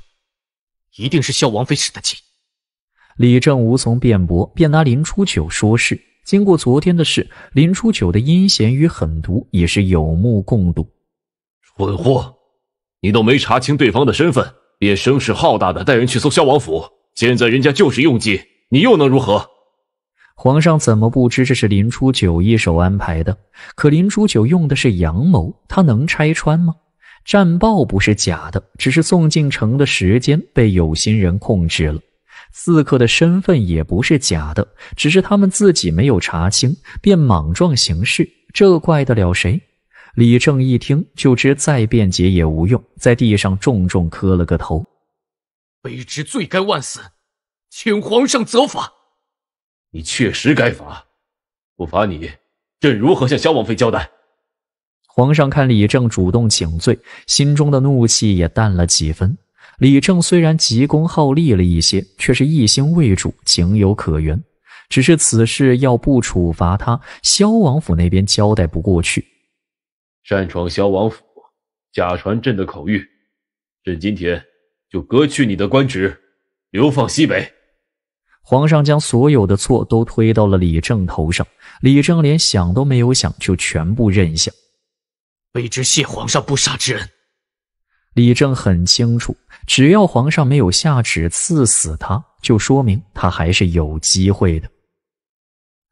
S6: 一定是萧王妃使的计。
S1: 李正无从辩驳，便拿林初九说事。经过昨天的事，林初九的阴险与狠毒也是有目共睹。
S6: 蠢货，你都没查清对方的身份，便声势浩大的带人去搜萧王府。现在人家就是用计，你又能如何？
S1: 皇上怎么不知这是林初九一手安排的？可林初九用的是阳谋，他能拆穿吗？战报不是假的，只是送进城的时间被有心人控制了；刺客的身份也不是假的，只是他们自己没有查清，便莽撞行事，这怪得了谁？李正一听就知再辩解也无用，在地上重重磕了个头：“
S6: 卑职罪该万死，请皇上责罚。”你确实该罚，不罚你，朕如何向萧王妃交代？
S1: 皇上看李正主动请罪，心中的怒气也淡了几分。李正虽然急功好利了一些，却是一心为主，情有可原。只是此事要不处罚他，萧王府那边交代不过去。
S6: 擅闯萧王府，假传朕的口谕，朕今天就革去你的官职，流放西北。
S1: 皇上将所有的错都推到了李正头上，李正连想都没有想就全部认下。
S6: 卑职谢皇上不杀之恩。
S1: 李正很清楚，只要皇上没有下旨赐死他，就说明他还是有机会的。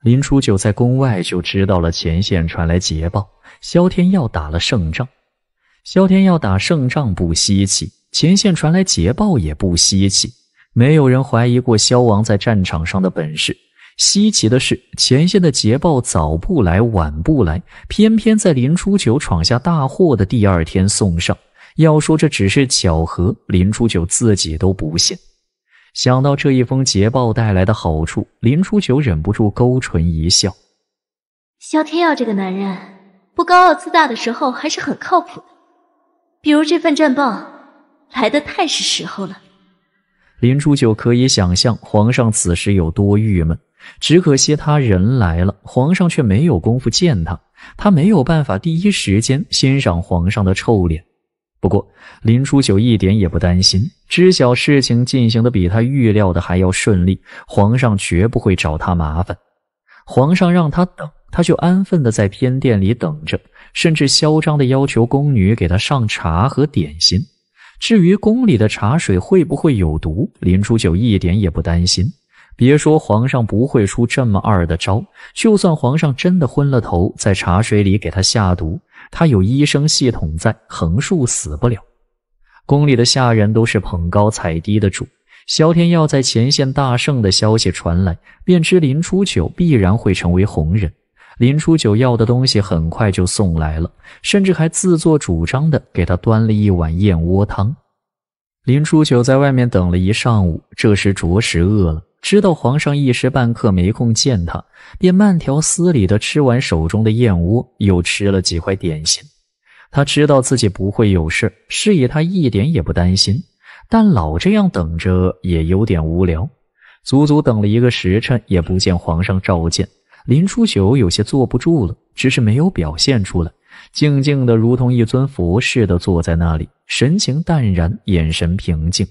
S1: 林初九在宫外就知道了前线传来捷报，萧天耀打了胜仗。萧天耀打胜仗不稀奇，前线传来捷报也不稀奇。没有人怀疑过萧王在战场上的本事。稀奇的是，前线的捷报早不来晚不来，偏偏在林初九闯下大祸的第二天送上。要说这只是巧合，林初九自己都不信。想到这一封捷报带来的好处，林初九忍不住勾唇一笑。
S2: 萧天耀这个男人，不高傲自大的时候还是很靠谱的。比如这份战报，来的太是时候了。
S1: 林初九可以想象皇上此时有多郁闷，只可惜他人来了，皇上却没有功夫见他，他没有办法第一时间欣赏皇上的臭脸。不过林初九一点也不担心，知晓事情进行的比他预料的还要顺利，皇上绝不会找他麻烦。皇上让他等，他就安分的在偏殿里等着，甚至嚣张的要求宫女给他上茶和点心。至于宫里的茶水会不会有毒，林初九一点也不担心。别说皇上不会出这么二的招，就算皇上真的昏了头，在茶水里给他下毒，他有医生系统在，横竖死不了。宫里的下人都是捧高踩低的主，萧天耀在前线大胜的消息传来，便知林初九必然会成为红人。林初九要的东西很快就送来了，甚至还自作主张的给他端了一碗燕窝汤。林初九在外面等了一上午，这时着实饿了。知道皇上一时半刻没空见他，便慢条斯理的吃完手中的燕窝，又吃了几块点心。他知道自己不会有事，是以他一点也不担心。但老这样等着也有点无聊，足足等了一个时辰，也不见皇上召见。林初九有些坐不住了，只是没有表现出来，静静的如同一尊佛似的坐在那里，神情淡然，眼神平静。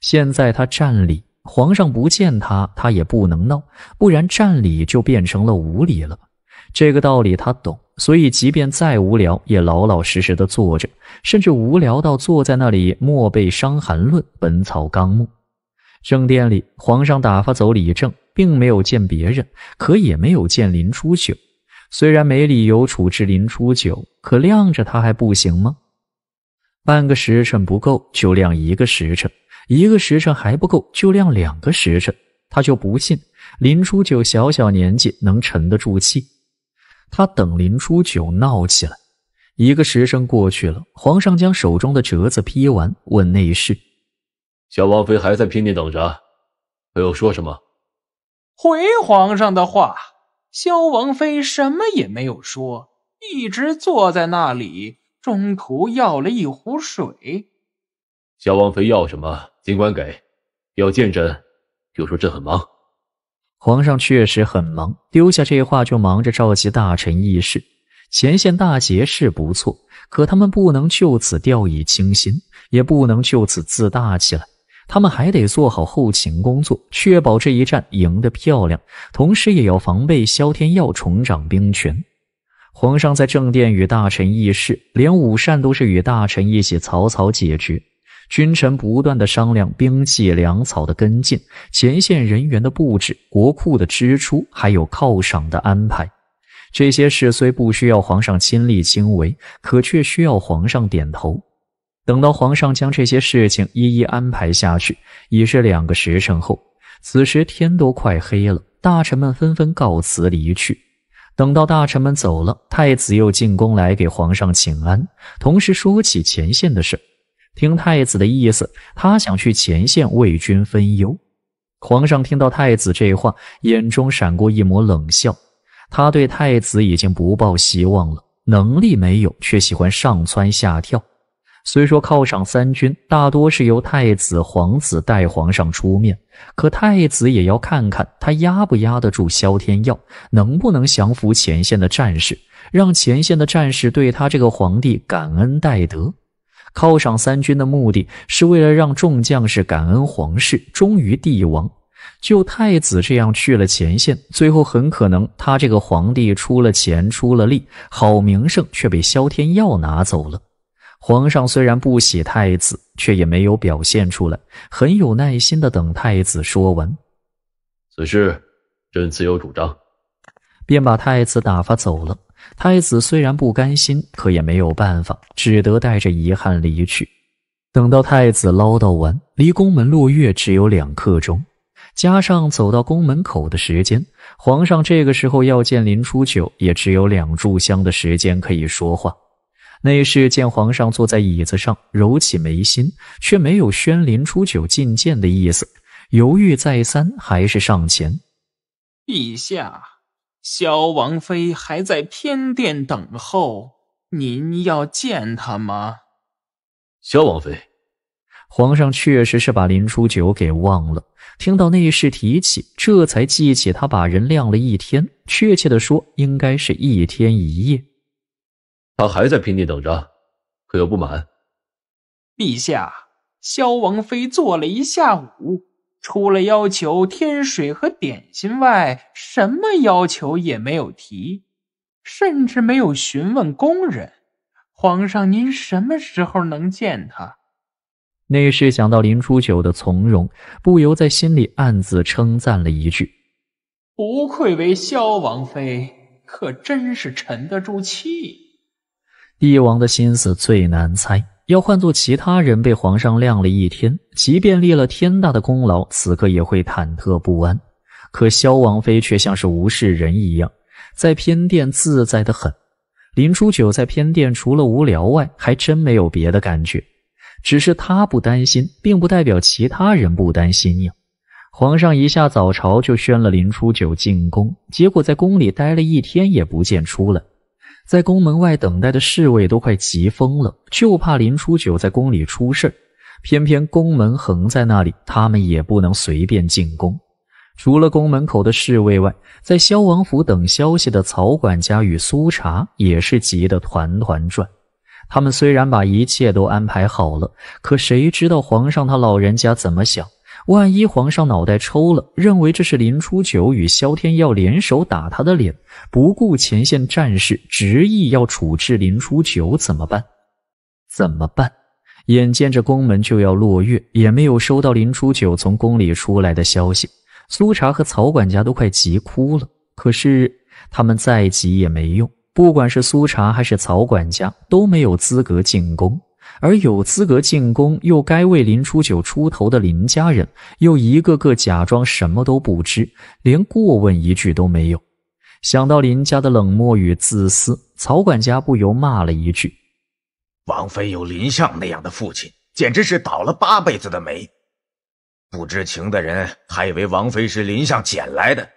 S1: 现在他站理，皇上不见他，他也不能闹，不然站理就变成了无礼了。这个道理他懂，所以即便再无聊，也老老实实的坐着，甚至无聊到坐在那里默背《伤寒论》《本草纲目》。正殿里，皇上打发走李正。并没有见别人，可也没有见林初九。虽然没理由处置林初九，可晾着他还不行吗？半个时辰不够，就晾一个时辰；一个时辰还不够，就晾两个时辰。他就不信林初九小小年纪能沉得住气。他等林初九闹起来。一个时辰过去了，皇上将手中的
S6: 折子批完，问内侍：“小王妃还在拼命等着，没有说什么？”回皇上的话，萧王妃什么也没有说，一直坐在那里。中途要了一壶水。萧王妃要什么尽管给，要见朕就说朕很忙。
S1: 皇上确实很忙，丢下这话就忙着召集大臣议事。前线大捷是不错，可他们不能就此掉以轻心，也不能就此自大起来。他们还得做好后勤工作，确保这一战赢得漂亮，同时也要防备萧天耀重掌兵权。皇上在正殿与大臣议事，连午膳都是与大臣一起草草解决。君臣不断的商量兵器、粮草的跟进、前线人员的布置、国库的支出，还有犒赏的安排。这些事虽不需要皇上亲力亲为，可却需要皇上点头。等到皇上将这些事情一一安排下去，已是两个时辰后。此时天都快黑了，大臣们纷纷告辞离去。等到大臣们走了，太子又进宫来给皇上请安，同时说起前线的事。听太子的意思，他想去前线为君分忧。皇上听到太子这话，眼中闪过一抹冷笑。他对太子已经不抱希望了，能力没有，却喜欢上蹿下跳。虽说犒赏三军大多是由太子、皇子代皇上出面，可太子也要看看他压不压得住萧天耀，能不能降服前线的战士，让前线的战士对他这个皇帝感恩戴德。犒赏三军的目的是为了让众将士感恩皇室，忠于帝王。就太子这样去了前线，最后很可能他这个皇帝出了钱、出了力，好名声却被萧天耀拿走了。皇上虽然不喜太子，却也没有表现出来，很有耐心的等太子说完
S6: 此事，朕自有主张，
S1: 便把太子打发走了。太子虽然不甘心，可也没有办法，只得带着遗憾离去。等到太子唠叨完，离宫门落月只有两刻钟，加上走到宫门口的时间，皇上这个时候要见林初九，也只有两炷香的时间可以说话。内侍见皇上坐在椅子上，揉起眉心，却没有宣林初九觐见的意思。犹豫再三，还是上前：“
S6: 陛下，萧王妃还在偏殿等候，您要见她吗？”萧王妃，
S1: 皇上确实是把林初九给忘了。听到内侍提起，这才记起他把人晾了一天，确切的说，应该是一
S6: 天一夜。他还在平地等着，可有不满？
S1: 陛下，萧王妃坐了一下午，除了要求
S6: 添水和点心外，什么要求也没有提，甚至没有询问工人。皇上，您什么时候能见他？
S1: 内侍想到林初九的从容，不由在心里暗自称赞了一句：“
S6: 不愧为萧王妃，可真是沉得住气。”
S1: 帝王的心思最难猜，要换做其他人被皇上晾了一天，即便立了天大的功劳，此刻也会忐忑不安。可萧王妃却像是无事人一样，在偏殿自在的很。林初九在偏殿除了无聊外，还真没有别的感觉。只是他不担心，并不代表其他人不担心呀。皇上一下早朝就宣了林初九进宫，结果在宫里待了一天也不见出来。在宫门外等待的侍卫都快急疯了，就怕林初九在宫里出事偏偏宫门横在那里，他们也不能随便进宫。除了宫门口的侍卫外，在萧王府等消息的曹管家与苏茶也是急得团团转。他们虽然把一切都安排好了，可谁知道皇上他老人家怎么想？万一皇上脑袋抽了，认为这是林初九与萧天耀联手打他的脸，不顾前线战事，执意要处置林初九，怎么办？怎么办？眼见着宫门就要落月，也没有收到林初九从宫里出来的消息，苏茶和曹管家都快急哭了。可是他们再急也没用，不管是苏茶还是曹管家，都没有资格进宫。而有资格进宫又该为林初九出头的林家人，又一个个假装什么都不知，连过问一句都没有。想到林家的冷漠与自私，曹管家不由骂了一句：“
S6: 王妃有林相那样的父亲，简直是倒了八辈子的霉。不知情的人还以为王妃是林相捡来的。”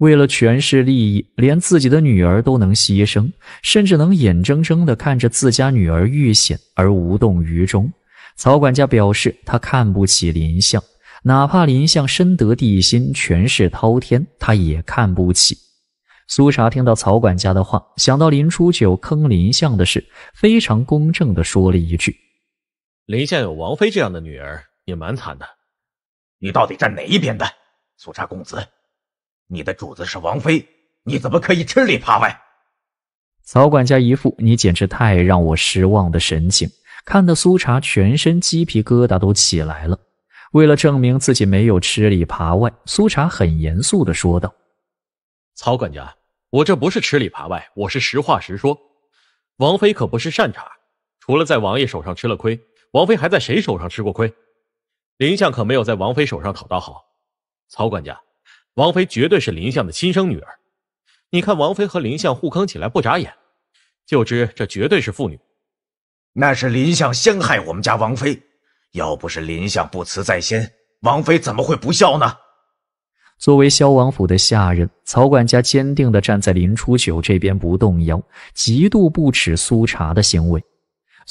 S1: 为了权势利益，连自己的女儿都能牺牲，甚至能眼睁睁地看着自家女儿遇险而无动于衷。曹管家表示，他看不起林相，哪怕林相深得帝心，权势滔天，他也看不起。苏茶听到曹管家的话，想到林初九坑林相的事，非常公正地说了一句：“
S6: 林相有王妃这样的女儿，也蛮惨的。你到底站哪一边的，苏茶公子？”你的主子是王妃，你怎么可以吃里扒外？
S1: 曹管家一副你简直太让我失望的神情，看得苏茶全身鸡皮疙瘩都起来了。为了证明自己没有吃里扒外，苏茶很严肃的说道：“
S6: 曹管家，我这不是吃里扒外，我是实话实说。王妃可不是善茬，除了在王爷手上吃了亏，王妃还在谁手上吃过亏？林相可没有在王妃手上讨到好。曹管家。”王妃绝对是林相的亲生女儿，你看王妃和林相互坑起来不眨眼，就知这绝对是父女。那是林相先害我们家王妃，要不是林相不辞在先，王妃怎么会不孝呢？
S1: 作为萧王府的下人，曹管家坚定的站在林初九这边不动摇，极度不耻苏茶的行为。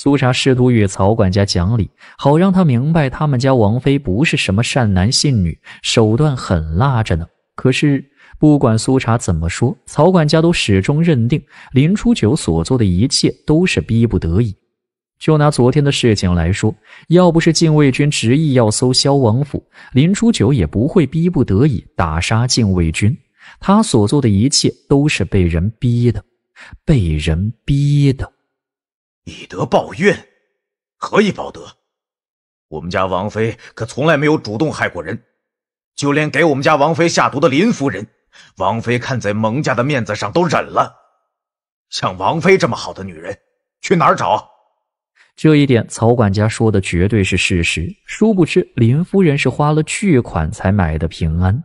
S1: 苏茶试图与曹管家讲理，好让他明白他们家王妃不是什么善男信女，手段狠辣着呢。可是不管苏茶怎么说，曹管家都始终认定林初九所做的一切都是逼不得已。就拿昨天的事情来说，要不是禁卫军执意要搜萧王府，林初九也不会逼不得已打杀禁卫军。他所做的一切都是被人逼的，被人逼的。
S6: 以德报怨，何以报德？我们家王妃可从来没有主动害过人，就连给我们家王妃下毒的林夫人，王妃看在蒙家的面子上都忍了。像王妃这么好的女人，去哪儿找？
S1: 这一点，曹管家说的绝对是事实。殊不知，林夫人是花了巨款才买的平安。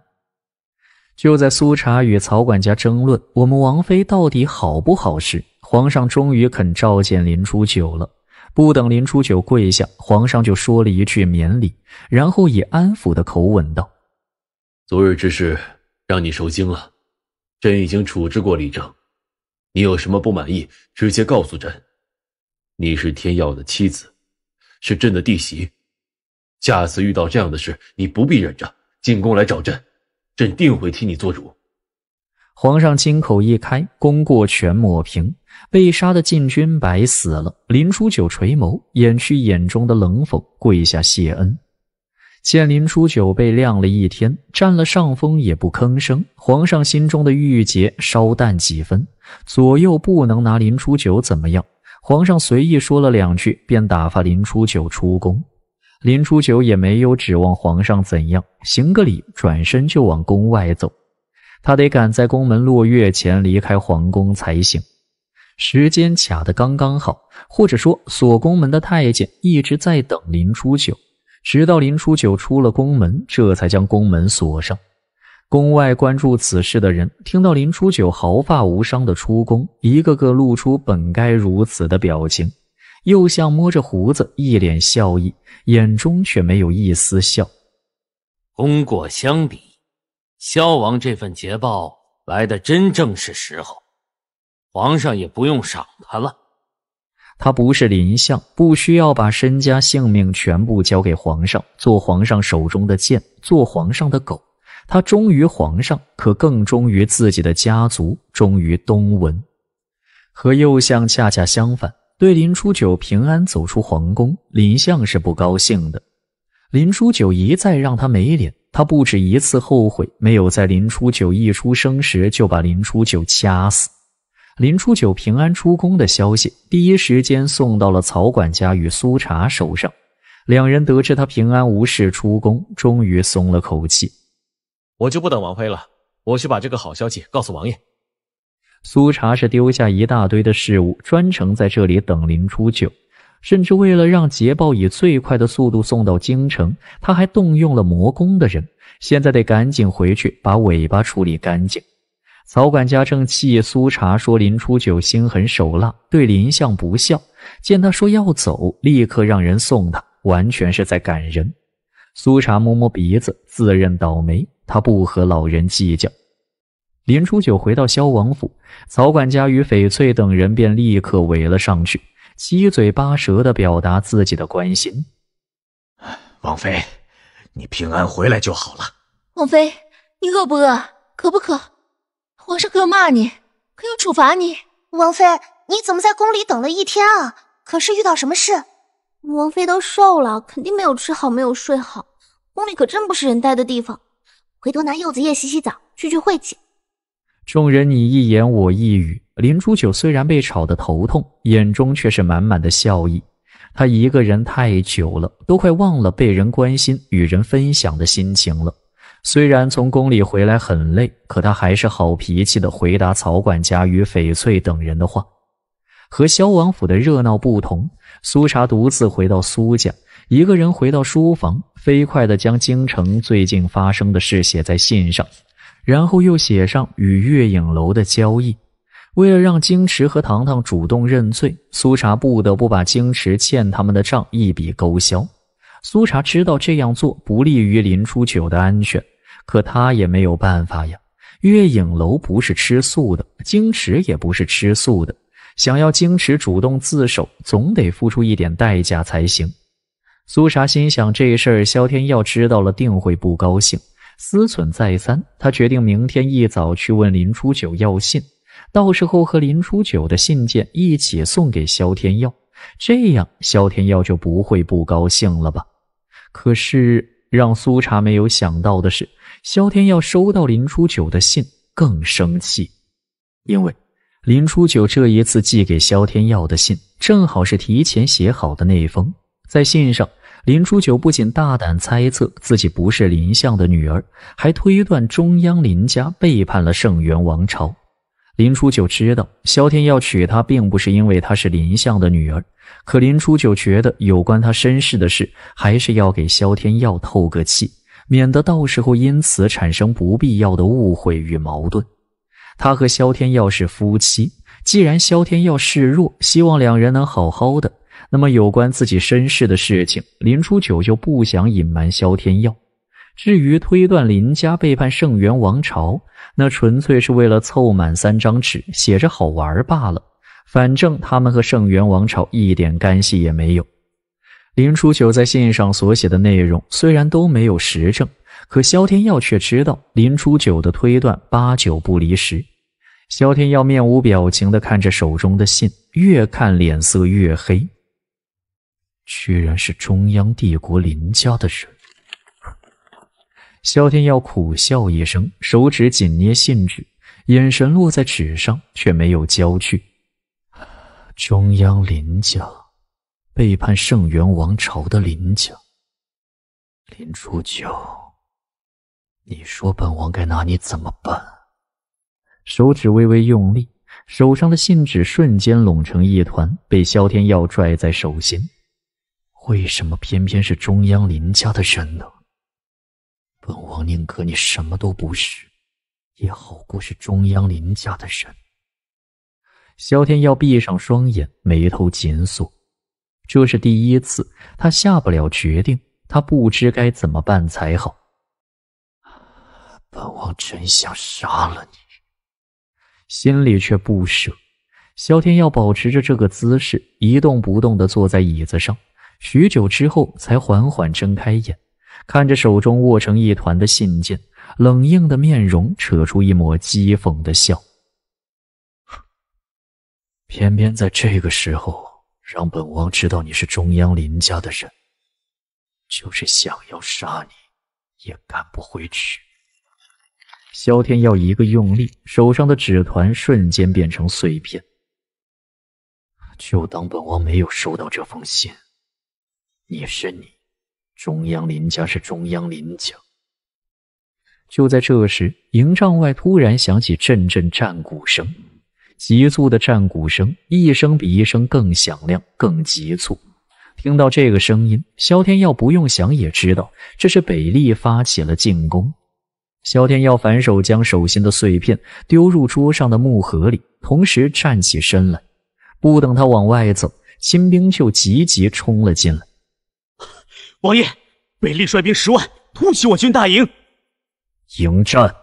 S1: 就在苏茶与曹管家争论我们王妃到底好不好时，皇上终于肯召见林初九了。不等林初九跪下，皇上就说了一句免礼，然后以安抚的口吻道：“
S6: 昨日之事让你受惊了，朕已经处置过李正，你有什么不满意，直接告诉朕。你是天耀的妻子，是朕的弟媳，下次遇到这样的事，你不必忍着，进宫来找朕，朕定会替你做主。”
S1: 皇上金口一开，功过全抹平。被杀的禁军白死了。林初九垂眸，掩去眼中的冷讽，跪下谢恩。见林初九被晾了一天，占了上风也不吭声，皇上心中的郁结稍淡几分。左右不能拿林初九怎么样，皇上随意说了两句，便打发林初九出宫。林初九也没有指望皇上怎样，行个礼，转身就往宫外走。他得赶在宫门落月前离开皇宫才行。时间卡得刚刚好，或者说，锁宫门的太监一直在等林初九，直到林初九出了宫门，这才将宫门锁上。宫外关注此事的人听到林初九毫发无伤的出宫，一个个露出本该如此的表情，又像摸着胡子，一脸笑意，眼中却没有一丝笑。
S6: 功过相抵，萧王这份捷报来的真正是时候。皇上也不用赏他了，
S1: 他不是林相，不需要把身家性命全部交给皇上，做皇上手中的剑，做皇上的狗。他忠于皇上，可更忠于自己的家族，忠于东文。和右相恰恰相反，对林初九平安走出皇宫，林相是不高兴的。林初九一再让他没脸，他不止一次后悔没有在林初九一出生时就把林初九掐死。林初九平安出宫的消息，第一时间送到了曹管家与苏茶手上。两人得知他平安无事出宫，终于松了口气。
S6: 我就不等王妃了，我去把这个好消息告诉王爷。
S1: 苏茶是丢下一大堆的事物，专程在这里等林初九，甚至为了让捷报以最快的速度送到京城，他还动用了魔宫的人。现在得赶紧回去把尾巴处理干净。曹管家正气苏茶，说：“林初九心狠手辣，对林相不孝。”见他说要走，立刻让人送他，完全是在赶人。苏茶摸摸鼻子，自认倒霉。他不和老人计较。林初九回到萧王府，曹管家与翡翠等人便立刻围了上去，七嘴八舌地表达自己的
S6: 关心：“王妃，你平安回来就好了。王
S5: 妃，你饿不饿？渴不渴？”皇上可要骂你，可要处罚你。
S2: 王妃，你怎么在宫里等了一天啊？可是遇到什么事？王妃都瘦了，肯定没有吃好，没有睡好。宫里可真不是人待的地方。回头拿柚子叶洗洗澡，去去晦气。
S1: 众人你一言我一语，林珠九虽然被吵得头痛，眼中却是满满的笑意。他一个人太久了，都快忘了被人关心、与人分享的心情了。虽然从宫里回来很累，可他还是好脾气的回答曹管家与翡翠等人的话。和萧王府的热闹不同，苏茶独自回到苏家，一个人回到书房，飞快地将京城最近发生的事写在信上，然后又写上与月影楼的交易。为了让京池和糖糖主动认罪，苏茶不得不把京池欠他们的账一笔勾销。苏茶知道这样做不利于林初九的安全。可他也没有办法呀。月影楼不是吃素的，京池也不是吃素的。想要京池主动自首，总得付出一点代价才行。苏茶心想，这事儿萧天耀知道了定会不高兴。思忖再三，他决定明天一早去问林初九要信，到时候和林初九的信件一起送给萧天耀，这样萧天耀就不会不高兴了吧？可是让苏茶没有想到的是。萧天耀收到林初九的信，更生气，因为林初九这一次寄给萧天耀的信，正好是提前写好的那封。在信上，林初九不仅大胆猜测自己不是林相的女儿，还推断中央林家背叛了圣元王朝。林初九知道萧天耀娶她，并不是因为她是林相的女儿，可林初九觉得有关他身世的事，还是要给萧天耀透个气。免得到时候因此产生不必要的误会与矛盾。他和萧天耀是夫妻，既然萧天耀示弱，希望两人能好好的，那么有关自己身世的事情，林初九就不想隐瞒萧天耀。至于推断林家背叛圣元王朝，那纯粹是为了凑满三张纸，写着好玩罢了。反正他们和圣元王朝一点干系也没有。林初九在信上所写的内容虽然都没有实证，可萧天耀却知道林初九的推断八九不离十。萧天耀面无表情地看着手中的信，越看脸色越黑。居然是中央帝国林家的人，萧天耀苦笑一声，手指紧捏信纸，眼神落在纸上却没有焦距。中央林家。背叛圣元王朝的林家，林初九，你说本王该拿你怎么办？手指微微用力，手上的信纸瞬间拢成一团，被萧天耀拽在手心。为什么偏偏是中央林家的人呢？本王宁可你什么都不是，也好过是中央林家的人。萧天耀闭上双眼，眉头紧锁。这是第一次，他下不了决定，他不知该怎么办才好。
S4: 本王真想杀了你，
S1: 心里却不舍。萧天要保持着这个姿势，一动不动地坐在椅子上，许久之后才缓缓睁开眼，看着手中握成一团的信件，冷硬的面容扯出一抹讥讽的笑。偏偏在这个时候。让本王知道你是中央林家的人，就是想要杀你，也赶不回去。萧天耀一个用力，手上的纸团瞬间变成碎片。就当本王没有收到这封信，你是你，中央林家是中央林家。就在这时，营帐外突然响起阵阵战鼓声。急促的战鼓声，一声比一声更响亮、更急促。听到这个声音，萧天耀不用想也知道，这是北利发起了进攻。萧天耀反手将手心的碎片丢入桌上的木盒里，同时站起身来。不等他往外走，新兵就急急冲了进来：“
S6: 王爷，北利率兵十万突袭我军大营，
S1: 迎战。”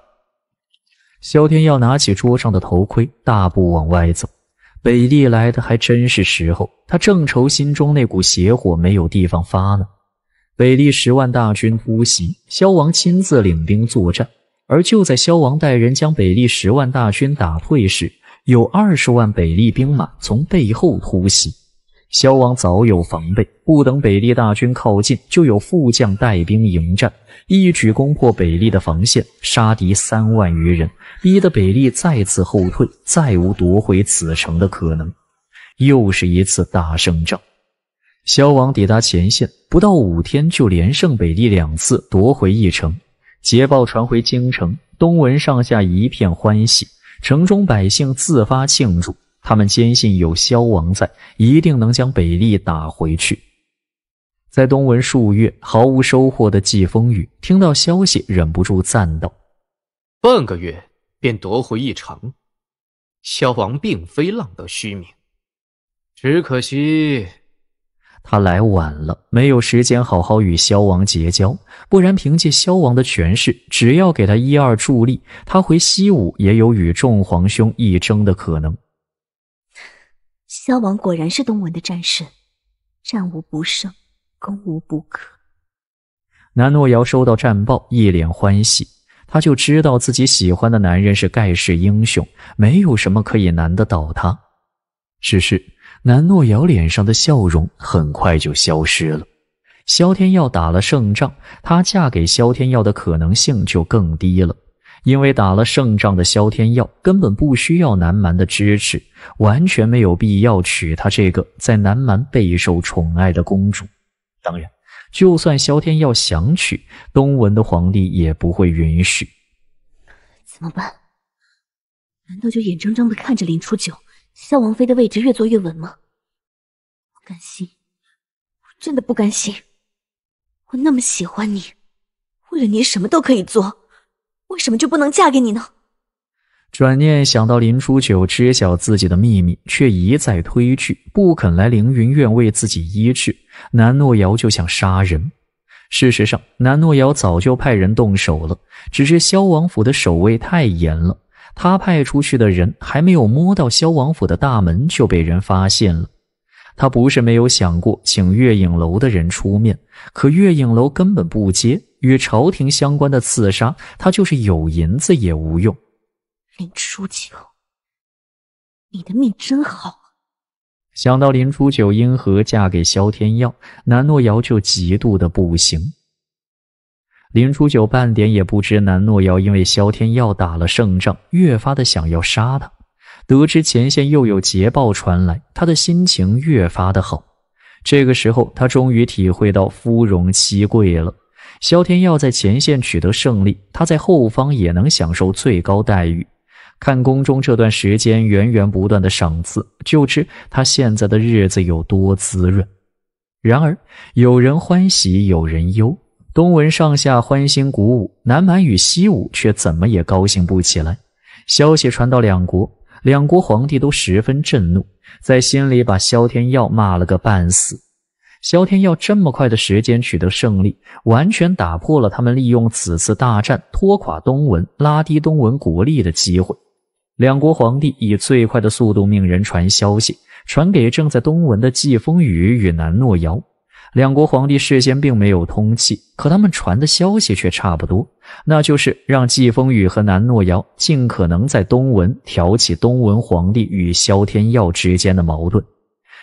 S1: 萧天耀拿起桌上的头盔，大步往外走。北帝来的还真是时候，他正愁心中那股邪火没有地方发呢。北帝十万大军突袭，萧王亲自领兵作战。而就在萧王带人将北帝十万大军打退时，有二十万北地兵马从背后突袭。萧王早有防备，不等北历大军靠近，就有副将带兵迎战，一举攻破北历的防线，杀敌三万余人，逼得北历再次后退，再无夺回此城的可能。又是一次大胜仗。萧王抵达前线不到五天，就连胜北历两次，夺回一城。捷报传回京城，东文上下一片欢喜，城中百姓自发庆祝。他们坚信有萧王在，一定能将北历打回去。在东文数月毫无收获的季风雨，听到消息忍不住赞道：“
S6: 半个月便夺回一城，萧王并非浪得虚名。只可惜
S1: 他来晚了，没有时间好好与萧王结交，不然凭借萧王的权势，只要给他一二助力，他回西武也有与众皇兄一争的可能。”
S2: 萧王果然是东文的战神，战无不胜，
S5: 攻无不克。
S1: 南诺瑶收到战报，一脸欢喜。她就知道自己喜欢的男人是盖世英雄，没有什么可以难得到他。只是南诺瑶脸上的笑容很快就消失了。萧天耀打了胜仗，她嫁给萧天耀的可能性就更低了。因为打了胜仗的萧天耀根本不需要南蛮的支持，完全没有必要娶她这个在南蛮备受宠爱的公主。当然，就算萧天耀想娶东文的皇帝，也不会允许。
S2: 怎么办？难道就眼睁睁地看着林初九、萧王妃的位置越坐越稳吗？不甘心，我真的不甘心。我那么喜欢你，为了你什么都可以做。为什么就不能嫁给你呢？
S1: 转念想到林初九知晓自己的秘密，却一再推拒，不肯来凌云院为自己医治，南诺瑶就想杀人。事实上，南诺瑶早就派人动手了，只是萧王府的守卫太严了，他派出去的人还没有摸到萧王府的大门，就被人发现了。他不是没有想过请月影楼的人出面，可月影楼根本不接。与朝廷相关的刺杀，他就是有银子也无用。
S4: 林初九，你的命
S5: 真好。
S1: 想到林初九因何嫁给萧天耀，南诺瑶就嫉妒的不行。林初九半点也不知南诺瑶因为萧天耀打了胜仗，越发的想要杀他。得知前线又有捷报传来，他的心情越发的好。这个时候，他终于体会到“夫荣妻贵”了。萧天耀在前线取得胜利，他在后方也能享受最高待遇。看宫中这段时间源源不断的赏赐，就知他现在的日子有多滋润。然而，有人欢喜，有人忧。东文上下欢欣鼓舞，南蛮与西武却怎么也高兴不起来。消息传到两国，两国皇帝都十分震怒，在心里把萧天耀骂了个半死。萧天耀这么快的时间取得胜利，完全打破了他们利用此次大战拖垮东文、拉低东文国力的机会。两国皇帝以最快的速度命人传消息，传给正在东文的季风雨与南诺尧。两国皇帝事先并没有通气，可他们传的消息却差不多，那就是让季风雨和南诺尧尽可能在东文挑起东文皇帝与萧天耀之间的矛盾。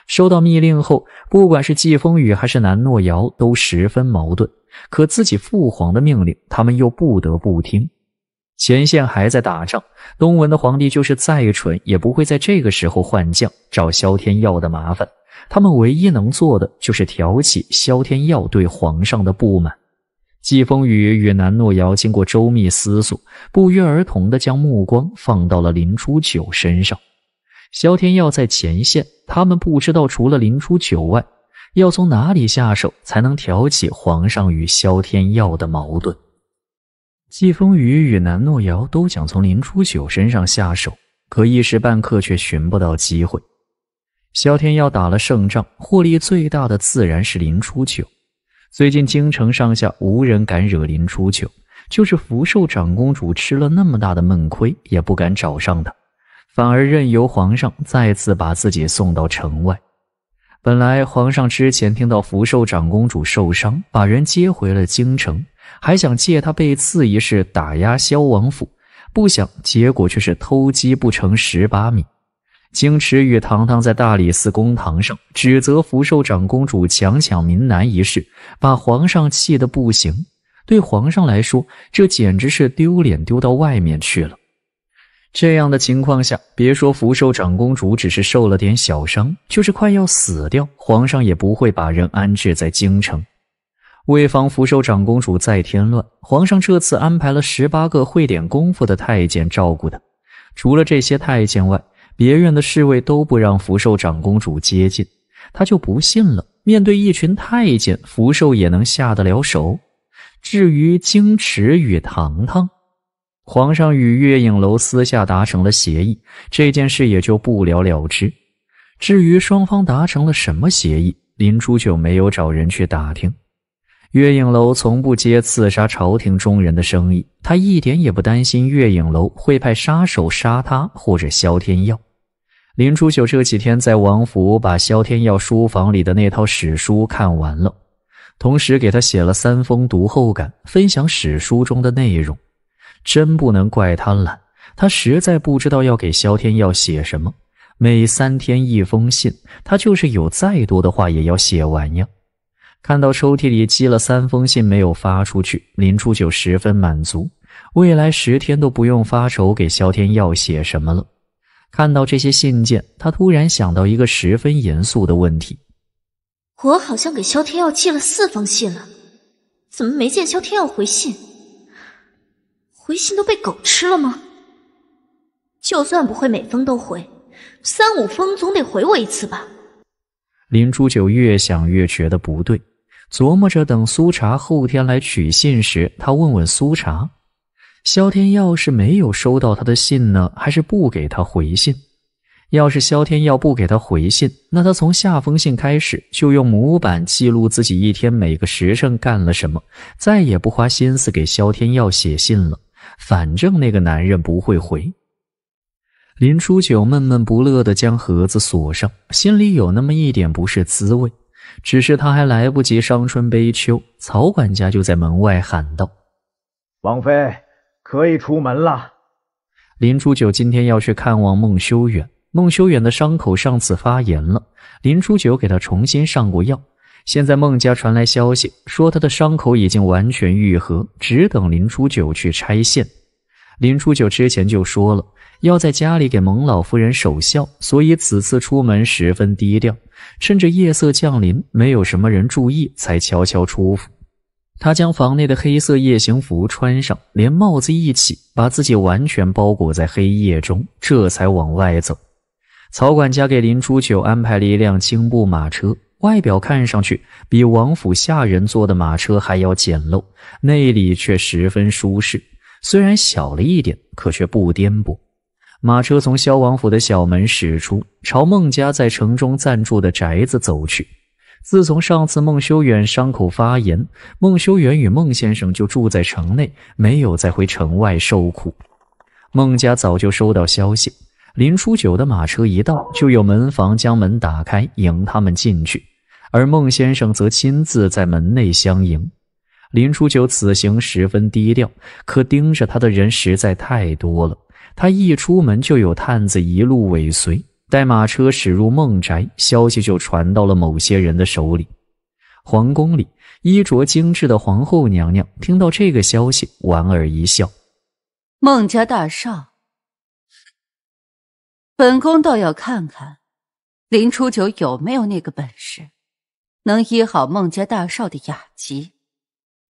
S1: 收到密令后，不管是季风雨还是南诺瑶，都十分矛盾。可自己父皇的命令，他们又不得不听。前线还在打仗，东文的皇帝就是再蠢，也不会在这个时候换将，找萧天耀的麻烦。他们唯一能做的，就是挑起萧天耀对皇上的不满。季风雨与南诺瑶经过周密思索，不约而同地将目光放到了林初九身上。萧天耀在前线，他们不知道除了林初九外，要从哪里下手才能挑起皇上与萧天耀的矛盾。季风雨与南诺瑶都想从林初九身上下手，可一时半刻却寻不到机会。萧天耀打了胜仗，获利最大的自然是林初九。最近京城上下无人敢惹林初九，就是福寿长公主吃了那么大的闷亏，也不敢找上他。反而任由皇上再次把自己送到城外。本来皇上之前听到福寿长公主受伤，把人接回了京城，还想借他被刺一事打压萧王府，不想结果却是偷鸡不成蚀把米。京池与堂堂在大理寺公堂上指责福寿长公主强抢民男一事，把皇上气得不行。对皇上来说，这简直是丢脸丢到外面去了。这样的情况下，别说福寿长公主只是受了点小伤，就是快要死掉，皇上也不会把人安置在京城。为防福寿长公主再添乱，皇上这次安排了十八个会点功夫的太监照顾她。除了这些太监外，别人的侍卫都不让福寿长公主接近。他就不信了，面对一群太监，福寿也能下得了手。至于京池与糖糖。皇上与月影楼私下达成了协议，这件事也就不了了之。至于双方达成了什么协议，林初九没有找人去打听。月影楼从不接刺杀朝廷中人的生意，他一点也不担心月影楼会派杀手杀他或者萧天耀。林初九这几天在王府把萧天耀书房里的那套史书看完了，同时给他写了三封读后感，分享史书中的内容。真不能怪他懒，他实在不知道要给萧天耀写什么。每三天一封信，他就是有再多的话也要写完呀。看到抽屉里积了三封信没有发出去，林初九十分满足，未来十天都不用发愁给萧天耀写什么了。看到这些信件，他突然想到一个十分严肃的问题：
S2: 我好像给萧天耀寄了四封信了，怎么没见萧天耀回信？回信都被狗吃了吗？就算不会每封都回，三五封总得回我一次吧。
S1: 林初九越想越觉得不对，琢磨着等苏茶后天来取信时，他问问苏茶：萧天耀是没有收到他的信呢，还是不给他回信？要是萧天耀不给他回信，那他从下封信开始就用模板记录自己一天每个时辰干了什么，再也不花心思给萧天耀写信了。反正那个男人不会回。林初九闷闷不乐的将盒子锁上，心里有那么一点不是滋味。只是他还来不及伤春悲秋，曹管家就在门外喊道：“
S6: 王妃可以出门了。”
S1: 林初九今天要去看望孟修远，孟修远的伤口上次发炎了，林初九给他重新上过药。现在孟家传来消息，说他的伤口已经完全愈合，只等林初九去拆线。林初九之前就说了要在家里给蒙老夫人守孝，所以此次出门十分低调，趁着夜色降临，没有什么人注意，才悄悄出府。他将房内的黑色夜行服穿上，连帽子一起，把自己完全包裹在黑夜中，这才往外走。曹管家给林初九安排了一辆青布马车。外表看上去比王府下人坐的马车还要简陋，内里却十分舒适。虽然小了一点，可却不颠簸。马车从萧王府的小门驶出，朝孟家在城中暂住的宅子走去。自从上次孟修远伤口发炎，孟修远与孟先生就住在城内，没有再回城外受苦。孟家早就收到消息，林初九的马车一到，就有门房将门打开，迎他们进去。而孟先生则亲自在门内相迎。林初九此行十分低调，可盯着他的人实在太多了。他一出门就有探子一路尾随，待马车驶入孟宅，消息就传到了某些人的手里。皇宫里，衣着精致的皇后娘娘听到这个消息，莞尔一笑：“
S3: 孟家大少，本宫倒要看看林初九有没有那个本事。”能医好孟家大少的雅集。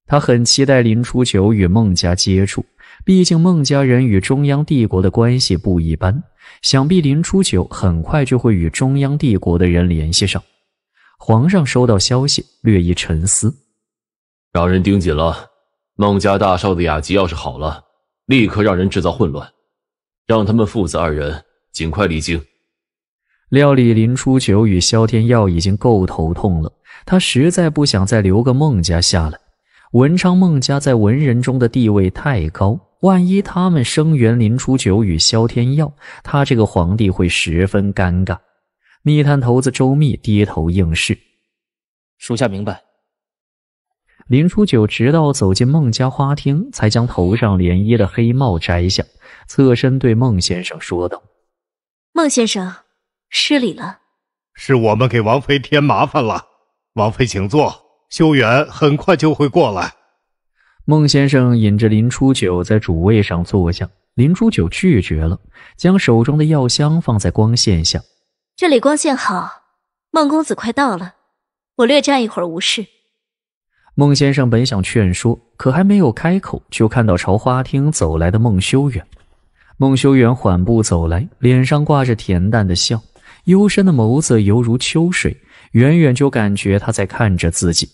S1: 他很期待林初九与孟家接触。毕竟孟家人与中央帝国的关系不一般，想必林初九很快就会与中央帝国的人联系上。皇上收到消息，略一沉思，
S6: 让人盯紧了孟家大少的雅集要是好了，立刻让人制造混乱，让他们父子二人尽快离京。
S1: 料理林初九与萧天耀已经够头痛了。他实在不想再留个孟家下来。文昌孟家在文人中的地位太高，万一他们声援林初九与萧天耀，他这个皇帝会十分尴尬。密探头子周密低头应是，属下明白。林初九直到走进孟家花厅，才将头上连衣的黑帽摘下，侧身对孟先生说道：“
S2: 孟先生，失礼了，
S1: 是我们给王妃添
S6: 麻烦了。”王妃，请坐。修远很快就会过来。
S1: 孟先生引着林初九在主位上坐下，林初九拒绝了，将手中的药箱放在光线下。
S2: 这里光线好。孟公子快到了，我略站一会儿无事。
S1: 孟先生本想劝说，可还没有开口，就看到朝花厅走来的孟修远。孟修远缓步走来，脸上挂着恬淡的笑，幽深的眸子犹如秋水。远远就感觉他在看着自己，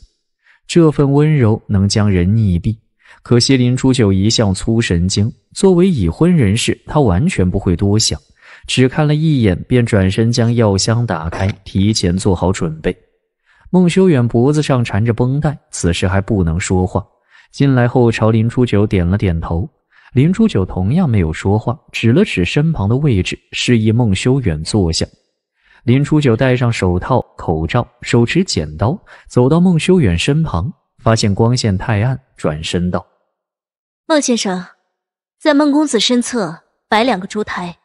S1: 这份温柔能将人溺毙。可惜林初九一向粗神经，作为已婚人士，他完全不会多想，只看了一眼便转身将药箱打开，提前做好准备。孟修远脖子上缠着绷带，此时还不能说话。进来后朝林初九点了点头，林初九同样没有说话，指了指身旁的位置，示意孟修远坐下。林初九戴上手套、口罩，手持剪刀，走到孟修远身旁，发现光线太暗，转身道：“
S2: 孟先生，在孟公子身侧摆两个烛台。”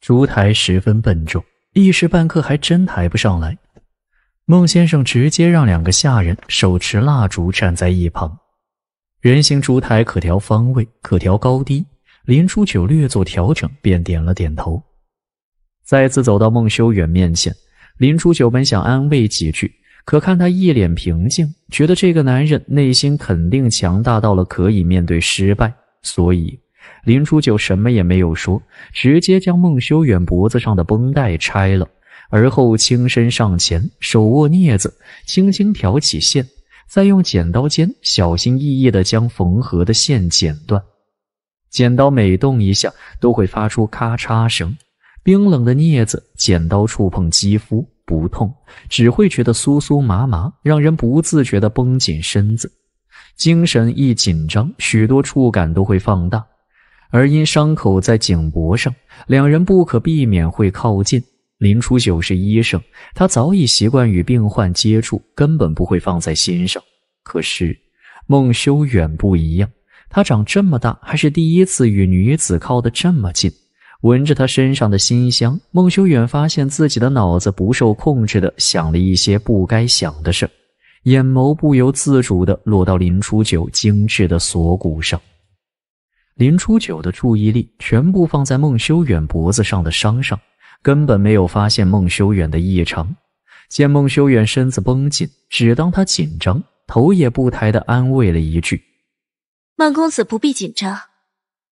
S1: 烛台十分笨重，一时半刻还真抬不上来。孟先生直接让两个下人手持蜡烛站在一旁。人形烛台可调方位，可调高低。林初九略作调整，便点了点头。再次走到孟修远面前，林初九本想安慰几句，可看他一脸平静，觉得这个男人内心肯定强大到了可以面对失败，所以林初九什么也没有说，直接将孟修远脖子上的绷带拆了，而后轻身上前，手握镊子，轻轻挑起线，再用剪刀尖小心翼翼地将缝合的线剪断，剪刀每动一下都会发出咔嚓声。冰冷的镊子、剪刀触碰肌肤，不痛，只会觉得酥酥麻麻，让人不自觉地绷紧身子。精神一紧张，许多触感都会放大。而因伤口在颈脖上，两人不可避免会靠近。林初九是医生，他早已习惯与病患接触，根本不会放在心上。可是孟修远不一样，他长这么大还是第一次与女子靠得这么近。闻着他身上的馨香，孟修远发现自己的脑子不受控制的想了一些不该想的事，眼眸不由自主的落到林初九精致的锁骨上。林初九的注意力全部放在孟修远脖子上的伤上，根本没有发现孟修远的异常。见孟修远身子绷紧，只当他紧张，头也不抬的安慰了一句：“
S2: 孟公子不必紧张，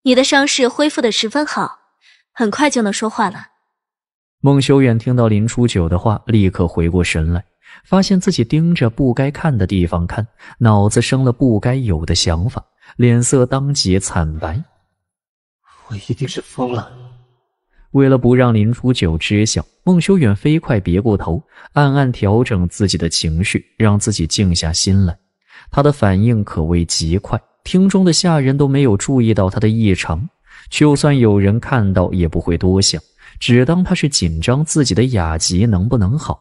S2: 你的伤势恢复的十分好。”很快就能说话了。
S1: 孟修远听到林初九的话，立刻回过神来，发现自己盯着不该看的地方看，脑子生了不该有的想法，脸色当即惨白。
S4: 我一定是疯了。
S1: 为了不让林初九知晓，孟修远飞快别过头，暗暗调整自己的情绪，让自己静下心来。他的反应可谓极快，厅中的下人都没有注意到他的异常。就算有人看到，也不会多想，只当他是紧张自己的雅集能不能好。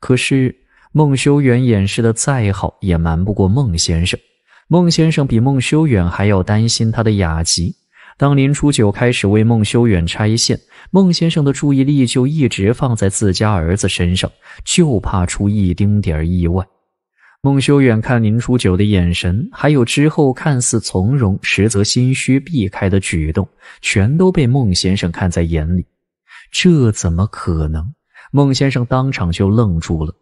S1: 可是孟修远掩饰的再好，也瞒不过孟先生。孟先生比孟修远还要担心他的雅集。当林初九开始为孟修远拆线，孟先生的注意力就一直放在自家儿子身上，就怕出一丁点意外。孟修远看宁初九的眼神，还有之后看似从容、实则心虚避开的举动，全都被孟先生看在眼里。这怎么可能？孟先生当场就愣住了。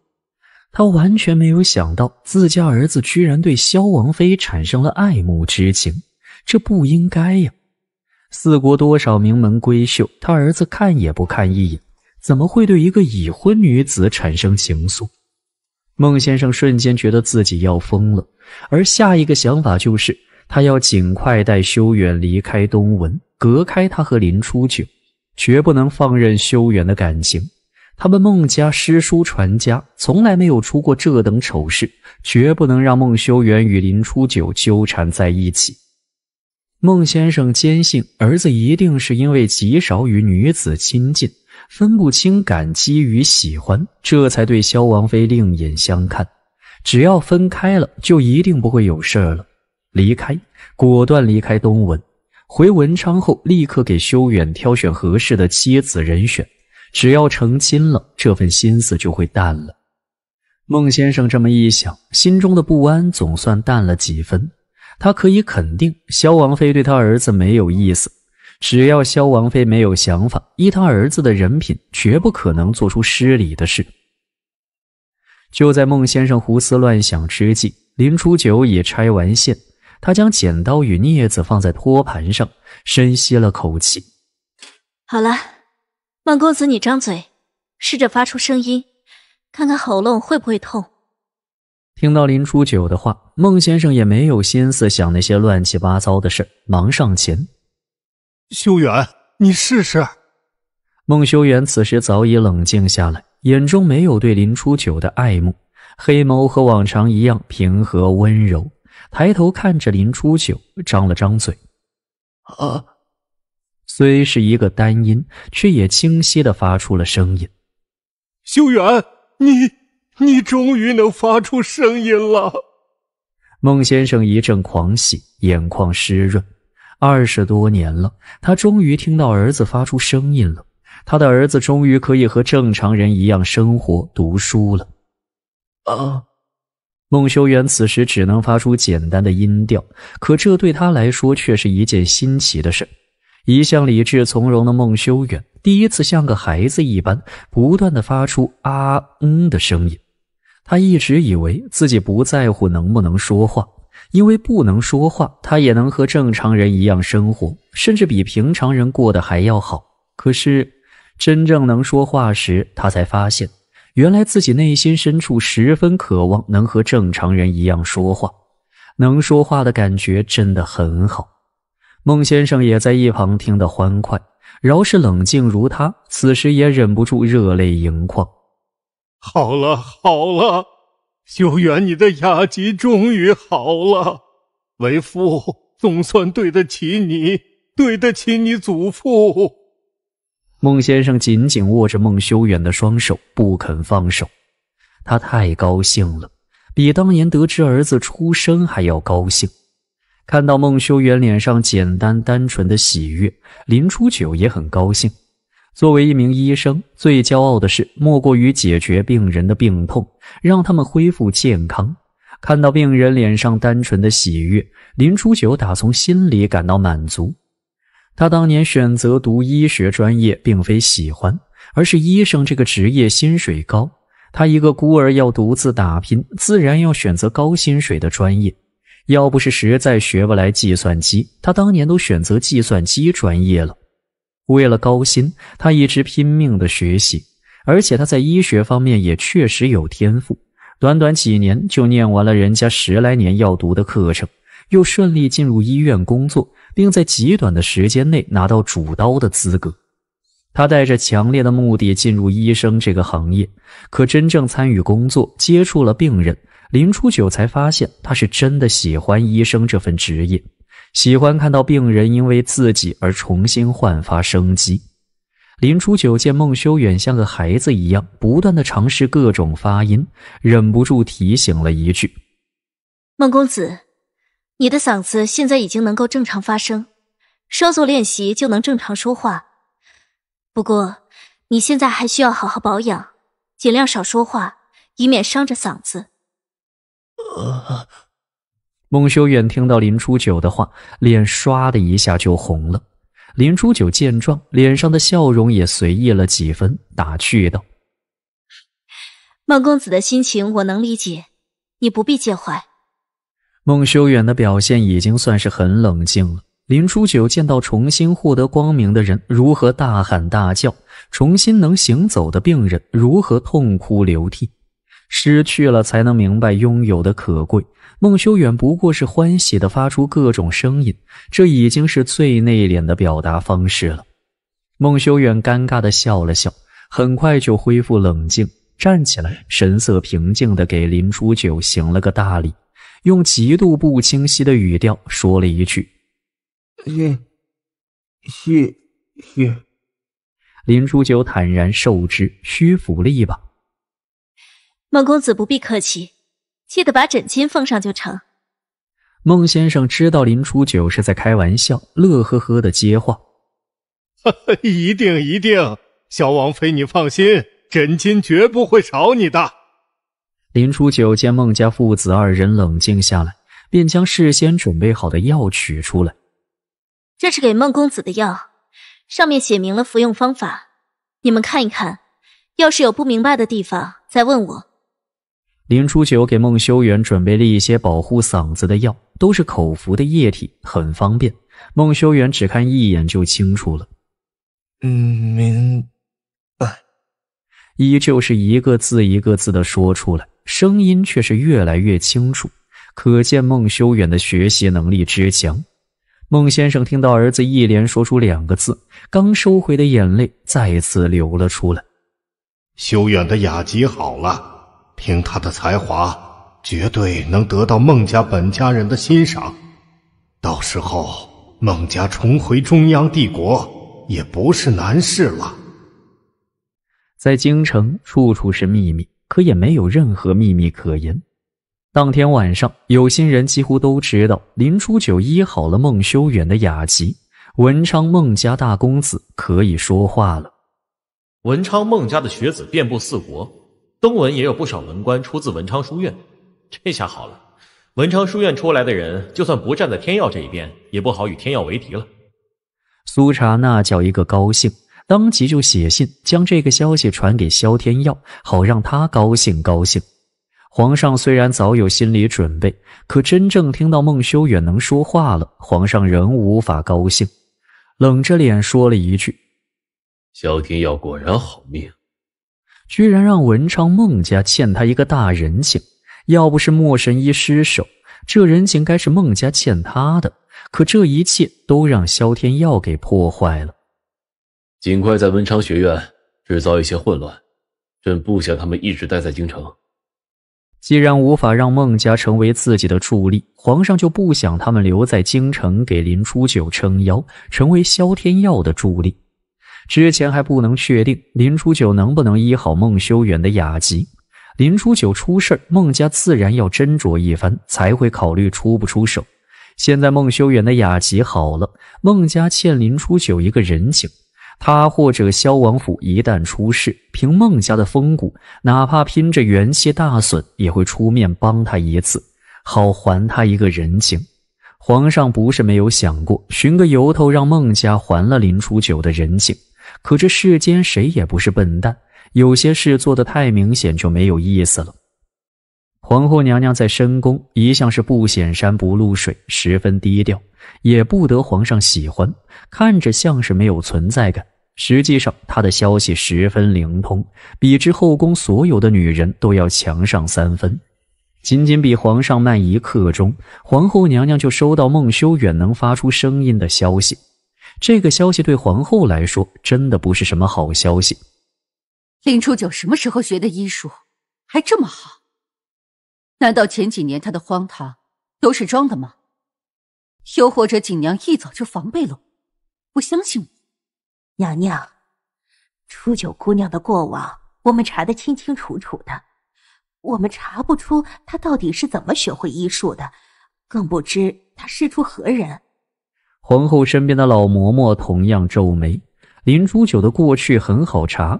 S1: 他完全没有想到自家儿子居然对萧王妃产生了爱慕之情，这不应该呀！四国多少名门闺秀，他儿子看也不看一眼，怎么会对一个已婚女子产生情愫？孟先生瞬间觉得自己要疯了，而下一个想法就是他要尽快带修远离开东文，隔开他和林初九，绝不能放任修远的感情。他们孟家诗书传家，从来没有出过这等丑事，绝不能让孟修远与林初九纠缠在一起。孟先生坚信，儿子一定是因为极少与女子亲近。分不清感激与喜欢，这才对萧王妃另眼相看。只要分开了，就一定不会有事儿了。离开，果断离开东文，回文昌后，立刻给修远挑选合适的妻子人选。只要成亲了，这份心思就会淡了。孟先生这么一想，心中的不安总算淡了几分。他可以肯定，萧王妃对他儿子没有意思。只要萧王妃没有想法，依他儿子的人品，绝不可能做出失礼的事。就在孟先生胡思乱想之际，林初九已拆完线，他将剪刀与镊子放在托盘上，深吸了口气。
S2: 好了，孟公子，你张嘴，试着发出声音，看看喉咙会不会痛。
S1: 听到林初九的话，孟先生也没有心思想那些乱七八糟的事，忙上前。修远，你试试。孟修远此时早已冷静下来，眼中没有对林初九的爱慕，黑眸和往常一样平和温柔，抬头看着林初九，张了张嘴，啊，虽是一个单音，却也清晰的发出了声音。
S4: 修远，你，你终于能发出声音了！
S1: 孟先生一阵狂喜，眼眶湿润。二十多年了，他终于听到儿子发出声音了。他的儿子终于可以和正常人一样生活、读书了。啊！孟修远此时只能发出简单的音调，可这对他来说却是一件新奇的事。一向理智从容的孟修远，第一次像个孩子一般，不断的发出啊嗯的声音。他一直以为自己不在乎能不能说话。因为不能说话，他也能和正常人一样生活，甚至比平常人过得还要好。可是，真正能说话时，他才发现，原来自己内心深处十分渴望能和正常人一样说话。能说话的感觉真的很好。孟先生也在一旁听得欢快，饶是冷静如他，此时也忍不住热泪
S7: 盈眶。
S6: 好了，好了。修远，你的雅集终于好了，为夫总算对得起你，对得起你祖父。
S1: 孟先生紧紧握着孟修远的双手，不肯放手。他太高兴了，比当年得知儿子出生还要高兴。看到孟修远脸上简单单纯的喜悦，林初九也很高兴。作为一名医生，最骄傲的事莫过于解决病人的病痛，让他们恢复健康。看到病人脸上单纯的喜悦，林初九打从心里感到满足。他当年选择读医学专业，并非喜欢，而是医生这个职业薪水高。他一个孤儿要独自打拼，自然要选择高薪水的专业。要不是实在学不来计算机，他当年都选择计算机专业了。为了高薪，他一直拼命的学习，而且他在医学方面也确实有天赋，短短几年就念完了人家十来年要读的课程，又顺利进入医院工作，并在极短的时间内拿到主刀的资格。他带着强烈的目的进入医生这个行业，可真正参与工作，接触了病人，林初九才发现他是真的喜欢医生这份职业。喜欢看到病人因为自己而重新焕发生机。林初九见孟修远像个孩子一样，不断的尝试各种发音，忍不住提醒了一句：“
S2: 孟公子，你的嗓子现在已经能够正常发声，稍作练习就能正常说话。不过，你现在还需要好好保养，尽量少说话，以免伤着嗓子。”
S1: 孟修远听到林初九的话，脸唰的一下就红了。林初九见状，脸上的笑容也随意了几分，打趣道：“
S2: 孟公子的心情我能理解，你不必介怀。”
S1: 孟修远的表现已经算是很冷静了。林初九见到重新获得光明的人，如何大喊大叫；重新能行走的病人，如何痛哭流涕。失去了，才能明白拥有的可贵。孟修远不过是欢喜的发出各种声音，这已经是最内敛的表达方式了。孟修远尴尬的笑了笑，很快就恢复冷静，站起来，神色平静的给林初九行了个大礼，用极度不清晰的语调说了一句：“
S4: 谢，谢，谢。”
S1: 林初九坦然受之，虚浮了一把：“
S2: 孟公子不必客气。”记得把枕巾奉上就
S6: 成。
S1: 孟先生知道林初九是在开玩笑，乐呵呵的接话：“
S6: 一定一定，小王妃你放心，枕巾绝不会少你的。”
S1: 林初九见孟家父子二人冷静下来，便将事先准备好的药取出来：“
S2: 这是给孟公子的药，上面写明了服用方法，你们看一看，要是有不明白的地方再问我。”
S1: 林初九给孟修远准备了一些保护嗓子的药，都是口服的液体，很方便。孟修远只看一眼就清楚了。
S4: 嗯，明白。
S1: 依旧是一个字一个字的说出来，声音却是越来越清楚，可见孟修远的学习能力之强。孟先生听到儿子一连说出两个字，刚收回的眼泪再次流了出来。修
S6: 远的雅集好了。凭他的才华，绝对能得到孟家本家人的欣赏。到时候，孟家重回中央帝国也不是难事了。在京城，
S1: 处处是秘密，可也没有任何秘密可言。当天晚上，有心人几乎都知道林初九医好了孟修远的雅疾，文昌孟家大公子可以说话了。
S6: 文昌孟家的学子遍布四国。东文也有不少文官出自文昌书院，这下好了，文昌书院出来的人，就算不站在天耀这一边，也不好与天耀为敌了。
S1: 苏察那叫一个高兴，当即就写信将这个消息传给萧天耀，好让他高兴高兴。皇上虽然早有心理准备，可真正听到孟修远能说话了，皇上仍无法高兴，冷着脸说了一句：“
S6: 萧天耀果然好命。”
S1: 居然让文昌孟家欠他一个大人情，要不是莫神医失手，这人情该是孟家欠他的。可这一切都让萧天耀给
S6: 破坏了。尽快在文昌学院制造一些混乱，朕不想他们一直待在京城。
S1: 既然无法让孟家成为自己的助力，皇上就不想他们留在京城，给林初九撑腰，成为萧天耀的助力。之前还不能确定林初九能不能医好孟修远的雅集。林初九出事孟家自然要斟酌一番，才会考虑出不出手。现在孟修远的雅集好了，孟家欠林初九一个人情。他或者萧王府一旦出事，凭孟家的风骨，哪怕拼着元气大损，也会出面帮他一次，好还他一个人情。皇上不是没有想过寻个由头让孟家还了林初九的人情。可这世间谁也不是笨蛋，有些事做的太明显就没有意思了。皇后娘娘在深宫一向是不显山不露水，十分低调，也不得皇上喜欢，看着像是没有存在感。实际上她的消息十分灵通，比之后宫所有的女人都要强上三分。仅仅比皇上慢一刻钟，皇后娘娘就收到孟修远能发出声音的消息。这个消息对皇后来说，真的不是什么好消息。
S3: 林初九什么时候学的医术，还这么好？难道前几年她的荒唐都是装的吗？又或者锦娘一早就防备了不相信我，娘娘，初九姑娘的过往我们
S5: 查得清清楚楚的，我们查不出她到底是怎么学会医术的，更不知她师出何人。
S1: 皇后身边的老嬷嬷同样皱眉。林洙九的过去很好查，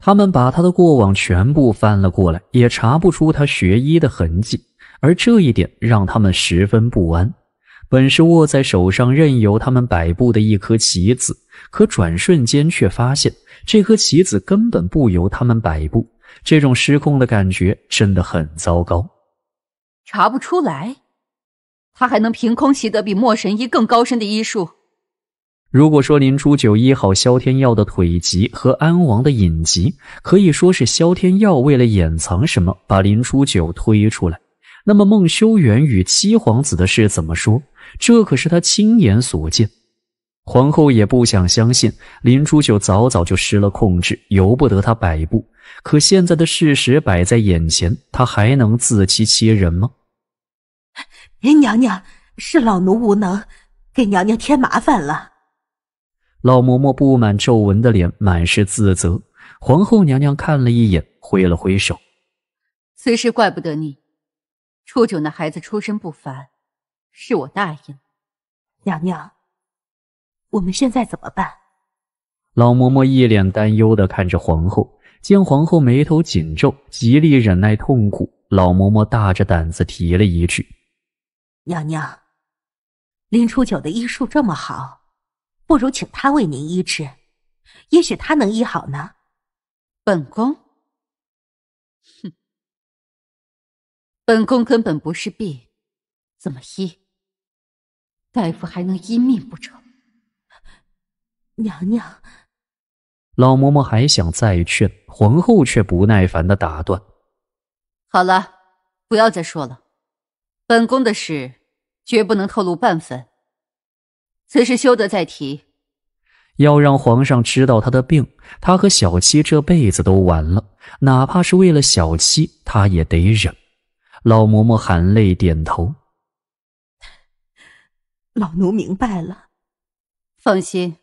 S1: 他们把他的过往全部翻了过来，也查不出他学医的痕迹。而这一点让他们十分不安。本是握在手上任由他们摆布的一颗棋子，可转瞬间却发现这颗棋子根本不由他们摆布。这种失控的感觉真的很糟糕。
S3: 查不出来。他还能凭空习得比莫神医更高深的医术。
S1: 如果说林初九医好萧天耀的腿疾和安王的隐疾，可以说是萧天耀为了掩藏什么，把林初九推出来，那么孟修远与七皇子的事怎么说？这可是他亲眼所见。皇后也不想相信林初九早早就失了控制，由不得他摆布。可现在的事实摆在眼前，他还能自欺欺人吗？
S5: 娘娘，是老奴无能，给娘娘添麻烦了。
S1: 老嬷嬷布满皱纹的脸满是自责。皇后娘娘看了一眼，挥了挥手：“
S3: 此事怪不得你。初九那孩子出身不凡，是我大意了。”娘娘，我们
S5: 现在怎么办？
S1: 老嬷嬷一脸担忧地看着皇后，见皇后眉头紧皱，极力忍耐痛苦。老嬷嬷大着胆子提了一句。
S5: 娘娘，林初九的医术这么好，不如
S3: 请他为您医治，也许他能医好呢。本宫，哼，本宫根本不是病，怎么医？大夫还能医命不成？娘娘，
S1: 老嬷嬷还想再劝，皇后却不耐烦的打断：“
S3: 好了，不要再说了。”本宫的事绝不能透露半分，此事休得再提。
S1: 要让皇上知道他的病，他和小七这辈子都完了。哪怕是为了小七，他也得忍。老嬷嬷含泪点头，
S3: 老奴明白了。放心，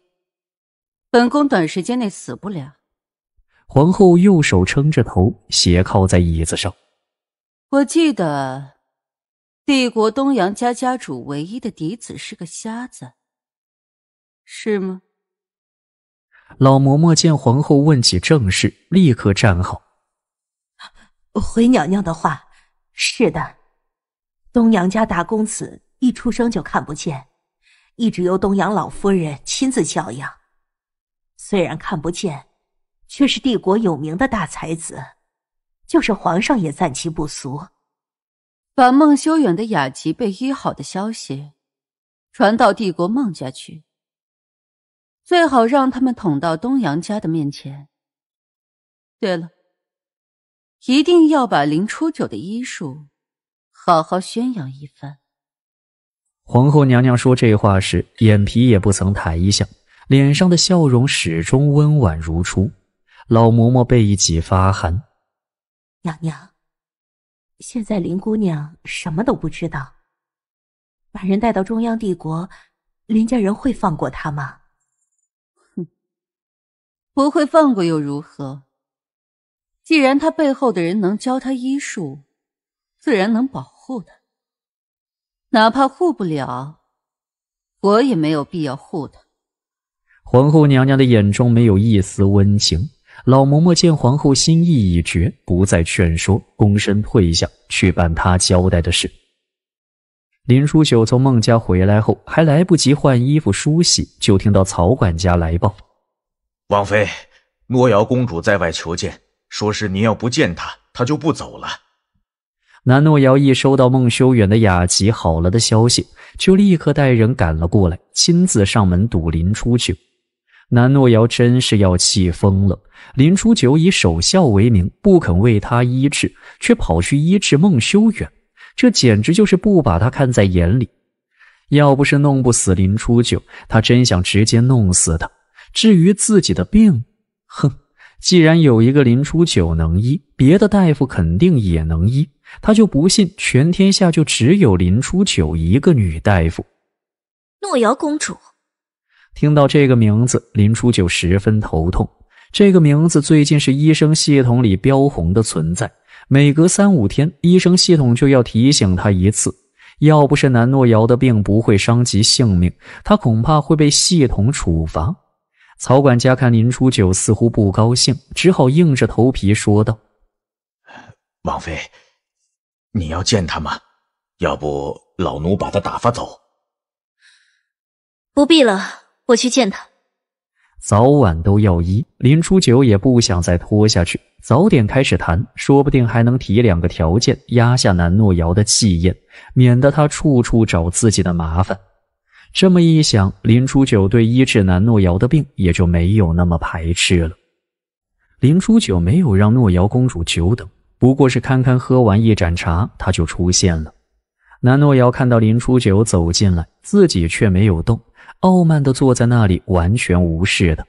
S3: 本宫短时间内死不了。
S1: 皇后右手撑着头，斜靠在椅子上，
S3: 我记得。帝国东阳家家主唯一的嫡子是个瞎子，是吗？
S1: 老嬷嬷见皇后问起正事，立刻站好，
S5: 回娘娘的话是的。东阳家大公子一出生就看不见，一直由东阳老夫人亲自教养。虽然看不见，却是帝国有名的大才
S3: 子，就是皇上也赞其不俗。把孟修远的雅集被医好的消息传到帝国孟家去，最好让他们捅到东阳家的面前。对了，一定要把林初九的医术好好宣扬一
S2: 番。
S1: 皇后娘娘说这话时，眼皮也不曾抬一下，脸上的笑容始终温婉如初。老嬷嬷背脊发
S4: 寒，娘
S5: 娘。现在林姑娘什么都不知道，把人带到中央帝国，林家人会放过她吗？哼，
S3: 不会放过又如何？既然他背后的人能教他医术，自然能保护他。哪怕护不了，我也没有必要护他。
S1: 皇后娘娘的眼中没有一丝温情。老嬷嬷见皇后心意已决，不再劝说，躬身退下去办她交代的事。林舒九从孟家回来后，还来不及换衣服梳洗，就听到曹管家来报：“
S7: 王妃，诺瑶公主在外求见，说
S6: 是您要不见她，她就不走了。”
S1: 南诺瑶一收到孟修远的雅集好了的消息，就立刻带人赶了过来，亲自上门堵林出去。南诺瑶真是要气疯了！林初九以守孝为名，不肯为他医治，却跑去医治孟修远，这简直就是不把他看在眼里。要不是弄不死林初九，他真想直接弄死他。至于自己的病，哼，既然有一个林初九能医，别的大夫肯定也能医。他就不信全天下就只有林初九一个女大夫。
S2: 诺瑶公主。
S1: 听到这个名字，林初九十分头痛。这个名字最近是医生系统里标红的存在，每隔三五天，医生系统就要提醒他一次。要不是南诺瑶的病不会伤及性命，他恐怕会被系统处罚。曹管家看林初九似乎不高兴，只好硬着头皮说
S6: 道：“王妃，你要见他吗？要不老奴把他打发走？”“
S2: 不必了。”我去见他，
S1: 早晚都要医。林初九也不想再拖下去，早点开始谈，说不定还能提两个条件，压下南诺瑶的气焰，免得他处处找自己的麻烦。这么一想，林初九对医治南诺瑶的病也就没有那么排斥了。林初九没有让诺瑶公主久等，不过是堪堪喝完一盏茶，他就出现了。南诺瑶看到林初九走进来，自己却没有动。傲慢地坐在那里，完全无视的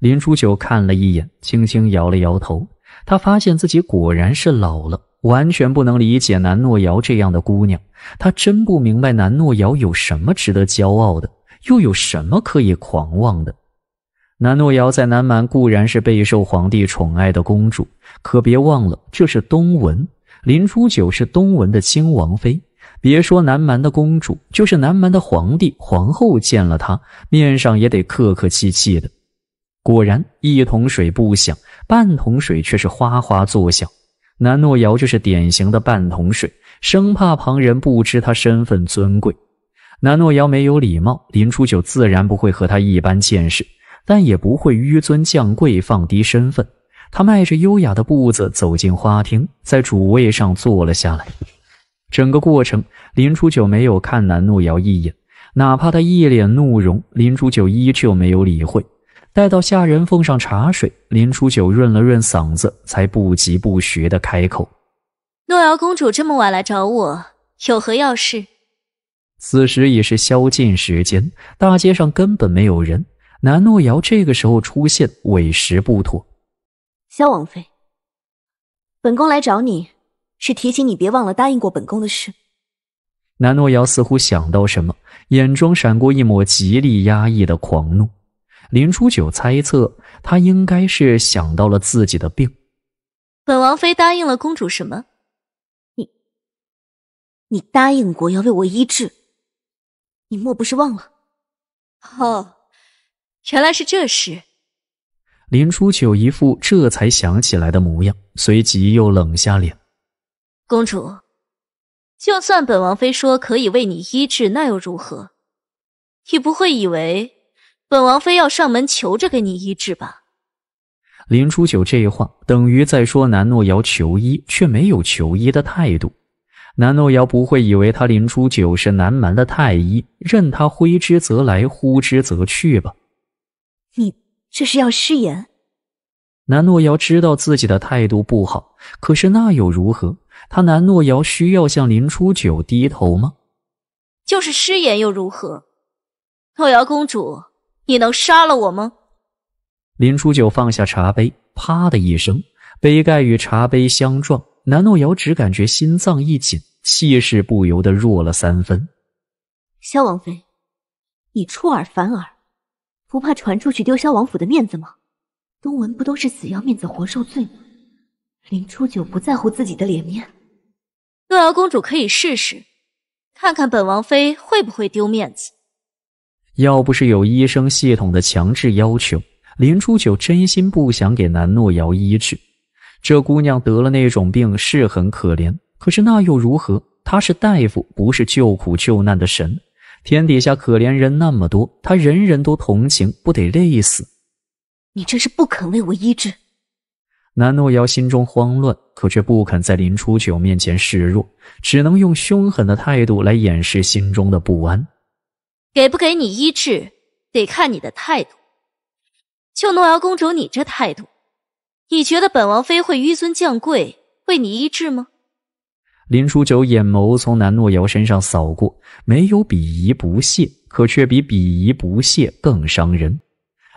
S1: 林初九看了一眼，轻轻摇了摇头。他发现自己果然是老了，完全不能理解南诺瑶这样的姑娘。他真不明白南诺瑶有什么值得骄傲的，又有什么可以狂妄的。南诺瑶在南蛮固然是备受皇帝宠爱的公主，可别忘了这是东文，林初九是东文的亲王妃。别说南蛮的公主，就是南蛮的皇帝、皇后见了他，面上也得客客气气的。果然，一桶水不响，半桶水却是哗哗作响。南诺瑶就是典型的半桶水，生怕旁人不知他身份尊贵。南诺瑶没有礼貌，林初九自然不会和他一般见识，但也不会纡尊降贵放低身份。他迈着优雅的步子走进花厅，在主位上坐了下来。整个过程，林初九没有看南诺瑶一眼，哪怕她一脸怒容，林初九依旧没有理会。待到下人奉上茶水，林初九润了润嗓子，才不疾不徐的开口：“
S2: 诺瑶公主这么晚来找我，有何要事？”
S1: 此时已是宵禁时间，大街上根本没有人，南诺瑶这个时候出现，委实不妥。
S2: 萧王妃，本宫来找你。是提醒你别忘了答应过本宫的事。
S1: 南诺瑶似乎想到什么，眼中闪过一抹极力压抑的狂怒。林初九猜测，她应该是想到了自己的病。
S2: 本王妃答应了公主什么？你，你答应过要为我医治，你莫不是忘了？哦，原来是这事。
S1: 林初九一副这才想起来的模样，随即又冷下脸。
S2: 公主，就算本王妃说可以为你医治，那又如何？你不会以为本王妃要上门求着给你医治吧？
S1: 林初九这话等于在说南诺瑶求医却没有求医的态度。南诺瑶不会以为他林初九是南蛮的太医，任他挥之则来，呼之则去吧？
S5: 你这是要失言？
S1: 南诺瑶知道自己的态度不好，可是那又如何？他南诺瑶需要向林初九低头吗？
S2: 就是失言又如何？诺瑶公主，你能杀了我吗？
S1: 林初九放下茶杯，啪的一声，杯盖与茶杯相撞。南诺瑶只感觉心脏一紧，气势不由得弱了
S4: 三分。
S2: 萧王妃，你出尔反尔，不怕传出去丢萧王府的面子吗？东文不都是死要面子活受罪吗？林初九不在乎自己的脸面。诺瑶公主可以试试，看看本王妃会不会丢面子。
S1: 要不是有医生系统的强制要求，林初九真心不想给南诺瑶医治。这姑娘得了那种病是很可怜，可是那又如何？她是大夫，不是救苦救难的神。天底下可怜人那么多，他人人都同情，不得累死？
S5: 你这是不肯为我医治？
S1: 南诺瑶心中慌乱，可却不肯在林初九面前示弱，只能用凶狠的态度来掩饰心中的不安。
S2: 给不给你医治，得看你的态度。就诺瑶公主，你这态度，你觉得本王妃会纡尊降贵为你医治吗？
S1: 林初九眼眸从南诺瑶身上扫过，没有鄙夷不屑，可却比鄙夷不屑更伤人。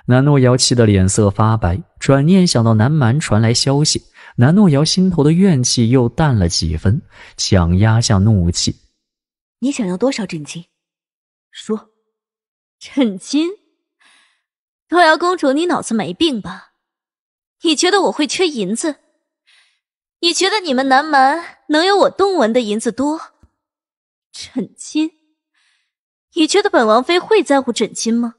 S1: 南诺瑶气得脸色发白，转念想到南蛮传来消息，南诺瑶心头的怨气又淡了几分，强压下怒气：“
S2: 你想要多少枕金？说，枕金？诺瑶公主，你脑子没病吧？你觉得我会缺银子？你觉得你们南蛮能有我东文的银子多？枕金？你觉得本王妃会在乎枕金吗？”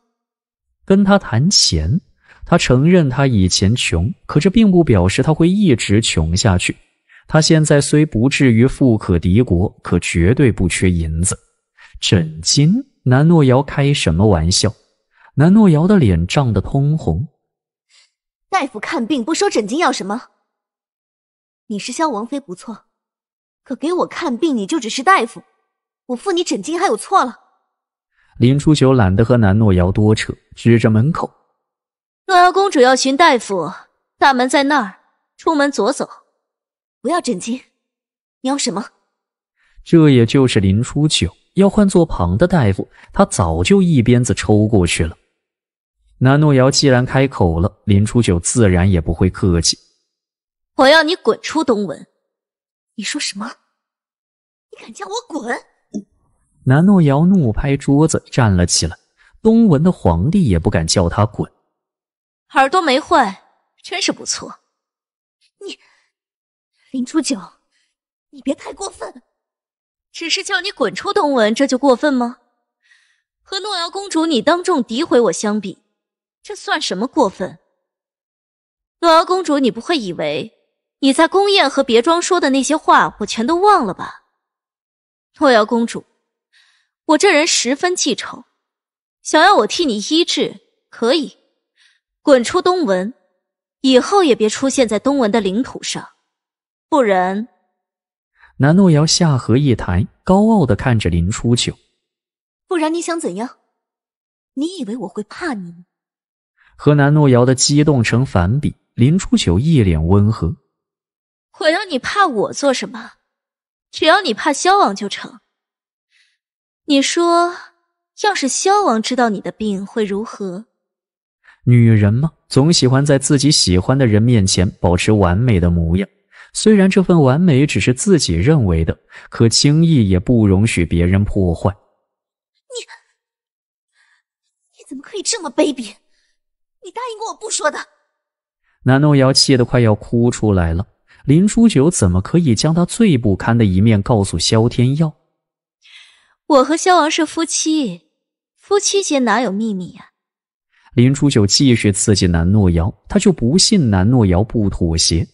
S1: 跟他谈钱，他承认他以前穷，可这并不表示他会一直穷下去。他现在虽不至于富可敌国，可绝对不缺银子。枕巾？南诺瑶开什么玩笑？南诺瑶的脸涨得通红。
S2: 大夫看病不收诊金要什么？你是萧王妃不错，可给我看病你就只是大夫，我付你枕巾还有错了？
S1: 林初九懒得和南诺瑶多扯，指着门口：“
S2: 诺瑶公主要寻大夫，大门在那儿，出门左走。不要震惊，你要什么？”
S1: 这也就是林初九，要换做旁的大夫，他早就一鞭子抽过去了。南诺瑶既然开口了，林初九自然也不会客气：“
S2: 我要你滚出东文！你说什么？你敢叫我滚？”
S1: 南诺瑶怒拍桌子，站了起来。东文的皇帝也不敢叫他
S7: 滚。
S2: 耳朵没坏，真是不错。你，林初九，你别太过分。只是叫你滚出东文，这就过分吗？和诺瑶公主你当众诋毁我相比，这算什么过分？诺瑶公主，你不会以为你在宫宴和别庄说的那些话，我全都忘了吧？诺瑶公主。我这人十分记仇，想要我替你医治，可以，滚出东文，以后也别出现在东文的领土上，不然。
S1: 南诺瑶下颌一抬，高傲的看着林初九，
S5: 不然你想怎样？你以为我会怕你吗？
S1: 和南诺瑶的激动成反比，林初九一脸温和，
S2: 我要你怕我做什么？只要你怕萧王就成。你说，要是萧王知道你的病会如何？
S1: 女人嘛，总喜欢在自己喜欢的人面前保持完美的模样，虽然这份完美只是自己认为的，可轻易也不容许别人破坏。你，
S2: 你怎么可以这么卑鄙？你答应过我不说的。
S1: 南诺瑶气得快要哭出来了。林初九怎么可以将他最不堪的一面告诉萧天耀？
S2: 我和萧王是夫妻，夫妻间哪有秘密呀？
S1: 林初九继续刺激南诺瑶，他就不信南诺瑶不妥协。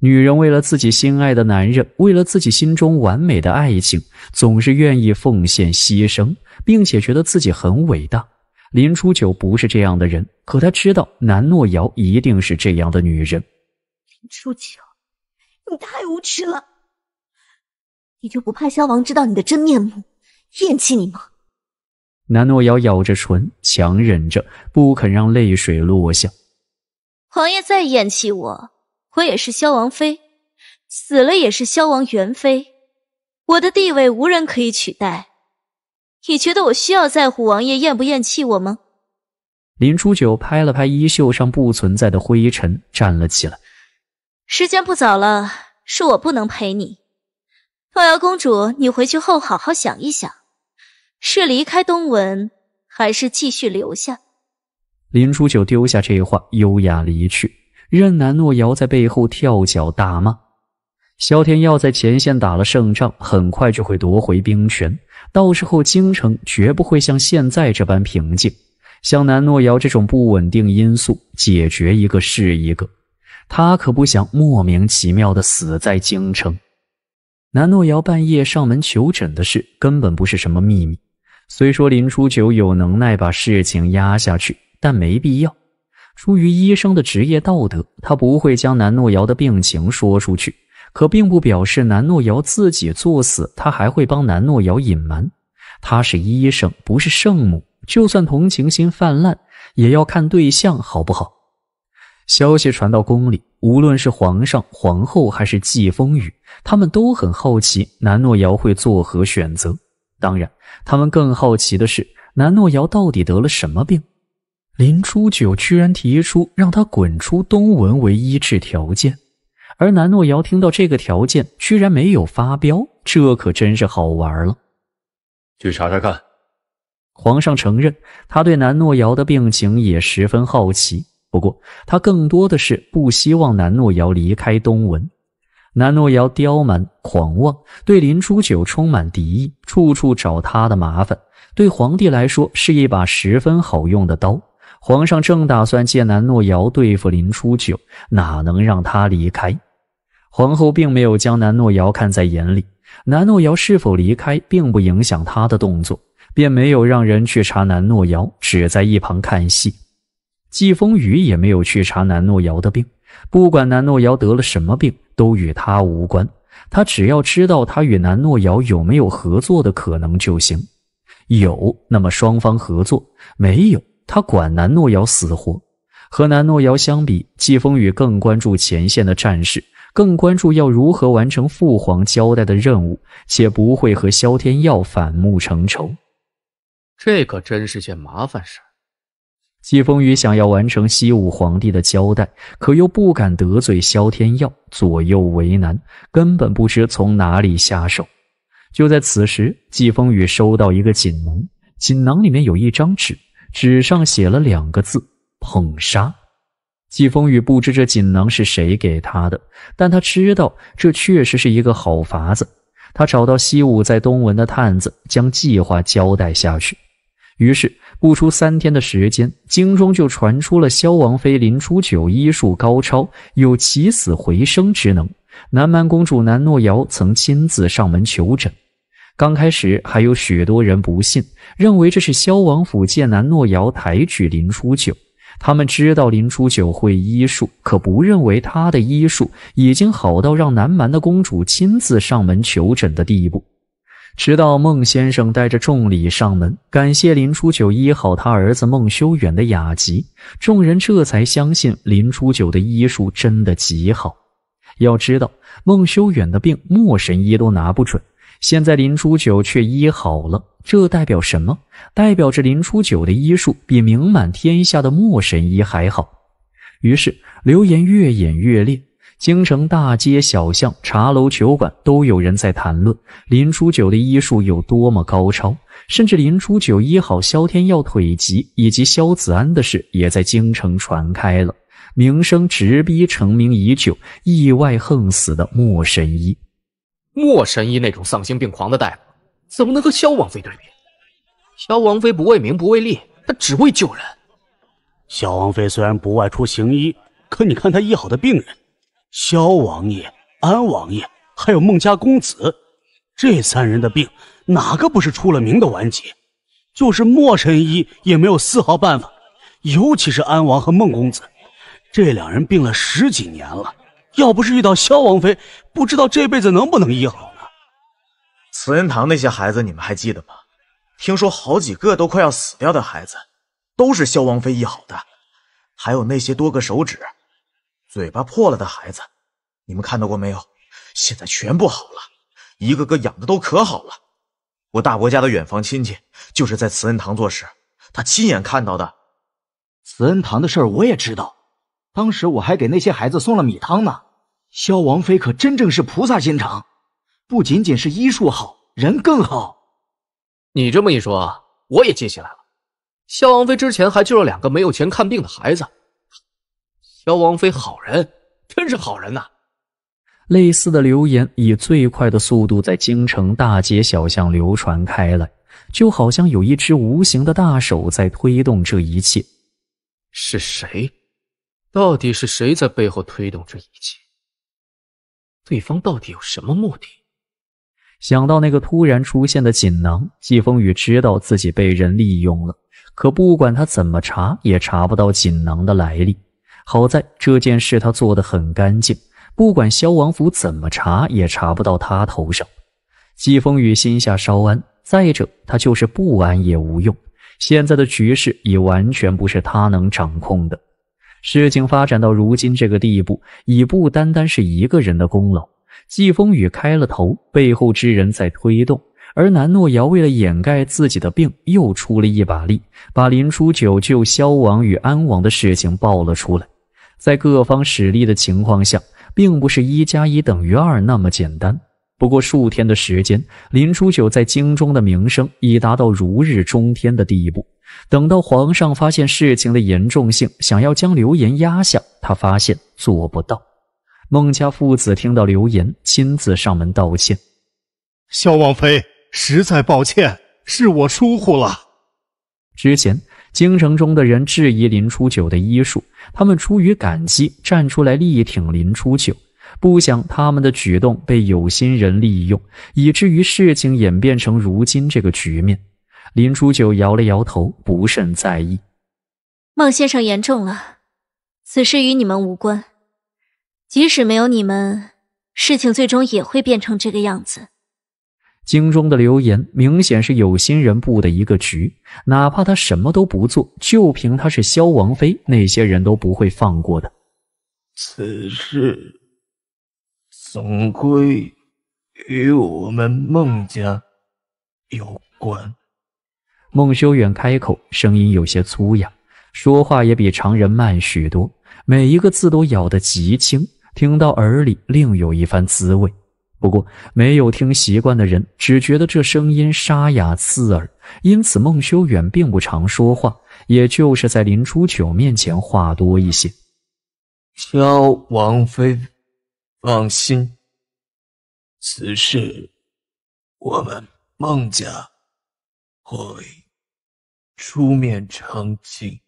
S1: 女人为了自己心爱的男人，为了自己心中完美的爱情，总是愿意奉献牺牲，并且觉得自己很伟大。林初九不是这样的人，可他知道南诺瑶一定是这样的女人。
S5: 林初九，
S2: 你太无耻了！你就不怕萧王知道你的真面目？厌弃你吗？
S1: 南诺瑶咬着唇，强忍着不肯让泪水落下。
S2: 王爷再厌弃我，我也是萧王妃，死了也是萧王元妃，我的地位无人可以取代。你觉得我需要在乎王爷厌不厌弃我吗？
S1: 林初九拍了拍衣袖上不存在的灰尘，站了起来。
S2: 时间不早了，是我不能陪你。诺瑶公主，你回去后好好想一想。是离开东文，还是继续留下？
S7: 林
S1: 初九丢下这话，优雅离去，任南诺瑶在背后跳脚大骂。萧天耀在前线打了胜仗，很快就会夺回兵权，到时候京城绝不会像现在这般平静。像南诺瑶这种不稳定因素，解决一个是一个。他可不想莫名其妙的死在京城。南诺瑶半夜上门求诊的事，根本不是什么秘密。虽说林初九有能耐把事情压下去，但没必要。出于医生的职业道德，他不会将南诺瑶的病情说出去。可并不表示南诺瑶自己作死，他还会帮南诺瑶隐瞒。他是医生，不是圣母，就算同情心泛滥，也要看对象好不好。消息传到宫里，无论是皇上、皇后还是季风雨，他们都很好奇南诺瑶会作何选择。当然，他们更好奇的是南诺瑶到底得了什么病。林初九居然提出让他滚出东文为医治条件，而南诺瑶听到这个条件，居然没有发飙，这可真是好玩了。
S6: 去查查看，
S1: 皇上承认他对南诺瑶的病情也十分好奇，不过他更多的是不希望南诺瑶离开东文。南诺瑶刁蛮狂妄，对林初九充满敌意，处处找他的麻烦，对皇帝来说是一把十分好用的刀。皇上正打算借南诺瑶对付林初九，哪能让他离开？皇后并没有将南诺瑶看在眼里，南诺瑶是否离开并不影响她的动作，便没有让人去查南诺瑶，只在一旁看戏。季风雨也没有去查南诺瑶的病，不管南诺瑶得了什么病。都与他无关，他只要知道他与南诺瑶有没有合作的可能就行。有，那么双方合作；没有，他管南诺瑶死活。和南诺瑶相比，季风雨更关注前线的战事，更关注要如何完成父皇交代的任务，且不会和萧天耀反目成仇。这可真是件麻烦事儿。季风雨想要完成西武皇帝的交代，可又不敢得罪萧天耀，左右为难，根本不知从哪里下手。就在此时，季风雨收到一个锦囊，锦囊里面有一张纸，纸上写了两个字“捧杀”。季风雨不知这锦囊是谁给他的，但他知道这确实是一个好法子。他找到西武在东文的探子，将计划交代下去。于是。不出三天的时间，京中就传出了萧王妃林初九医术高超，有起死回生之能。南蛮公主南诺瑶曾亲自上门求诊。刚开始还有许多人不信，认为这是萧王府见南诺瑶抬举林初九。他们知道林初九会医术，可不认为他的医术已经好到让南蛮的公主亲自上门求诊的地步。直到孟先生带着重礼上门，感谢林初九医好他儿子孟修远的雅疾，众人这才相信林初九的医术真的极好。要知道，孟修远的病莫神医都拿不准，现在林初九却医好了，这代表什么？代表着林初九的医术比名满天下的莫神医还好。于是，流言越演越烈。京城大街小巷、茶楼酒馆都有人在谈论林初九的医术有多么高超，甚至林初九医好萧天耀腿疾以及萧子安的事也在京城传开了，名声直逼成名已久、意外横死的莫神
S6: 医。莫神医那种丧心病狂的大夫怎么能和萧王妃对比？萧王妃不为名不为利，她只为救人。萧王妃虽然不外出行医，可你看她医好的病人。萧王爷、
S7: 安王爷，还有孟家公子，这三人的病，哪个不是出了名的顽疾？就是莫神医也没有丝毫办法。尤其是安王和孟公子，这两人病了十几年了，要不是遇到萧王
S6: 妃，不知道这辈子能不能医好呢？慈恩堂那些孩子，你们还记得吗？听说好几个都快要死掉的孩子，都是萧王妃医好的。还有那些多个手指。嘴巴破了的孩子，你们看到过没
S7: 有？现在全部好了，一个个养的都可好了。我大伯家的远房亲戚就是在慈恩堂做事，他亲眼看到的。慈恩堂的事儿我也知道，当时我还给那些孩子送了米汤呢。萧王妃可真正是菩萨心肠，不仅仅是医术好，人更好。你这么一说，我也记起来了。萧王妃之前还救了两个没有钱看病
S6: 的孩子。萧王妃好人，真是好人呐！
S1: 类似的流言以最快的速度在京城大街小巷流传开来，就好像有一只无形的大手在推动这一切。是
S6: 谁？到底是谁在背后推动这一切？
S7: 对方到底有什么目的？
S1: 想到那个突然出现的锦囊，季风雨知道自己被人利用了。可不管他怎么查，也查不到锦囊的来历。好在这件事他做得很干净，不管萧王府怎么查也查不到他头上。季风雨心下稍安，再者他就是不安也无用。现在的局势已完全不是他能掌控的。事情发展到如今这个地步，已不单单是一个人的功劳。季风雨开了头，背后之人在推动，而南诺瑶为了掩盖自己的病，又出了一把力，把林初九救萧王与安王的事情爆了出来。在各方使力的情况下，并不是一加一等于二那么简单。不过数天的时间，林初九在京中的名声已达到如日中天的地步。等到皇上发现事情的严重性，想要将流言压下，他发现做不到。孟家父子听到流言，亲自上门道歉：“萧王妃，实在抱歉，是我疏忽了。”之前。京城中的人质疑林初九的医术，他们出于感激站出来力挺林初九，不想他们的举动被有心人利用，以至于事情演变成如今这个局面。林初九摇了摇头，不甚在意：“
S2: 孟先生言重了，此事与你们无关，即使没有你们，事情最终也会变成这个样子。”
S1: 京中的流言明显是有心人布的一个局，哪怕他什么都不做，就凭他是萧王妃，那些人都不会放过的。
S4: 此事总归与我们孟家有关。
S1: 孟修远开口，声音有些粗哑，说话也比常人慢许多，每一个字都咬得极轻，听到耳里另有一番滋味。不过，没有听习惯的人只觉得这声音沙哑刺耳，因此孟修远并不常说话，也就是在林初九面前话多一些。
S4: 萧王妃，放心，此事我们孟家会出面澄清。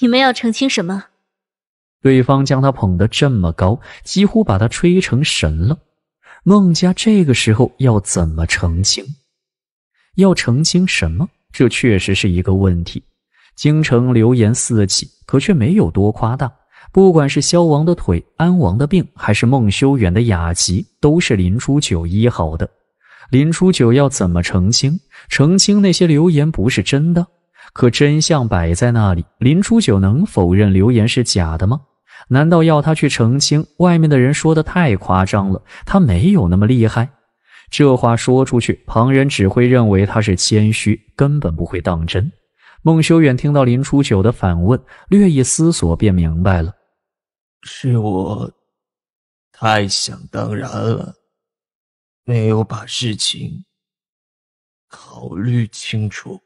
S4: 你们
S2: 要澄清什么？
S1: 对方将他捧得这么高，几乎把他吹成神了。孟家这个时候要怎么澄清？要澄清什么？这确实是一个问题。京城流言四起，可却没有多夸大。不管是萧王的腿、安王的病，还是孟修远的雅集，都是林初九医好的。林初九要怎么澄清？澄清那些流言不是真的？可真相摆在那里，林初九能否认流言是假的吗？难道要他去澄清？外面的人说的太夸张了，他没有那么厉害。这话说出去，旁人只会认为他是谦虚，根本不会当真。孟修远听到林初九的反问，略
S4: 一思索便明白了：是我太想当然了，没有把事情
S1: 考虑清楚。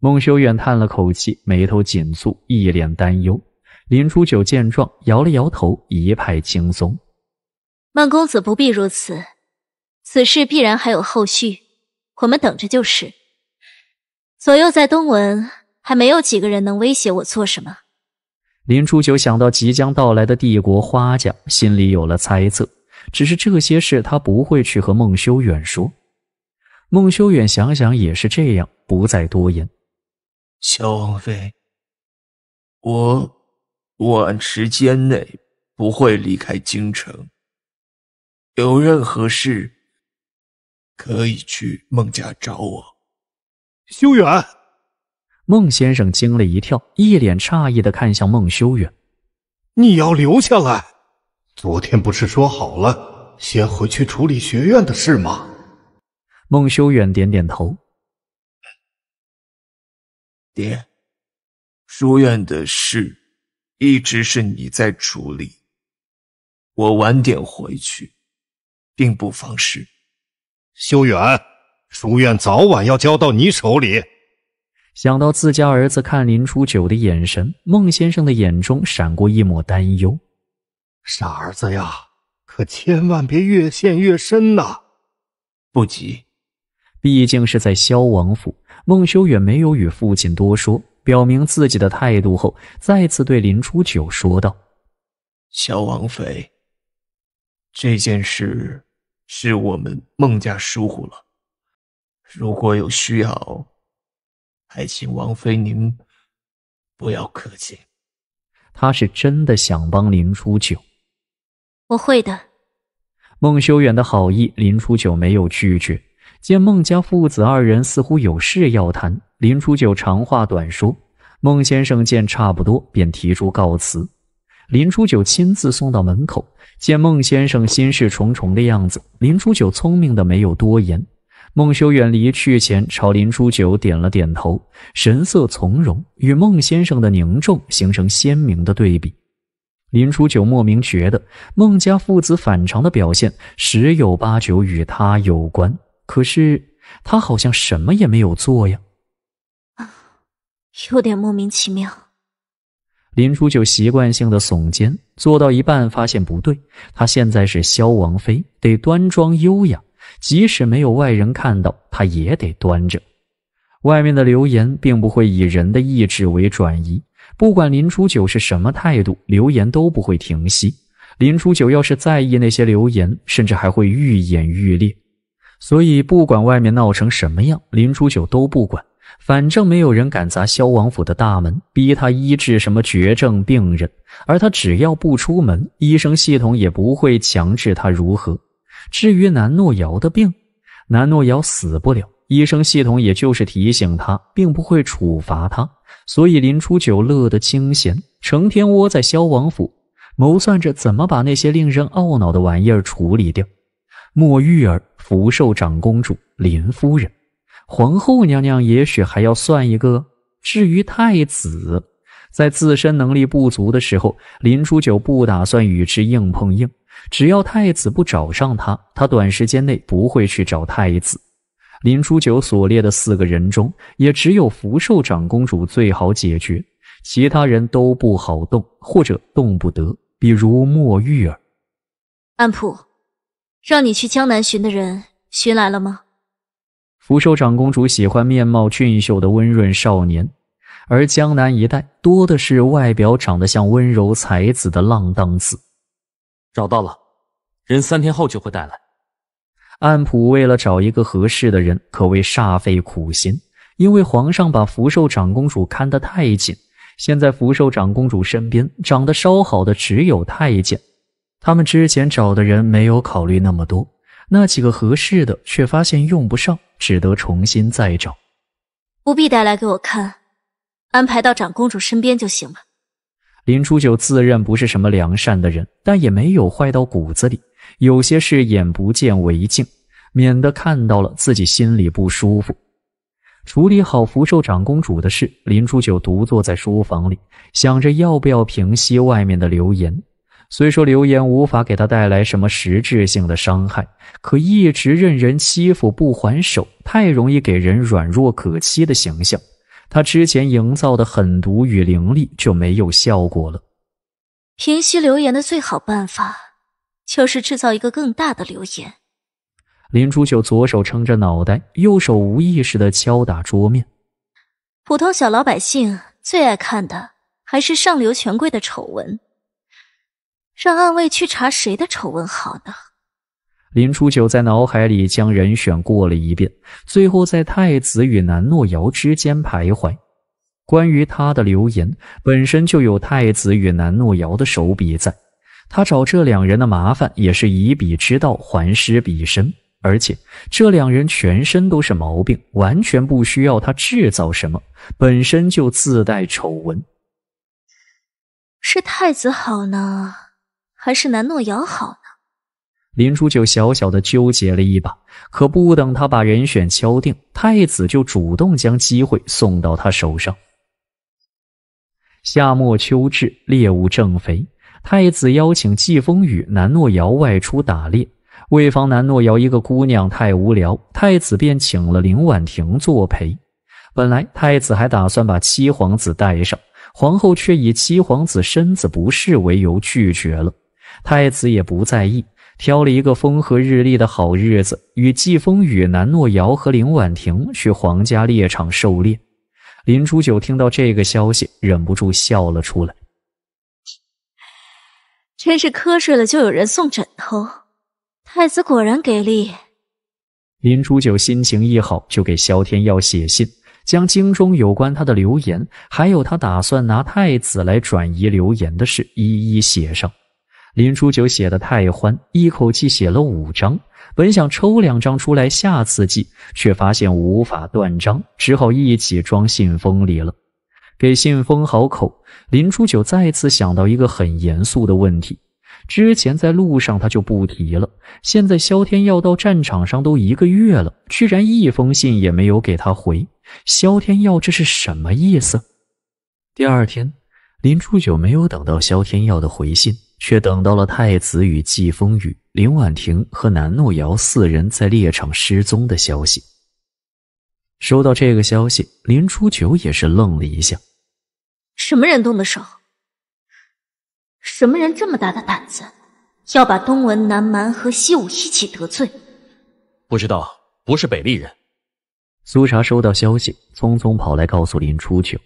S1: 孟修远叹了口气，眉头紧蹙，一脸担忧。林初九见状，摇了摇头，一派轻松。
S2: 孟公子不必如此，此事必然还有后续，我们等着就是。左右在东文，还没有几个人能威胁我做什么。
S1: 林初九想到即将到来的帝国花家，心里有了猜测。只是这些事，他不会去和孟修远说。孟修远想想也是这样，不再多言。
S4: 小王妃，我。短时间内不会离开京城。有任何事可以去孟家找我。
S1: 修远，孟先生惊了一跳，一脸诧异的看向孟修远：“你要留下来？昨天不是说好
S4: 了先回去处理学院的事吗？”
S1: 孟修远点点头：“
S4: 爹，书院的事。”一直是你在处理，我晚点回去，并不妨事。修远，书院早晚
S6: 要交到你手里。
S1: 想到自家儿子看林初九的眼神，孟先生的眼中闪过一抹担忧。
S6: 傻儿子呀，
S1: 可
S4: 千万别越陷越深呐！
S1: 不急，毕竟是在萧王府，孟修远没有与父亲多说。表明自己的态度后，
S4: 再次对林初九说道：“小王妃，这件事是我们孟家疏忽了。如果有需要，还请王妃您不要客气。”
S1: 他是真的想帮林初九。我会的。孟修远的好意，林初九没有拒绝。见孟家父子二人似乎有事要谈。林初九长话短说，孟先生见差不多，便提出告辞。林初九亲自送到门口，见孟先生心事重重的样子，林初九聪明的没有多言。孟修远离去前朝林初九点了点头，神色从容，与孟先生的凝重形成鲜明的对比。林初九莫名觉得孟家父子反常的表现，十有八九与他有关，可是他好像什么也没有做呀。
S2: 有点莫名其妙。
S1: 林初九习惯性的耸肩，做到一半发现不对，她现在是萧王妃，得端庄优雅，即使没有外人看到，他也得端着。外面的流言并不会以人的意志为转移，不管林初九是什么态度，流言都不会停息。林初九要是在意那些流言，甚至还会愈演愈烈。所以不管外面闹成什么样，林初九都不管。反正没有人敢砸萧王府的大门，逼他医治什么绝症病人，而他只要不出门，医生系统也不会强制他如何。至于南诺瑶的病，南诺瑶死不了，医生系统也就是提醒他，并不会处罚他。所以林初九乐得清闲，成天窝在萧王府，谋算着怎么把那些令人懊恼的玩意儿处理掉。莫玉儿，福寿长公主，林夫人。皇后娘娘也许还要算一个。至于太子，在自身能力不足的时候，林初九不打算与之硬碰硬。只要太子不找上他，他短时间内不会去找太子。林初九所列的四个人中，也只有福寿长公主最好解决，其他人都不好动，或者动不得。比如墨玉儿，
S2: 安普，让你去江南寻的人寻来了吗？
S1: 福寿长公主喜欢面貌俊秀的温润少年，而江南一带多的是外表长得像温柔才子的浪荡子。
S6: 找到了，人三天后就会带来。
S1: 安普为了找一个合适的人，可谓煞费苦心。因为皇上把福寿长公主看得太紧，现在福寿长公主身边长得稍好的只有太监。他们之前找的人没有考虑那么多。那几个合适的，却发现用不上，只得重新再找。
S2: 不必带来给我看，安排到长公主身边就行了。
S1: 林初九自认不是什么良善的人，但也没有坏到骨子里。有些事眼不见为净，免得看到了自己心里不舒服。处理好福寿长公主的事，林初九独坐在书房里，想着要不要平息外面的流言。虽说流言无法给他带来什么实质性的伤害，可一直任人欺负不还手，太容易给人软弱可欺的形象。他之前营造的狠毒与凌厉就没有效果了。
S2: 平息流言的最好办法，就是制造一个更大的流言。
S1: 林初九左手撑着脑袋，右手无意识地敲打桌面。
S2: 普通小老百姓最爱看的，还是上流权贵的丑闻。让暗卫去查谁的丑闻好呢？
S1: 林初九在脑海里将人选过了一遍，最后在太子与南诺瑶之间徘徊。关于他的留言，本身就有太子与南诺瑶的手笔在。他找这两人的麻烦，也是以彼之道还施彼身。而且这两人全身都是毛病，完全不需要他制造什么，本身就自带丑闻。
S2: 是太子好呢？还是南诺瑶好呢。
S1: 林初九小小的纠结了一把，可不等他把人选敲定，太子就主动将机会送到他手上。夏末秋至，猎物正肥，太子邀请季风雨、南诺瑶外出打猎。为防南诺瑶一个姑娘太无聊，太子便请了林婉婷作陪。本来太子还打算把七皇子带上，皇后却以七皇子身子不适为由拒绝了。太子也不在意，挑了一个风和日丽的好日子，与季风雨、南诺瑶和林婉婷去皇家猎场狩猎。林初九听到这个消息，忍不住笑了出来。
S2: 真是瞌睡了就有人送枕头，太子果然给力。
S1: 林初九心情一好，就给萧天耀写信，将京中有关他的流言，还有他打算拿太子来转移流言的事一一写上。林初九写的太欢，一口气写了五章，本想抽两张出来下次寄，却发现无法断章，只好一起装信封里了。给信封好口，林初九再次想到一个很严肃的问题：之前在路上他就不提了，现在萧天耀到战场上都一个月了，居然一封信也没有给他回。萧天耀这是什么意思？第二天，林初九没有等到萧天耀的回信。却等到了太子与季风雨、林婉婷和南诺瑶四人在猎场失踪的消息。收到这个消息，林初九也是愣了一下。
S2: 什么人动的手？什么人这么大的胆子，要把东文、南蛮和西武一起得罪？
S6: 不知道，不是北利人。苏茶
S1: 收到消息，匆匆跑来告诉林初九。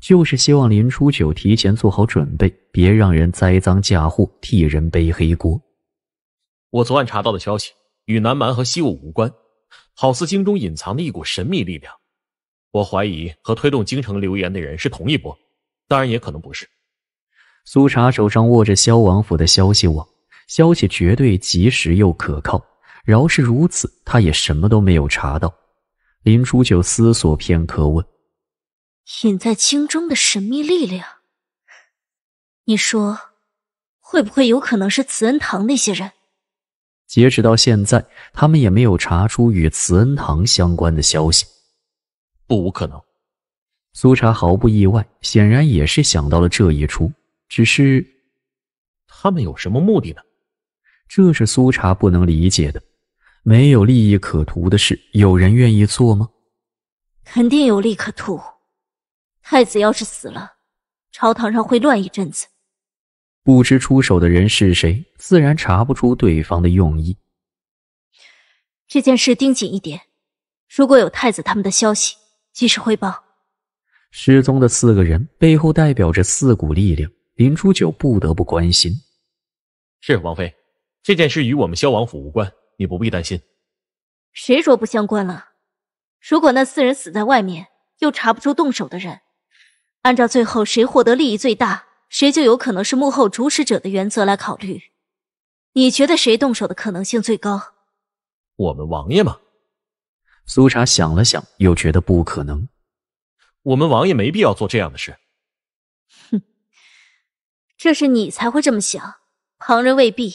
S1: 就是希望林初九提前做好准备，别让人栽赃嫁祸，替人背黑锅。
S7: 我
S6: 昨晚查到的消息与南蛮和西武无关，好似京中隐藏的一股神秘力量。我怀疑和推动京城流言的人是同一波，当然也可能不是。
S1: 苏茶手上握着萧王府的消息网，消息绝对及时又可靠。饶是如此，他也什么都没有查到。林初九思索片刻，问。
S2: 隐在经中的神秘力量，你说会不会有可能是慈恩堂那些人？
S1: 截止到现在，他们也没有查出与慈恩堂相关的消息，不无可能。苏茶毫不意外，显然也是想到了这一出。只是，他们有什么目的呢？这是苏茶不能理解的。没有利益可图的事，有人愿意做吗？
S2: 肯定有利可图。太子要是死了，朝堂上会乱一阵子。
S1: 不知出手的人是谁，自然查不出对方的用意。
S2: 这件事盯紧一点，如果有太子他们的消息，及时汇报。
S1: 失踪的四个人背后代表着四股力
S6: 量，林初九不得不关心。是王妃，这件事与我们萧王府无关，你不必担心。
S2: 谁说不相关了？如果那四人死在外面，又查不出动手的人。按照最后谁获得利益最大，谁就有可能是幕后主使者的原则来考虑，你觉得谁动手的可能性最高？
S1: 我们王爷吗？苏茶想了想，又觉
S6: 得不可能。我们王爷没必要做这样的事。哼，
S2: 这是你才会这么想，旁人未必。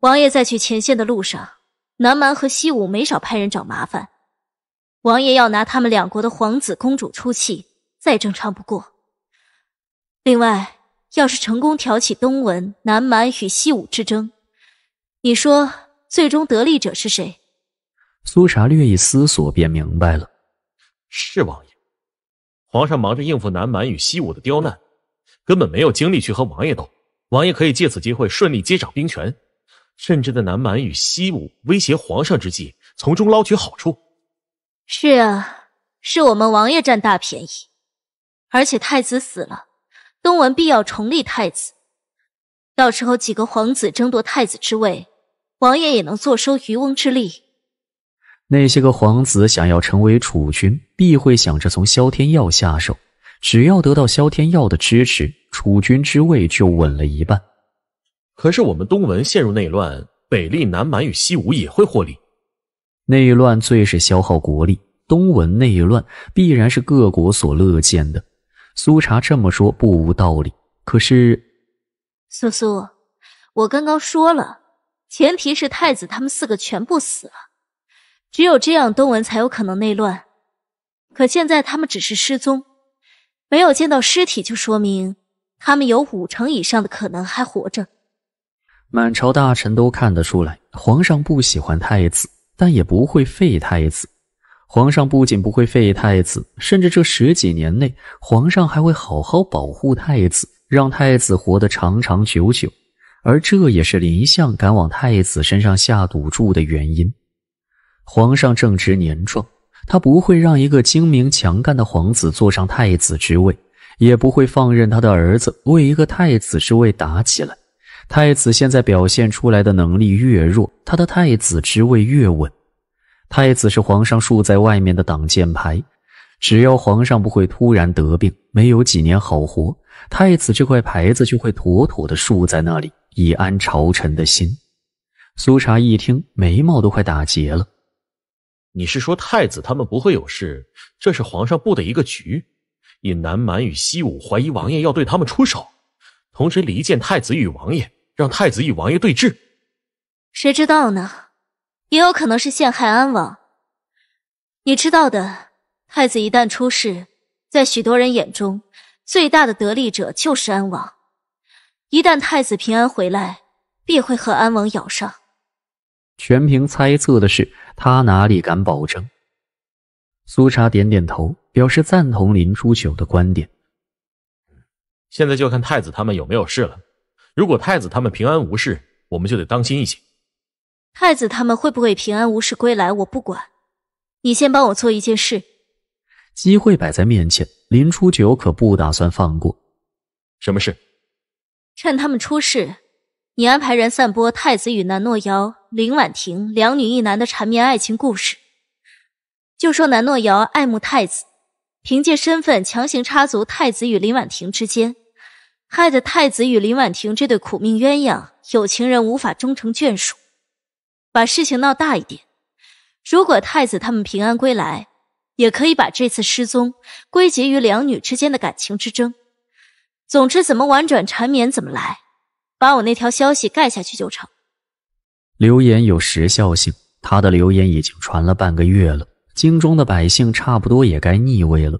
S2: 王爷在去前线的路上，南蛮和西武没少派人找麻烦，王爷要拿他们两国的皇子公主出气。再正常不过。另外，要是成功挑起东文、南蛮与西武之争，你说最终得利者是谁？
S6: 苏察
S1: 略一思索便明白了。
S6: 是王爷。皇上忙着应付南蛮与西武的刁难，根本没有精力去和王爷斗。王爷可以借此机会顺利接掌兵权，甚至在南蛮与西武威胁皇上之际，从中捞取好处。
S2: 是啊，是我们王爷占大便宜。而且太子死了，东文必要重立太子。到时候几个皇子争夺太子之位，王爷也能坐收渔翁之利。
S1: 那些个皇子想要成为储君，必会想着从萧天耀下手。只要得到萧天耀的支持，储君之位就稳了一半。
S6: 可是我们东文陷入内乱，北立南蛮与西吴也会获利。
S1: 内乱最是消耗国力，东文内乱必然是各国所乐见的。苏察这么说不无道理，可是，
S2: 苏苏，我刚刚说了，前提是太子他们四个全部死了，只有这样东文才有可能内乱。可现在他们只是失踪，没有见到尸体，就说明他们有五成以上的可能还活着。
S1: 满朝大臣都看得出来，皇上不喜欢太子，但也不会废太子。皇上不仅不会废太子，甚至这十几年内，皇上还会好好保护太子，让太子活得长长久久。而这也是林相敢往太子身上下赌注的原因。皇上正值年壮，他不会让一个精明强干的皇子坐上太子之位，也不会放任他的儿子为一个太子之位打起来。太子现在表现出来的能力越弱，他的太子之位越稳。太子是皇上竖在外面的挡箭牌，只要皇上不会突然得病，没有几年好活，太子这块牌子就会妥妥的竖在那里，以安朝臣的心。苏察一听，眉毛都快打结了。
S6: 你是说太子他们不会有事？这是皇上布的一个局，引南蛮与西武怀疑王爷要对他们出手，同时离间太子与王爷，让太子与王爷对峙。
S2: 谁知道呢？也有可能是陷害安王，你知道的，太子一旦出事，在许多人眼中，最大的得利者就是安王。一旦太子平安回来，必会和安王咬上。
S1: 全凭猜测的事，他哪里敢保证？苏茶点点头，表示赞同林初九的观点。
S6: 现在就看太子他们有没有事了。如果太子他们平安无事，我们就得当心一些。
S2: 太子他们会不会平安无事归来？我不管，你先帮我做一件事。
S1: 机会摆在面前，林初九可不打算放过。
S6: 什么事？
S2: 趁他们出事，你安排人散播太子与南诺瑶、林婉婷两女一男的缠绵爱情故事，就说南诺瑶爱慕太子，凭借身份强行插足太子与林婉婷之间，害得太子与林婉婷这对苦命鸳鸯有情人无法终成眷属。把事情闹大一点，如果太子他们平安归来，也可以把这次失踪归结于两女之间的感情之争。总之，怎么婉转缠绵怎么来，把我那条消息盖下去就成。
S1: 流言有时效性，他的流言已经传了半个月了，京中的百姓差不多也该腻味了。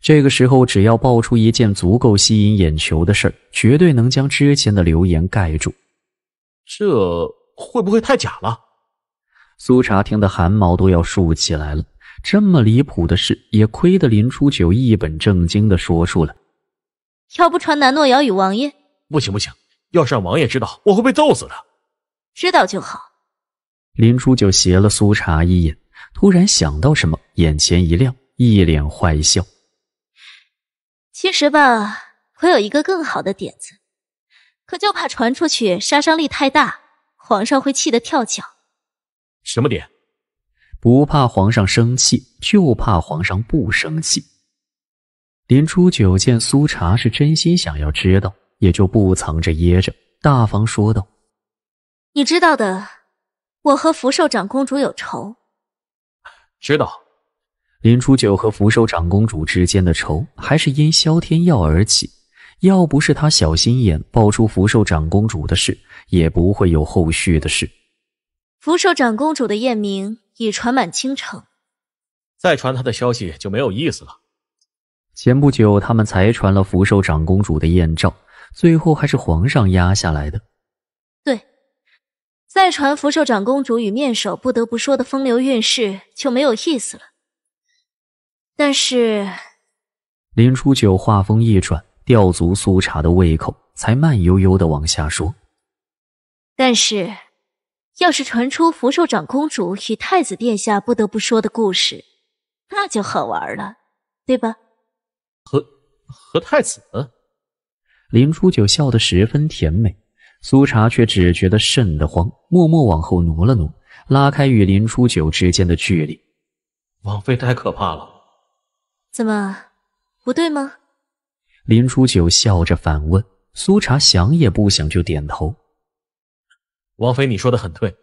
S1: 这个时候，只要爆出一件足够吸引眼球的事儿，绝对能将之前的流言盖住。
S6: 这会不会太假了？
S1: 苏茶听得汗毛都要竖起来了，这么离谱的事，也亏得林初九一本正经的说出了。
S2: 要不传南诺瑶与王爷？
S6: 不行不行，要是让王爷知
S1: 道，
S2: 我会被揍死的。知道就好。
S1: 林初九斜了苏茶一眼，突然想到什么，眼前一亮，一脸坏笑。
S2: 其实吧，我有一个更好的点子，可就怕传出去杀伤力太大，皇上会气得跳脚。
S1: 什么点？不怕皇上生气，就怕皇上不生气。林初九见苏茶是真心想要知道，也就不藏着掖着，大方说道：“
S2: 你知道的，我和福寿长公主有仇。”
S6: 知道，
S1: 林初九和福寿长公主之间的仇，还是因萧天耀而起。要不是他小心眼，爆出福寿长公主的事，也不会有后续的事。
S2: 福寿长公主的艳名已传满京城，
S6: 再传她的消息就没有意思了。
S1: 前不久他们才传了福寿长公主的艳照，最后还是皇上压下来的。
S2: 对，再传福寿长公主与面首不得不说的风流韵事就没有意思了。但是，
S1: 林初九话锋一转，吊足苏茶的胃口，才慢悠悠的往下说。
S2: 但是。要是传出福寿长公主与太子殿下不得不说的故事，那就好玩了，对吧？
S6: 和和太子，
S1: 林初九笑得十分甜美，苏茶却只觉得瘆得慌，默默往后挪了挪，拉开与林初九之间的距离。
S6: 王妃太可怕了，
S2: 怎么不对吗？
S1: 林初九笑着反问，苏茶想也不想就点头。
S6: 王妃，你说的很对，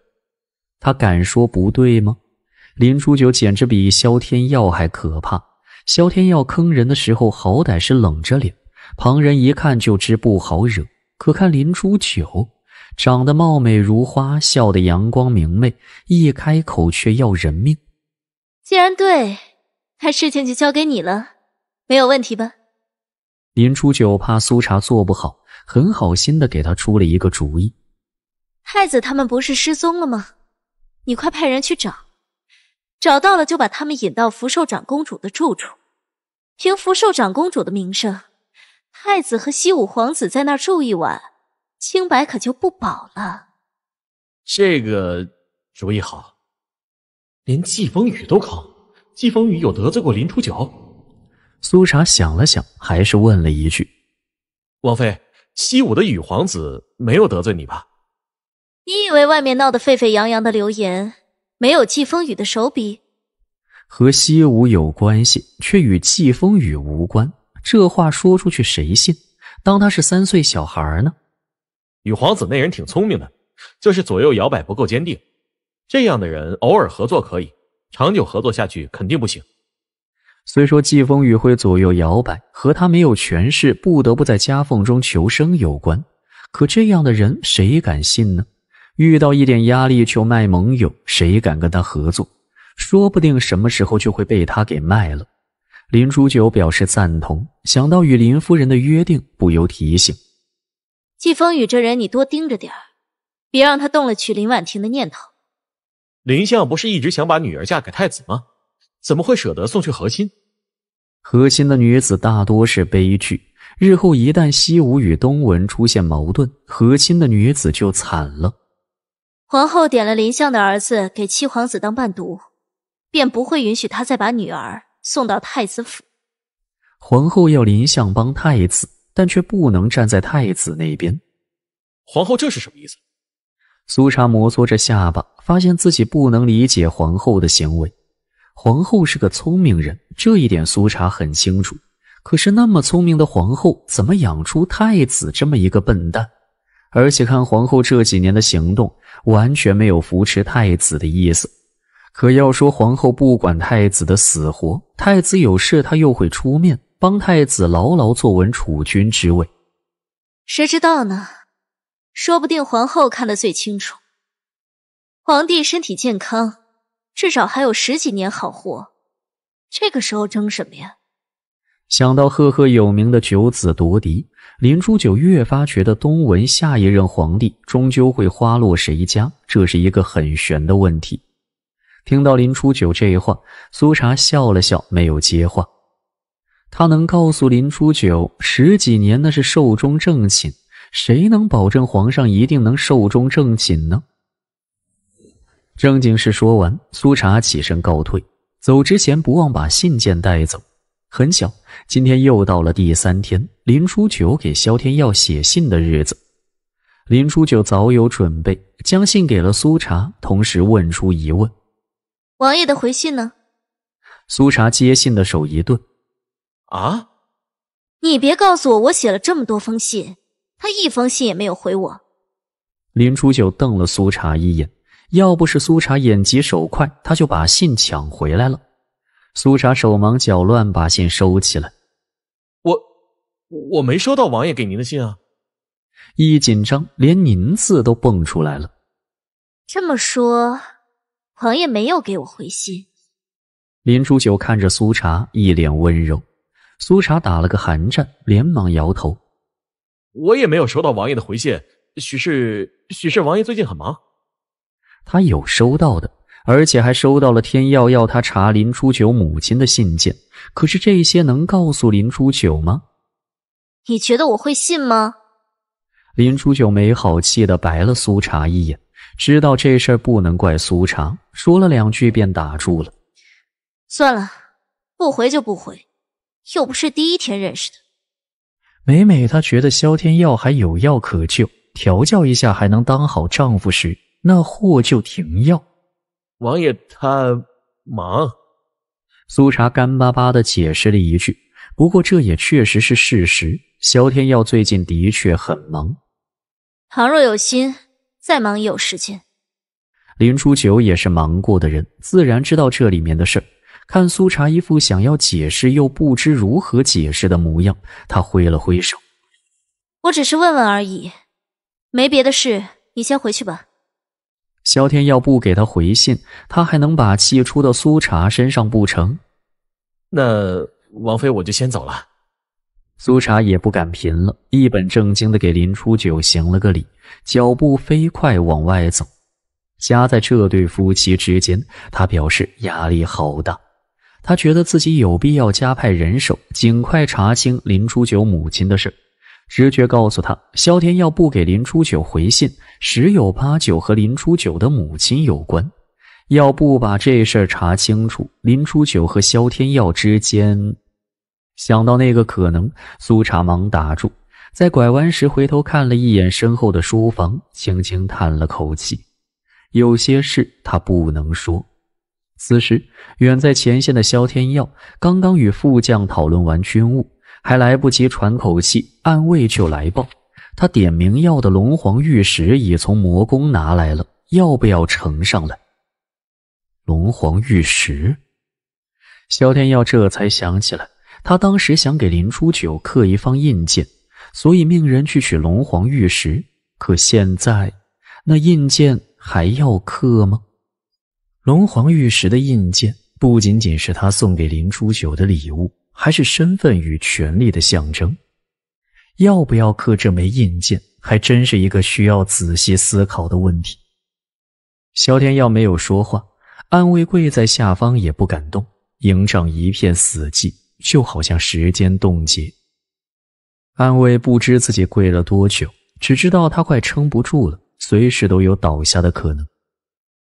S1: 他敢说不对吗？林初九简直比萧天耀还可怕。萧天耀坑人的时候，好歹是冷着脸，旁人一看就知不好惹。可看林初九，长得貌美如花，笑得阳光明媚，一开口却要人命。
S2: 既然对，那事情就交给你了，没有问题吧？
S1: 林初九怕苏茶做不好，很好心的给他出了一个主意。
S2: 太子他们不是失踪了吗？你快派人去找，找到了就把他们引到福寿长公主的住处。凭福寿长公主的名声，太子和西武皇子在那儿住一晚，清白可就不保了。
S6: 这个主意好，连季风雨都扛。季风雨有得罪过林初九？苏茶想了想，还是问了一句：“王妃，西武的羽皇子没有得罪你吧？”
S2: 你以为外面闹得沸沸扬扬的流言没有季风雨的手笔？
S1: 和西武有关系，却与季风雨无关。这话说出去谁信？当他是
S6: 三岁小孩呢？与皇子那人挺聪明的，就是左右摇摆不够坚定。这样的人偶尔合作可以，长久合作下去肯定不行。
S1: 虽说季风雨会左右摇摆，和他没有权势，不得不在夹缝中求生有关，可这样的人谁敢信呢？遇到一点压力就卖盟友，谁敢跟他合作？说不定什么时候就会被他给卖了。林初九表示赞同，想到与林夫人的约定，不由提醒：
S2: 季风雨这人，你多盯着点别让他动了娶林婉婷的念
S6: 头。林相不是一直想把女儿嫁给太子吗？怎么会舍得送去和亲？
S1: 和亲的女子大多是悲剧，日后一旦西吴与东文出现矛盾，和亲的女子就惨了。
S2: 皇后点了林相的儿子给七皇子当伴读，便不会允许他再把女儿送到太子府。
S1: 皇后要林相帮太子，但却不能站在太子那边。
S6: 皇后这是什么意思？
S1: 苏茶摩挲着下巴，发现自己不能理解皇后的行为。皇后是个聪明人，这一点苏茶很清楚。可是那么聪明的皇后，怎么养出太子这么一个笨蛋？而且看皇后这几年的行动，完全没有扶持太子的意思。可要说皇后不管太子的死活，太子有事，她又会出面帮太子牢牢坐稳储君之位。
S2: 谁知道呢？说不定皇后看得最清楚。皇帝身体健康，至少还有十几年好活，这个时候争什么呀？
S1: 想到赫赫有名的九子夺嫡。林初九越发觉得东文下一任皇帝终究会花落谁家，这是一个很悬的问题。听到林初九这话，苏茶笑了笑，没有接话。他能告诉林初九，十几年那是寿终正寝，谁能保证皇上一定能寿终正寝呢？正经事说完，苏茶起身告退，走之前不忘把信件带走。很巧，今天又到了第三天，林初九给萧天耀写信的日子。林初九早有准备，将信给了苏茶，同时问出疑问：“
S2: 王爷的回信呢？”
S1: 苏茶接信的手一顿，“啊，
S2: 你别告诉我，我写了这么多封信，他一封信也没有回我。”
S1: 林初九瞪了苏茶一眼，要不是苏茶眼疾手快，他就把信抢回来了。苏茶手忙脚乱把信收起来，
S6: 我，我没收到王爷给您的信啊！
S1: 一紧张，连您字都蹦出来了。
S6: 这么
S2: 说，王爷没有给我回信？
S1: 林初九看着苏茶，一脸温柔。苏茶打了个寒颤，连忙摇头。
S6: 我也没有收到王爷的回信，许是许是王爷最近很忙。
S1: 他有收到的。而且还收到了天耀要他查林初九母亲的信件，可是这些能告诉林初九吗？
S2: 你觉得我会信吗？
S1: 林初九没好气的白了苏茶一眼，知道这事儿不能怪苏茶，说了两句便打住了。
S2: 算了，不回就不回，又不是第一天认识的。
S1: 每每她觉得萧天耀还有药可救，调教一下还能当好丈夫时，那货就停药。
S6: 王爷他忙，
S1: 苏茶干巴巴的解释了一句。不过这也确实是事实。萧天耀最近的确很忙。
S2: 倘若有心，再忙也有时间。
S1: 林初九也是忙过的人，自然知道这里面的事看苏茶一副想要解释又不知如何解释的模样，他挥了挥手：“
S2: 我只是问问而已，没别的事，你先回去吧。”
S1: 萧天要不给他回信，他还能把气出到苏茶身上不成？
S6: 那王妃，我就先走了。
S1: 苏茶也不敢贫了，一本正经的给林初九行了个礼，脚步飞快往外走。夹在这对夫妻之间，他表示压力好大。他觉得自己有必要加派人手，尽快查清林初九母亲的事。直觉告诉他，萧天耀不给林初九回信，十有八九和林初九的母亲有关。要不把这事儿查清楚，林初九和萧天耀之间……想到那个可能，苏茶忙打住，在拐弯时回头看了一眼身后的书房，轻轻叹了口气。有些事他不能说。此时，远在前线的萧天耀刚刚与副将讨论完军务。还来不及喘口气，暗卫就来报，他点名要的龙皇玉石已从魔宫拿来了，要不要呈上来？龙皇玉石，萧天耀这才想起来，他当时想给林初九刻一方印鉴，所以命人去取龙皇玉石。可现在，那印鉴还要刻吗？龙皇玉石的印鉴不仅仅是他送给林初九的礼物。还是身份与权力的象征，要不要刻这枚印鉴，还真是一个需要仔细思考的问题。萧天耀没有说话，暗卫跪在下方也不敢动，营帐一片死寂，就好像时间冻结。暗卫不知自己跪了多久，只知道他快撑不住了，随时都有倒下的可能。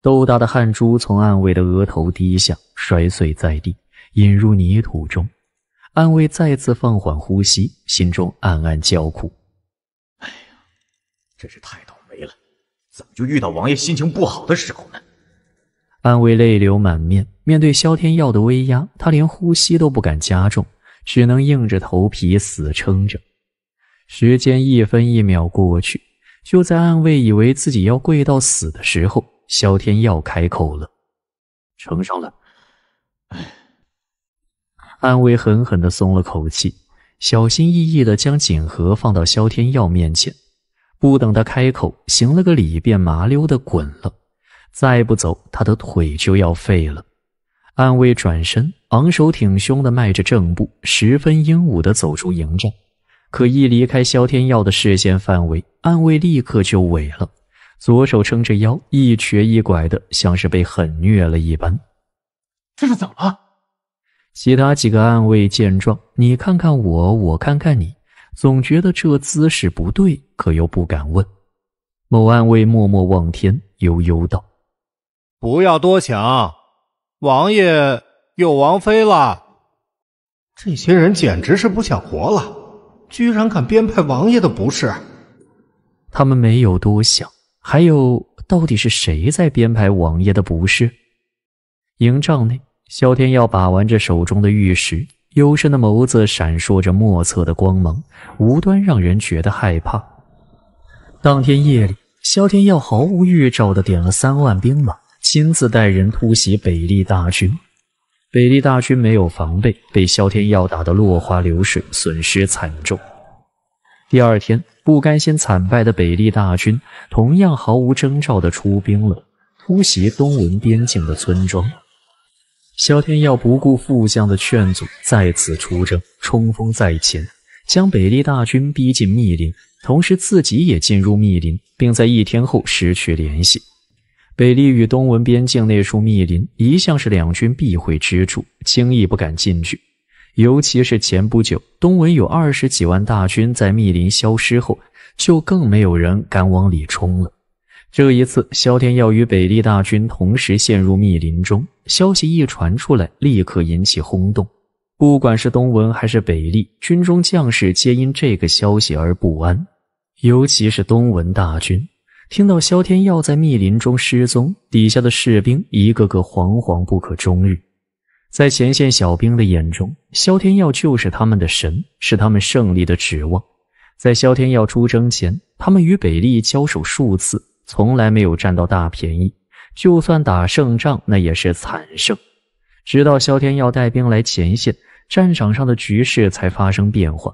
S1: 豆大的汗珠从暗卫的额头滴下，摔碎在地，引入泥土中。安慰再次放缓呼吸，心中暗暗叫苦：“哎呀，
S6: 真是太倒霉了，怎么就遇到王爷心情不好的时候呢？”
S1: 安慰泪流满面，面对萧天耀的威压，他连呼吸都不敢加重，只能硬着头皮死撑着。时间一分一秒过去，就在暗卫以为自己要跪到死的时候，萧天耀开口了：“承上了。”哎。安卫狠狠地松了口气，小心翼翼地将锦盒放到萧天耀面前，不等他开口，行了个礼，便麻溜地滚了。再不走，他的腿就要废了。安卫转身，昂首挺胸地迈着正步，十分英武地走出营帐。可一离开萧天耀的视线范围，安卫立刻就萎了，左手撑着腰，一瘸一拐的，像是被狠虐了一般。
S6: 这是怎么了？
S1: 其他几个暗卫见状，你看看我，我看看你，总觉得这姿势不对，可又不敢问。某暗卫默默望天，悠悠道：“
S6: 不要多想，王爷有王妃了。”这些人简直是不想活了，居然敢编排王爷的不
S1: 是。他们没有多想，还有到底是谁在编排王爷的不是？营帐内。萧天耀把玩着手中的玉石，幽深的眸子闪烁着莫测的光芒，无端让人觉得害怕。当天夜里，萧天耀毫无预兆的点了三万兵马，亲自带人突袭北利大军。北利大军没有防备，被萧天耀打得落花流水，损失惨重。第二天，不甘心惨败的北利大军同样毫无征兆的出兵了，突袭东文边境的村庄。萧天耀不顾副相的劝阻，再次出征，冲锋在前，将北历大军逼进密林，同时自己也进入密林，并在一天后失去联系。北历与东文边境那处密林一向是两军避讳之处，轻易不敢进去。尤其是前不久，东文有二十几万大军在密林消失后，就更没有人敢往里冲了。这一次，萧天耀与北利大军同时陷入密林中，消息一传出来，立刻引起轰动。不管是东文还是北利，军中将士皆因这个消息而不安。尤其是东文大军，听到萧天耀在密林中失踪，底下的士兵一个个惶惶不可终日。在前线小兵的眼中，萧天耀就是他们的神，是他们胜利的指望。在萧天耀出征前，他们与北利交手数次。从来没有占到大便宜，就算打胜仗，那也是惨胜。直到萧天耀带兵来前线，战场上的局势才发生变化。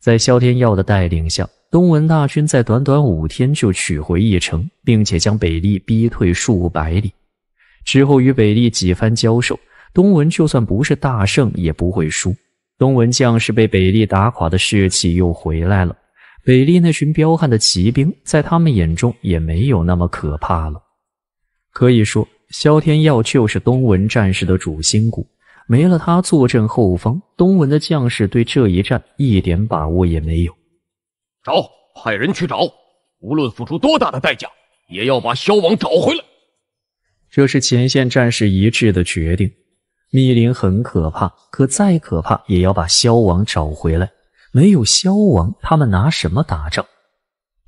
S1: 在萧天耀的带领下，东文大军在短短五天就取回一城，并且将北历逼退数百里。之后与北历几番交手，东文就算不是大胜，也不会输。东文将士被北历打垮的士气又回来了。北利那群彪悍的骑兵，在他们眼中也没有那么可怕了。可以说，萧天耀就是东文战士的主心骨，没了他坐镇后方，东文的将士对这一战一点把握也没有。
S7: 找，
S6: 派人去找，无论付出多大的代价，也要把萧王找回来。
S1: 这是前线战士一致的决定。密林很可怕，可再可怕，也要把萧王找回来。没有萧王，他们拿什么打仗？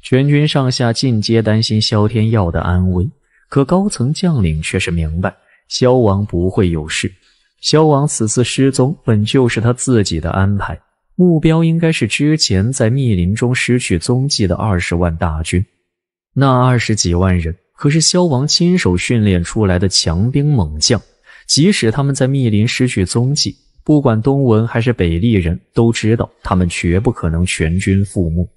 S1: 全军上下尽皆担心萧天耀的安危，可高层将领却是明白，萧王不会有事。萧王此次失踪，本就是他自己的安排。目标应该是之前在密林中失去踪迹的二十万大军。那二十几万人，可是萧王亲手训练出来的强兵猛将，即使他们在密林失去踪迹。不管东文还是北利人，都知道他们绝不可能全军覆没。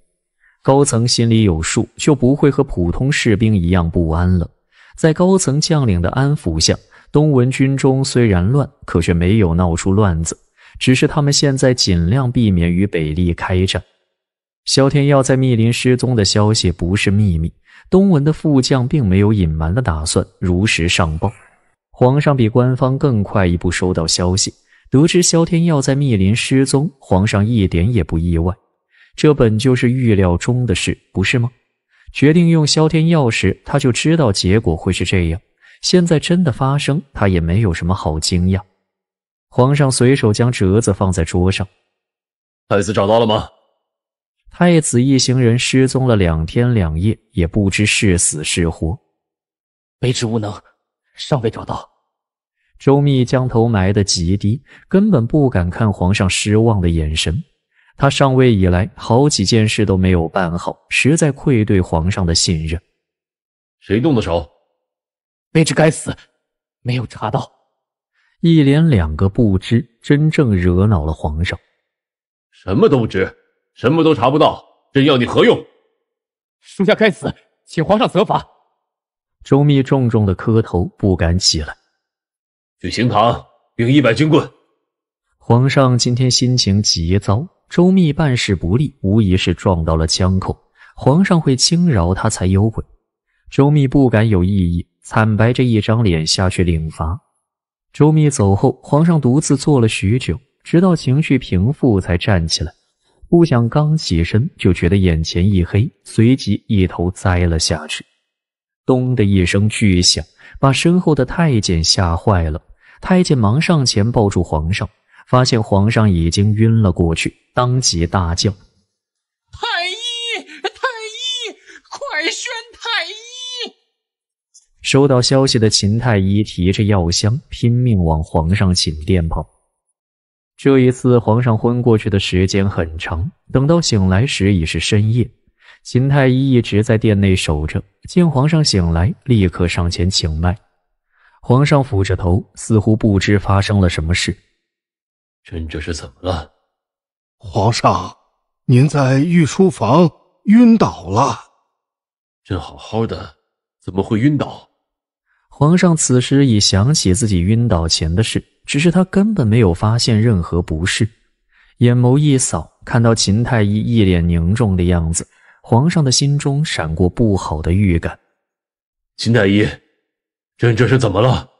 S1: 高层心里有数，就不会和普通士兵一样不安了。在高层将领的安抚下，东文军中虽然乱，可却没有闹出乱子。只是他们现在尽量避免与北利开战。萧天耀在密林失踪的消息不是秘密，东文的副将并没有隐瞒的打算，如实上报。皇上比官方更快一步收到消息。得知萧天耀在密林失踪，皇上一点也不意外，这本就是预料中的事，不是吗？决定用萧天耀时，他就知道结果会是这样。现在真的发生，他也没有什么好惊讶。皇上随手将折子放在桌上：“
S6: 太子找到了吗？”
S1: 太子一行人失踪了两天两夜，也不知是死是活。卑职无能，尚未找到。周密将头埋得极低，根本不敢看皇上失望的眼神。他上位以来，好几件事都没有办好，实在愧对皇上的信任。
S6: 谁动的手？
S1: 卑职该死，没有查到。一连两个不知，真正惹恼了皇上。
S6: 什么都不知，什么都查不到，朕要你何用？属下该死，请皇上责罚。
S1: 周密重重的磕头，不敢起来。
S6: 去刑堂，领一百军棍。
S1: 皇上今天心情极糟，周密办事不利，无疑是撞到了枪口。皇上会轻饶他才有鬼。周密不敢有异议，惨白着一张脸下去领罚。周密走后，皇上独自坐了许久，直到情绪平复才站起来。不想刚起身，就觉得眼前一黑，随即一头栽了下去。咚的一声巨响，把身后的太监吓坏了。太监忙上前抱住皇上，发现皇上已经晕了过去，当即大叫：“
S7: 太医，太医，快宣太医！”
S1: 收到消息的秦太医提着药箱，拼命往皇上寝殿跑。这一次，皇上昏过去的时间很长，等到醒来时已是深夜。秦太医一直在殿内守着，见皇上醒来，立刻上前请脉。皇上俯着头，似乎不知发生了什么事。
S6: 朕这是怎么了？皇上，您在御书房晕倒了。朕好好的，怎么会晕倒？
S1: 皇上此时已想起自己晕倒前的事，只是他根本没有发现任何不适。眼眸一扫，看到秦太医一脸凝重的样子，
S4: 皇上的心中闪过不好的预感。秦太医。朕这是怎么了？